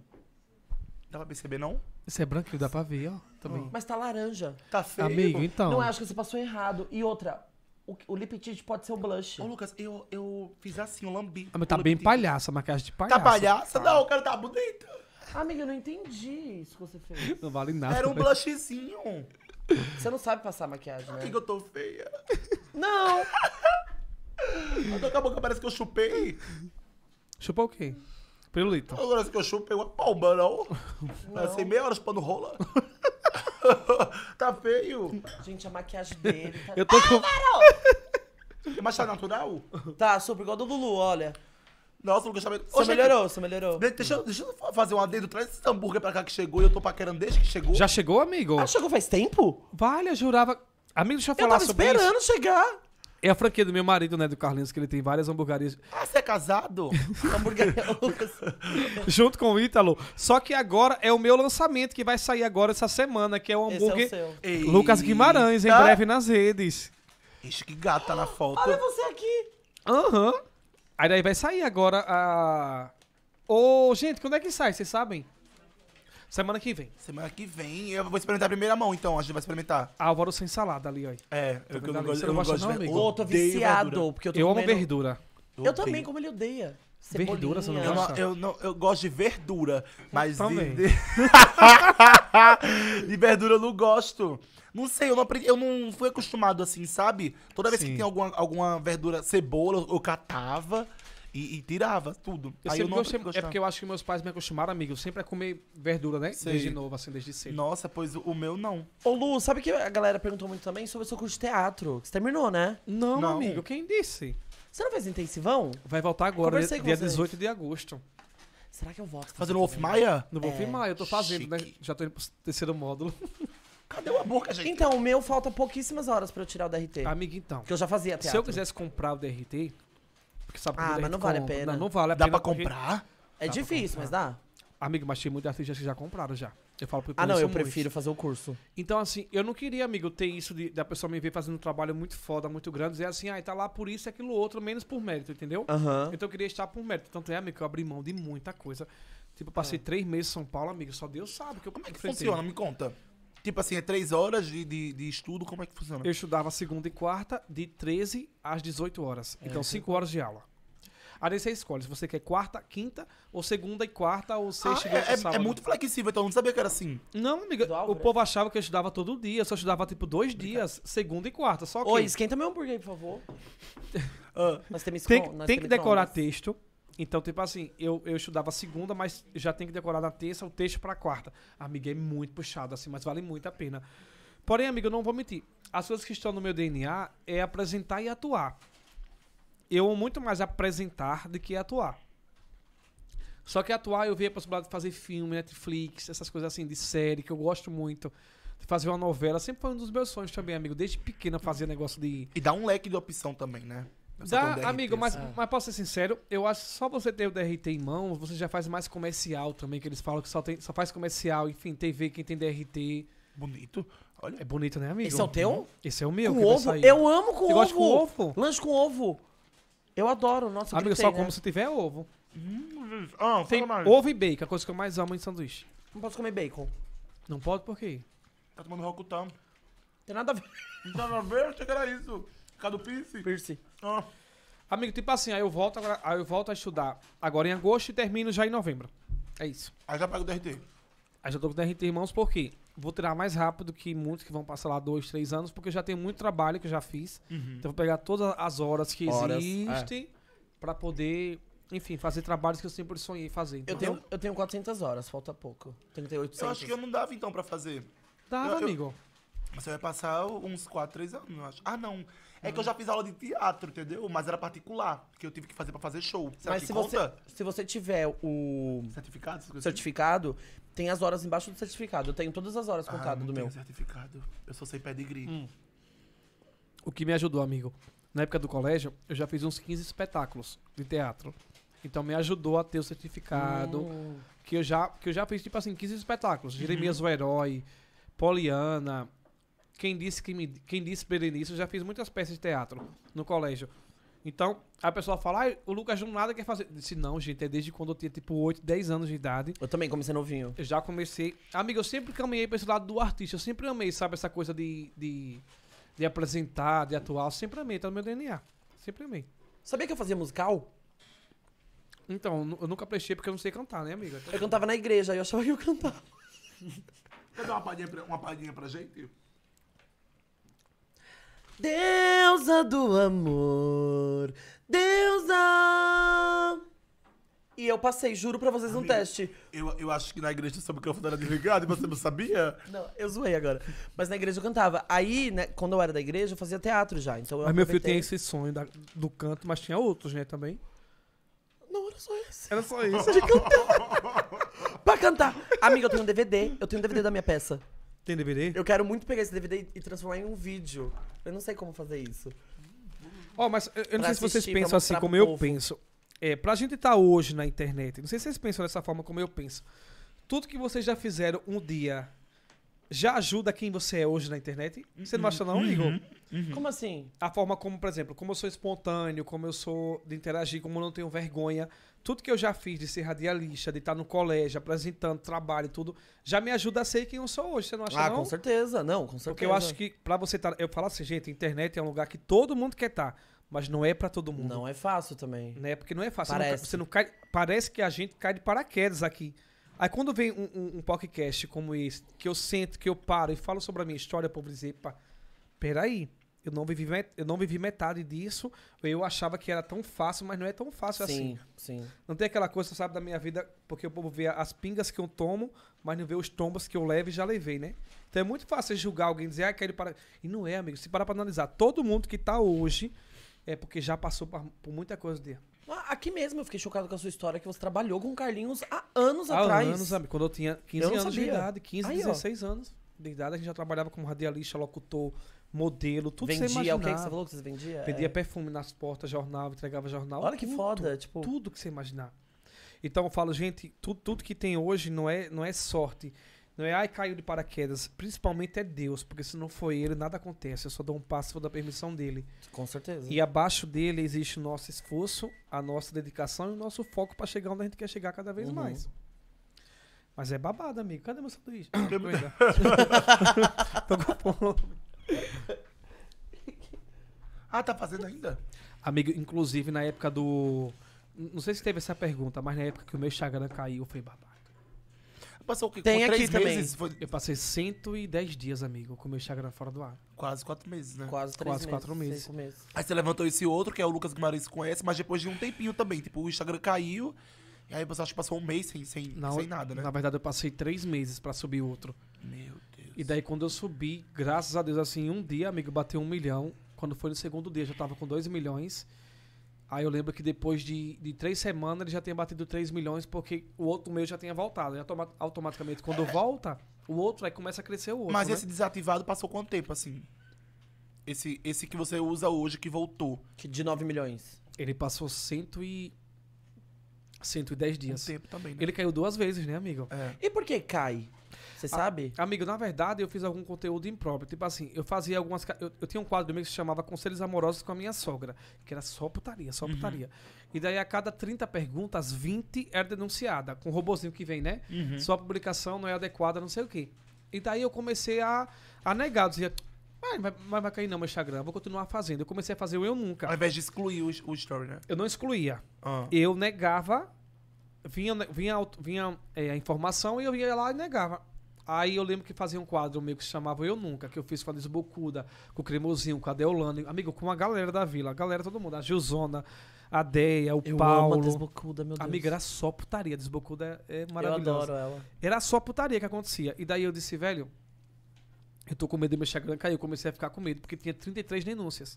Dá pra perceber, não? Isso é branquinho, dá pra ver, ó. Também. Mas tá laranja. Tá feio. Amigo, então. Não, acho que você passou errado. E outra, o, o lip tint pode ser o blush. Ô, Lucas, eu, eu fiz assim, um lambi. Ah, mas tá bem palhaça, maquiagem de palhaça. Tá palhaça? Tá. Não, o cara tá bonito. Amiga, eu não entendi isso que você fez. Não vale nada. Era um blushzinho. Você não sabe passar maquiagem, né? Por que, eu tô feia? Não! Daqui a pouco parece que eu chupei. Chupou o quê? Pirulito. Agora que eu chupo, pegou a palma, não. Passei meia hora chupando rola. tá feio. Gente, a maquiagem dele tá... Eu tô com... Ah, Mas tá natural? Tá, super igual do Lulu, olha. Nossa, Lucas, também... Você Ô, melhorou, você melhorou. Deixa, deixa eu fazer um adendo. Traz esse hambúrguer pra cá que chegou e eu tô paquerando desde que chegou. Já chegou, amigo? Ah, chegou faz tempo? Vale, eu jurava... Amigo, deixa eu, falar sobre isso. Eu tava esperando chegar. É a franquia do meu marido, né? Do Carlinhos, que ele tem várias hamburguerias. Ah, você é casado? Hamburgueria Lucas. É Junto com o Ítalo. Só que agora é o meu lançamento, que vai sair agora essa semana, que é o hambúrguer Esse é o seu. Lucas Guimarães, em breve nas redes. Ixi, que gata na foto. Olha você aqui. Aham. Aí daí vai sair agora a. Ô, gente, quando é que sai? Vocês sabem? Semana que vem. Semana que vem. Eu vou experimentar a primeira mão, então. A gente vai experimentar. Álvaro sem salada ali, ó. É, eu, eu, não gosto, eu não gosto de verdura. Eu tô viciado. Porque eu tô eu amo verdura. Eu também, como ele odeia. Cebolinha. Verdura, você não gosta? Eu, não, eu, não, eu gosto de verdura, mas também. De, de... de verdura eu não gosto. Não sei, eu não, aprendi, eu não fui acostumado assim, sabe? Toda vez Sim. que tem alguma, alguma verdura, cebola, eu catava. E, e tirava tudo. Eu aí eu não gostei, É porque eu acho que meus pais me acostumaram, amigo, sempre a comer verdura, né? Sei. Desde novo, assim, desde cedo. Nossa, pois o meu não. Ô Lu, sabe que a galera perguntou muito também sobre o seu curso de teatro? você terminou, né? Não, não. amigo, quem disse? Você não fez intensivão? Vai voltar agora, dia, dia 18 de agosto. Será que eu volto? Fazendo o Wolf Maia? No Wolf é, Maia, eu tô fazendo, né? chique. né? Já tô indo pro terceiro módulo. Cadê a boca, gente? Então, o meu falta pouquíssimas horas pra eu tirar o DRT. Amigo, então. Que eu já fazia teatro. Se eu quisesse comprar o DRT, porque sabe ah, mas não vale compra. a pena. Não, não vale a dá pena. Dá pra porque... comprar? É dá difícil, comprar. mas dá. Amigo, mas tem muitos artistas que já compraram já. Eu falo pro Ah, não, eu prefiro fazer o curso. Então, assim, eu não queria, amigo, ter isso de, da pessoa me ver fazendo um trabalho muito foda, muito grande, dizer assim, ah, tá lá por isso, aquilo outro, menos por mérito, entendeu? Uhum. Então eu queria estar por mérito. Tanto é, amigo, que eu abri mão de muita coisa. Tipo, eu passei é. três meses em São Paulo, amigo, só Deus sabe. Que eu Como é que funciona? Me conta. Tipo assim, é três horas de, de, de, estudo, como é que funciona? Eu estudava segunda e quarta, de 13 às 18 horas. É, então, é cinco horas de aula. Aí você escolhe se você quer quarta, quinta, ou segunda e quarta, ou sexta ah, e é, é, sábado. É muito flexível, então eu não sabia que era assim. Não, amiga, o né? povo achava que eu estudava todo dia, só estudava tipo dois Obrigado. dias, segunda e quarta. Só que. Oi, esquenta meu hambúrguer, por favor. uh, nós temos tem, nós tem, tem que decorar texto. Então, tipo assim, eu, eu estudava segunda, mas já tem que decorar na terça o texto pra quarta. amigo é muito puxado, assim, mas vale muito a pena. Porém, amigo, eu não vou mentir. As coisas que estão no meu DNA é apresentar e atuar. Eu muito mais apresentar do que atuar. Só que atuar eu vi a possibilidade de fazer filme, Netflix, essas coisas assim, de série, que eu gosto muito fazer uma novela sempre foi um dos meus sonhos também, amigo. Desde pequena fazer negócio de. E dá um leque de opção também, né? Dá, amigo, mas, ah. mas posso ser sincero, eu acho que só você ter o DRT em mão, você já faz mais comercial também, que eles falam que só, tem, só faz comercial, enfim, TV, quem tem DRT. Bonito. Olha. É bonito, né, amigo? Esse é o teu? Esse é o meu. Com ovo? Eu amo com você ovo. Gosta com ovo. Lanche com ovo. Eu adoro. Nossa, Amigo, só tem, né? como se tiver ovo. Hum, ah, tem mais. ovo e bacon, a coisa que eu mais amo em sanduíche. Não posso comer bacon. Não pode por quê? Tá tomando Rokutan. Tem nada a ver. Não tem nada a ver, achei que era isso causa do piercing? Piercing. Ah. Amigo, tipo assim, aí eu volto agora, aí eu volto a estudar agora em agosto e termino já em novembro. É isso. Aí já paga o DRT. Aí já tô com o DRT, irmãos, por quê? Vou tirar mais rápido que muitos que vão passar lá dois, três anos, porque eu já tenho muito trabalho que eu já fiz. Uhum. Então vou pegar todas as horas que Horas, é. existem pra poder, enfim, fazer trabalhos que eu sempre sonhei fazer. Eu tenho, eu tenho 400 horas, falta pouco. 38 que ter Eu acho que eu não dava então pra fazer. Dava, eu- eu- amigo. Você vai passar uns 4, 3 anos, eu acho. Ah, não. É que eu já fiz aula de teatro, entendeu? Mas era particular, que eu tive que fazer pra fazer show. Será Mas que se conta? você, se você tiver o Certificado? Assim? certificado, tem as horas embaixo do certificado. Eu tenho todas as horas assim? Ah, contadas não do tenho meu. certificado. Eu só sei pedigree. Hum. O que me ajudou, amigo. Na época do colégio, eu já fiz uns 15 espetáculos de teatro. Então me ajudou a ter o certificado. Hum. Que, eu já, que eu já fiz, tipo assim, 15 espetáculos. Uhum. Jeremias o Herói, Poliana, quem disse que me, quem disse Berenice, eu já fiz muitas peças de teatro no colégio. Então, a pessoa fala, ah, o Lucas não nada quer fazer. Eu disse, não, gente, é desde quando eu tinha tipo 8, 10 anos de idade. Eu também comecei é novinho. Eu já comecei. Amigo, eu sempre caminhei pra esse lado do artista. Eu sempre amei, sabe, essa coisa de, de, de apresentar, de atuar. Eu sempre amei, tá no meu DNA. Sempre amei. Sabia que eu fazia musical? Então, eu nunca prestei porque eu não sei cantar, né, amigo? Eu cantava na igreja, aí eu achava que eu cantava. Quer dar uma palhinha pra, uma palhinha pra gente? Deusa do amor, deusa. E eu passei, juro pra vocês, um teste. Eu, eu acho que na igreja seu microfone era desligado e você não sabia? Não, eu zoei agora. Mas na igreja eu cantava. Aí, né, quando eu era da igreja, eu fazia teatro já. Então eu mas meu filho tem esse sonho da- do canto, mas tinha outros, né, também. Não, era só esse. Era só isso. De cantar. pra cantar. Amiga, eu tenho um DVD. Eu tenho um DVD da minha peça. Tem DVD? Eu quero muito pegar esse DVD e transformar em um vídeo. Eu não sei como fazer isso. Ó, oh, mas eh, eu não sei se vocês pensam assim como eu penso. É, pra gente estar tá hoje na internet, não sei se vocês pensam dessa forma como eu penso. Tudo que vocês já fizeram um dia já ajuda quem você é hoje na internet? Você não acha não, uhum. Igor? Uhum. uhum. Como assim? A forma como, por exemplo, como eu sou espontâneo, como eu sou de interagir, como eu não tenho vergonha tudo que eu já fiz de ser radialista, de estar no colégio, apresentando trabalho e tudo, já me ajuda a ser quem eu sou hoje, você não acha ah, não? Ah, com certeza, não, com certeza. Porque eu acho que para você estar, tá, eu falo assim, gente, a internet é um lugar que todo mundo quer estar, tá, mas não é para todo mundo. Não é fácil também. Né? Porque não é fácil. Parece. Você não, você não cai, parece que a gente cai de paraquedas aqui. Aí quando vem um, um, um, podcast como esse, que eu sento, que eu paro e falo sobre a minha história, o povo dizer, pá, peraí, eu não, vivi met... eu não vivi metade disso. Eu achava que era tão fácil, mas não é tão fácil sim, assim. Sim. Não tem aquela coisa, sabe, da minha vida, porque o povo vê as pingas que eu tomo, mas não vê os tombos que eu levo e já levei, né? Então é muito fácil julgar alguém dizer, ah, quero para E não é, amigo. Se parar pra analisar, todo mundo que tá hoje é porque já passou por muita coisa dele. Aqui mesmo eu fiquei chocado com a sua história que você trabalhou com o Carlinhos há anos há atrás. Há anos, amigo. Quando eu tinha 15 eu anos sabia. de idade, 15, Aí, 16 ó. anos de idade, a gente já trabalhava como radialista, locutor, modelo, tudo vendia, você imaginar. o que, você falou que você vendia? Vendia é. perfume nas portas, jornal, entregava jornal. Olha que tudo, foda, tipo... Tudo que você imaginar. Então eu falo, gente, tudo, tudo que tem hoje não é, não é sorte. Não é, ai, caiu de paraquedas. Principalmente é Deus, porque se não for ele, nada acontece. Eu só dou um passo, vou dar permissão dele. Com certeza. E abaixo dele existe o nosso esforço, a nossa dedicação e o nosso foco para chegar onde a gente quer chegar cada vez uhum. mais. Mas é babado, amigo. Cadê meu sanduíche? Tô com fome ah, tá fazendo ainda? Amigo, inclusive na época do. Não sei se teve essa pergunta, mas na época que o meu Instagram caiu, foi babaca. Passou o quê? Tem aqui também. Foi... Eu passei 110 dias, amigo, com o meu Instagram fora do ar. Quase quatro meses, né? Quase três Quase meses, quatro meses. meses. Aí você levantou esse outro, que é o Lucas Guimarães conhece, mas depois de um tempinho também. Tipo, o Instagram caiu, e aí você acha que passou um mês sem, sem, sem nada, né? Na verdade, eu passei três meses pra subir outro. Meu Deus. E daí quando eu subi, graças a Deus, assim, um dia, amigo, bateu um milhão. Quando foi no segundo dia, já tava com dois milhões. Aí eu lembro que depois de, de três semanas ele já tinha batido 3 milhões, porque o outro mês já tinha voltado. E automa automaticamente, quando volta, o outro aí começa a crescer o outro. Mas né? esse desativado passou quanto tempo, assim? Esse, esse que você usa hoje que voltou. De 9 milhões. Ele passou cento e. 110 dias. Um tempo também, né? Ele caiu duas vezes, né, amigo? É. E por que cai? Você sabe? Amigo, na verdade, eu fiz algum conteúdo impróprio. Tipo assim, eu fazia algumas. Eu, eu tinha um quadro do meu que se chamava Conselhos Amorosos com a Minha Sogra, que era só putaria, só uhum. putaria. E daí, a cada 30 perguntas, 20 era denunciada, com o robozinho que vem, né? Uhum. Sua publicação não é adequada, não sei o quê. E daí eu comecei a, a negar, dizia. Mas vai, vai, cair não meu Instagram, eu vou continuar fazendo. Eu comecei a fazer o eu nunca. Ao invés de excluir o, o story, né? Eu não excluía. Ah. Eu negava vinha, né, vinha, vinha é, a informação e eu ia lá e negava. Aí eu lembro que fazia um quadro meio que se chamava Eu Nunca, que eu fiz com a Lisbocuda, com o Cremosinho, com a Deolane, amigo, com a galera da vila, a galera, todo mundo, a Gilzona, a Deia, o eu Paulo. Amo a Desbocuda, meu Deus. Amigo, era só putaria, a Desbocuda é maravilhosa. Eu adoro ela. Era só putaria que acontecia. E daí eu disse, velho, eu tô com medo do meu Instagram cair. Eu comecei a ficar com medo, porque tinha 33 denúncias.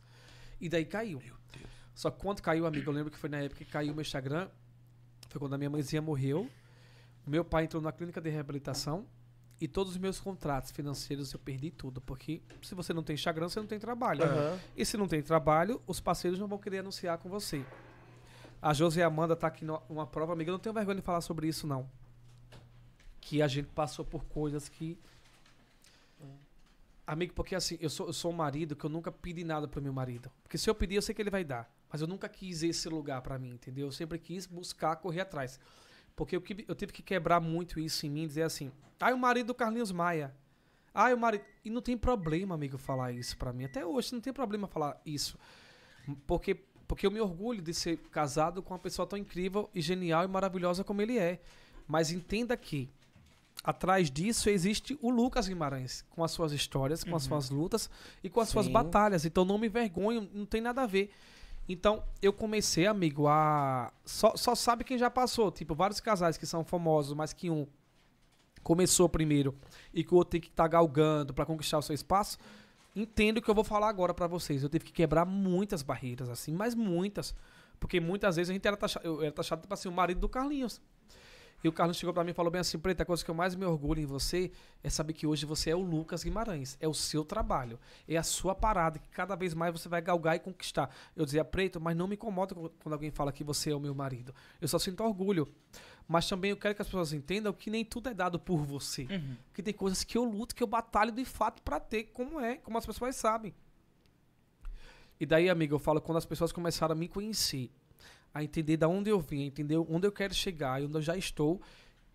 E daí caiu. Meu Deus. Só que quando caiu, amigo, eu lembro que foi na época que caiu o meu Instagram, foi quando a minha mãezinha morreu. Meu pai entrou na clínica de reabilitação e todos os meus contratos financeiros eu perdi tudo, porque se você não tem Instagram, você não tem trabalho. Uhum. E se não tem trabalho, os parceiros não vão querer anunciar com você. A José Amanda está aqui numa prova, amiga, eu não tenho vergonha de falar sobre isso, não. Que a gente passou por coisas que. É. Amigo, porque assim, eu sou, eu sou um marido que eu nunca pedi nada pro meu marido. Porque se eu pedir, eu sei que ele vai dar. Mas eu nunca quis esse lugar para mim, entendeu? Eu sempre quis buscar, correr atrás. Porque eu, eu tive que quebrar muito isso em mim, dizer assim, ai ah, o marido do Carlinhos Maia. Ai ah, o marido. E não tem problema, amigo, falar isso para mim. Até hoje não tem problema falar isso. Porque, porque eu me orgulho de ser casado com uma pessoa tão incrível e genial e maravilhosa como ele é. Mas entenda que atrás disso existe o Lucas Guimarães, com as suas histórias, com uhum. as suas lutas e com as Sim. suas batalhas. Então não me vergonho, não tem nada a ver. Então, eu comecei, amigo, a. Só, só sabe quem já passou. Tipo, vários casais que são famosos, mas que um começou primeiro e que o outro tem que estar tá galgando para conquistar o seu espaço. Entendo o que eu vou falar agora para vocês. Eu tive que quebrar muitas barreiras, assim, mas muitas. Porque muitas vezes a gente era taxado, eu era taxado, tipo assim, o marido do Carlinhos. E o Carlos chegou para mim e falou bem assim: Preta, a coisa que eu mais me orgulho em você é saber que hoje você é o Lucas Guimarães. É o seu trabalho. É a sua parada que cada vez mais você vai galgar e conquistar. Eu dizia, Preto, mas não me incomoda quando alguém fala que você é o meu marido. Eu só sinto orgulho. Mas também eu quero que as pessoas entendam que nem tudo é dado por você. Uhum. Que tem coisas que eu luto, que eu batalho de fato para ter, como é, como as pessoas sabem. E daí, amigo, eu falo, quando as pessoas começaram a me conhecer a entender da onde eu vim, a entender onde eu quero chegar e onde eu já estou,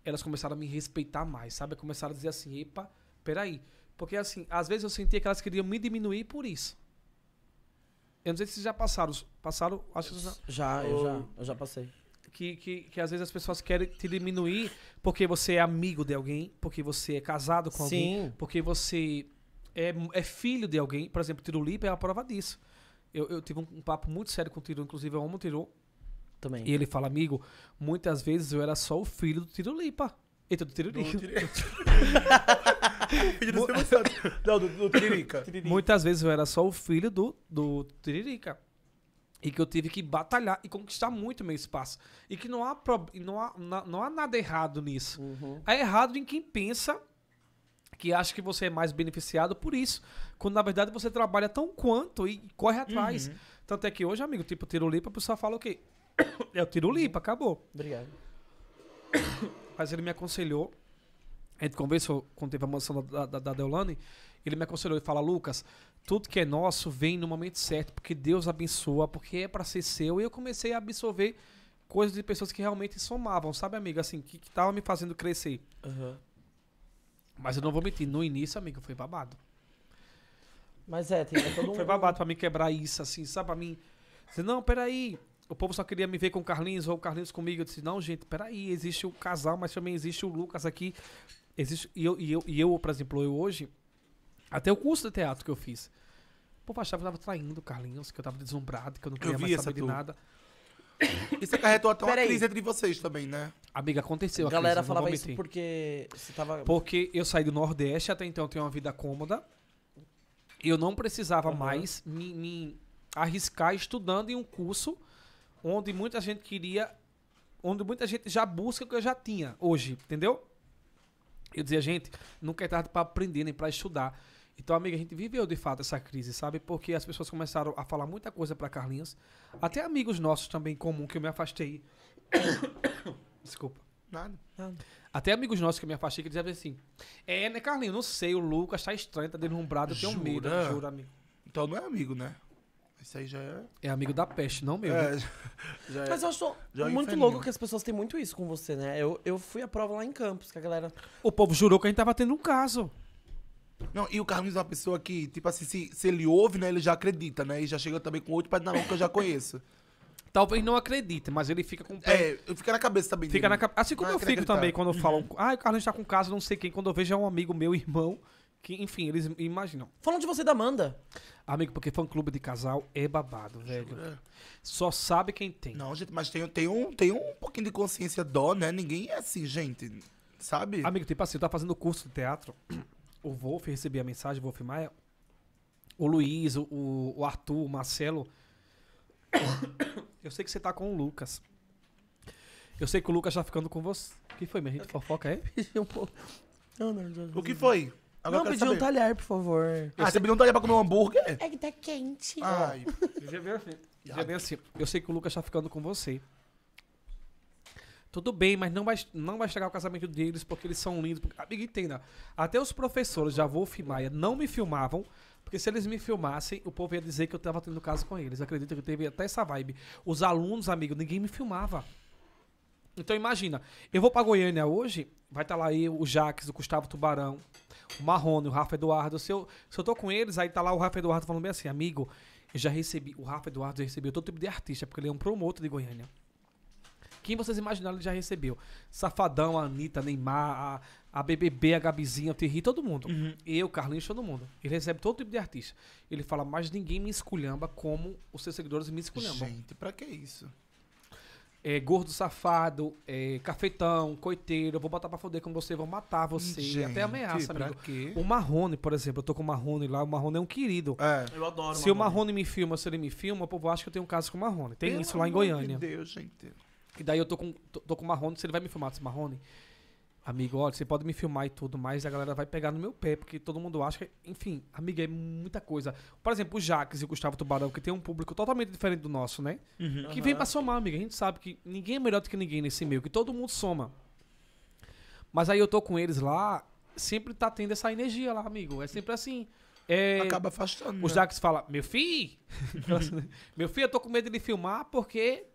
elas começaram a me respeitar mais, sabe? Começaram a dizer assim, epa, peraí. Porque assim, às vezes eu sentia que elas queriam me diminuir por isso. Eu não sei se já passaram. Passaram, acho que já. Já, eu já, eu já passei. Que, que, que às vezes as pessoas querem te diminuir porque você é amigo de alguém, porque você é casado com Sim. alguém, porque você é, é filho de alguém. Por exemplo, Tirulipa é a prova disso. Eu, eu tive um, um papo muito sério com o Tiru, inclusive eu amo o Tiru, também. E ele fala, amigo, muitas vezes eu era só o filho do Tirolipa. Eita, do Tiririca. Não, do, do Tiririca. Muitas vezes eu era só o filho do, do Tiririca. E que eu tive que batalhar e conquistar muito meu espaço. E que não há, pro, não há, não há nada errado nisso. Uhum. É errado em quem pensa que acha que você é mais beneficiado por isso. Quando na verdade você trabalha tão quanto e corre atrás. Uhum. Tanto é que hoje, amigo, tipo, Tirolipa, a pessoa fala o quê? É o limpo, acabou. Obrigado. Mas ele me aconselhou, a gente conversou quando teve a mansão da, da, da Deolane, ele me aconselhou e fala, Lucas, tudo que é nosso vem no momento certo, porque Deus abençoa, porque é para ser seu. E eu comecei a absorver coisas de pessoas que realmente somavam, sabe, amigo? Assim, que, que tava me fazendo crescer. Uhum. Mas eu não vou mentir, no início, amigo, foi babado. Mas é, tem todo mundo. foi babado pra mim quebrar isso, assim, sabe? Pra mim. não, peraí o povo só queria me ver com o Carlinhos ou o Carlinhos comigo. Eu disse, não, gente, peraí, existe o casal, mas também existe o Lucas aqui. Existe, e, eu, e, eu, e eu, por exemplo, eu hoje, até o curso de teatro que eu fiz, o povo achava que eu tava traindo o Carlinhos, que eu tava deslumbrado, que eu não queria eu mais saber de nada. Isso acarretou até uma crise entre vocês também, né? Amiga, aconteceu. A galera crise, falava isso porque você tava. Porque eu saí do Nordeste, até então eu tenho uma vida cômoda. Eu não precisava mais me, me arriscar estudando em um curso onde muita gente queria, onde muita gente já busca o que eu já tinha hoje, entendeu? Eu dizia, gente, nunca é tarde para aprender nem para estudar. Então, amiga, a gente viveu de fato essa crise, sabe? Porque as pessoas começaram a falar muita coisa para Carlinhos, até amigos nossos também comum que eu me afastei. Desculpa. Nada. Nada. Até amigos nossos que eu me afastei que diziam assim: É, né, Carlinhos? Não sei, o Lucas tá estranho, tá deslumbrado, eu tenho Jura? medo. Juro, amigo. Então não é amigo, né? Isso aí já é. É amigo da peste, não meu. É, já, já é Mas eu acho muito louco que as pessoas têm muito isso com você, né? Eu, eu fui à prova lá em Campos, que a galera. O povo jurou que a gente tava tendo um caso. Não, e o Carlinhos é uma pessoa que, tipo assim, se, se ele ouve, né, ele já acredita, né? E já chega também com outro pé na mão que eu já conheço. Talvez não acredite, mas ele fica com É, eu É, fica na cabeça também. Fica dele. na Assim como eu fico acreditar. também quando falam. Uhum. Ah, o Carlinhos tá com caso, não sei quem. Quando eu vejo é um amigo meu, irmão. Que, enfim, eles imaginam. Falando de você da Amanda. Amigo, porque fã-clube de casal é babado, velho. É. Só sabe quem tem. Não, gente, mas tem, tem, um, tem um pouquinho de consciência dó, né? Ninguém é assim, gente. Sabe? Amigo, tipo assim, eu tava fazendo curso de teatro. O Wolf recebia a mensagem, o Wolf Maia. O Luiz, o, o Arthur, o Marcelo. Eu sei que você tá com o Lucas. Eu sei que o Lucas tá ficando com você. O que foi, minha gente? Fofoca é? aí? o que foi? Agora não, eu pedi saber. um talher, por favor. Ah, você pediu um talher pra comer um hambúrguer? É que tá quente. Ai. Já veio assim. Já veio assim. Eu sei que o Lucas tá ficando com você. Tudo bem, mas não vai, não vai chegar o casamento deles porque eles são lindos. Porque, amiga, entenda. Até os professores já vou filmar, não me filmavam. Porque se eles me filmassem, o povo ia dizer que eu tava tendo caso com eles. Acredito que teve até essa vibe. Os alunos, amigo, ninguém me filmava. Então imagina, eu vou pra Goiânia hoje, vai estar tá lá aí o Jaques, o Gustavo Tubarão, o Marrone, o Rafa Eduardo. Se eu, se eu tô com eles, aí tá lá o Rafa Eduardo falando bem assim, amigo, já recebi, o Rafa Eduardo já recebeu todo tipo de artista, porque ele é um promotor de Goiânia. Quem vocês imaginaram ele já recebeu? Safadão, a Anitta, Neymar, a, a BBB, a Gabizinha, o Terri, todo mundo. Uhum. Eu, Carlinhos, todo mundo. Ele recebe todo tipo de artista. Ele fala, mas ninguém me esculhamba como os seus seguidores me esculhambam. Gente, pra que isso? é, gordo safado, é, cafetão, coiteiro, eu vou botar pra foder com você, vou matar você. Gente, até ameaça, amigo. Quê? O Marrone, por exemplo, eu tô com o Marrone lá, o Marrone é um querido. É. Eu adoro Se o Marrone me filma, se ele me filma, o povo acha que eu tenho um caso com o Marrone. Tem Pelo isso lá em Goiânia. Meu Deus, gente. E daí eu tô com, tô, tô com o Marrone, se ele vai me filmar desse Marrone, Amigo, olha, você pode me filmar e tudo, mas a galera vai pegar no meu pé, porque todo mundo acha que, enfim, amigo, é muita coisa. Por exemplo, o Jaques e o Gustavo Tubarão, que tem um público totalmente diferente do nosso, né? Uhum. Que vem pra somar, amigo. A gente sabe que ninguém é melhor do que ninguém nesse meio, que todo mundo soma. Mas aí eu tô com eles lá, sempre tá tendo essa energia lá, amigo. É sempre assim. É, Acaba afastando. O né? Jaques né? fala, meu filho! meu filho, eu tô com medo de filmar porque.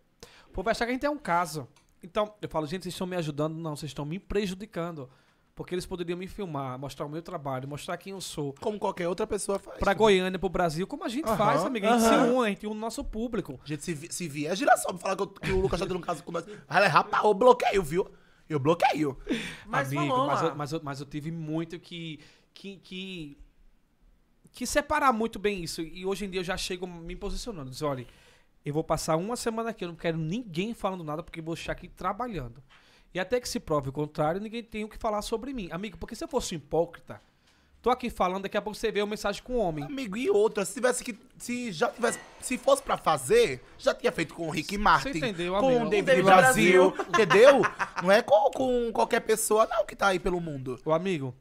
Pô, vai achar que a gente é um caso. Então, eu falo, gente, vocês estão me ajudando? Não, vocês estão me prejudicando. Porque eles poderiam me filmar, mostrar o meu trabalho, mostrar quem eu sou. Como qualquer outra pessoa faz. Pra Goiânia né? Goiânia, pro Brasil, como a gente uhum, faz, amiga. A gente uhum. se une, a gente une o nosso público. gente se, se vier, gira só pra falar que, eu, que o Lucas tá tendo um caso com nós. Ela rapaz, eu bloqueio, viu? Eu bloqueio. Mas, amigo, mas, eu, mas, eu, mas eu tive muito que, que, que que separar muito bem isso. E hoje em dia eu já chego me posicionando. Diz, olha, eu vou passar uma semana aqui, eu não quero ninguém falando nada, porque vou estar aqui trabalhando. E até que se prove o contrário, ninguém tem o que falar sobre mim. Amigo, porque se eu fosse hipócrita, tô aqui falando, daqui a pouco você vê uma mensagem com o um homem. Amigo, e outra, se tivesse que. Se já tivesse. Se fosse para fazer, já tinha feito com o Rick Martin. Você entendeu, amigo? Com o David, David Brasil, Brasil. entendeu? Não é com, com, qualquer pessoa, não, que tá aí pelo mundo. O amigo.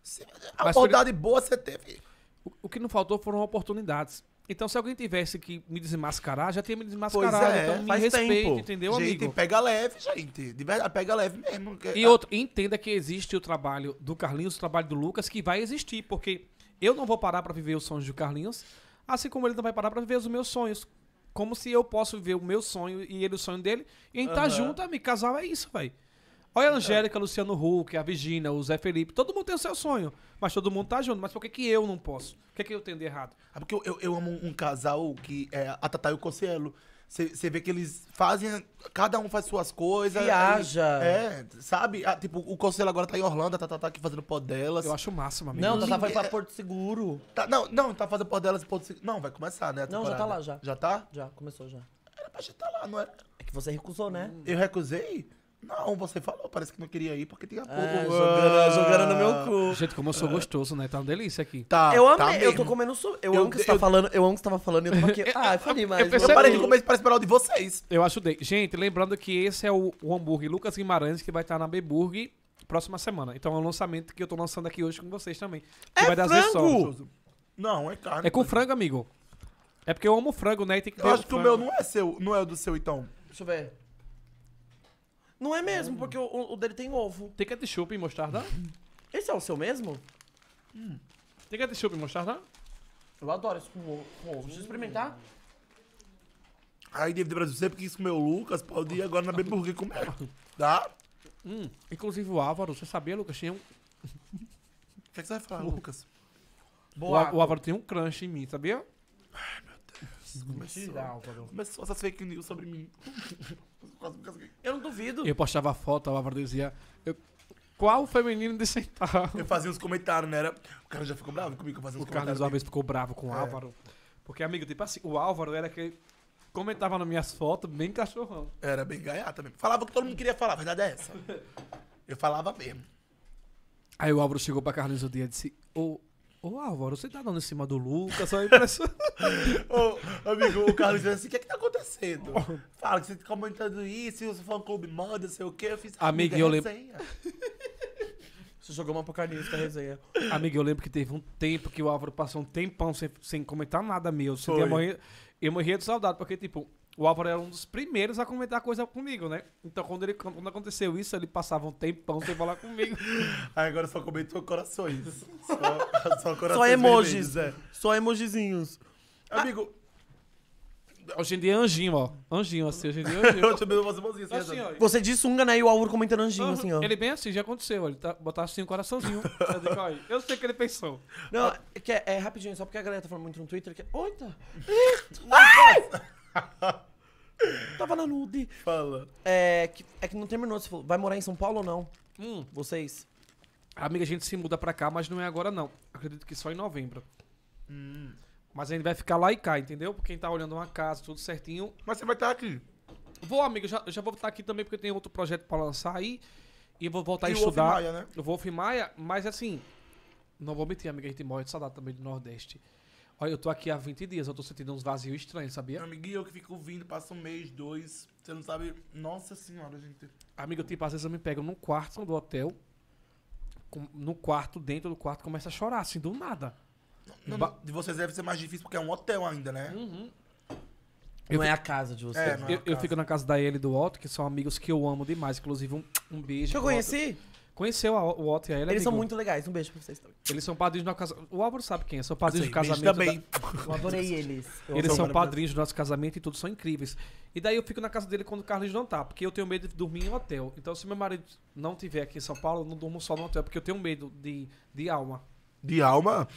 Se, a Mas bondade boa você teve. O, o que não faltou foram oportunidades. Então, se alguém tivesse que me desmascarar, já tinha me desmascarado. Pois é, então, me respeite, tempo. entendeu, gente, amigo? Gente, pega leve, gente. De verdade, pega leve mesmo. E outro, entenda que existe o trabalho do Carlinhos, o trabalho do Lucas, que vai existir, porque eu não vou parar para viver os sonhos do Carlinhos, assim como ele não vai parar para viver os meus sonhos. Como se eu posso viver o meu sonho e ele o sonho dele, e a gente uhum. tá junto, amigo. Casal é isso, velho. Olha a Angélica, Luciano Huck, a Virginia, o Zé Felipe. Todo mundo tem o seu sonho, mas todo mundo tá junto. Mas por que, que eu não posso? O que, que eu tenho de errado? É porque eu, eu, eu amo um casal que é a Tatá e o Cossielo. Você vê que eles fazem. Cada um faz suas coisas. Viaja. é, sabe? Ah, tipo, o Conselho agora tá em Orlando, a tá, tá aqui fazendo por delas. Eu acho o máximo, amigo. Não, tá, tá vai pra Porto Seguro. Tá, não, não, tá fazendo por delas Porto Seguro. Não, vai começar, né? Não, já tá lá já. Já tá? Já, começou já. Era pra gente tá lá, não era? É que você recusou, né? Eu recusei? Não, você falou, parece que não queria ir porque tinha pouco. É, ah. jogando, no meu cu. Gente, como eu sou é. gostoso, né? Tá uma delícia aqui. Tá, eu amei, tá eu tô comendo so... eu, eu amo que você tá falando, eu amo que você tava falando e eu aqui. ah, é eu falei mais. Eu, eu parei de comer para esperar o de vocês. Eu ajudei. Gente, lembrando que esse é o, o hambúrguer Lucas Guimarães que vai estar tá na Beburg próxima semana. Então é um lançamento que eu tô lançando aqui hoje com vocês também. Que é vai dar frango! Não, é carne. É com mas... frango, amigo. É porque eu amo frango, né? tem que eu acho que o meu não é seu, não é o do seu, então. Deixa eu ver. Não é mesmo, hum. porque o, o dele tem ovo. Tem ketchup e mostarda? Esse é o seu mesmo? Tem hum. ketchup e mostarda? Eu adoro esse com ovo. com ovo. Deixa eu experimentar. Aí, David Brasil, sempre quis comer o Lucas, pode ir agora na Burger comer. Tá? Hum. Inclusive o Álvaro, você sabia, Lucas? Tinha um, O que, é que você vai falar, Lucas? o, Boa. o Álvaro tem um crunch em mim, sabia? Ai, meu Deus. Começou. Começou essas fake news sobre mim. Eu não duvido. Eu postava foto, a Bárbara dizia. Eu... Qual feminino de sentar? Eu fazia uns comentários, né? Era... O cara já ficou bravo comigo fazendo os comentários. O Carlos uma vez ficou bravo com o é. Álvaro. Porque, amigo, tipo assim, o Álvaro era que comentava nas minhas fotos bem cachorrão. Era bem gaiata mesmo. Falava o que todo mundo queria falar, a verdade é essa. Eu falava mesmo. Aí o Álvaro chegou pra Carlos o dia e disse: Ô, Ô Álvaro, você tá dando em cima do Lucas, só impressão. Ô, amigo, o Carlos disse assim: o que é que tá acontecendo? Fala que você tá comentando isso, e o fã clube manda, sei o quê. Eu fiz. Amigo, eu lembro. Você jogou uma porcaria nessa resenha. Amigo, eu lembro que teve um tempo que o Álvaro passou um tempão sem, sem comentar nada meu. Você Foi. Eu morria, eu morria de saudade, porque, tipo, o Álvaro era um dos primeiros a comentar coisa comigo, né? Então, quando, ele, quando aconteceu isso, ele passava um tempão sem falar comigo. Aí agora só comentou corações. Só, só corações. Só emojis. é. Só emojizinhos. Amigo. Ah. Hoje em dia é anjinho, ó. Anjinho, assim. Hoje em dia é anjinho. hoje em dia você bonzinho, assim, assim Você disse sunga, né? E o Álvaro comentando anjinho, assim, ó. Ele bem assim, já aconteceu. Ele tá, botar assim um coraçãozinho. eu, sei o que ele pensou. Não, ah. É, é, é, rapidinho, só porque a galera tá falando muito no Twitter. Que... Oita! Ai! Tava na nude. Fala. É que, é que não terminou. Você falou, vai morar em São Paulo ou não? Hum. Vocês? Amiga, a gente se muda pra cá, mas não é agora não. Acredito que só em novembro. Hum. Mas a gente vai ficar lá e cá, entendeu? Porque quem tá olhando uma casa, tudo certinho. Mas você vai estar tá aqui. Vou, amigo, já, já vou estar aqui também porque tem outro projeto pra lançar aí. E eu vou voltar e a estudar. Wolf Maia, né? Eu vou Maia, mas assim. Não vou mentir, amiga, a gente morre de saudade também do Nordeste. Olha, eu tô aqui há 20 dias, eu tô sentindo uns vazios estranhos, sabia? Amiga, eu que fico vindo, passa um mês, dois. Você não sabe. Nossa senhora, gente. Amiga, tipo, às vezes eu me pego num quarto do hotel, com- no quarto, dentro do quarto, começa a chorar, assim, do nada. Não, Ba- de vocês deve ser mais difícil porque é um hotel ainda, né? Uhum. Eu Não é a casa de vocês. É, é? né? Eu, eu fico na casa da Ellie e do Otto, que são amigos que eu amo demais. Inclusive, um, um beijo. Que eu pro Otto. conheci? Conheceu a, o Otto e a ele. Eles são muito legais. Um beijo pra vocês também. Eles são padrinhos do nosso casamento. O Álvaro sabe quem é. São padrinhos sei, do casamento. Também. Da... Eu adorei eles. Eu eles são padrinhos do nosso casamento e todos são incríveis. E daí eu fico na casa dele quando o Carlos não tá, porque eu tenho medo de dormir em hotel. Então, se meu marido não tiver aqui em São Paulo, eu não durmo só no hotel, porque eu tenho medo de, de alma. De alma?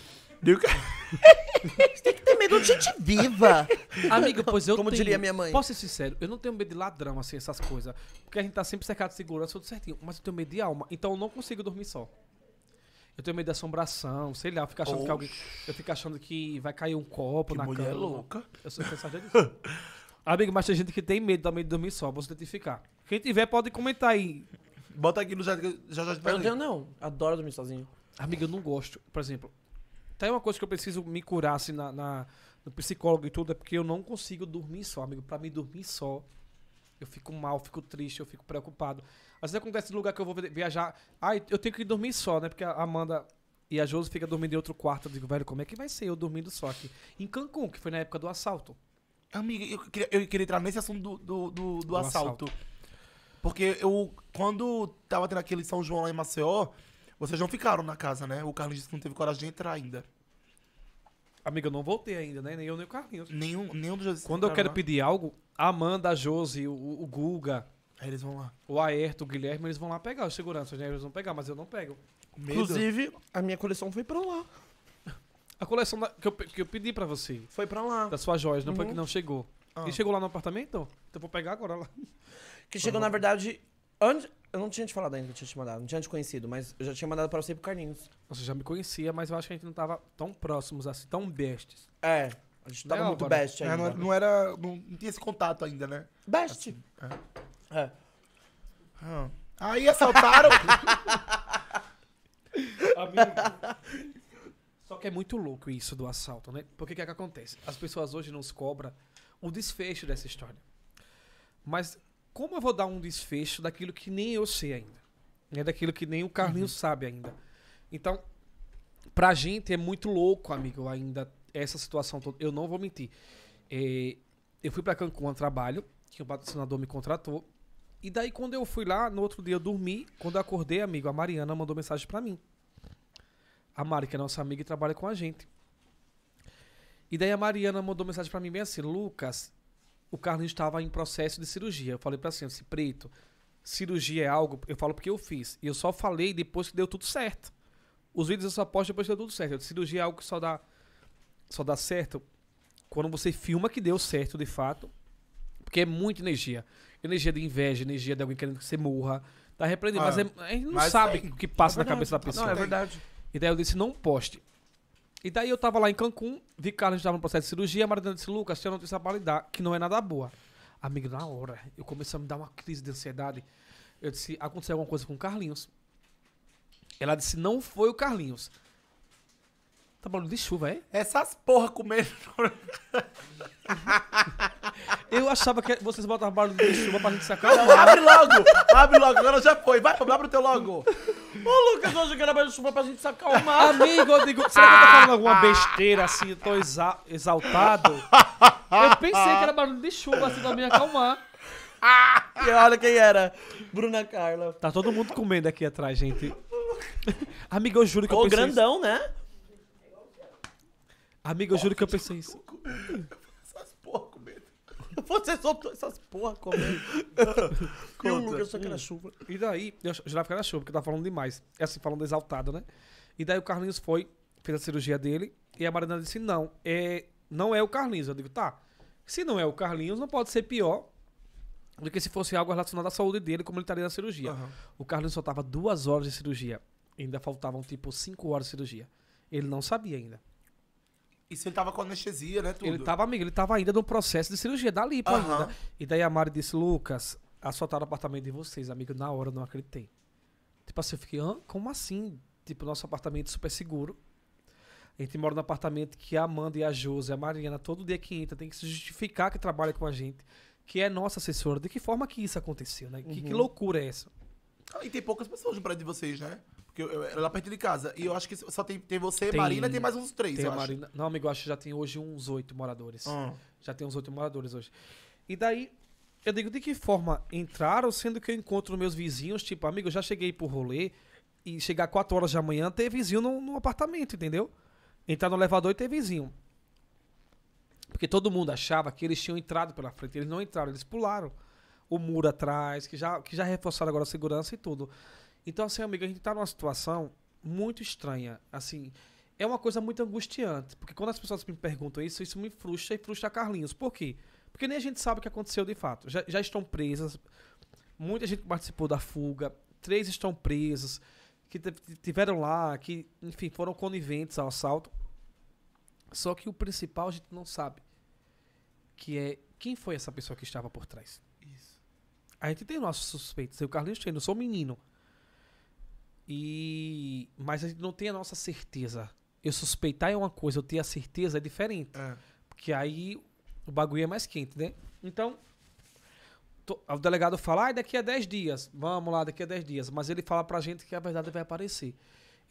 Você tem que ter medo de gente viva. amigo. pois eu Como tenho, diria minha mãe. Posso ser sincero, eu não tenho medo de ladrão, assim, essas coisas. Porque a gente tá sempre cercado de segurança, tudo certinho. Mas eu tenho medo de alma, então eu não consigo dormir só. Eu tenho medo de assombração, sei lá, eu fico achando que alguém. Eu fico achando que vai cair um copo que na mulher cama. louca. Eu sou pensado disso. Amigo, mas tem gente que tem medo também de dormir só, vou se identificar. Quem tiver pode comentar aí. Bota aqui no chat que eu já já Eu não tenho, não. Adoro dormir sozinho. Amigo, eu não gosto. Por exemplo, Tá aí uma coisa que eu preciso me curar assim, na, na no psicólogo e tudo, é porque eu não consigo dormir só, amigo. Para mim, dormir só, eu fico mal, fico triste, eu fico preocupado. Às vezes acontece no lugar que eu vou viajar, ai, ah, eu tenho que dormir só, né? Porque a Amanda e a Josi fica dormindo em outro quarto. Eu digo, velho, como é que vai ser eu dormindo só aqui? Em Cancún, que foi na época do assalto. Amiga, eu queria, eu queria entrar nesse assunto do, do, do, do assalto. assalto. Porque eu, quando tava tendo aquele São João lá em Maceió, vocês não ficaram na casa, né? O Carlinhos disse que não teve coragem de entrar ainda. Amiga, eu não voltei ainda, né? Nem eu, nem o Carlinhos. Nenhum, nenhum dos dois. Quando eu quero lá. pedir algo, a Amanda, a Josi, o, o Guga. Aí eles vão lá. O Aerto, o Guilherme, eles vão lá pegar os seguranças, né? Eles vão pegar, mas eu não pego. Medo. Inclusive, a minha coleção foi pra lá. A coleção da, que, eu, que eu pedi pra você. Foi pra lá. Das suas joias, não uhum. foi que uhum. não chegou. Ah. E chegou lá no apartamento? Então eu vou pegar agora lá. Que chegou, uhum. na verdade, Antes, eu não tinha te falado ainda que eu tinha te mandado, não tinha te conhecido, mas eu já tinha mandado pra você e pro Carlinhos. Você já me conhecia, mas eu acho que a gente não tava tão próximos assim, tão bestes. É, a gente não tava é, muito agora. best é, ainda. É, não, não era. Não, não tinha esse contato ainda, né? Best! Assim, é. é. Ah. Aí assaltaram. Amigo. Só que é muito louco isso do assalto, né? Porque o que, é que acontece? As pessoas hoje nos cobram o desfecho dessa história. Mas como eu vou dar um desfecho daquilo que nem eu sei ainda? Né? Daquilo que nem o Carlinhos uhum. sabe ainda. Então, pra gente é muito louco, amigo, ainda essa situação toda. Eu não vou mentir. É, eu fui para Cancún a trabalho, que o patrocinador me contratou. E daí, quando eu fui lá, no outro dia eu dormi. Quando eu acordei, amigo, a Mariana mandou mensagem para mim. A Mari, que é nossa amiga e trabalha com a gente. E daí a Mariana mandou mensagem para mim bem assim: Lucas, o Carlos estava em processo de cirurgia. Eu falei para assim, assim, preto, cirurgia é algo, eu falo porque eu fiz. E eu só falei depois que deu tudo certo. Os vídeos eu só posto depois que deu tudo certo. cirurgia é algo que só dá só dá certo quando você filma que deu certo de fato. Porque é muita energia. Energia de inveja, energia de alguém querendo que você morra. Tá repreendido. Ah, mas é, a gente não sabe o que passa é verdade, na cabeça da pessoa. Não, é verdade. E então daí eu disse, não poste. E daí eu tava lá em Cancún, vi que Carlos tava no processo de cirurgia, a Mariana disse, Lucas, tinha notícia pra lhe dar, que não é nada boa. Amigo, na hora, eu comecei a me dar uma crise de ansiedade. Eu disse, aconteceu alguma coisa com o Carlinhos. Ela disse, não foi o Carlinhos. Tá falando de chuva, é? Essas porra comendo. Eu achava que vocês botavam barulho de chuva pra gente sacar. Não, abre logo! Abre logo, agora já foi. Vai, abre o teu logo. Ô, Lucas, hoje que era barulho de chuva pra gente se acalmar. Amigo, eu digo, será que eu tô falando alguma besteira assim? Eu tô exa exaltado? Eu pensei que era barulho de chuva assim pra me acalmar. Ah, e olha quem era. Bruna Carla. Tá todo mundo comendo aqui atrás, gente. Amigo, eu juro que Ô, eu pensei... grandão, né? Amigo, eu juro que eu pensei isso. Essas porra comendo. Você soltou essas porra comendo. e o Lucas só que era chuva. E daí, eu jurava que era chuva, porque tava falando demais. É assim, falando exaltado, né? E daí o Carlinhos foi, fez a cirurgia dele, e a Mariana disse, não, é, não é o Carlinhos. Eu digo, tá, se não é o Carlinhos, não pode ser pior do que se fosse algo relacionado à saúde dele, como ele estaria na cirurgia. Uhum. O Carlinhos só tava duas horas de cirurgia. Ainda faltavam, tipo, cinco horas de cirurgia. Ele não sabia ainda. Isso ele tava com anestesia, né? Tudo. Ele tava, amigo, ele tava ainda no processo de cirurgia dali, pô. uhum. ainda. E daí a Mari disse, Lucas, assaltaram o apartamento de vocês, amigo. Na hora eu não acreditei. Tipo assim, eu fiquei, Hã? como assim? Tipo, nosso apartamento é super seguro. A gente mora no apartamento que a Amanda e a Josi, a Mariana, todo dia que entra, tem que se justificar que trabalha com a gente, que é nossa assessora. De que forma que isso aconteceu, né? Uhum. Que, que uhum. loucura é essa? Ah, e tem poucas pessoas no prédio de vocês, né? Porque eu, eu, lá perto de casa. E eu acho que só tem, tem você, tem, Marina, e tem mais uns três, tem eu Marina. Acho. Não, amigo, acho que já tem hoje uns oito moradores. Ah. Já tem uns oito moradores hoje. E daí, eu digo, de que forma entraram, sendo que eu encontro meus vizinhos, tipo, amigo, eu já cheguei pro rolê e chegar quatro horas da manhã, ter vizinho no, no apartamento, entendeu? Entrar no elevador e ter vizinho. Porque todo mundo achava que eles tinham entrado pela frente. Eles não entraram, eles pularam o muro atrás, que já, que já reforçaram agora a segurança e tudo. Então, assim, amiga, a gente tá numa situação muito estranha. Assim, é uma coisa muito angustiante. Porque quando as pessoas me perguntam isso, isso me frustra e frustra Carlinhos. Por quê? Porque nem a gente sabe o que aconteceu de fato. Já, já estão presas. Muita gente participou da fuga. Três estão presos. Que tiveram lá, que, enfim, foram coniventes ao assalto. Só que o principal a gente não sabe. Que é quem foi essa pessoa que estava por trás. Isso. A gente tem nossos suspeitos. O Carlinhos, tem. Eu sou menino. E mas a gente não tem a nossa certeza. Eu suspeitar é uma coisa, eu ter a certeza é diferente. É. Porque aí o bagulho é mais quente, né? Então, tô, o delegado fala, ah, daqui a 10 dias, vamos lá, daqui a 10 dias. Mas ele fala pra gente que a verdade vai aparecer.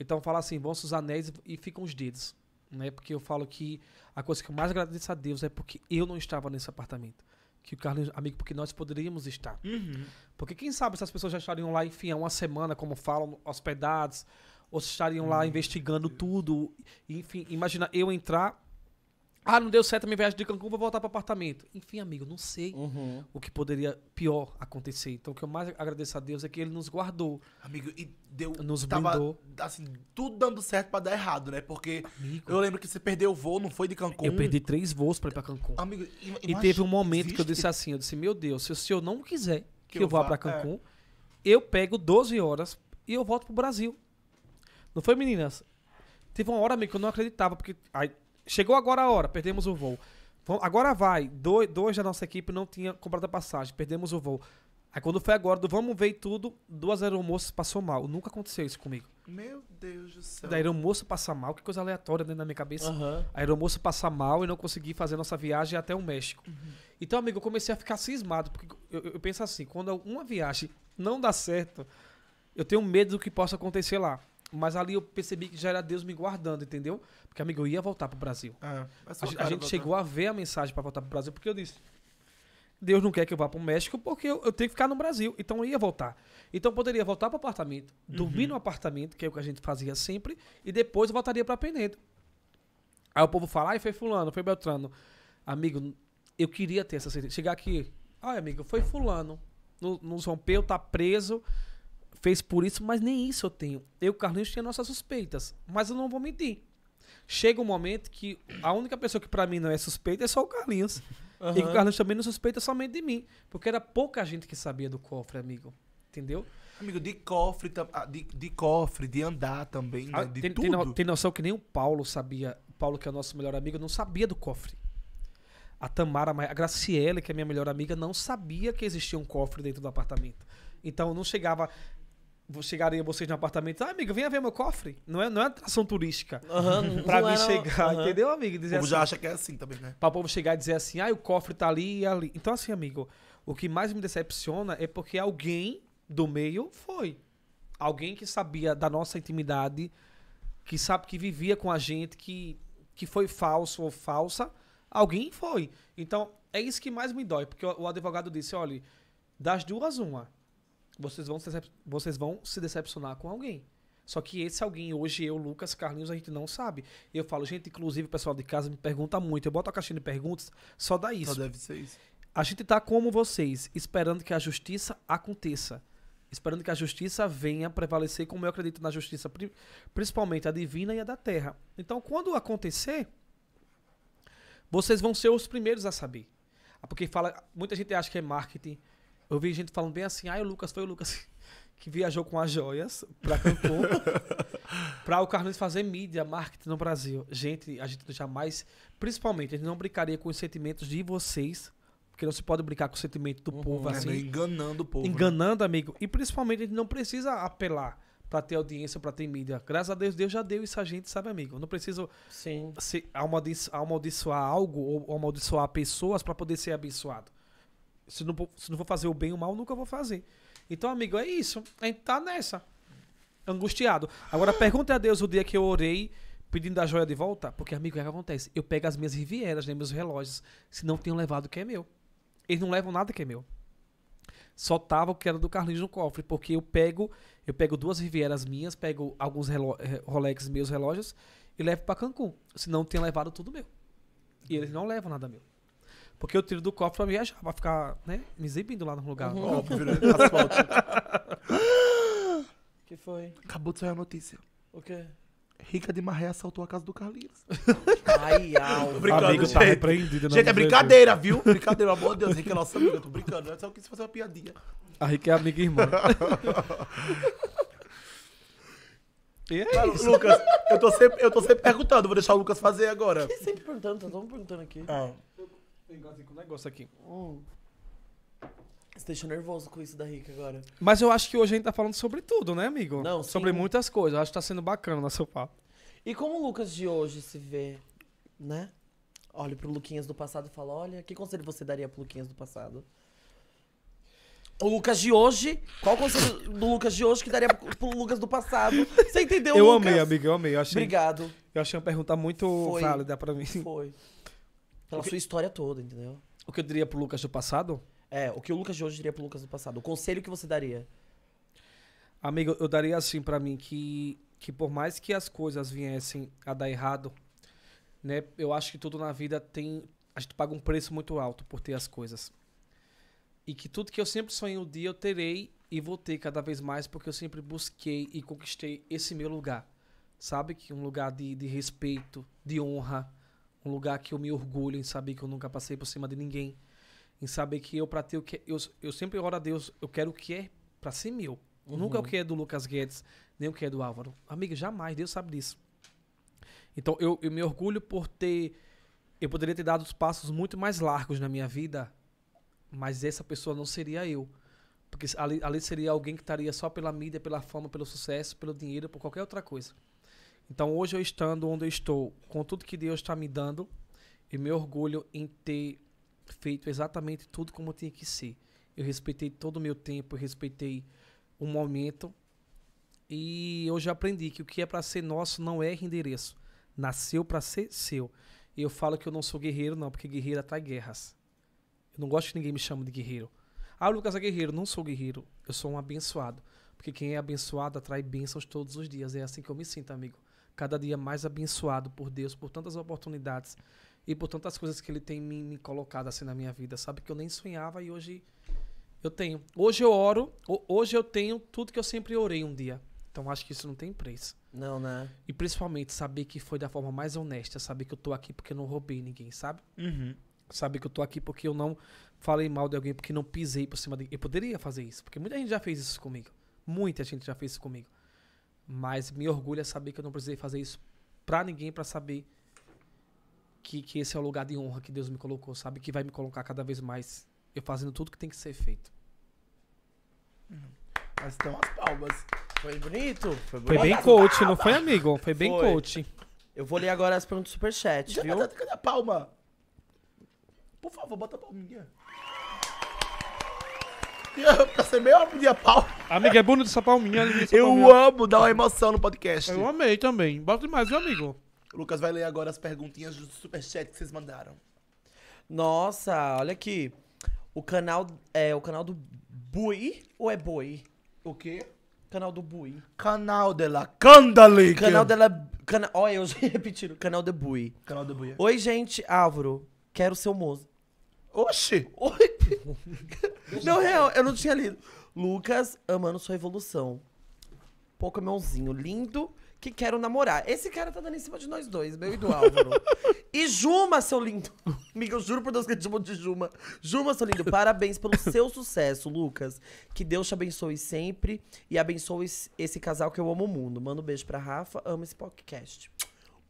Então fala assim, vão os anéis e ficam os dedos. Né? Porque eu falo que a coisa que eu mais agradeço a Deus é porque eu não estava nesse apartamento que o Carlos, amigo, porque nós poderíamos estar. Uhum. Porque quem sabe se as pessoas já estariam lá, enfim, há uma semana, como falam, hospedados, ou se estariam uhum. lá investigando tudo. Enfim, imagina eu entrar ah, não deu certo a minha viagem de Cancún, vou voltar para apartamento. Enfim, amigo, não sei uhum. o que poderia pior acontecer. Então, o que eu mais agradeço a Deus é que ele nos guardou. Amigo, e deu. Nos tava, blindou. Assim, tudo dando certo para dar errado, né? Porque amigo, eu lembro que você perdeu o voo, não foi de Cancún? Eu perdi três voos para ir para Cancún. Amigo, imagina, e teve um momento existe? que eu disse assim: eu disse, meu Deus, se o senhor não quiser que, que eu vá, vá para é. Cancún, é. eu pego 12 horas e eu volto pro Brasil. Não foi, meninas? Teve uma hora, amigo, que eu não acreditava, porque. Aí, Chegou agora a hora, perdemos o voo. Agora vai. Dois, dois da nossa equipe não tinha comprado a passagem, perdemos o voo. Aí quando foi agora, do vamos ver tudo, duas aeromoças passou mal. Nunca aconteceu isso comigo. Meu Deus do céu. Da aeromoça passar mal, que coisa aleatória dentro da minha cabeça. Uhum. A aeromoça passar mal e não conseguir fazer nossa viagem até o México. Uhum. Então, amigo, eu comecei a ficar cismado, porque eu, eu penso assim, quando uma viagem não dá certo, eu tenho medo do que possa acontecer lá. Mas ali eu percebi que já era Deus me guardando, entendeu? Porque, amigo, eu ia voltar pro Brasil. É, é a, gente chegou a ver a mensagem para voltar pro Brasil, porque eu disse: Deus não quer que eu vá pro México porque eu, eu tenho que ficar no Brasil. Então eu ia voltar. Então eu poderia voltar pro apartamento, dormir uhum. no apartamento, que é o que a gente fazia sempre, e depois eu voltaria pra Penedo. Aí o povo fala: ai, foi Fulano, foi Beltrano. Amigo, eu queria ter essa certeza. Chegar aqui, olha amigo, foi Fulano. Nos rompeu, tá preso fez por isso, mas nem isso eu tenho. Eu, Carlinhos, tinha nossas suspeitas, mas eu não vou mentir. Chega um momento que a única pessoa que para mim não é suspeita é só o Carlinhos. Uhum. E o Carlinhos também não suspeita somente de mim, porque era pouca gente que sabia do cofre, amigo. Entendeu? Amigo, de cofre, ah, de, de cofre, de andar também, ah, né? de tem, tudo. Tem, no, tem noção que nem o Paulo sabia, o Paulo que é o nosso melhor amigo, não sabia do cofre. A Tamara, a Graciela, que é minha melhor amiga, não sabia que existia um cofre dentro do apartamento. Então não chegava chegaria vocês no apartamento, ah, amigo, venha ver meu cofre. Não é, não é atração turística. Uhum, pra mim era... chegar, uhum. entendeu, amigo? Dizer o povo assim, já acha que é assim também, né? Pra povo chegar e dizer assim, ah, o cofre tá ali e ali. Então, assim, amigo, o que mais me decepciona é porque alguém do meio foi. Alguém que sabia da nossa intimidade, que sabe que vivia com a gente, que, que foi falso ou falsa, alguém foi. Então, é isso que mais me dói, porque o, o advogado disse, olha, das duas, uma vocês vão, se vocês vão se decepcionar com alguém. Só que esse alguém, hoje eu, Lucas, Carlinhos, a gente não sabe. Eu falo, gente, inclusive o pessoal de casa me pergunta muito. Eu boto a caixinha de perguntas, só dá isso. Só deve ser isso. A gente tá como vocês, esperando que a justiça aconteça. Esperando que a justiça venha prevalecer, como eu acredito na justiça, principalmente a divina e a da terra. Então, quando acontecer, vocês vão ser os primeiros a saber. Ah, porque fala, muita gente acha que é marketing, eu vi gente falando bem assim, ah, o Lucas foi o Lucas que viajou com as joias para Cancún para o Carlos fazer mídia, marketing no Brasil. Gente, a gente jamais, principalmente, a gente não brincaria com os sentimentos de vocês, porque não se pode brincar com o sentimento do uhum, povo é assim. Enganando o povo. Né? Enganando, né? amigo. E principalmente a gente não precisa apelar para ter audiência, para ter mídia. Graças a Deus, Deus já deu isso a gente, sabe, amigo? não preciso Sim. Se amaldiçoar algo ou amaldiçoar pessoas para poder ser abençoado. Se não, se não for fazer o bem ou o mal, nunca vou fazer. Então, amigo, é isso. A gente tá nessa. Angustiado. Agora, pergunta a Deus o dia que eu orei pedindo a joia de volta. Porque, amigo, o é que acontece? Eu pego as minhas rivieras, né, meus relógios. Se não tenham levado o que é meu. Eles não levam nada que é meu. Só tava o que era do Carlinhos no cofre. Porque eu pego eu pego duas rivieras minhas, pego alguns eh, Rolex meus relógios e levo para Cancún. Se não tenham levado tudo meu. E eles não levam nada meu. Porque eu tiro do cofre pra viajar, pra ficar, né, me exibindo lá no lugar. Uhum. Óbvio, né? Asfalto. que foi? Acabou de sair a notícia. O quê? Rica de Marré assaltou a casa do Carlinhos. Ai, ai. Tô brincando, amigo, tá gente. Tá repreendido, né, gente, é brincadeira, viu? Brincadeira, amor de Deus. Rica é nossa amiga. Tô brincando. Eu só quis fazer uma piadinha. A Rica é amiga e irmã. e é Mas, isso. Lucas, eu tô, sempre, eu tô sempre perguntando. Vou deixar o Lucas fazer agora. Você sempre perguntando, tá todo perguntando aqui. Ah. Negócio um negócio aqui. Hum. Você deixou nervoso com isso da Rica agora. Mas eu acho que hoje a gente tá falando sobre tudo, né, amigo? Não, sim. Sobre muitas coisas. Eu acho que tá sendo bacana nosso papo. E como o Lucas de hoje se vê, né? Olha pro Luquinhas do passado e fala: olha, que conselho você daria pro Luquinhas do passado? O Lucas de hoje, qual o conselho do Lucas de hoje que daria pro, pro Lucas do passado? Você entendeu, eu Lucas? Eu amei, amigo, eu amei. Eu achei, Obrigado. Eu achei uma pergunta muito foi, válida pra mim. Foi. Pela que, sua história toda, entendeu? O que eu diria pro Lucas do passado? É, o que o Lucas de hoje diria pro Lucas do passado? O conselho que você daria? Amigo, eu daria assim para mim que que por mais que as coisas viessem a dar errado, né? Eu acho que tudo na vida tem a gente paga um preço muito alto por ter as coisas. E que tudo que eu sempre sonhei um dia eu terei e vou ter cada vez mais porque eu sempre busquei e conquistei esse meu lugar. Sabe? Que um lugar de, de respeito, de honra, um lugar que eu me orgulho em saber que eu nunca passei por cima de ninguém, em saber que eu para ter o que eu, eu sempre oro a Deus, eu quero o que é para ser meu. Uhum. Nunca o que é do Lucas Guedes, nem o que é do Álvaro. Amigo, jamais, Deus sabe disso. Então eu, eu me orgulho por ter eu poderia ter dado passos muito mais largos na minha vida, mas essa pessoa não seria eu. Porque ali, ali seria alguém que estaria só pela mídia, pela fama, pelo sucesso, pelo dinheiro, por qualquer outra coisa. Então hoje eu estando onde eu estou, com tudo que Deus está me dando, e meu orgulho em ter feito exatamente tudo como tinha que ser. Eu respeitei todo o meu tempo, eu respeitei o momento. E eu já aprendi que o que é para ser nosso não é endereço. Nasceu para ser seu. E eu falo que eu não sou guerreiro, não, porque guerreiro atrai guerras. Eu não gosto que ninguém me chame de guerreiro. Ah, Lucas é guerreiro. Não sou guerreiro. Eu sou um abençoado. Porque quem é abençoado atrai bênçãos todos os dias. É assim que eu me sinto, amigo cada dia mais abençoado por Deus, por tantas oportunidades e por tantas coisas que Ele tem me, me colocado assim na minha vida, sabe? Que eu nem sonhava e hoje eu tenho. Hoje eu oro, hoje eu tenho tudo que eu sempre orei um dia. Então acho que isso não tem preço. Não, né? E principalmente saber que foi da forma mais honesta, saber que eu tô aqui porque eu não roubei ninguém, sabe? Uhum. Saber que eu tô aqui porque eu não falei mal de alguém, porque não pisei por cima de. Eu poderia fazer isso, porque muita gente já fez isso comigo. Muita gente já fez isso comigo. Mas me orgulha saber que eu não precisei fazer isso pra ninguém para saber que, que esse é o lugar de honra que Deus me colocou, sabe? Que vai me colocar cada vez mais eu fazendo tudo que tem que ser feito. Uhum. Mas estão as palmas. Foi bonito? Foi, foi bem coach, não foi, amigo? Foi bem foi. coach. Eu vou ler agora as perguntas do superchat, Já tá viu? Cadê a palma? Por favor, bota a palminha. pra ser meio de a pau. Amiga, é bonito essa palminha. Essa eu palminha. amo dar uma emoção no podcast. Eu amei também. Bota demais, meu amigo. O Lucas vai ler agora as perguntinhas do superchat que vocês mandaram. Nossa, olha aqui. O canal é o canal do Bui ou é Boi? O quê? Canal do Bui. Canal de la Candale. Canal de la... Cana... Olha, eu já repetindo. Canal de Bui. Canal de Bui. Oi, gente. Álvaro, quero ser moço. Oxi! Oi. Não, real, eu não tinha lido. Lucas amando sua evolução. mãozinho, lindo que quero namorar. Esse cara tá dando em cima de nós dois, meu e do Álvaro. e Juma, seu lindo. Amiga, eu juro por Deus que eu te chamo de Juma. Juma, seu lindo, parabéns pelo seu sucesso, Lucas. Que Deus te abençoe sempre e abençoe esse casal que eu amo o mundo. Manda um beijo pra Rafa, amo esse podcast.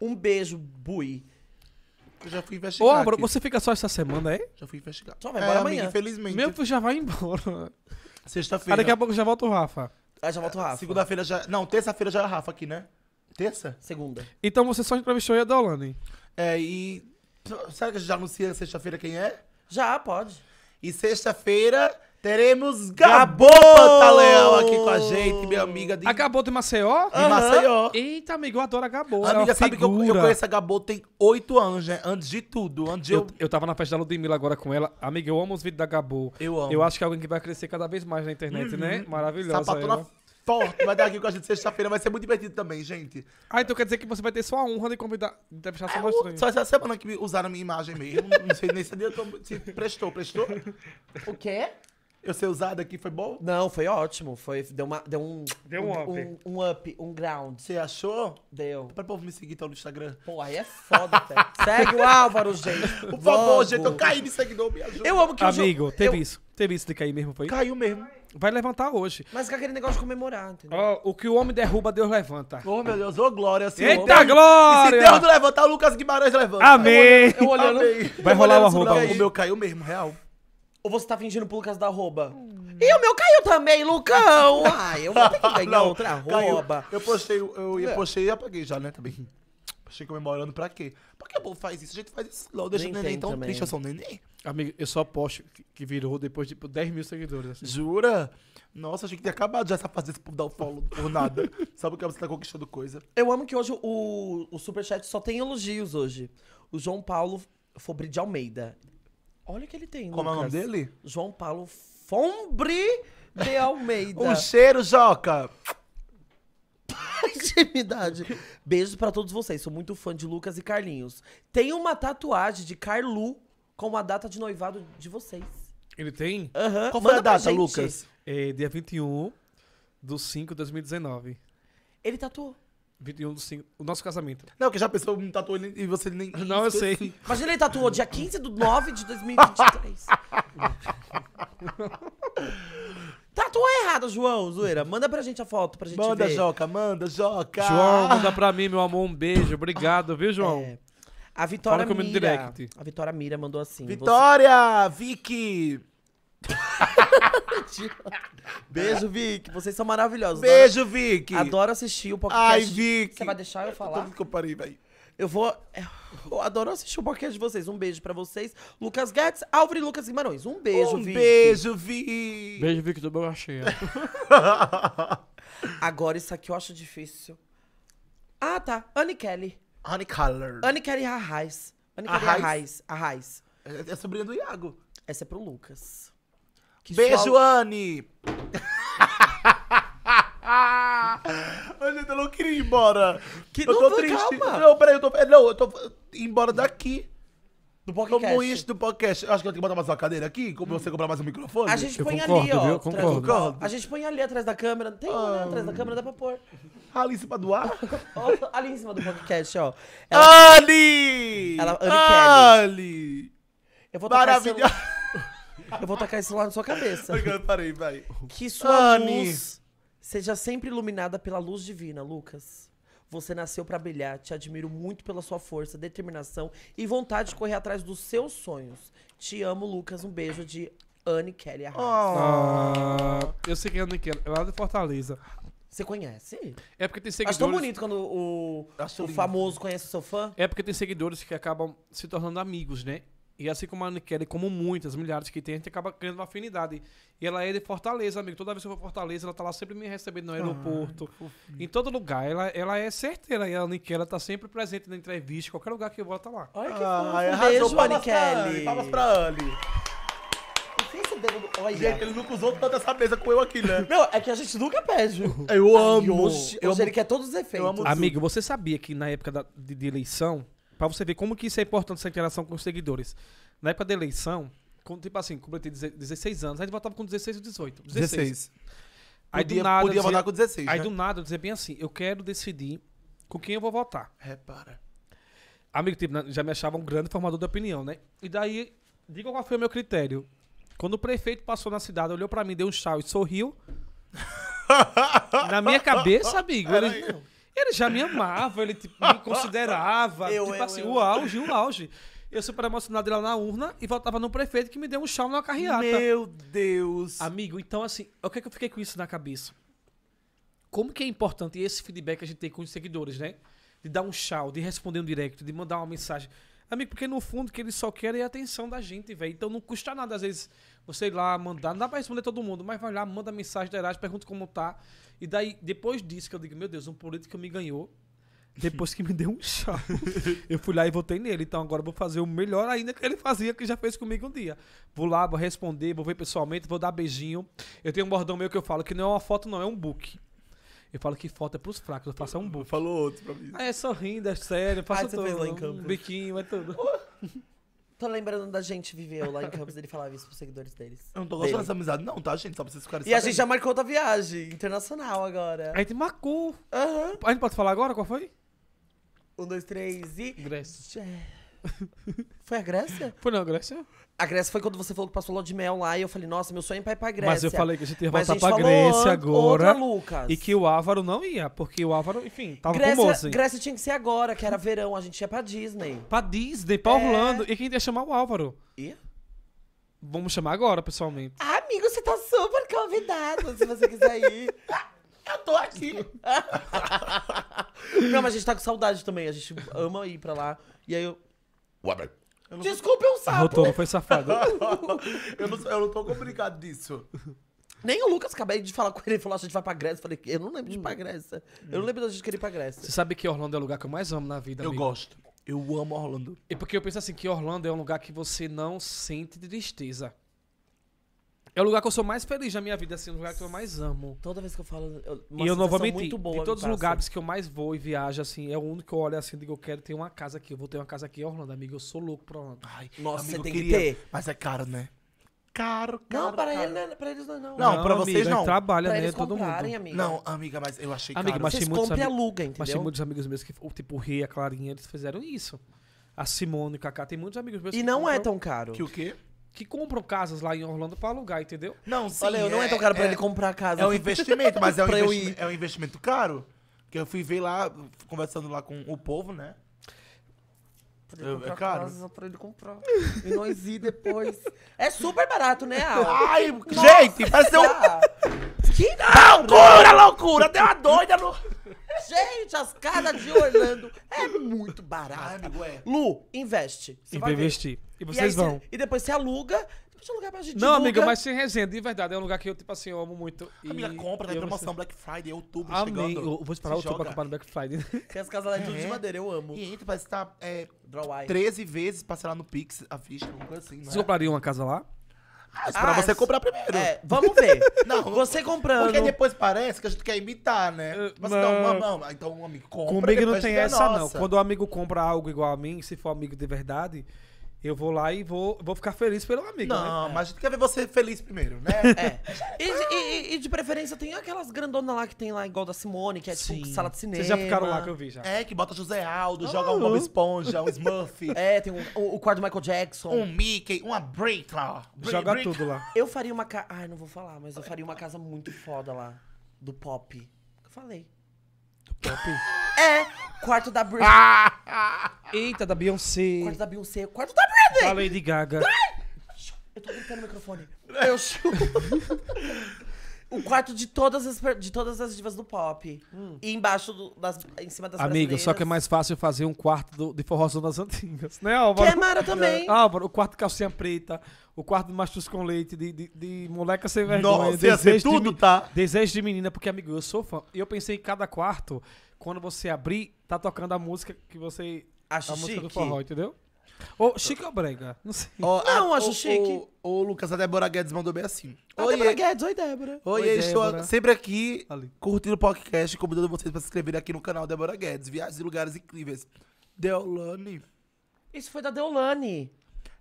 Um beijo, Bui. Eu já fui investigar. Ô, Álvaro, aqui. você fica só essa semana, aí? Já fui investigar. Só vai é, embora é, amanhã. Amiga, infelizmente. Meu, tu já vai embora. Sexta-feira. daqui a pouco já volta o Rafa. Ah, já volta o Rafa. Segunda-feira já. Não, terça-feira já é Rafa aqui, né? Terça? Segunda. Então você só entrevistou a Dolane. É, e. Será que já anuncia sexta-feira quem é? Já, pode. E sexta-feira Teremos Gabo, Pantaleão aqui com a gente, minha amiga de. A Gabo de Maceió? De uhum. Maceió. Eita, amigo, eu adoro a Gabo. Amiga, é sabe figura. que eu, eu, conheço a Gabo tem oito anos, né? Antes de tudo. Antes eu, eu... eu tava na festa da Ludmilla agora com ela. Amiga, eu amo os vídeos da Gabo. Eu amo. Eu acho que é alguém que vai crescer cada vez mais na internet, né? uhum. né? Maravilhosa. Sapatona forte, vai dar aqui com a gente sexta-feira, vai ser muito divertido também, gente. Ah, então quer dizer que você vai ter só a honra de convidar. De deixar só é, Só essa semana que usaram a minha imagem mesmo. Não sei nem se, se prestou, prestou. O quê? Eu ser usado aqui foi bom? Não, foi ótimo. Foi, deu, uma, deu um. Deu um, um up. Um, um, up, um ground. Você achou? Deu. Pra povo me seguir então no Instagram. Pô, aí é foda, até. Segue o Álvaro, gente. Por Logo. favor, gente, eu caí de seguidor, me ajuda. Eu amo que Amigo, o jogo... teve eu... isso. Teve isso de cair mesmo, foi? Caiu mesmo. Vai levantar hoje. Mas com aquele negócio de comemorar, entendeu? Oh, o que o homem derruba, Deus levanta. Oh, meu Deus, ô oh, glória. Senhor. Eita, homem... glória! E se Deus não levantar, o Lucas Guimarães levanta. Amém! Eu olhando... Eu olhando... Vai rolar uma assim, roupa, O meu caiu mesmo, real. Ou você tá fingindo pro Lucas da arroba? Hum. E o meu caiu também, Lucão! Ai, ah, eu vou ter que ganhar não, outra arroba. Eu postei, eu ia é. postei e apaguei já, né, também. Achei comemorando pra quê? Por que o povo faz isso? A gente faz isso logo, deixa Nem o neném tão também. triste, eu sou um neném. Amigo, eu só aposto que virou depois de tipo, 10 mil seguidores. Assim. Jura? Nossa, achei que tinha acabado já essa fase desse povo dar o follow por nada. Sabe o que você tá conquistando coisa? Eu amo que hoje o, o Superchat só tem elogios hoje. O João Paulo Fobri de Almeida. Olha o que ele tem. Como Lucas. é o nome dele? João Paulo Fombre de Almeida. um cheiro, Joca! intimidade. Beijo para todos vocês. Sou muito fã de Lucas e Carlinhos. Tem uma tatuagem de Carlu com a data de noivado de vocês. Ele tem? Uhum. Qual foi Manda a data, Lucas? É, dia 21 do 5 de 2019. Ele tatuou. 21 do 5, o nosso casamento. Não, que já pensou, em tatuou ele e você nem. Não, eu sei. imaginei ele tatuou dia 15 de 9 de 2023. Tatuou errado, João, zoeira. Manda pra gente a foto pra gente manda, ver. Manda, Joca, manda, Joca. João, manda pra mim, meu amor, um beijo. Obrigado, viu, João? É. A Vitória Fala Mira. Direct. A Vitória Mira mandou assim. Vitória! Você... Vicky! Beijo, Vic. Vocês são maravilhosos. Beijo, Vic. Adoro assistir o podcast. Ai, Vic. Você vai deixar eu falar? Eu, que parei, Eu vou. É, eu adoro assistir o podcast de vocês. Um beijo pra vocês. Lucas Guedes, Álvaro e Lucas Guimarães. Um beijo, um Vic. Beijo, Vic. Beijo, Vic, do meu achei. Agora, isso aqui eu acho difícil. Ah, tá. Anne Kelly. Anne Keller. Anne Kelly Arraes. Anne Kelly Arraiz. Arraiz. É, é sobrinha do Iago. Essa é pro Lucas. Que Beijo, sua... Anne! gente, eu não queria ir embora. Que... Eu tô não, triste. Calma. Não, peraí, eu tô. É, não, eu tô embora daqui. Do podcast. Como isso do podcast. acho que eu tenho que botar mais uma cadeira aqui, como você comprar mais um microfone. A gente eu põe concordo, ali, ó. Viu? Concordo. concordo. A gente põe ali atrás da câmera. Tem um, né? Atrás da câmera dá pra pôr. Ali em cima do ar? ali em cima do podcast, ó. Ela... Ali! Ela... Anne Ali! Eu vou tocar Maravilhosa! Eu vou tacar esse lá na sua cabeça. parei, vai. Que sua luz seja sempre iluminada pela luz divina, Lucas. Você nasceu para brilhar. Te admiro muito pela sua força, determinação e vontade de correr atrás dos seus sonhos. Te amo, Lucas. Um beijo de Anne Kelly Ah, eu sei quem é Anne Kelly. É de Fortaleza. Você conhece? É porque tem seguidores. Acho tão bonito quando o, o famoso conhece o seu fã. É porque tem seguidores que acabam se tornando amigos, né? E assim como a Kelly, como muitas, milhares que tem, a gente acaba criando uma afinidade. E ela é de Fortaleza, amigo. Toda vez que eu vou Fortaleza, ela tá lá sempre me recebendo no ah, aeroporto. Ai, em todo lugar. Ela, ela é certeira. E a Aniquela tá sempre presente na entrevista. Qualquer lugar que eu vou, ela tá lá. Olha que ah, Um beijo, Aniquele. Palmas pra Anne. Olha. Gente, ele nunca usou toda essa mesa com eu aqui, né? Não, é que a gente nunca pede. Eu amo. Ai, hoje, eu hoje amo. ele quer todos os efeitos. Amigo, você sabia que na época da, de, de eleição para você ver como que isso é importante, essa interação com os seguidores. Na época da eleição, quando, tipo assim, completei 16 anos, a gente votava com 16 ou 18. 16. 16. Aí do nada. Podia dizia, votar com 16. Aí né? do nada eu dizia bem assim: eu quero decidir com quem eu vou votar. Repara. Amigo, tipo, né, já me achava um grande formador de opinião, né? E daí, diga qual foi o meu critério. Quando o prefeito passou na cidade, olhou pra mim, deu um tchau e sorriu. na minha cabeça, amigo. Ele, ele já me amava, ele tipo, me considerava. eu, tipo eu, assim, eu. o auge, o auge. Eu super emocionado lá na urna e voltava no prefeito que me deu um chão na carreata. Meu Deus! Amigo, então assim, o que é que eu fiquei com isso na cabeça? Como que é importante esse feedback que a gente tem com os seguidores, né? De dar um chão, de responder um direct, de mandar uma mensagem. Amigo, porque no fundo o que eles só querem é a atenção da gente, velho. Então não custa nada, às vezes, você ir lá mandar. Não dá pra responder todo mundo, mas vai lá, manda mensagem da Erasmo, pergunta como tá. E daí, depois disso, que eu digo, meu Deus, um político me ganhou. Depois que me deu um chá, eu fui lá e votei nele. Então agora eu vou fazer o melhor ainda que ele fazia, que já fez comigo um dia. Vou lá, vou responder, vou ver pessoalmente, vou dar beijinho. Eu tenho um bordão meu que eu falo que não é uma foto, não, é um book. Eu falo que falta pros fracos, eu faço é um buff. Falou outro pra mim. Ah, é sorrindo, é sério, faço ah, tudo. lá em Campos. Um biquinho, é tudo. Tô lembrando da gente viveu lá em Campos, ele falava isso pros seguidores deles. Eu não tô gostando dessa amizade, não, tá, gente? Só pra vocês ficarem E sabendo. a gente já marcou outra viagem internacional agora. A gente marcou. Aham. Uhum. A gente pode falar agora qual foi? Um, dois, três e. Grécia. Foi a Grécia? Foi não a Grécia? A Grécia foi quando você falou que passou lua de mel lá e eu falei, nossa, meu sonho é ir pra Grécia. Mas eu falei que a gente ia voltar pra Grécia agora. Outra, e que o Ávaro não ia, porque o Ávaro, enfim, tava Grécia, com o moço. Grécia tinha que ser agora, que era verão, a gente ia pra Disney. Pra Disney, pra é... Orlando. E quem ia chamar o Álvaro? E? Vamos chamar agora, pessoalmente. Ah, amigo, você tá super convidado, se você quiser ir. eu tô aqui. não, mas a gente tá com saudade também, a gente ama ir pra lá. E aí eu... O Álvaro Desculpa, eu é um sapo. Rotou, foi safado. eu, não, eu não tô complicado disso. Nem o Lucas, acabei de falar com ele, ele falou, a gente vai pra Grécia. Eu falei, eu não lembro de ir pra Grécia. Eu não lembro da gente querer ir pra Grécia. Você sabe que Orlando é o lugar que eu mais amo na vida, Eu amigo. gosto. Eu amo Orlando. E porque eu penso assim, que Orlando é um lugar que você não sente tristeza. É o lugar que eu sou mais feliz na minha vida, assim, o lugar que eu mais amo. Toda vez que eu falo, eu, uma e eu não vou mentir. Muito boa de todos os lugares que eu mais vou e viajo, assim, é o único que eu olho assim, digo, eu quero ter uma casa aqui, eu vou ter uma casa aqui Orlando, amigo, eu sou louco pra Orlando. Ai, Nossa, amigo, você tem queria, que ter. Mas é caro, né? Caro, caro. Não, para, caro. Ele, pra eles não, não. É não, não pra vocês amiga, não. Trabalha, pra né? Todo mundo. Amiga. Não, amiga, mas eu achei amiga, caro. Mas vocês compram e aluga, entendeu? Mas tem muitos amigos meus que, tipo, o Rei, a Clarinha, eles fizeram isso. A Simone, o Kaká, tem muitos amigos meus E não é tão caro. Que o quê? que compram casas lá em Orlando pra alugar, entendeu? Não, sim. Olha, eu não é tão é, caro pra é. ele comprar casa. É um investimento, mas é um, investi é um investimento caro. Que eu fui ver lá, conversando lá com o povo, né? Pra ele é comprar é caro. casa pra ele comprar. E nós ir depois. É super barato, né, Al? Ai, Nossa. gente, vai ser um... Tá loucura, loucura! Deu uma doida no. Gente, as casas de Orlando é muito barata. Amigo, é. Lu, investe. Você e vai investir. E vocês e vão. e depois você aluga. Deixa lugar pra gente. Não, amiga, mas sem resenha, de verdade. É um lugar que eu, tipo assim, eu amo muito. E amiga, compra, tem promoção Black Friday, é outubro Amém. chegando. Eu vou esperar outubro pra comprar no Black Friday. Tem as casas lá é de madeira, eu amo. E entra, parece estar. tá é, 13 vezes lá no Pix a ficha, alguma coisa assim. Você é? compraria uma casa lá? Mas pra você comprar primeiro. É, vamos ver. Não, você comprando. Porque depois parece que a gente quer imitar, né? Mas tipo assim, não, não, não, então um amigo compra. Comigo não tem essa, não. Quando o um amigo compra algo igual a mim, se for amigo de verdade, eu vou lá e vou, vou ficar feliz pelo amigo. Né? Não, né? mas a gente quer ver você feliz primeiro, né? É. E, e, e, de preferência tem aquelas grandonas lá que tem lá, igual da Simone, que é tipo, Sim. tipo sala de cinema. Vocês já ficaram lá que eu vi já. É, que bota José Aldo, joga um Bob Esponja, um Smurf. É, tem um, o, o quarto do Michael Jackson. Um Mickey, uma Break lá. joga tudo lá. Eu faria uma casa. Ai, não vou falar, mas eu faria uma casa muito foda lá. Do pop. Eu falei. Do pop. É. Quarto da Britney. Ah! Eita, da Beyoncé. Quarto da Beyoncé. Quarto da Britney. Da Lady Gaga. Eu tô gritando no microfone. Eu chupo. O quarto de todas as, de todas as divas do pop. Hum. E embaixo do, das, em cima das Amiga, só que é mais fácil fazer um quarto do, de forrozão das antigas, né, Álvaro? Que é Mara também. Álvaro, o quarto de calcinha preta, o quarto de machos com leite, de, de, de moleca sem vergonha. Nossa, ia ser tudo, de, tá? Desejo de menina, porque, amigo, eu sou fã. E eu pensei em cada quarto, quando você abrir, tá tocando a música que você... Acho a música do forró, entendeu? Ô, chique é ou brega? Não sei. Ah, Não, acho chique. O, Lucas, a Débora Guedes mandou bem assim. Oi, Débora Guedes, oi, Débora. Oi, Oi estou sempre aqui Ali. curtindo o podcast e convidando vocês para se inscreverem aqui no canal Débora Guedes. Viagens e lugares incríveis. Deolane. Isso foi da Deolane.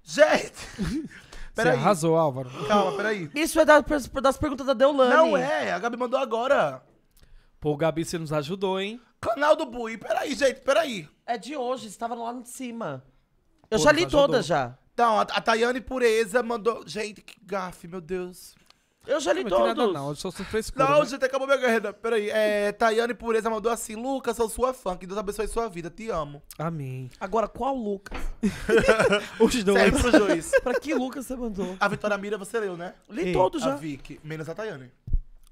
Gente! Você arrasou, Álvaro. Calma, peraí. Isso é da- das perguntas da Deolane. Não é, a Gabi mandou agora. Pô, Gabi, você nos ajudou, hein? Canal do Bui, peraí, gente, peraí. É de hoje, estava lá de cima. Eu já li todas já. Então, a, a Tayane Pureza mandou. Gente, que gafe, meu Deus. Eu já li não, todos. Não, não, eu sou frescura. Não, né? gente, acabou minha carreira. Peraí. É, Tayane Pureza mandou assim: Lucas, sou sua fã. Que Deus abençoe sua vida. Te amo. Amém. Agora, qual Lucas? Os dois. Serve pro juiz. pra que Lucas você mandou? A Vitória Mira você leu, né? Li todos já. A Vicky, menos a Tayane.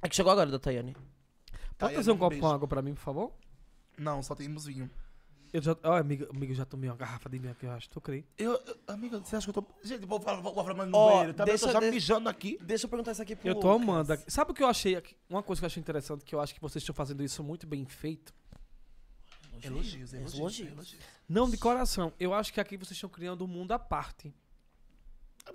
É que chegou agora da Tayane. Pode trazer um copo com água pra mim, por favor? Não, só temos vinho. Eu já. Oh, amigo, amigo, já tomei uma garrafa de mim aqui, eu acho. Tu crê? Eu, eu, amigo, você acha que eu tô. Gente, vou falar, vou falar mais no oh, banheiro. Tá deixa, eu tô já mijando aqui. Deixa eu perguntar isso aqui pro Eu tô amando. Aqui. Sabe o que eu achei aqui? Uma coisa que eu achei interessante, que eu acho que vocês estão fazendo isso muito bem feito. Elogios, elogios. elogios. elogios. elogios. Não, de coração. Eu acho que aqui vocês estão criando um mundo à parte.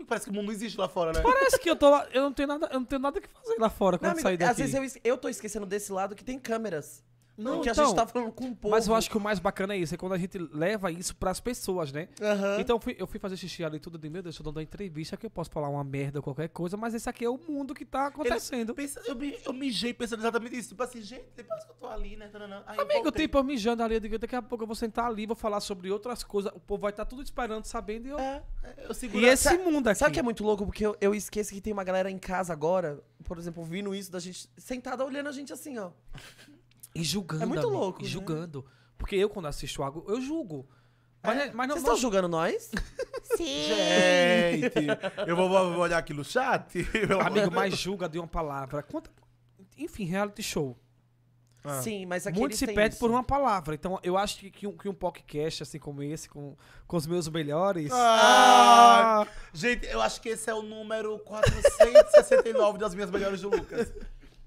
Parece que o mundo não existe lá fora, né? Parece que eu tô lá. Eu não tenho nada, eu não tenho nada que fazer lá fora quando não, amigo, sair daqui. Às vezes eu, eu tô esquecendo desse lado que tem câmeras. Não, que então, a gente tá falando com um povo. Mas eu acho que o mais bacana é isso, é quando a gente leva isso pras pessoas, né? Uhum. Então eu fui, eu fui fazer xixi ali tudo de, meu Deus, eu tô dando uma entrevista que eu posso falar uma merda ou qualquer coisa, mas esse aqui é o mundo que tá acontecendo. Pensa, eu, me, eu mijei pensando exatamente isso. Tipo assim, gente, depois que eu tô ali, né? Aí Amigo, eu tipo, eu mijando ali, eu digo, daqui a pouco eu vou sentar ali, vou falar sobre outras coisas, o povo vai estar tá tudo esperando, sabendo, e eu. É, é eu seguro. E esse mundo aqui. Sabe que é muito louco? Porque eu, eu esqueço que tem uma galera em casa agora, por exemplo, vindo isso da gente, sentada olhando a gente assim, ó. E julgando. É muito louco. E né? julgando. Porque eu, quando assisto algo, eu julgo. Mas, é. é mas não, Vocês estão julgando nós? Sim. Gente, eu vou, vou olhar aqui no chat. Amigo, mais julga de uma palavra. Enfim, reality show. Ah. Sim, mas aquele Muito se perde isso. por uma palavra. Então, eu acho que, que, um, que um podcast assim como esse, com, com os meus melhores. Ah, ah. Gente, eu acho que esse é o número 469 das minhas melhores do Lucas.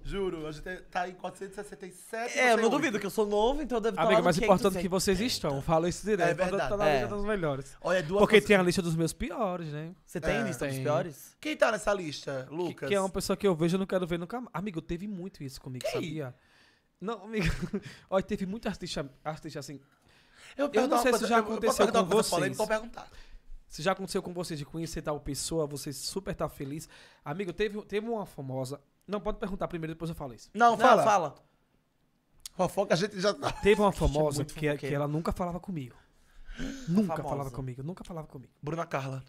Juro, a gente tá em 467. É, eu não é duvido que eu sou novo, então eu devo estar Amiga, mas o importante é que vocês estão. Falo isso direto. É verdade. Tá na lista é. dos melhores. Olha, duas Porque tem a lista dos meus piores, né? Você tem é. lista dos piores? Quem tá nessa lista, Lucas? Que, é uma pessoa que eu vejo e não quero ver nunca mais. Amigo, teve muito isso comigo, sabia? Não, amigo. Olha, teve muito artista, assim. Eu não sei se já aconteceu com vocês. polêmica, vou perguntar. Se já aconteceu com você de conhecer tal pessoa, você super tá feliz. Amigo, teve, teve uma famosa não, pode perguntar primeiro, depois eu falo isso. Não, Não fala. fala. Fofoca a gente já tá. Teve uma é famosa que, é- que ela nunca falava comigo. Nunca famosa. falava comigo, nunca falava comigo. Bruna Carla.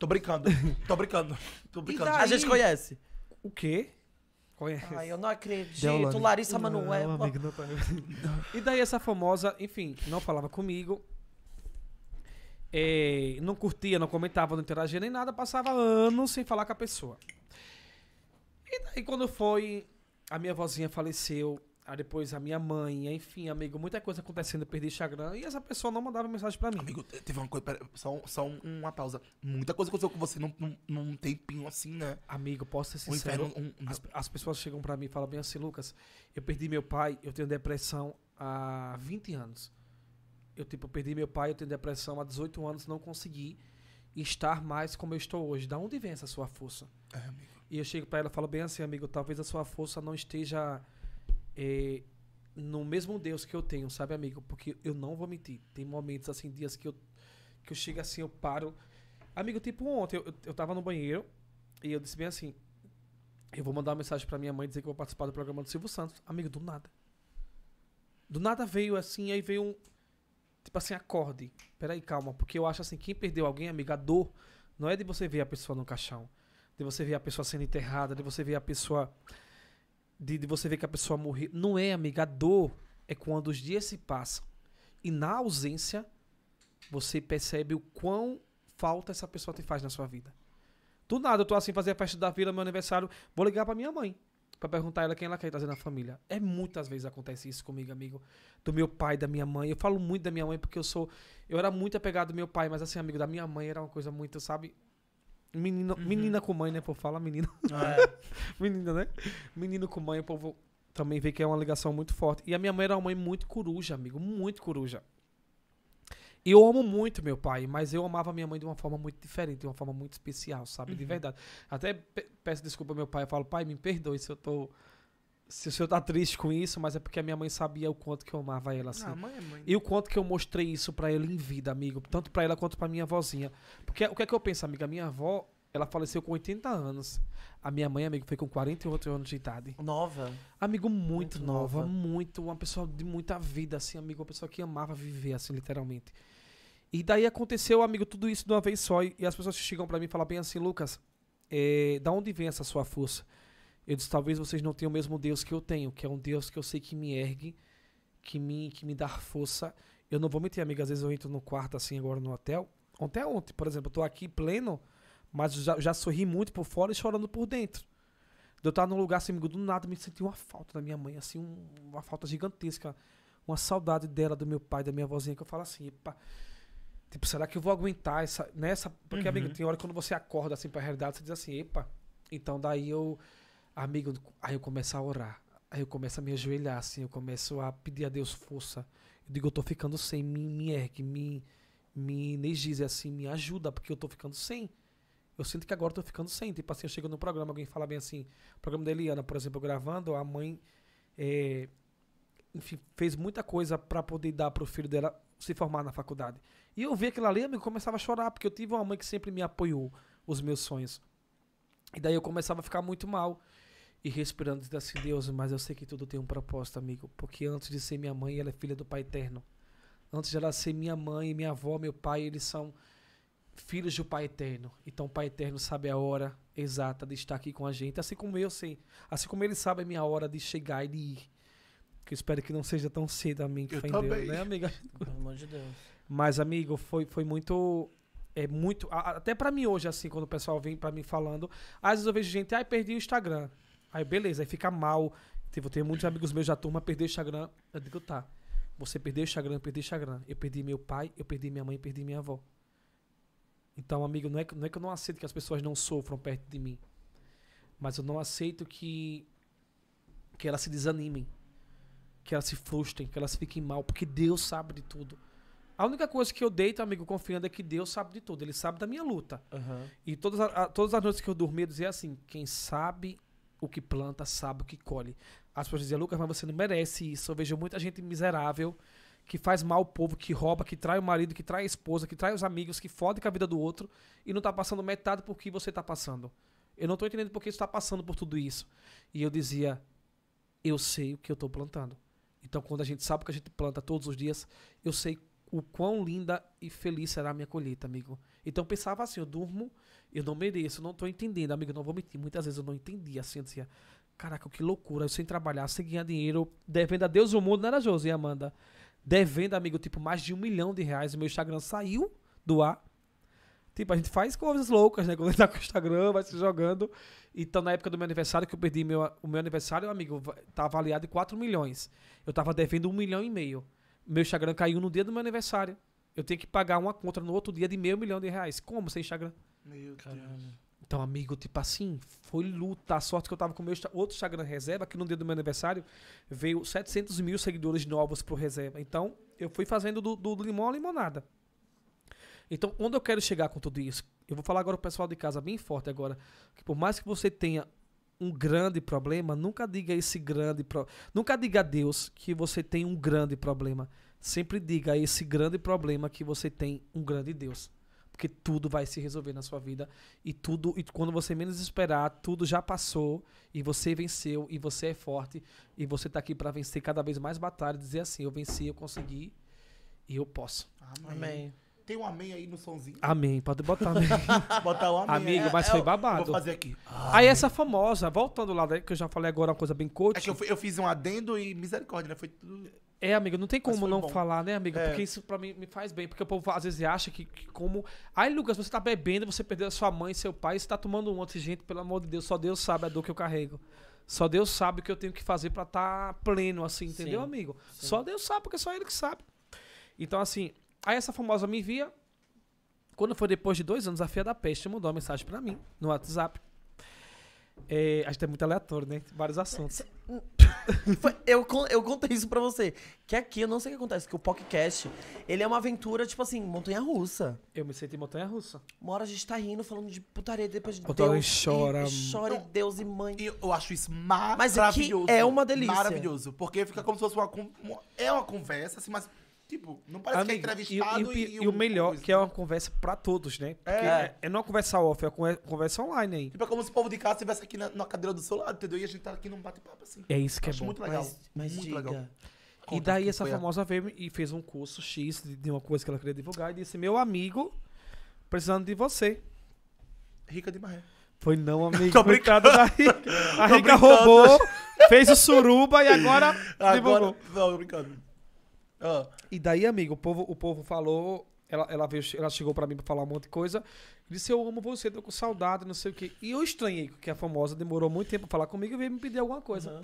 Tô brincando. Tô brincando. Tô brincando. A gente conhece. O quê? Conhece? Ai, eu não acredito. Deolane. Larissa Manoel. amigo, tá- E daí essa famosa, enfim, não falava comigo. É, não curtia, não comentava, não interagia nem nada. Passava anos sem falar com a pessoa. E daí quando foi, a minha vozinha faleceu, aí depois a minha mãe, enfim, amigo, muita coisa acontecendo, eu perdi o Instagram e essa pessoa não mandava mensagem pra mim. Amigo, teve uma coisa, pera, só, só uma pausa. Muita coisa aconteceu com você num, num, num tempinho assim, né? Amigo, posso ser sincero, inferno, um, um, as, as pessoas chegam pra mim e falam bem assim, Lucas, eu perdi meu pai, eu tenho depressão há 20 anos. Eu, tipo, eu perdi meu pai, eu tenho depressão há 18 anos, não consegui estar mais como eu estou hoje. Da onde vem essa sua força? É, amigo. E eu chego para ela e falo bem assim, amigo, talvez a sua força não esteja é, no mesmo Deus que eu tenho, sabe, amigo? Porque eu não vou mentir. Tem momentos, assim, dias que eu, que eu chego assim, eu paro. Amigo, tipo ontem, eu, eu tava no banheiro e eu disse bem assim, eu vou mandar uma mensagem para minha mãe dizer que eu vou participar do programa do Silvio Santos. Amigo, do nada. Do nada veio assim, aí veio um. Tipo assim, acorde. Peraí, calma. Porque eu acho assim, quem perdeu alguém, amigo, a dor não é de você ver a pessoa no caixão de você ver a pessoa sendo enterrada, de você ver a pessoa. De, de você ver que a pessoa morreu. Não é, amiga. A dor é quando os dias se passam e na ausência você percebe o quão falta essa pessoa te faz na sua vida. Do nada eu tô assim, fazer a festa da vila, meu aniversário, vou ligar pra minha mãe para perguntar ela quem ela quer trazer na família. É muitas vezes acontece isso comigo, amigo, do meu pai, da minha mãe. Eu falo muito da minha mãe porque eu sou, eu era muito apegado ao meu pai, mas assim, amigo, da minha mãe era uma coisa muito, sabe? Menino, uhum. Menina com mãe, né? por fala menina. Ah, é. menina, né? Menino com mãe, o povo também vê que é uma ligação muito forte. E a minha mãe era uma mãe muito coruja, amigo, muito coruja. Eu amo muito meu pai, mas eu amava minha mãe de uma forma muito diferente, de uma forma muito especial, sabe? Uhum. De verdade. Até peço desculpa ao meu pai, eu falo, pai, me perdoe se eu tô se o senhor tá triste com isso, mas é porque a minha mãe sabia o quanto que eu amava ela, assim. Ah, mãe é mãe. E o quanto que eu mostrei isso para ela em vida, amigo. Tanto para ela quanto para minha avózinha. Porque o que é que eu penso, amiga? Minha avó, ela faleceu com 80 anos. A minha mãe, amigo, foi com 48 anos de idade. Nova? Amigo, muito, muito nova, nova, Muito. Uma pessoa de muita vida, assim, amigo. Uma pessoa que amava viver, assim, literalmente. E daí aconteceu, amigo, tudo isso de uma vez só. E, as pessoas chegam para mim e falam bem assim, Lucas, é, da onde vem essa sua força? Eu disse: talvez vocês não tenham o mesmo Deus que eu tenho, que é um Deus que eu sei que me ergue, que me, que me dá força. Eu não vou mentir, amiga. Às vezes eu entro no quarto assim, agora no hotel. Ontem ontem, por exemplo, eu tô aqui pleno, mas já, já sorri muito por fora e chorando por dentro. De eu estar num lugar assim, do nada, me senti uma falta da minha mãe, assim, um, uma falta gigantesca. Uma saudade dela, do meu pai, da minha vozinha, que eu falo assim, epa, tipo, será que eu vou aguentar essa. Nessa, porque, uhum. amigo, tem hora que quando você acorda assim pra realidade, você diz assim, epa. Então daí eu Amigo, aí eu começo a orar. Aí eu começo a me ajoelhar, assim, eu começo a pedir a Deus força. Eu digo, eu tô ficando sem, me, me ergue, me, me energize, assim, me ajuda, porque eu tô ficando sem. Eu sinto que agora eu tô ficando sem. Tipo assim, eu chego no programa, alguém fala bem assim, programa da Eliana, por exemplo, gravando, a mãe, é, enfim, fez muita coisa para poder dar pro filho dela se formar na faculdade. E eu vi aquilo ali, eu começava a chorar, porque eu tive uma mãe que sempre me apoiou os meus sonhos. E daí eu começava a ficar muito mal e respirando diz assim, Deus, mas eu sei que tudo tem um propósito, amigo, porque antes de ser minha mãe, ela é filha do Pai Eterno. Antes de ela ser minha mãe, minha avó, meu pai, eles são filhos do Pai Eterno. Então o Pai Eterno sabe a hora exata de estar aqui com a gente, assim como eu sei, assim como ele sabe a minha hora de chegar e de ir. Que eu espero que não seja tão cedo, amigo, que em Deus, né, amiga? Pelo amor de Deus. Mas, amigo, foi, foi muito é muito. até para mim hoje, assim, quando o pessoal vem para mim falando, às vezes eu vejo gente, ai, ah, perdi o Instagram. Aí beleza, aí fica mal. Tipo, tem muitos amigos meus da turma perder o Instagram. Eu digo, tá. Você perdeu o Instagram, eu perdi o Instagram. Eu perdi meu pai, eu perdi minha mãe, eu perdi minha avó. Então, amigo, não é, não é que eu não aceito que as pessoas não sofram perto de mim. Mas eu não aceito que, que elas se desanimem. Que elas se frustrem, que elas fiquem mal. Porque Deus sabe de tudo. A única coisa que eu deito, amigo, confiando é que Deus sabe de tudo. Ele sabe da minha luta. Uhum. E todas, a, todas as noites que eu dormia, eu dizia assim: quem sabe o que planta sabe o que colhe. As pessoas diziam, Lucas, mas você não merece isso. Eu vejo muita gente miserável que faz mal ao povo, que rouba, que trai o marido, que trai a esposa, que trai os amigos, que fode com a vida do outro e não tá passando metade por que você tá passando. Eu não tô entendendo por que você tá passando por tudo isso. E eu dizia, eu sei o que eu tô plantando. Então, quando a gente sabe o que a gente planta todos os dias, eu sei o quão linda e feliz será a minha colheita, amigo. Então pensava assim, eu durmo, eu não mereço, eu não tô entendendo, amigo, não vou mentir. Muitas vezes eu não entendia, assim, eu dizia, caraca, que loucura, eu sem trabalhar, sem ganhar dinheiro, devendo a Deus o mundo, não era José Amanda? Devendo, amigo, tipo, mais de um milhão de reais, o meu Instagram saiu do ar. Tipo, a gente faz coisas loucas, né? Quando tá com o Instagram, vai se jogando. Então, na época do meu aniversário, que eu perdi meu, o meu aniversário, amigo, tá avaliado em 4 milhões. Eu tava devendo um milhão e meio meu Instagram caiu no dia do meu aniversário. Eu tenho que pagar uma conta no outro dia de meio milhão de reais. Como sem Instagram? Meu Caramba. Deus. Então, amigo, tipo assim, foi luta. A sorte que eu tava com meu outro Instagram reserva, que no dia do meu aniversário veio 700 mil seguidores novos pro reserva. Então, eu fui fazendo do, do limão à limonada. Então, onde eu quero chegar com tudo isso? Eu vou falar agora o pessoal de casa bem forte agora, que por mais que você tenha um grande problema, nunca diga esse grande problema. nunca diga a Deus que você tem um grande problema. Sempre diga a esse grande problema que você tem um grande Deus. Porque tudo vai se resolver na sua vida e tudo e quando você menos esperar, tudo já passou e você venceu e você é forte e você está aqui para vencer cada vez mais batalhas, dizer assim, eu venci, eu consegui e eu posso. Amém. Amém. Tem um amém aí no sonzinho? Amém, pode botar amém. botar um amém. Amigo, é, mas é, foi babado. Vou fazer aqui. Ah, aí essa famosa, voltando lá, né, que eu já falei agora uma coisa bem coach. É que eu, eu fiz um adendo e misericórdia, né? Foi tudo... É, amigo não tem como não bom. falar, né, amigo É. Porque isso pra mim me faz bem. Porque o povo às vezes acha que, que como. aí Lucas, você tá bebendo, você perdeu a sua mãe, seu pai, você tá tomando um monte de gente, pelo amor de Deus, só Deus sabe a dor que eu carrego. Só Deus sabe o que eu tenho que fazer para estar tá pleno, assim, entendeu, sim, amigo? Sim. Só Deus sabe, porque só Ele que sabe. Então, assim, Aí essa famosa me envia. Quando foi depois de dois anos, a Fia da Peste mandou uma mensagem para mim no WhatsApp. É, gente é muito aleatório, né? Vários assuntos. eu, eu contei isso pra você. Que aqui, eu não sei o que acontece, que o podcast, ele é uma aventura, tipo assim, montanha-russa. Eu me senti montanha-russa. Uma hora a gente tá rindo, falando de putaria, depois de Outra Deus. chora. E, chora, não, Deus e mãe. Eu, eu acho isso é maravilhoso. Mas aqui é uma delícia. Maravilhoso, porque fica como se fosse uma... É uma conversa, assim, mas Tipo, não parece Amigo, que é entrevistado e, e, e, e o melhor, coisa. que é uma conversa pra todos, né? Porque é. é, é não uma é conversa off, é uma é conversa online aí. Tipo, é como se o povo de casa estivesse aqui na, na, cadeira do seu lado, entendeu? E a gente tá aqui num bate-papo assim. É isso que é bom. muito legal. Mas, mas muito diga. legal. Conta e daí essa famosa a... veio e fez um curso X de uma coisa que ela queria divulgar e disse, meu amigo, precisando de você. Rica de Maré. Foi não, amigo. Tô brincando. Da Rica. A Rica roubou, fez o suruba e agora, agora divulgou. Não, brincando. Ah. E daí, amigo, o povo, o povo falou. Ela, ela, veio, ela chegou para mim pra falar um monte de coisa. Disse, eu amo você, tô com saudade, não sei o quê. E eu estranhei que a famosa demorou muito tempo pra falar comigo e veio me pedir alguma coisa. Uhum.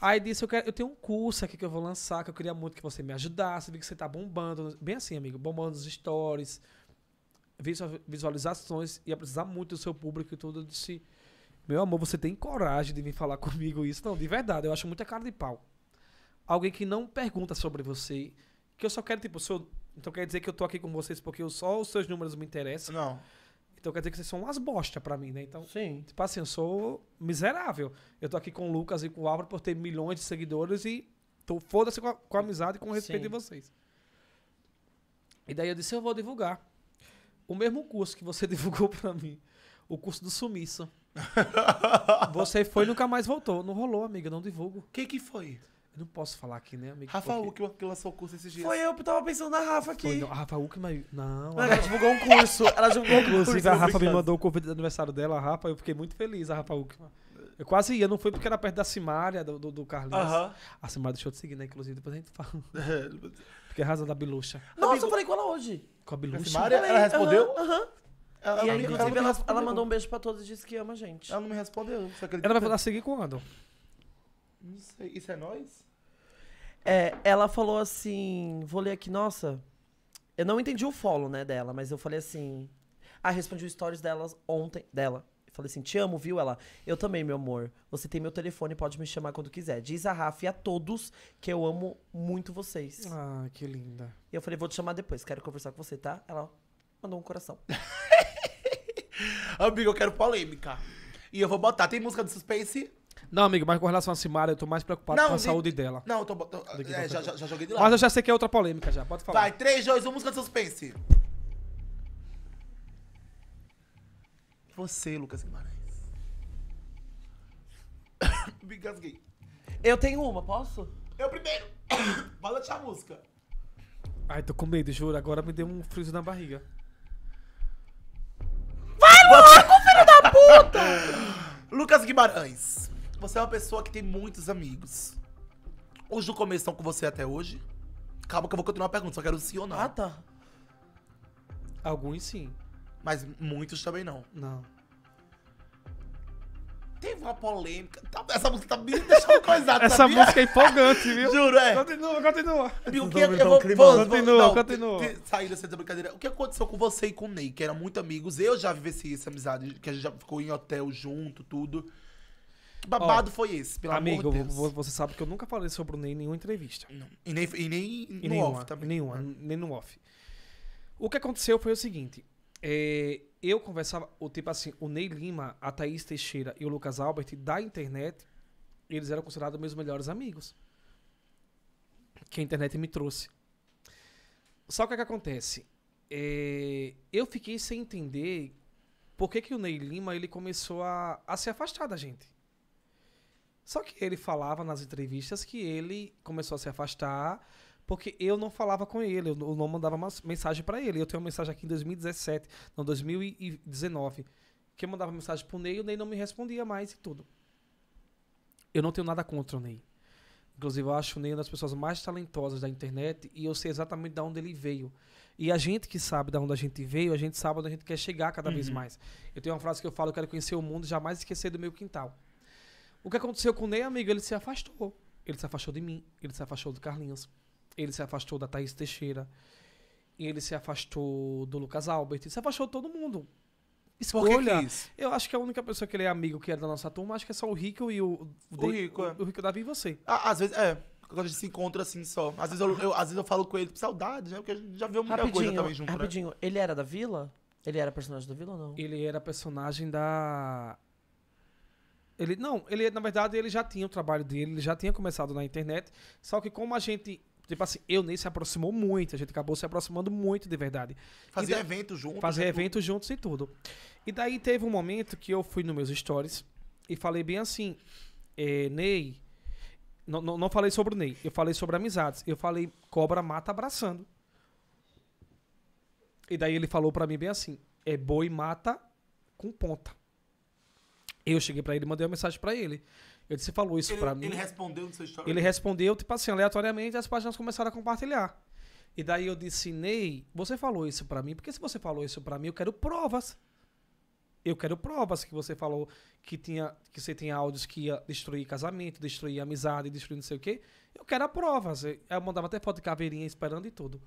Aí disse, eu, quero, eu tenho um curso aqui que eu vou lançar, que eu queria muito que você me ajudasse, vi que você tá bombando, bem assim, amigo, bombando os stories, visualizações, ia precisar muito do seu público e tudo. Eu disse, meu amor, você tem coragem de vir falar comigo isso? Não, de verdade, eu acho muita cara de pau alguém que não pergunta sobre você. Que eu só quero, tipo, seu. Então quer dizer que eu tô aqui com vocês porque só os seus números me interessam. Não. Então quer dizer que vocês são umas bosta pra mim, né? Então, Sim. tipo assim, eu sou miserável. Eu tô aqui com o Lucas e com o Álvaro por ter milhões de seguidores e tô foda-se com, com, a amizade e com o respeito Sim. de vocês. E daí eu disse, eu vou divulgar. O mesmo curso que você divulgou pra mim. O curso do sumiço. você foi e nunca mais voltou. Não rolou, amiga, não divulgo. O que que foi? Eu não posso falar aqui, né, amigo? Rafa porque... Uckman, que lançou o curso esses dias. Foi eu que tava pensando na Rafa aqui. Foi, não, a Rafa Uckman. Não. Ela... divulgou um curso. Ela divulgou um curso. Inclusive, a Rafa me mandou o convite do aniversário dela, a Rafa. Eu fiquei muito feliz, a Rafa Uckman. Eu quase ia, não foi porque era perto da Simária, do, do, do Carlinhos. Uh -huh. A Simária deixou de seguir, né? Inclusive, depois a gente fala. É, porque é razão da biluxa. Nossa, Amigo... eu falei com ela hoje. Com a biluxa? A ela respondeu? Aham. Uh -huh. Ela, e ela, inclusive, ela, ela, mandou um beijo pra todos e disse que ama a gente. Ela não me respondeu, você Ela vai falar seguir quando? Não sei. Isso é nós? É, ela falou assim, vou ler aqui, nossa. Eu não entendi o follow, né, dela, mas eu falei assim. Ah, respondi o stories dela ontem, dela. falei assim, te amo, viu? Ela, eu também, meu amor. Você tem meu telefone, pode me chamar quando quiser. Diz a Rafa e a todos que eu amo muito vocês. Ah, que linda. E eu falei, vou te chamar depois, quero conversar com você, tá? Ela mandou um coração. Amigo, eu quero polêmica. E eu vou botar. Tem música de suspense? Não, amigo, mas com relação a Simara, eu tô mais preocupado não, com a de... saúde dela. Não, eu tô. É, tô é, já, já, joguei de lado. Mas eu já sei que é outra polêmica já, pode falar. Vai, 3, 2, 1, música de suspense. Você, Lucas Guimarães. Me engasguei. Eu tenho uma, posso? Eu primeiro. Balancear a música. Ai, tô com medo, juro. Agora me deu um friso na barriga. Vai logo, filho da puta! Lucas Guimarães. Você é uma pessoa que tem muitos amigos. Os do começo estão com você até hoje? Calma que eu vou continuar a pergunta, só quero sim ou não. Ah, tá. Alguns sim. Mas muitos também não. Não. Teve uma polêmica. Tá, essa música tá me deixando coisada. Essa sabia? música é empolgante, viu? Juro, é. Continua, continua. o que eu vou, vou- vou- Continua, não, continua. te- te- Sair dessa brincadeira. O que aconteceu com você e com o Ney, que eram muito amigos? Eu já vivenciei essa amizade, que a gente já ficou em hotel junto, tudo. Que babado foi esse, pelo amigo, amor de Deus? Amigo, você sabe que eu nunca falei sobre o Ney em nenhuma entrevista. Não. E nem, e nem e no nenhuma, off também. Nenhuma, hum. nem no off. O que aconteceu foi o seguinte. É, eu conversava, o tipo assim, o Ney Lima, a Thaís Teixeira e o Lucas Albert da internet, eles eram considerados meus melhores amigos. Que a internet me trouxe. Só que o que acontece? É, eu fiquei sem entender por que, que o Ney Lima ele começou a, a se afastar da gente. Só que ele falava nas entrevistas que ele começou a se afastar porque eu não falava com ele, eu não mandava mensagem para ele. Eu tenho uma mensagem aqui em 2017, não, 2019, que eu mandava mensagem pro Ney, o Ney não me respondia mais e tudo. Eu não tenho nada contra o Ney. Inclusive, eu acho o Ney uma das pessoas mais talentosas da internet e eu sei exatamente de onde ele veio. E a gente que sabe de onde a gente veio, a gente sabe onde a gente quer chegar cada uhum. vez mais. Eu tenho uma frase que eu falo, eu quero conhecer o mundo e jamais esquecer do meu quintal. O que aconteceu com o Ney, amigo? Ele se afastou. Ele se afastou de mim, ele se afastou do Carlinhos, ele se afastou da Thaís Teixeira, ele se afastou do Lucas Albert, ele se afastou de todo mundo. Escolha. Que que eu acho que a única pessoa que ele é amigo que era é da nossa turma, acho que é só o Rico e o. O, de... o Rico, é. O Rico Davi e você. Ah, às vezes, é. Quando a gente se encontra assim só. Às vezes eu, eu às vezes eu falo com ele, tipo, saudade, né? Porque a gente já viu muita rapidinho, coisa também junto. Né? Rapidinho, né? ele era da vila? Ele era personagem da vila ou não? Ele era personagem da. Ele não, ele na verdade ele já tinha o trabalho dele, ele já tinha começado na internet, só que como a gente Tipo assim, eu nem se aproximou muito, a gente acabou se aproximando muito de verdade. Fazer eventos juntos. Fazer né? eventos juntos e tudo. E daí teve um momento que eu fui nos meus stories e falei bem assim, eh, Ney, não, não, não falei sobre o Ney, eu falei sobre amizades. Eu falei, cobra mata abraçando. E daí ele falou para mim bem assim, é boi mata com ponta. Eu cheguei para ele, mandei uma mensagem para ele. Eu disse, falou isso para mim. Ele respondeu no seu story? Ele respondeu, tipo assim, aleatoriamente, as páginas começaram a compartilhar. E daí eu disse, Ney, você falou isso para mim, porque se você falou isso para mim, eu quero provas. Eu quero provas que você falou que, tinha, que você tinha áudios que ia destruir casamento, destruir amizade, destruir não sei o quê. Eu quero provas. Eu mandava até foto de caveirinha esperando e tudo.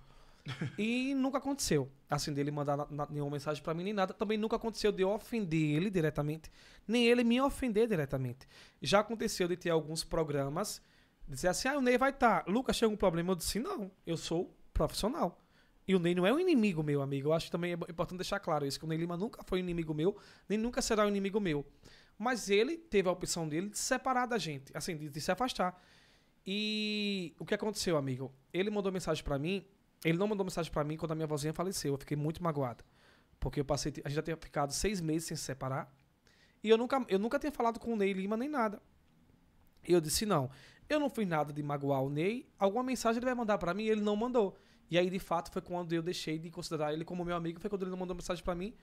e nunca aconteceu, assim, dele mandar na, na, nenhuma mensagem para mim nem nada. Também nunca aconteceu de eu ofender ele diretamente, nem ele me ofender diretamente. Já aconteceu de ter alguns programas dizer assim: ah, o Ney vai estar. Tá. Lucas, tem algum problema? Eu disse: não, eu sou profissional. E o Ney não é um inimigo meu, amigo. Eu acho que também é importante deixar claro isso, que o Ney Lima nunca foi um inimigo meu, nem nunca será um inimigo meu. Mas ele teve a opção dele de separar da gente, assim, de, de se afastar. E o que aconteceu, amigo? Ele mandou mensagem para mim ele não mandou mensagem para mim quando a minha vozinha faleceu. Eu fiquei muito magoado. Porque eu passei. A gente já tinha ficado seis meses sem se separar. E eu nunca, eu nunca tinha falado com o Ney Lima nem nada. E eu disse: não, eu não fiz nada de magoar o Ney. Alguma mensagem ele vai mandar para mim ele não mandou. E aí, de fato, foi quando eu deixei de considerar ele como meu amigo. Foi quando ele não mandou mensagem para mim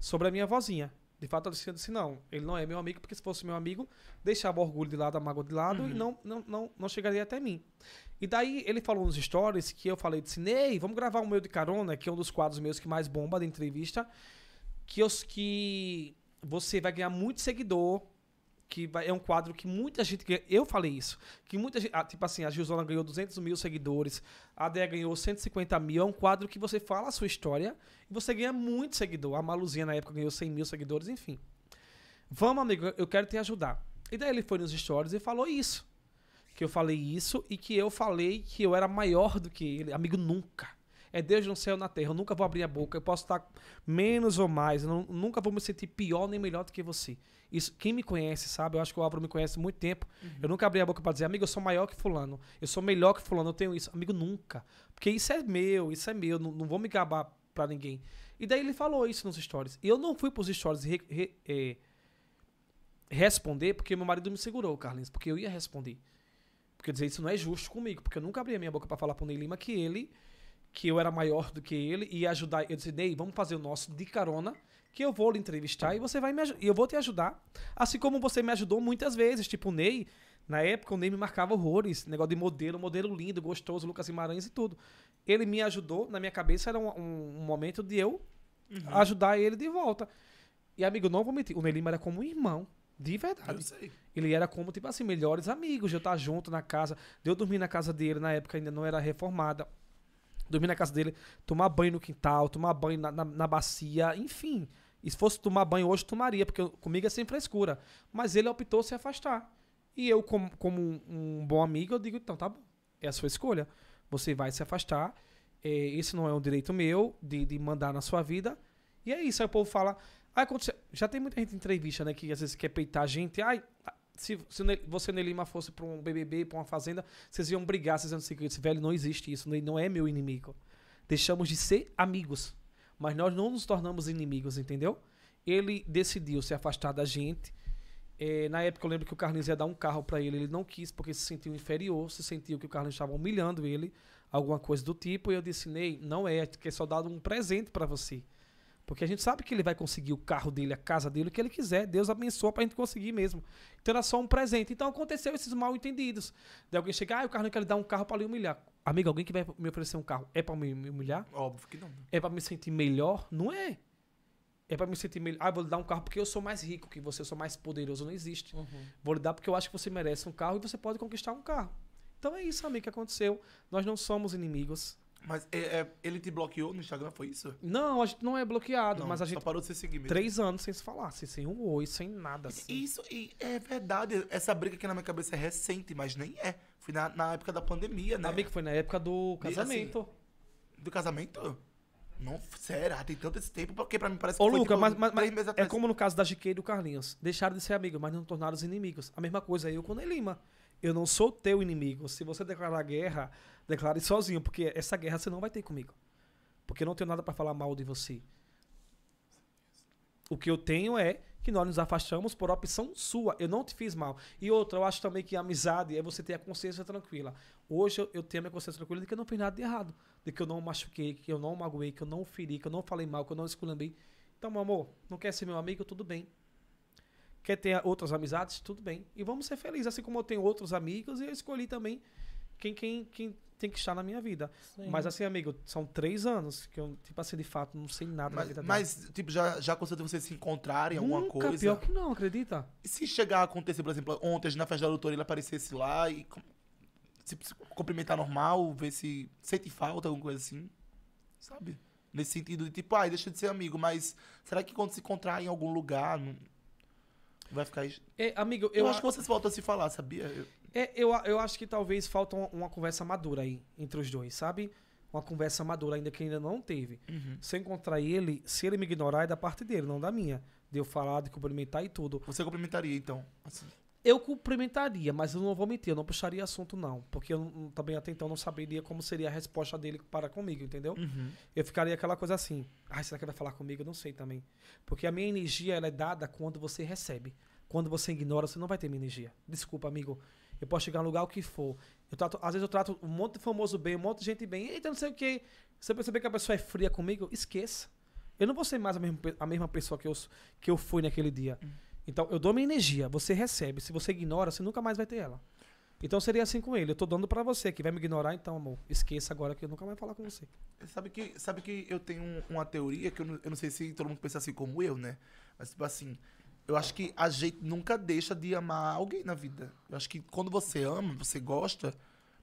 sobre a minha vozinha. De fato, Alexandre disse, não, ele não é meu amigo, porque se fosse meu amigo, deixava o orgulho de lado, a mágoa de lado, uhum. e não, não, não, não chegaria até mim. E daí ele falou nos stories que eu falei, disse, Ney, vamos gravar o meu de carona, que é um dos quadros meus que mais bomba da entrevista, que, os, que você vai ganhar muito seguidor, que vai, é um quadro que muita gente Eu falei isso. Que muita gente. Ah, tipo assim, a Gilzona ganhou 200 mil seguidores, a Dea ganhou 150 mil. É um quadro que você fala a sua história e você ganha muito seguidor. A Maluzinha na época ganhou 100 mil seguidores, enfim. Vamos, amigo, eu quero te ajudar. E daí ele foi nos stories e falou isso. Que eu falei isso e que eu falei que eu era maior do que ele. Amigo, nunca. É Deus no céu na terra. Eu nunca vou abrir a boca. Eu posso estar menos ou mais. Eu nunca vou me sentir pior nem melhor do que você. Isso, quem me conhece, sabe? Eu acho que o Álvaro me conhece há muito tempo. Uhum. Eu nunca abri a boca para dizer, amigo, eu sou maior que fulano. Eu sou melhor que fulano. Eu tenho isso. Amigo, nunca. Porque isso é meu, isso é meu. Não, não vou me gabar para ninguém. E daí ele falou isso nos stories. E eu não fui pros stories re, re, é, responder porque meu marido me segurou, Carlinhos. Porque eu ia responder. Porque dizer isso não é justo comigo. Porque eu nunca abri a minha boca para falar pro Ney Lima que ele que eu era maior do que ele e ajudar. Eu disse, Ney, vamos fazer o nosso de carona, que eu vou lhe entrevistar e você vai me eu vou te ajudar. Assim como você me ajudou muitas vezes, tipo o Ney, na época o Ney me marcava horrores, negócio de modelo, modelo lindo, gostoso, Lucas Guimarães e tudo. Ele me ajudou, na minha cabeça era um, um, um momento de eu uhum. ajudar ele de volta. E amigo, não vou mentir, o Ney Lima era como um irmão. De verdade. Eu sei. Ele era como, tipo assim, melhores amigos, eu estar junto na casa, de eu dormir na casa dele, na época ainda não era reformada dormir na casa dele, tomar banho no quintal, tomar banho na, na, na bacia, enfim. E se fosse tomar banho hoje, tomaria, porque comigo é sem frescura. Mas ele optou se afastar. E eu, como, como um, bom amigo, eu digo, então tá bom, é a sua escolha. Você vai se afastar, é, isso não é um direito meu de, de mandar na sua vida. E é isso, aí o povo fala... aconteceu. já tem muita gente em entrevista, né, que às vezes quer peitar a gente. Ai, se, se você e Lima fosse para um BBB, para uma fazenda, vocês iam brigar, vocês iam dizer que esse velho não existe isso, não é meu inimigo. Deixamos de ser amigos, mas nós não nos tornamos inimigos, entendeu? Ele decidiu se afastar da gente. É, na época eu lembro que o Carlinhos ia dar um carro para ele, ele não quis porque se sentiu inferior, se sentiu que o Carlinhos estava humilhando ele, alguma coisa do tipo. E eu disse: Ney, não é, que é só dado um presente para você. Porque a gente sabe que ele vai conseguir o carro dele, a casa dele, o que ele quiser. Deus abençoa para gente conseguir mesmo. Então era só um presente. Então aconteceu esses mal entendidos. De alguém chegar, ah, o cara não quer lhe dar um carro para lhe humilhar. Amigo, alguém que vai me oferecer um carro é para me humilhar? Óbvio que não. É para me sentir melhor? Não é. É para me sentir melhor. Ah, vou lhe dar um carro porque eu sou mais rico que você, eu sou mais poderoso. Não existe. Uhum. Vou lhe dar porque eu acho que você merece um carro e você pode conquistar um carro. Então é isso, amigo, que aconteceu. Nós não somos inimigos. Mas é, é, ele te bloqueou no Instagram, foi isso? Não, a gente não é bloqueado, não, mas a gente. Só parou de se seguir mesmo. Três anos sem se falar, assim, sem um oi, sem nada. Assim. Isso, e é verdade. Essa briga aqui na minha cabeça é recente, mas nem é. Foi na, na época da pandemia, né? Também que foi na época do assim, casamento. Assim, do casamento? Não, será? Tem tanto esse tempo, porque pra mim parece que Ô, foi Luca, tipo, mas, mas, é como no caso da GK e do Carlinhos. Deixaram de ser amigos, mas não tornaram os inimigos. A mesma coisa eu com o Lima. Eu não sou teu inimigo. Se você declarar guerra, declare sozinho, porque essa guerra você não vai ter comigo. Porque eu não tenho nada para falar mal de você. O que eu tenho é que nós nos afastamos por opção sua. Eu não te fiz mal. E outra, eu acho também que amizade é você ter a consciência tranquila. Hoje eu tenho a minha consciência tranquila de que eu não fiz nada de errado. De que eu não machuquei, que eu não magoei, que eu não feri, que eu não falei mal, que eu não esculhambei. Então, meu amor, não quer ser meu amigo? Tudo bem quer ter outras amizades, tudo bem. E vamos ser felizes, assim como eu tenho outros amigos e eu escolhi também quem, quem, quem tem que estar na minha vida. Sim. Mas assim, amigo, são três anos que eu, tipo assim, de fato, não sei nada mas, da vida Mas, dela. tipo, já, já aconteceu de vocês se encontrarem Nunca, alguma coisa? pior que não, acredita? E se chegar a acontecer, por exemplo, ontem na festa da doutora ele aparecesse lá e se, se cumprimentar normal, ver se sente falta, alguma coisa assim, sabe? Nesse sentido de, tipo, ai, ah, deixa de ser amigo, mas será que quando se encontrar em algum lugar vai ficar. É, amigo, eu, eu acho a... que vocês voltam a se falar, sabia? Eu... É, eu, eu acho que talvez falta uma, uma, conversa madura aí entre os dois, sabe? Uma conversa madura ainda que ainda não teve. Uhum. Se eu encontrar ele, se ele me ignorar, é da parte dele, não da minha. De eu falar, de cumprimentar e tudo. Você cumprimentaria, então? Assim. Eu cumprimentaria, mas eu não vou mentir, eu não puxaria assunto, não. Porque eu também até então não saberia como seria a resposta dele para comigo, entendeu? Uhum. Eu ficaria aquela coisa assim. Ai, será que vai falar comigo? Eu não sei também. Porque a minha energia ela é dada quando você recebe. Quando você ignora, você não vai ter minha energia. Desculpa, amigo. Eu posso chegar no lugar o que for. Eu trato, às vezes eu trato um monte de famoso bem, um monte de gente bem. Eita, não sei o quê. Se eu perceber que a pessoa é fria comigo, esqueça. Eu não vou ser mais a mesma, a mesma pessoa que eu, que eu fui naquele dia. Uhum. Então, eu dou minha energia, você recebe. Se você ignora, você nunca mais vai ter ela. Então seria assim com ele. Eu tô dando para você, que vai me ignorar, então, amor, esqueça agora que eu nunca mais falar com você. Sabe que, sabe que eu tenho uma teoria que eu não, eu não, sei se todo mundo pensa assim como eu, né? Mas, tipo assim, eu acho que a gente nunca deixa de amar alguém na vida. Eu acho que quando você ama, você gosta,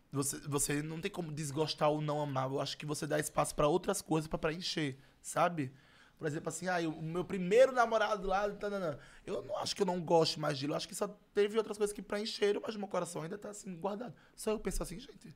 você, você não tem como desgostar ou não amar. Eu acho que você dá espaço para outras coisas para preencher, sabe? Por exemplo, assim, ah, o meu primeiro namorado lá. Tanana. Eu não acho que eu não gosto mais dele. Eu acho que só teve outras coisas que preencheram, mas meu coração ainda tá assim, guardado. Só eu penso assim, gente.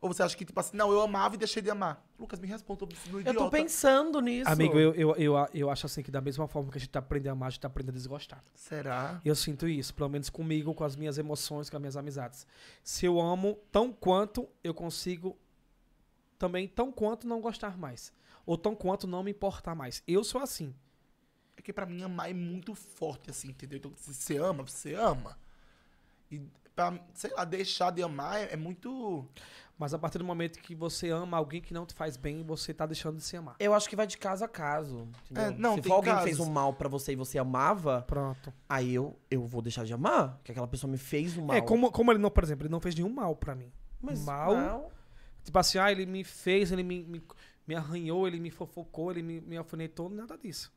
Ou você acha que, tipo assim, não, eu amava e deixei de amar? Lucas, me responda idiota. Eu tô pensando nisso. Amigo, eu, eu, eu, eu acho assim que da mesma forma que a gente tá aprendendo a amar, a gente tá aprendendo a desgostar. Será? Eu sinto isso, pelo menos comigo, com as minhas emoções, com as minhas amizades. Se eu amo tão quanto, eu consigo também tão quanto não gostar mais ou tão quanto não me importar mais. Eu sou assim. É que pra mim amar é muito forte, assim, entendeu? Então, se você ama, você ama. E pra, sei lá, deixar de amar é, é, muito. Mas a partir do momento que você ama alguém que não te faz bem, você tá deixando de se amar. Eu acho que vai de caso a caso. É, não, se for alguém casos. fez um mal para você e você amava. Pronto. Aí eu, eu vou deixar de amar, que aquela pessoa me fez um é, mal. É, como, como ele não, por exemplo, ele não fez nenhum mal para mim. Mas mal. Não. Tipo assim, ah, ele me fez, ele me, me me arranhou, ele me fofocou, ele me, me alfinetou, nada disso.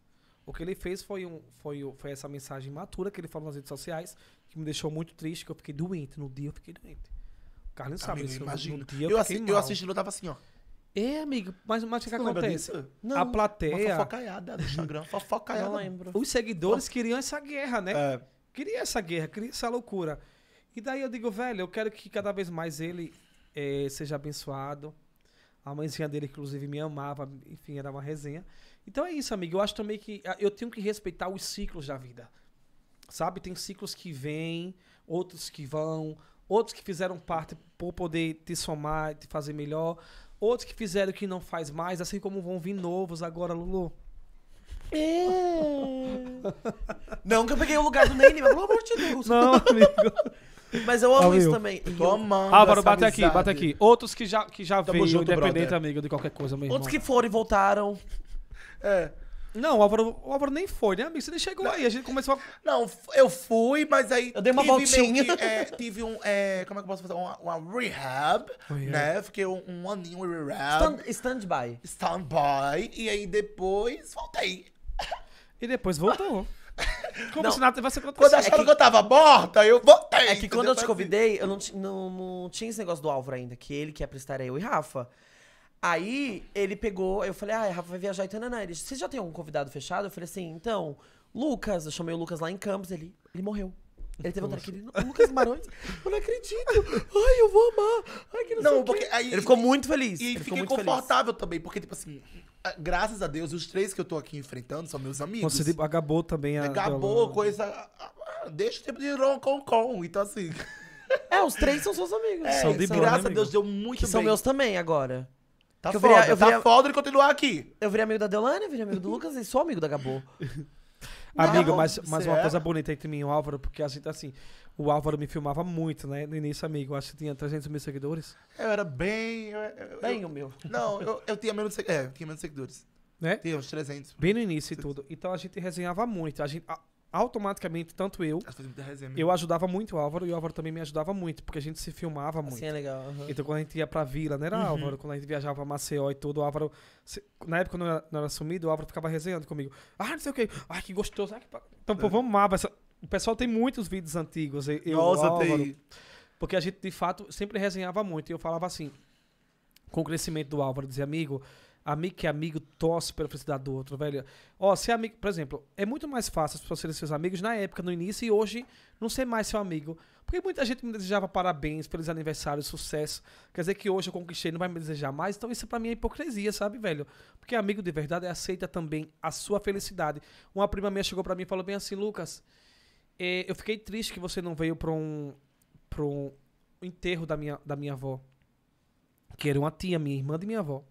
O que ele fez foi, um, foi, foi essa mensagem matura que ele falou nas redes sociais, que me deixou muito triste, que eu fiquei doente. No dia eu fiquei doente. O Carlos sabe isso. No dia eu, eu, assi mal. eu assisti, eu tava assim, ó. É, amigo, mas, mas o que acontece? Não, a plateia. fofocaiada no Instagram, fofocaiada. Não lembro. Os seguidores queriam essa guerra, né? É. Queria essa guerra, queria essa loucura. E daí eu digo, velho, eu quero que cada vez mais ele eh, seja abençoado a mãezinha dele, inclusive, me amava, enfim, era uma resenha. Então é isso, amigo. Eu acho também que ah, eu tenho que respeitar os ciclos da vida. Sabe? Tem ciclos que vêm, outros que vão, outros que fizeram parte por poder te somar, te fazer melhor, outros que fizeram que não faz mais, assim como vão vir novos agora, Lulu. É. Não que eu peguei o lugar do Ney, mas pelo amor de Deus. Não, amigo. Mas eu amo isso também. eu. também. Toma. Álvaro, bate amizade. aqui, bate aqui. Outros que já, que já Tamo veio, junto, independente, brother. amigo, de qualquer coisa mesmo. Outros que foram e voltaram. É. Não, o Álvaro, o Álvaro nem foi, né, amigo? Você nem chegou não. aí. A gente começou a... Não, eu fui, mas aí. Eu dei uma voltinha. Que, é, tive um. É, como é que eu posso fazer? Uma, uma rehab, né? Fiquei um, um aninho em rehab. Stand-by. Stand Stand-by. E aí depois voltei. E depois voltou. Como não. se nada tivesse acontecido. Quando acharam é que... que... eu tava morta, eu voltei. É que quando eu te convidei, eu não, não, não tinha esse negócio do Álvaro ainda, que ele que ia prestar eu e Rafa. Aí ele pegou, eu falei, ah, Rafa vai viajar e tananã. Ele disse, você já tem algum convidado fechado? Eu falei assim, então, Lucas, eu chamei o Lucas lá em Campos, ele, ele morreu. Ele teve vontade de o Lucas Marões. Eu não acredito. Ai, eu vou amar. Ai, que não, não porque aí, Ele ficou muito feliz. E ele fiquei confortável feliz. também, porque, tipo assim, graças a Deus, os três que eu tô aqui enfrentando são meus amigos. Você acabou também a. É, acabou a coisa. Deixa o tempo de ron com com. Então, assim. É, os três são seus amigos. É, são de boa, né, graças né, a Deus deu muito que bem. São meus também agora. Tá foda, viria, eu viria, tá foda de continuar aqui. Eu virei amigo da Deolane, virei amigo do Lucas e sou amigo da Gabo. Tá amigo, mas, mas uma é? coisa bonita entre mim e o Álvaro, porque a assim, gente, tá assim, o Álvaro me filmava muito, né? No início, amigo, acho que tinha 300 mil seguidores. Eu era bem... Eu, bem eu, meu Não, eu, eu tinha menos, é, tinha menos seguidores. Né? Tinha uns 300. Bem no início e tudo. Então a gente resenhava muito. A gente... A, automaticamente, tanto eu, eu ajudava muito o Álvaro e o Álvaro também me ajudava muito, porque a gente se filmava assim muito. Assim é legal. Uhum. Então quando a gente ia pra vila, né, era uhum. Álvaro, quando a gente viajava pra Maceió e tudo, o Álvaro, se, na época quando eu não era sumido, o Álvaro ficava resenhando comigo. Ah, não sei o que, ah, que gostoso. Ah, que... Então, pô, vamos é. amava O pessoal tem muitos vídeos antigos. Eu, Nossa, Álvaro, tem. Porque a gente, de fato, sempre resenhava muito. E eu falava assim, com o crescimento do Álvaro, dizia, amigo, Amigo que é amigo torce pela felicidade do outro, velho. Ó, ser amigo, por exemplo, é muito mais fácil as pessoas serem seus amigos na época, no início, e hoje não ser mais seu amigo. Porque muita gente me desejava parabéns, pelos aniversários, sucesso. Quer dizer que hoje eu conquistei não vai me desejar mais. Então isso para mim é hipocrisia, sabe, velho? Porque amigo de verdade aceita também a sua felicidade. Uma prima minha chegou para mim e falou bem assim, Lucas, eh, eu fiquei triste que você não veio pra um, pra um enterro da minha, da minha avó. Que era uma tia, minha irmã de minha avó.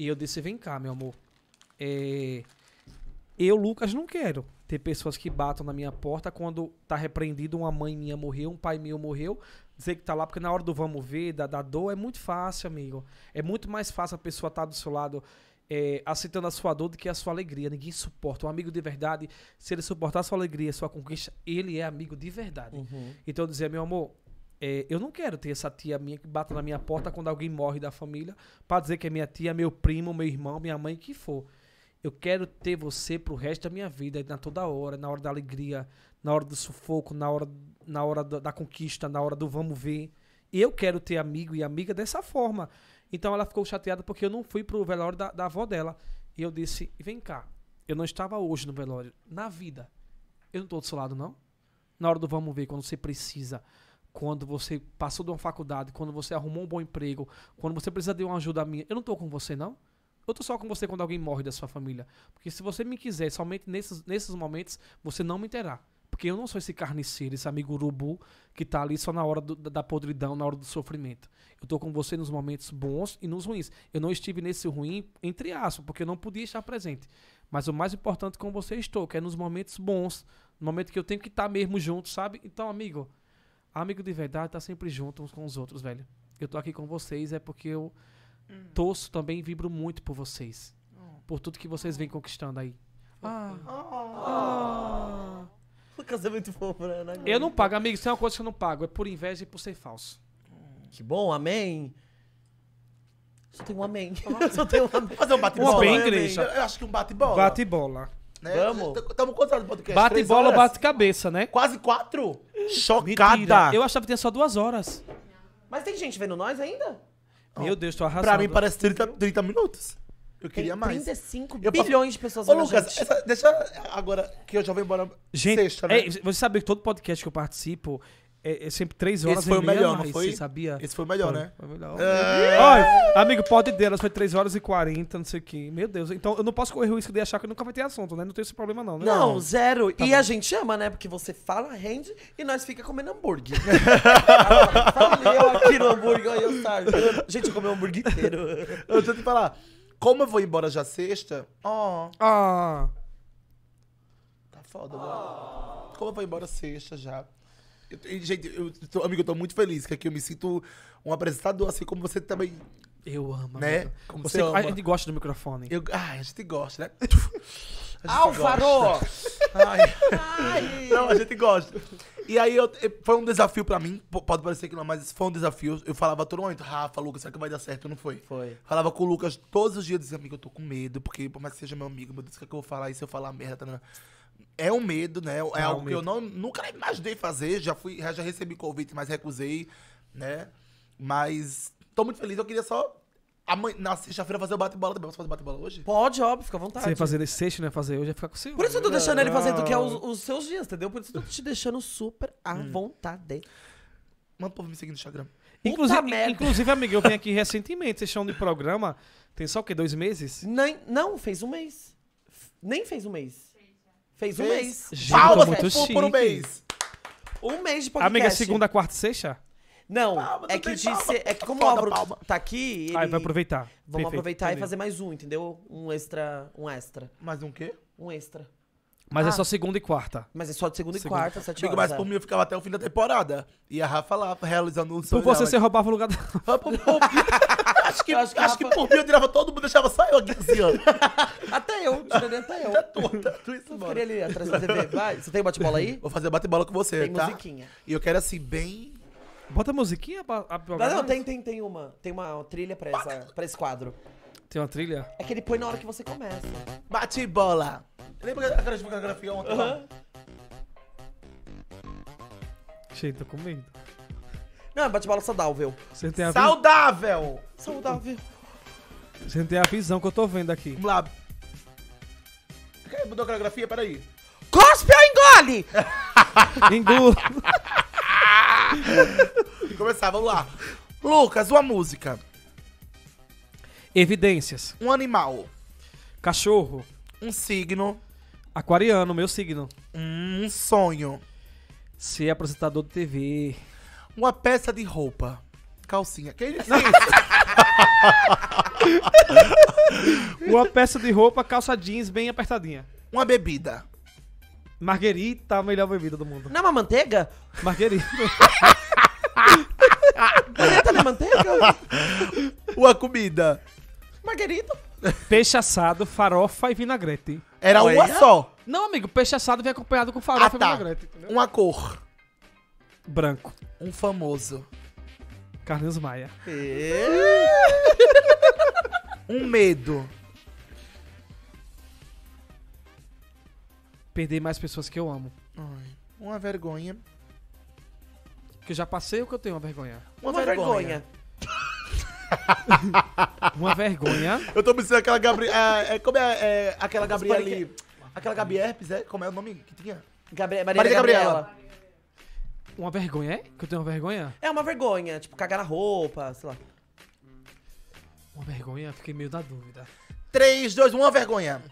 E eu disse: vem cá, meu amor. É... Eu, Lucas, não quero ter pessoas que batam na minha porta quando tá repreendido uma mãe minha morreu, um pai meu morreu, dizer que tá lá, porque na hora do vamos ver, da, da dor, é muito fácil, amigo. É muito mais fácil a pessoa estar tá do seu lado é, aceitando a sua dor do que a sua alegria. Ninguém suporta. Um amigo de verdade, se ele suportar a sua alegria, a sua conquista, ele é amigo de verdade. Uhum. Então eu dizia, meu amor, é, eu não quero ter essa tia minha que bata na minha porta quando alguém morre da família para dizer que é minha tia, meu primo, meu irmão, minha mãe, que for. Eu quero ter você pro resto da minha vida, na toda hora, na hora da alegria, na hora do sufoco, na hora, na hora da, da conquista, na hora do vamos ver. Eu quero ter amigo e amiga dessa forma. Então ela ficou chateada porque eu não fui pro velório da, da avó dela. E eu disse: vem cá, eu não estava hoje no velório, na vida. Eu não tô do seu lado, não. Na hora do vamos ver, quando você precisa quando você passou de uma faculdade, quando você arrumou um bom emprego, quando você precisa de uma ajuda minha, eu não estou com você, não. Eu estou só com você quando alguém morre da sua família. Porque se você me quiser somente nesses, nesses momentos, você não me terá. Porque eu não sou esse carniceiro, esse amigo urubu que está ali só na hora do, da podridão, na hora do sofrimento. Eu estou com você nos momentos bons e nos ruins. Eu não estive nesse ruim, entre aspas, porque eu não podia estar presente. Mas o mais importante com você estou, que é nos momentos bons, no momento que eu tenho que estar tá mesmo junto, sabe? Então, amigo, Amigo de verdade tá sempre junto uns com os outros, velho. Eu tô aqui com vocês é porque eu hum. torço também vibro muito por vocês. Oh. Por tudo que vocês vêm conquistando aí. Oh. Ah. Oh. Oh. O casamento é fofo, né? Não eu não pago, amigo. Isso é uma coisa que eu não pago. É por inveja e por ser falso. Oh. Que bom, amém. Só tem um amém. Só tem um amém. Fazer um bate-bola. Um amém, igreja. Eu acho que um bate-bola. Bate-bola. Né? Vamos. tamo contando do podcast? Bate Três bola, horas? bate cabeça, né? Quase quatro? Chocada. Mentira. Eu achava que tinha só duas horas. Mas tem gente vendo nós ainda? Meu Deus, tô arrasando. Pra mim parece 30, 30 minutos. Eu é queria tem mais. 35 eu bilhões de pessoas Ô, Lucas, essa, deixa agora que eu já vou embora gente, sexta, né? é, você sabe que todo podcast que eu participo, é, é sempre três horas Esse foi melhor, não foi? sabia? Esse foi o melhor, foi, né? Foi o melhor. É. Olha, amigo, pode delas, foi 3 horas e 40, não sei o quê. Meu Deus, então eu não posso correr o risco de achar que nunca vai ter assunto, né? Não tem esse problema, não. Né? Não, zero. Tá e bom. a gente ama, né? Porque você fala, rende e nós fica comendo hambúrguer. Falei aqui no hambúrguer, aí eu tarde. Gente, comeu um hambúrguer inteiro. eu tenho que falar. Como eu vou embora já sexta, ó. Oh. Ah. Tá foda, oh. Né? Ah. Mano. Como eu vou embora sexta já. Eu, gente, eu, tô, amigo, eu tô muito feliz, que aqui eu me sinto um apresentador, assim como você também. Eu amo, né? Amigo. Como você, você ama. A gente gosta do microfone. Eu, ah, a gente gosta, né? Álvaro! Ai. Não, a gente gosta. E aí eu, foi um desafio pra mim, pode parecer que não, mas foi um desafio. Eu falava todo momento, Rafa, Lucas, será que vai dar certo? Não foi? Foi. Falava com o Lucas todos os dias, dizia, amigo, eu tô com medo, porque por mais que seja meu amigo, meu Deus, o que, é que eu vou falar? E se eu falar merda? Tá, tá, tá? é um medo, né? É, é algo um que eu não, nunca imaginei fazer. Já fui, já recebi convite, mas recusei, né? Mas tô muito feliz. Eu queria só na sexta-feira fazer o bate-bola também. Posso fazer bate-bola hoje? Pode, óbvio, fica à vontade. Você fazer nesse sexto, né? Fazer hoje é ficar com o seu. Por isso eu tô deixando ele fazer do que é os, os, seus dias, entendeu? Por isso eu tô te deixando super à hum. vontade. Manda o povo me seguir no Instagram. Inclusive, merda. inclusive, amigo, eu vim aqui recentemente. Vocês estão de programa. Tem só o quê? Dois meses? Nem, não, fez um mês. Nem fez um mês. Fez um mês. Gente, Palmas muito por, por um mês. Um mês de podcast. Amiga, segunda, quarta e sexta? Não, palma, é que disse, é que como o Álvaro tá aqui, ele... Ah, vai aproveitar. Vamos Perfeito, aproveitar e fazer mais um, entendeu? Um extra, um extra. Mais um quê? Um extra. Mas é ah, é só segunda e quarta. Mas é só de segunda, segunda e quarta, sete horas. mas é. por mim eu ficava até o fim da temporada. E a Rafa lá realizando um sonho. Por você, você roubava o lugar da acho que, acho que, acho que por mim eu tirava todo mundo, deixava só eu aqui assim, ó. Até eu, tirando até eu. Até tu, até tu isso, mano. queria ali atrás da TV, vai. Você tem bate-bola aí? Vou fazer bate-bola com você, tem tá? Tem musiquinha. E eu quero assim, bem... Bota musiquinha pra... pra... Não, não, tem, tem, tem uma. Tem uma trilha pra, essa, pra esse quadro. Tem uma trilha? É que ele põe na hora que você começa. Bate bola! Lembra aquela fotografia ontem? Uhum. Cheio, tô com medo. Não, é bate-bola saudável. Você tem a vi- Saudável! Saudável. Você não tem a visão que eu tô vendo aqui. Vamos lá. Quer mudar a coreografia? Peraí. Cospe ou engole! Engu. Começar, vamos lá. Lucas, uma música. Evidências. Um animal. Cachorro. Um signo. Aquariano, meu signo. Um sonho. Ser apresentador de TV. Uma peça de roupa. Calcinha. Que isso? Uma peça de roupa, calça jeans bem apertadinha. Uma bebida. Marguerita, a melhor bebida do mundo. Não é uma manteiga? Marguerita. Marguerita não é manteiga? Uma comida. Marguerita. Peixe assado, farofa e vinagrete. Era Olha. uma só. Não, amigo, peixe assado vem acompanhado com farofa Ah, e tá. vinagrete. entendeu? Uma cor. Branco. Um famoso. Carlos Maia. Um medo. Perder mais pessoas que eu amo. Ai, Uma vergonha. Que eu já passei ou que eu tenho uma vergonha. Uma, vergonha. Uma vergonha. Eu tô pensando aquela Gabriela. É, é, como é, é aquela Gabriela ali? Aquela Gabi Herpes, é? Como é o nome que tinha? Maria, Maria Gabriela. Gabriela. Uma vergonha, é? Que eu tenho uma vergonha? É uma vergonha, tipo, cagar na roupa, sei lá. Uma vergonha? Fiquei meio da dúvida. 3, 2, 1, uma vergonha.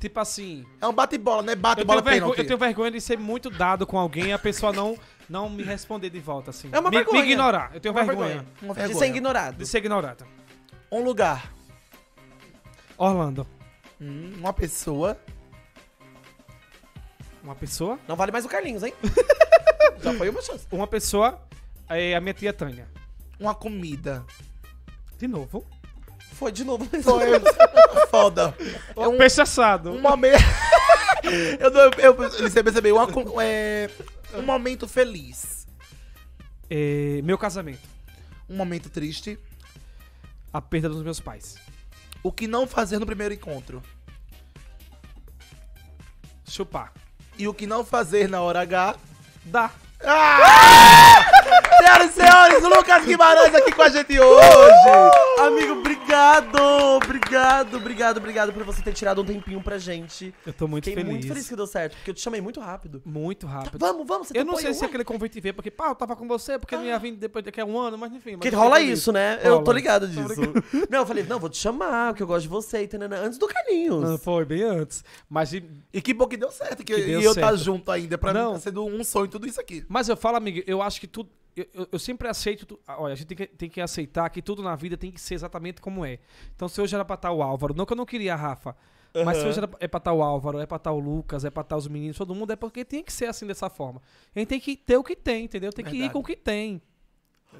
Tipo assim. É um bate-bola, né? Bate-bola pênalti. Eu tenho vergonha de ser muito dado com alguém e a pessoa não não me responder de volta, assim. É uma me, vergonha. Me ignorar. Eu tenho é uma vergonha. vergonha. Uma vergonha. De ser ignorado. De ser ignorado. Um lugar. Orlando. Hum, uma pessoa. Uma pessoa. Não vale mais o Carlinhos, hein? Já foi uma chance. Uma pessoa é a minha tia Tânia. Uma comida. De novo. Foi de novo. Foi. Foda. É um, peixe assado. Uma meia... eu, não, eu, eu, eu, eu, Uma, eu, um momento feliz. É, meu casamento. Um momento triste. A perda dos meus pais. O que não fazer no primeiro encontro? Chupar. E o que não fazer na hora H? Dá. Ah! Senhoras e senhores, o Lucas Guimarães aqui com a gente hoje. Amigo, obrigado, obrigado, obrigado, obrigado por você ter tirado um tempinho pra gente. Eu tô muito Fiquei feliz. muito feliz que deu certo, porque eu te chamei muito rápido. Muito rápido. Tá, vamos, vamos, você Eu não sei se aquele convite veio, porque pá, eu tava com você, porque ah. eu não ia ah. vir depois daqui a um ano, mas enfim. que rola isso, né? Rola. Eu tô ligado disso. Tô não, eu falei, não, vou te chamar, porque eu gosto de você, entendeu? Antes do Carlinhos. Não, ah, foi, bem antes. Mas... E que bom que deu certo, que, que deu e eu tá certo. tá junto ainda. Pra não. mim tá sendo um sonho tudo isso aqui. Mas eu falo, amigo, eu acho que tudo eu, eu, sempre aceito. Ah, olha, a gente tem que, tem que aceitar que tudo na vida tem que ser exatamente como é. Então, se hoje era pra estar tá o Álvaro, não que eu não queria a Rafa, uhum. mas se hoje era, é pra estar tá o Álvaro, é pra estar tá o Lucas, é pra estar os meninos, todo mundo, é porque tem que ser assim dessa forma. A gente tem que ter o que tem, entendeu? Tem Verdade. que ir com o que tem.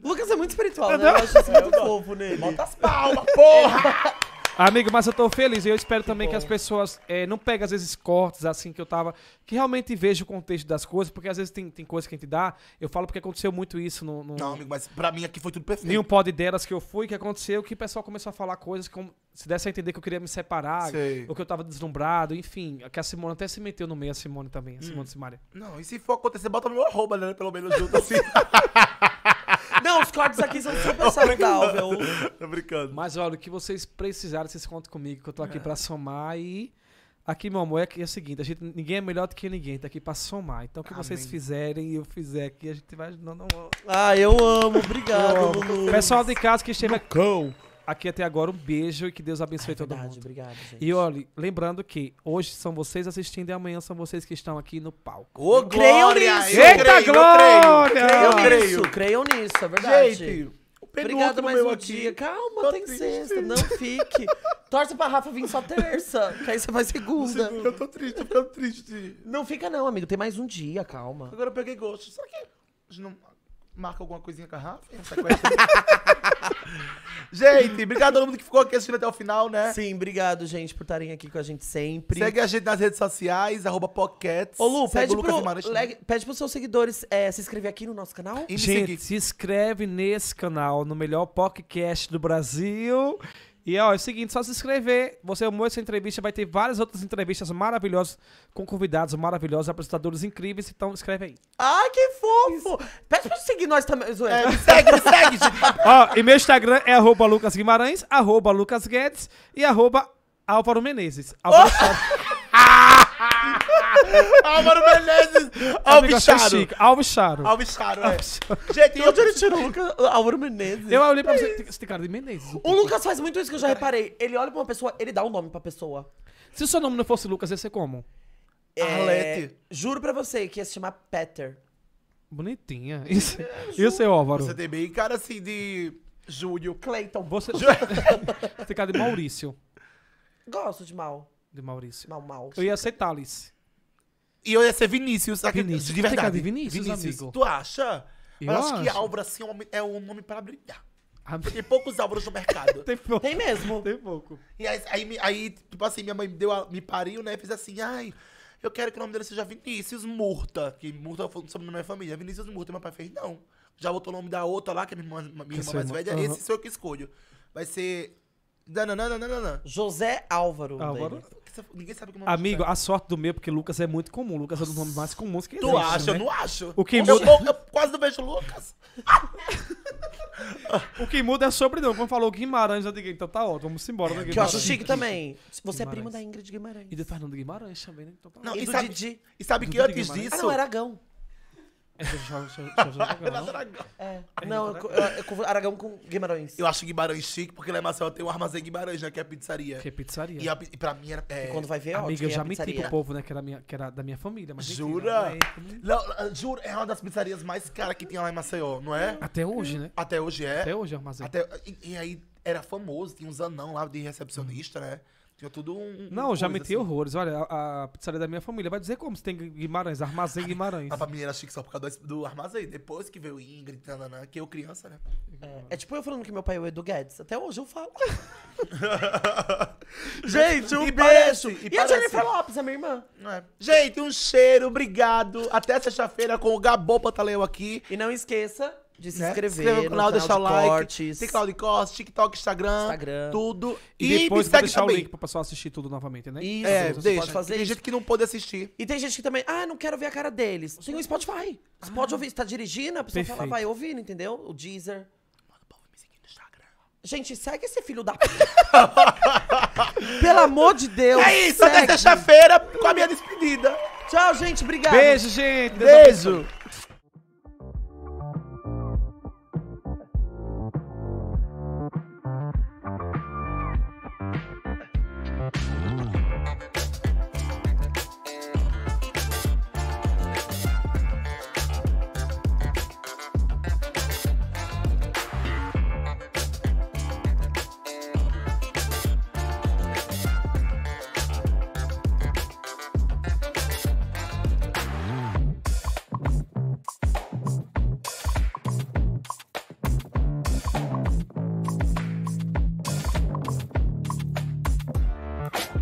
O Lucas é muito espiritual, né? Eu acho isso muito fofo nele. Bota as palmas, porra! Amigo, mas eu tô feliz e eu espero que também bom. que as pessoas é, não peguem, às vezes, cortes assim que eu tava, que realmente veja o contexto das coisas, porque às vezes tem, tem coisa que a gente dá. Eu falo porque aconteceu muito isso no. no não, amigo, mas pra mim aqui foi tudo perfeito. Nenhum pode delas que eu fui, que aconteceu que o pessoal começou a falar coisas como se desse a entender que eu queria me separar, Sei. ou que eu tava deslumbrado, enfim. Que a Simone até se meteu no meio, a Simone também, a Simone de hum. Simaria. Não, e se for acontecer, bota meu arroba, né? Pelo menos junto assim. Não, os cortes aqui são super saudável. Tô brincando. Mas olha, o que vocês precisarem, vocês contam comigo, que eu tô aqui é. pra somar e. Aqui, meu amor, é, é, o seguinte, a gente, ninguém é melhor do que ninguém, tá aqui pra somar. Então, o que Amém. vocês fizerem e eu fizer aqui, a gente vai não. Ah, eu amo, obrigado, eu amo. Pessoal de casa que esteve Cão! aqui até agora. Um beijo e que Deus é abençoe todo verdade, mundo. Obrigado, gente. E olha, lembrando que hoje são vocês assistindo e amanhã são vocês que estão aqui no palco. Ô, eu glória! Nisso. Eita, creio, glória! Eu creio, eu creio. Nisso, creiam nisso, é verdade. Gente, Obrigado mais um aqui. dia. Calma, tá tem triste. sexta, não fique. Torce pra Rafa vir só terça, que aí você vai segunda. Eu tô triste, eu tô triste. Não fica não, amigo, tem mais um dia, calma. Agora eu peguei gosto. Será que... Não marca alguma coisinha com a Rafa. gente, obrigado a todo mundo que ficou aqui assistindo até o final, né? Sim, obrigado, gente, por estarem aqui com a gente sempre. Segue a gente nas redes sociais, arroba pockets. Ô, Lu, pede, pro, os leg, pede pros seus seguidores é, se inscrever aqui no nosso canal. E gente, se inscreve nesse canal, no melhor podcast do Brasil. E ó, é o seguinte, só se inscrever. Você amou essa entrevista, vai ter várias outras entrevistas maravilhosas com convidados maravilhosos, apresentadores incríveis. Então escreve aí. Ah, que fofo! Isso. Pede pra seguir nós também, Zoé. segue, segue, gente. Ó, e meu Instagram é arroba Lucas Guimarães, arroba Lucas Guedes e arroba Álvaro Menezes. Álvaro oh! ah! Álvaro Menezes! Alvicharo! Alvicharo. Alvicharo, é. é. Gente, e onde ele tirou o Lucas Álvaro Menezes? Eu olhei pra você. tem cara de Menezes. O então. Lucas faz muito isso que eu já reparei. Ele olha pra uma pessoa, ele dá um nome pra pessoa. Se o seu nome não fosse Lucas, ia ser como? É, Arlete. Juro pra você que ia se chamar Peter. Bonitinha. Isso, isso é, é Álvaro. Você tem bem cara assim de. Júlio. Clayton, Você, você tem cara de Maurício. Gosto de mal. De Maurício. Mal, mal. Eu ia ser Thales. E eu ia ser Vinícius. É Aqui, Vinícius. De verdade. De Vinícius, Vinícius. Amigo. Tu acha? Eu Mas acho, acho que Álvaro, assim, é, é um nome pra brilhar. Tem poucos Álvaros no mercado. Tem, Tem mesmo. Tem pouco. E aí, aí, aí, tipo assim, minha mãe me, deu a, me pariu, né? Fiz assim, ai, eu quero que o nome dele seja Vinícius Murta. Que Murta é o nome da minha família. Vinícius Murta. E meu pai fez, não. Já botou o nome da outra lá, que é minha irmã, minha irmã mais velha. Uhum. Esse sou eu que escolho. Vai ser não, não, não, não, não, José Álvaro. Álvaro. Ninguém sabe como é Amigo, a sorte do meu, porque Lucas é muito comum. Lucas é um dos nomes mais comuns que existe. Tu acha? Né? Eu não acho. O que muda... eu, quase não vejo Lucas. o que muda é sobrenome. Como falou Guimarães, eu digo, então tá ótimo, vamos embora. Né, que eu acho chique também. Você é primo da Ingrid Guimarães. E do Fernando Guimarães também, né? Então, tá não, e, sabe, e sabe que antes disso... Ah, não, Aragão. É Aragão. Não, é. É, Aragão com Guimarães. Eu acho Guimarães chique, porque lá em Maceió tem o armazém Guimarães, né? Que é pizzaria. Que é pizzaria. E, a, e pra mim era. É... E quando vai ver, ó. É Amiga, eu já é menti pro povo, né? Que era, minha, que era da minha família. Mas Jura? Né, Mentira, não, ah, juro, é uma das pizzarias mais caras que tinha lá em Maceió, não é? Até hoje, né? Até hoje é. Até hoje é armazém. Até, e, e aí era famoso, tinha uns anão lá de recepcionista, hum. né? Tinha tudo um. não, já meti assim. horrores. Olha, a, a, pizzaria da minha família vai dizer como se tem Guimarães, armazém Guimarães. Ah, a família era chique só por causa do, do armazém. Depois que veio o Ingrid, tanana, tá, tá, tá, que eu criança, né? É, é, tipo eu falando que meu pai é o Edu Guedes. Até hoje eu falo. Gente, um e beijo. Parece, e, e a Jennifer Lopes, a minha irmã. É. Gente, um cheiro, obrigado. Até sexta-feira com o Gabô Pantaleu aqui. E não esqueça de se né? inscrever se inscrever no, canal, no canal, deixar o like. Cortes. Tem TikTok, Instagram, Instagram. tudo. E, e depois segue deixar também. o link pra pessoal assistir tudo novamente, né? Isso, é, você deixa. Pode fazer tem gente que não pode assistir. E tem gente que também, ah, não quero ver a cara deles. Tem o Spotify. Você pode ah. ouvir, você tá dirigindo, a pessoa Perfeito. fala, vai ouvindo, entendeu? O Deezer. Gente, segue esse filho da Pelo amor de Deus. É isso, segue. até sexta-feira com a minha despedida. Tchau, gente. Obrigado. Beijo, gente. Beijo.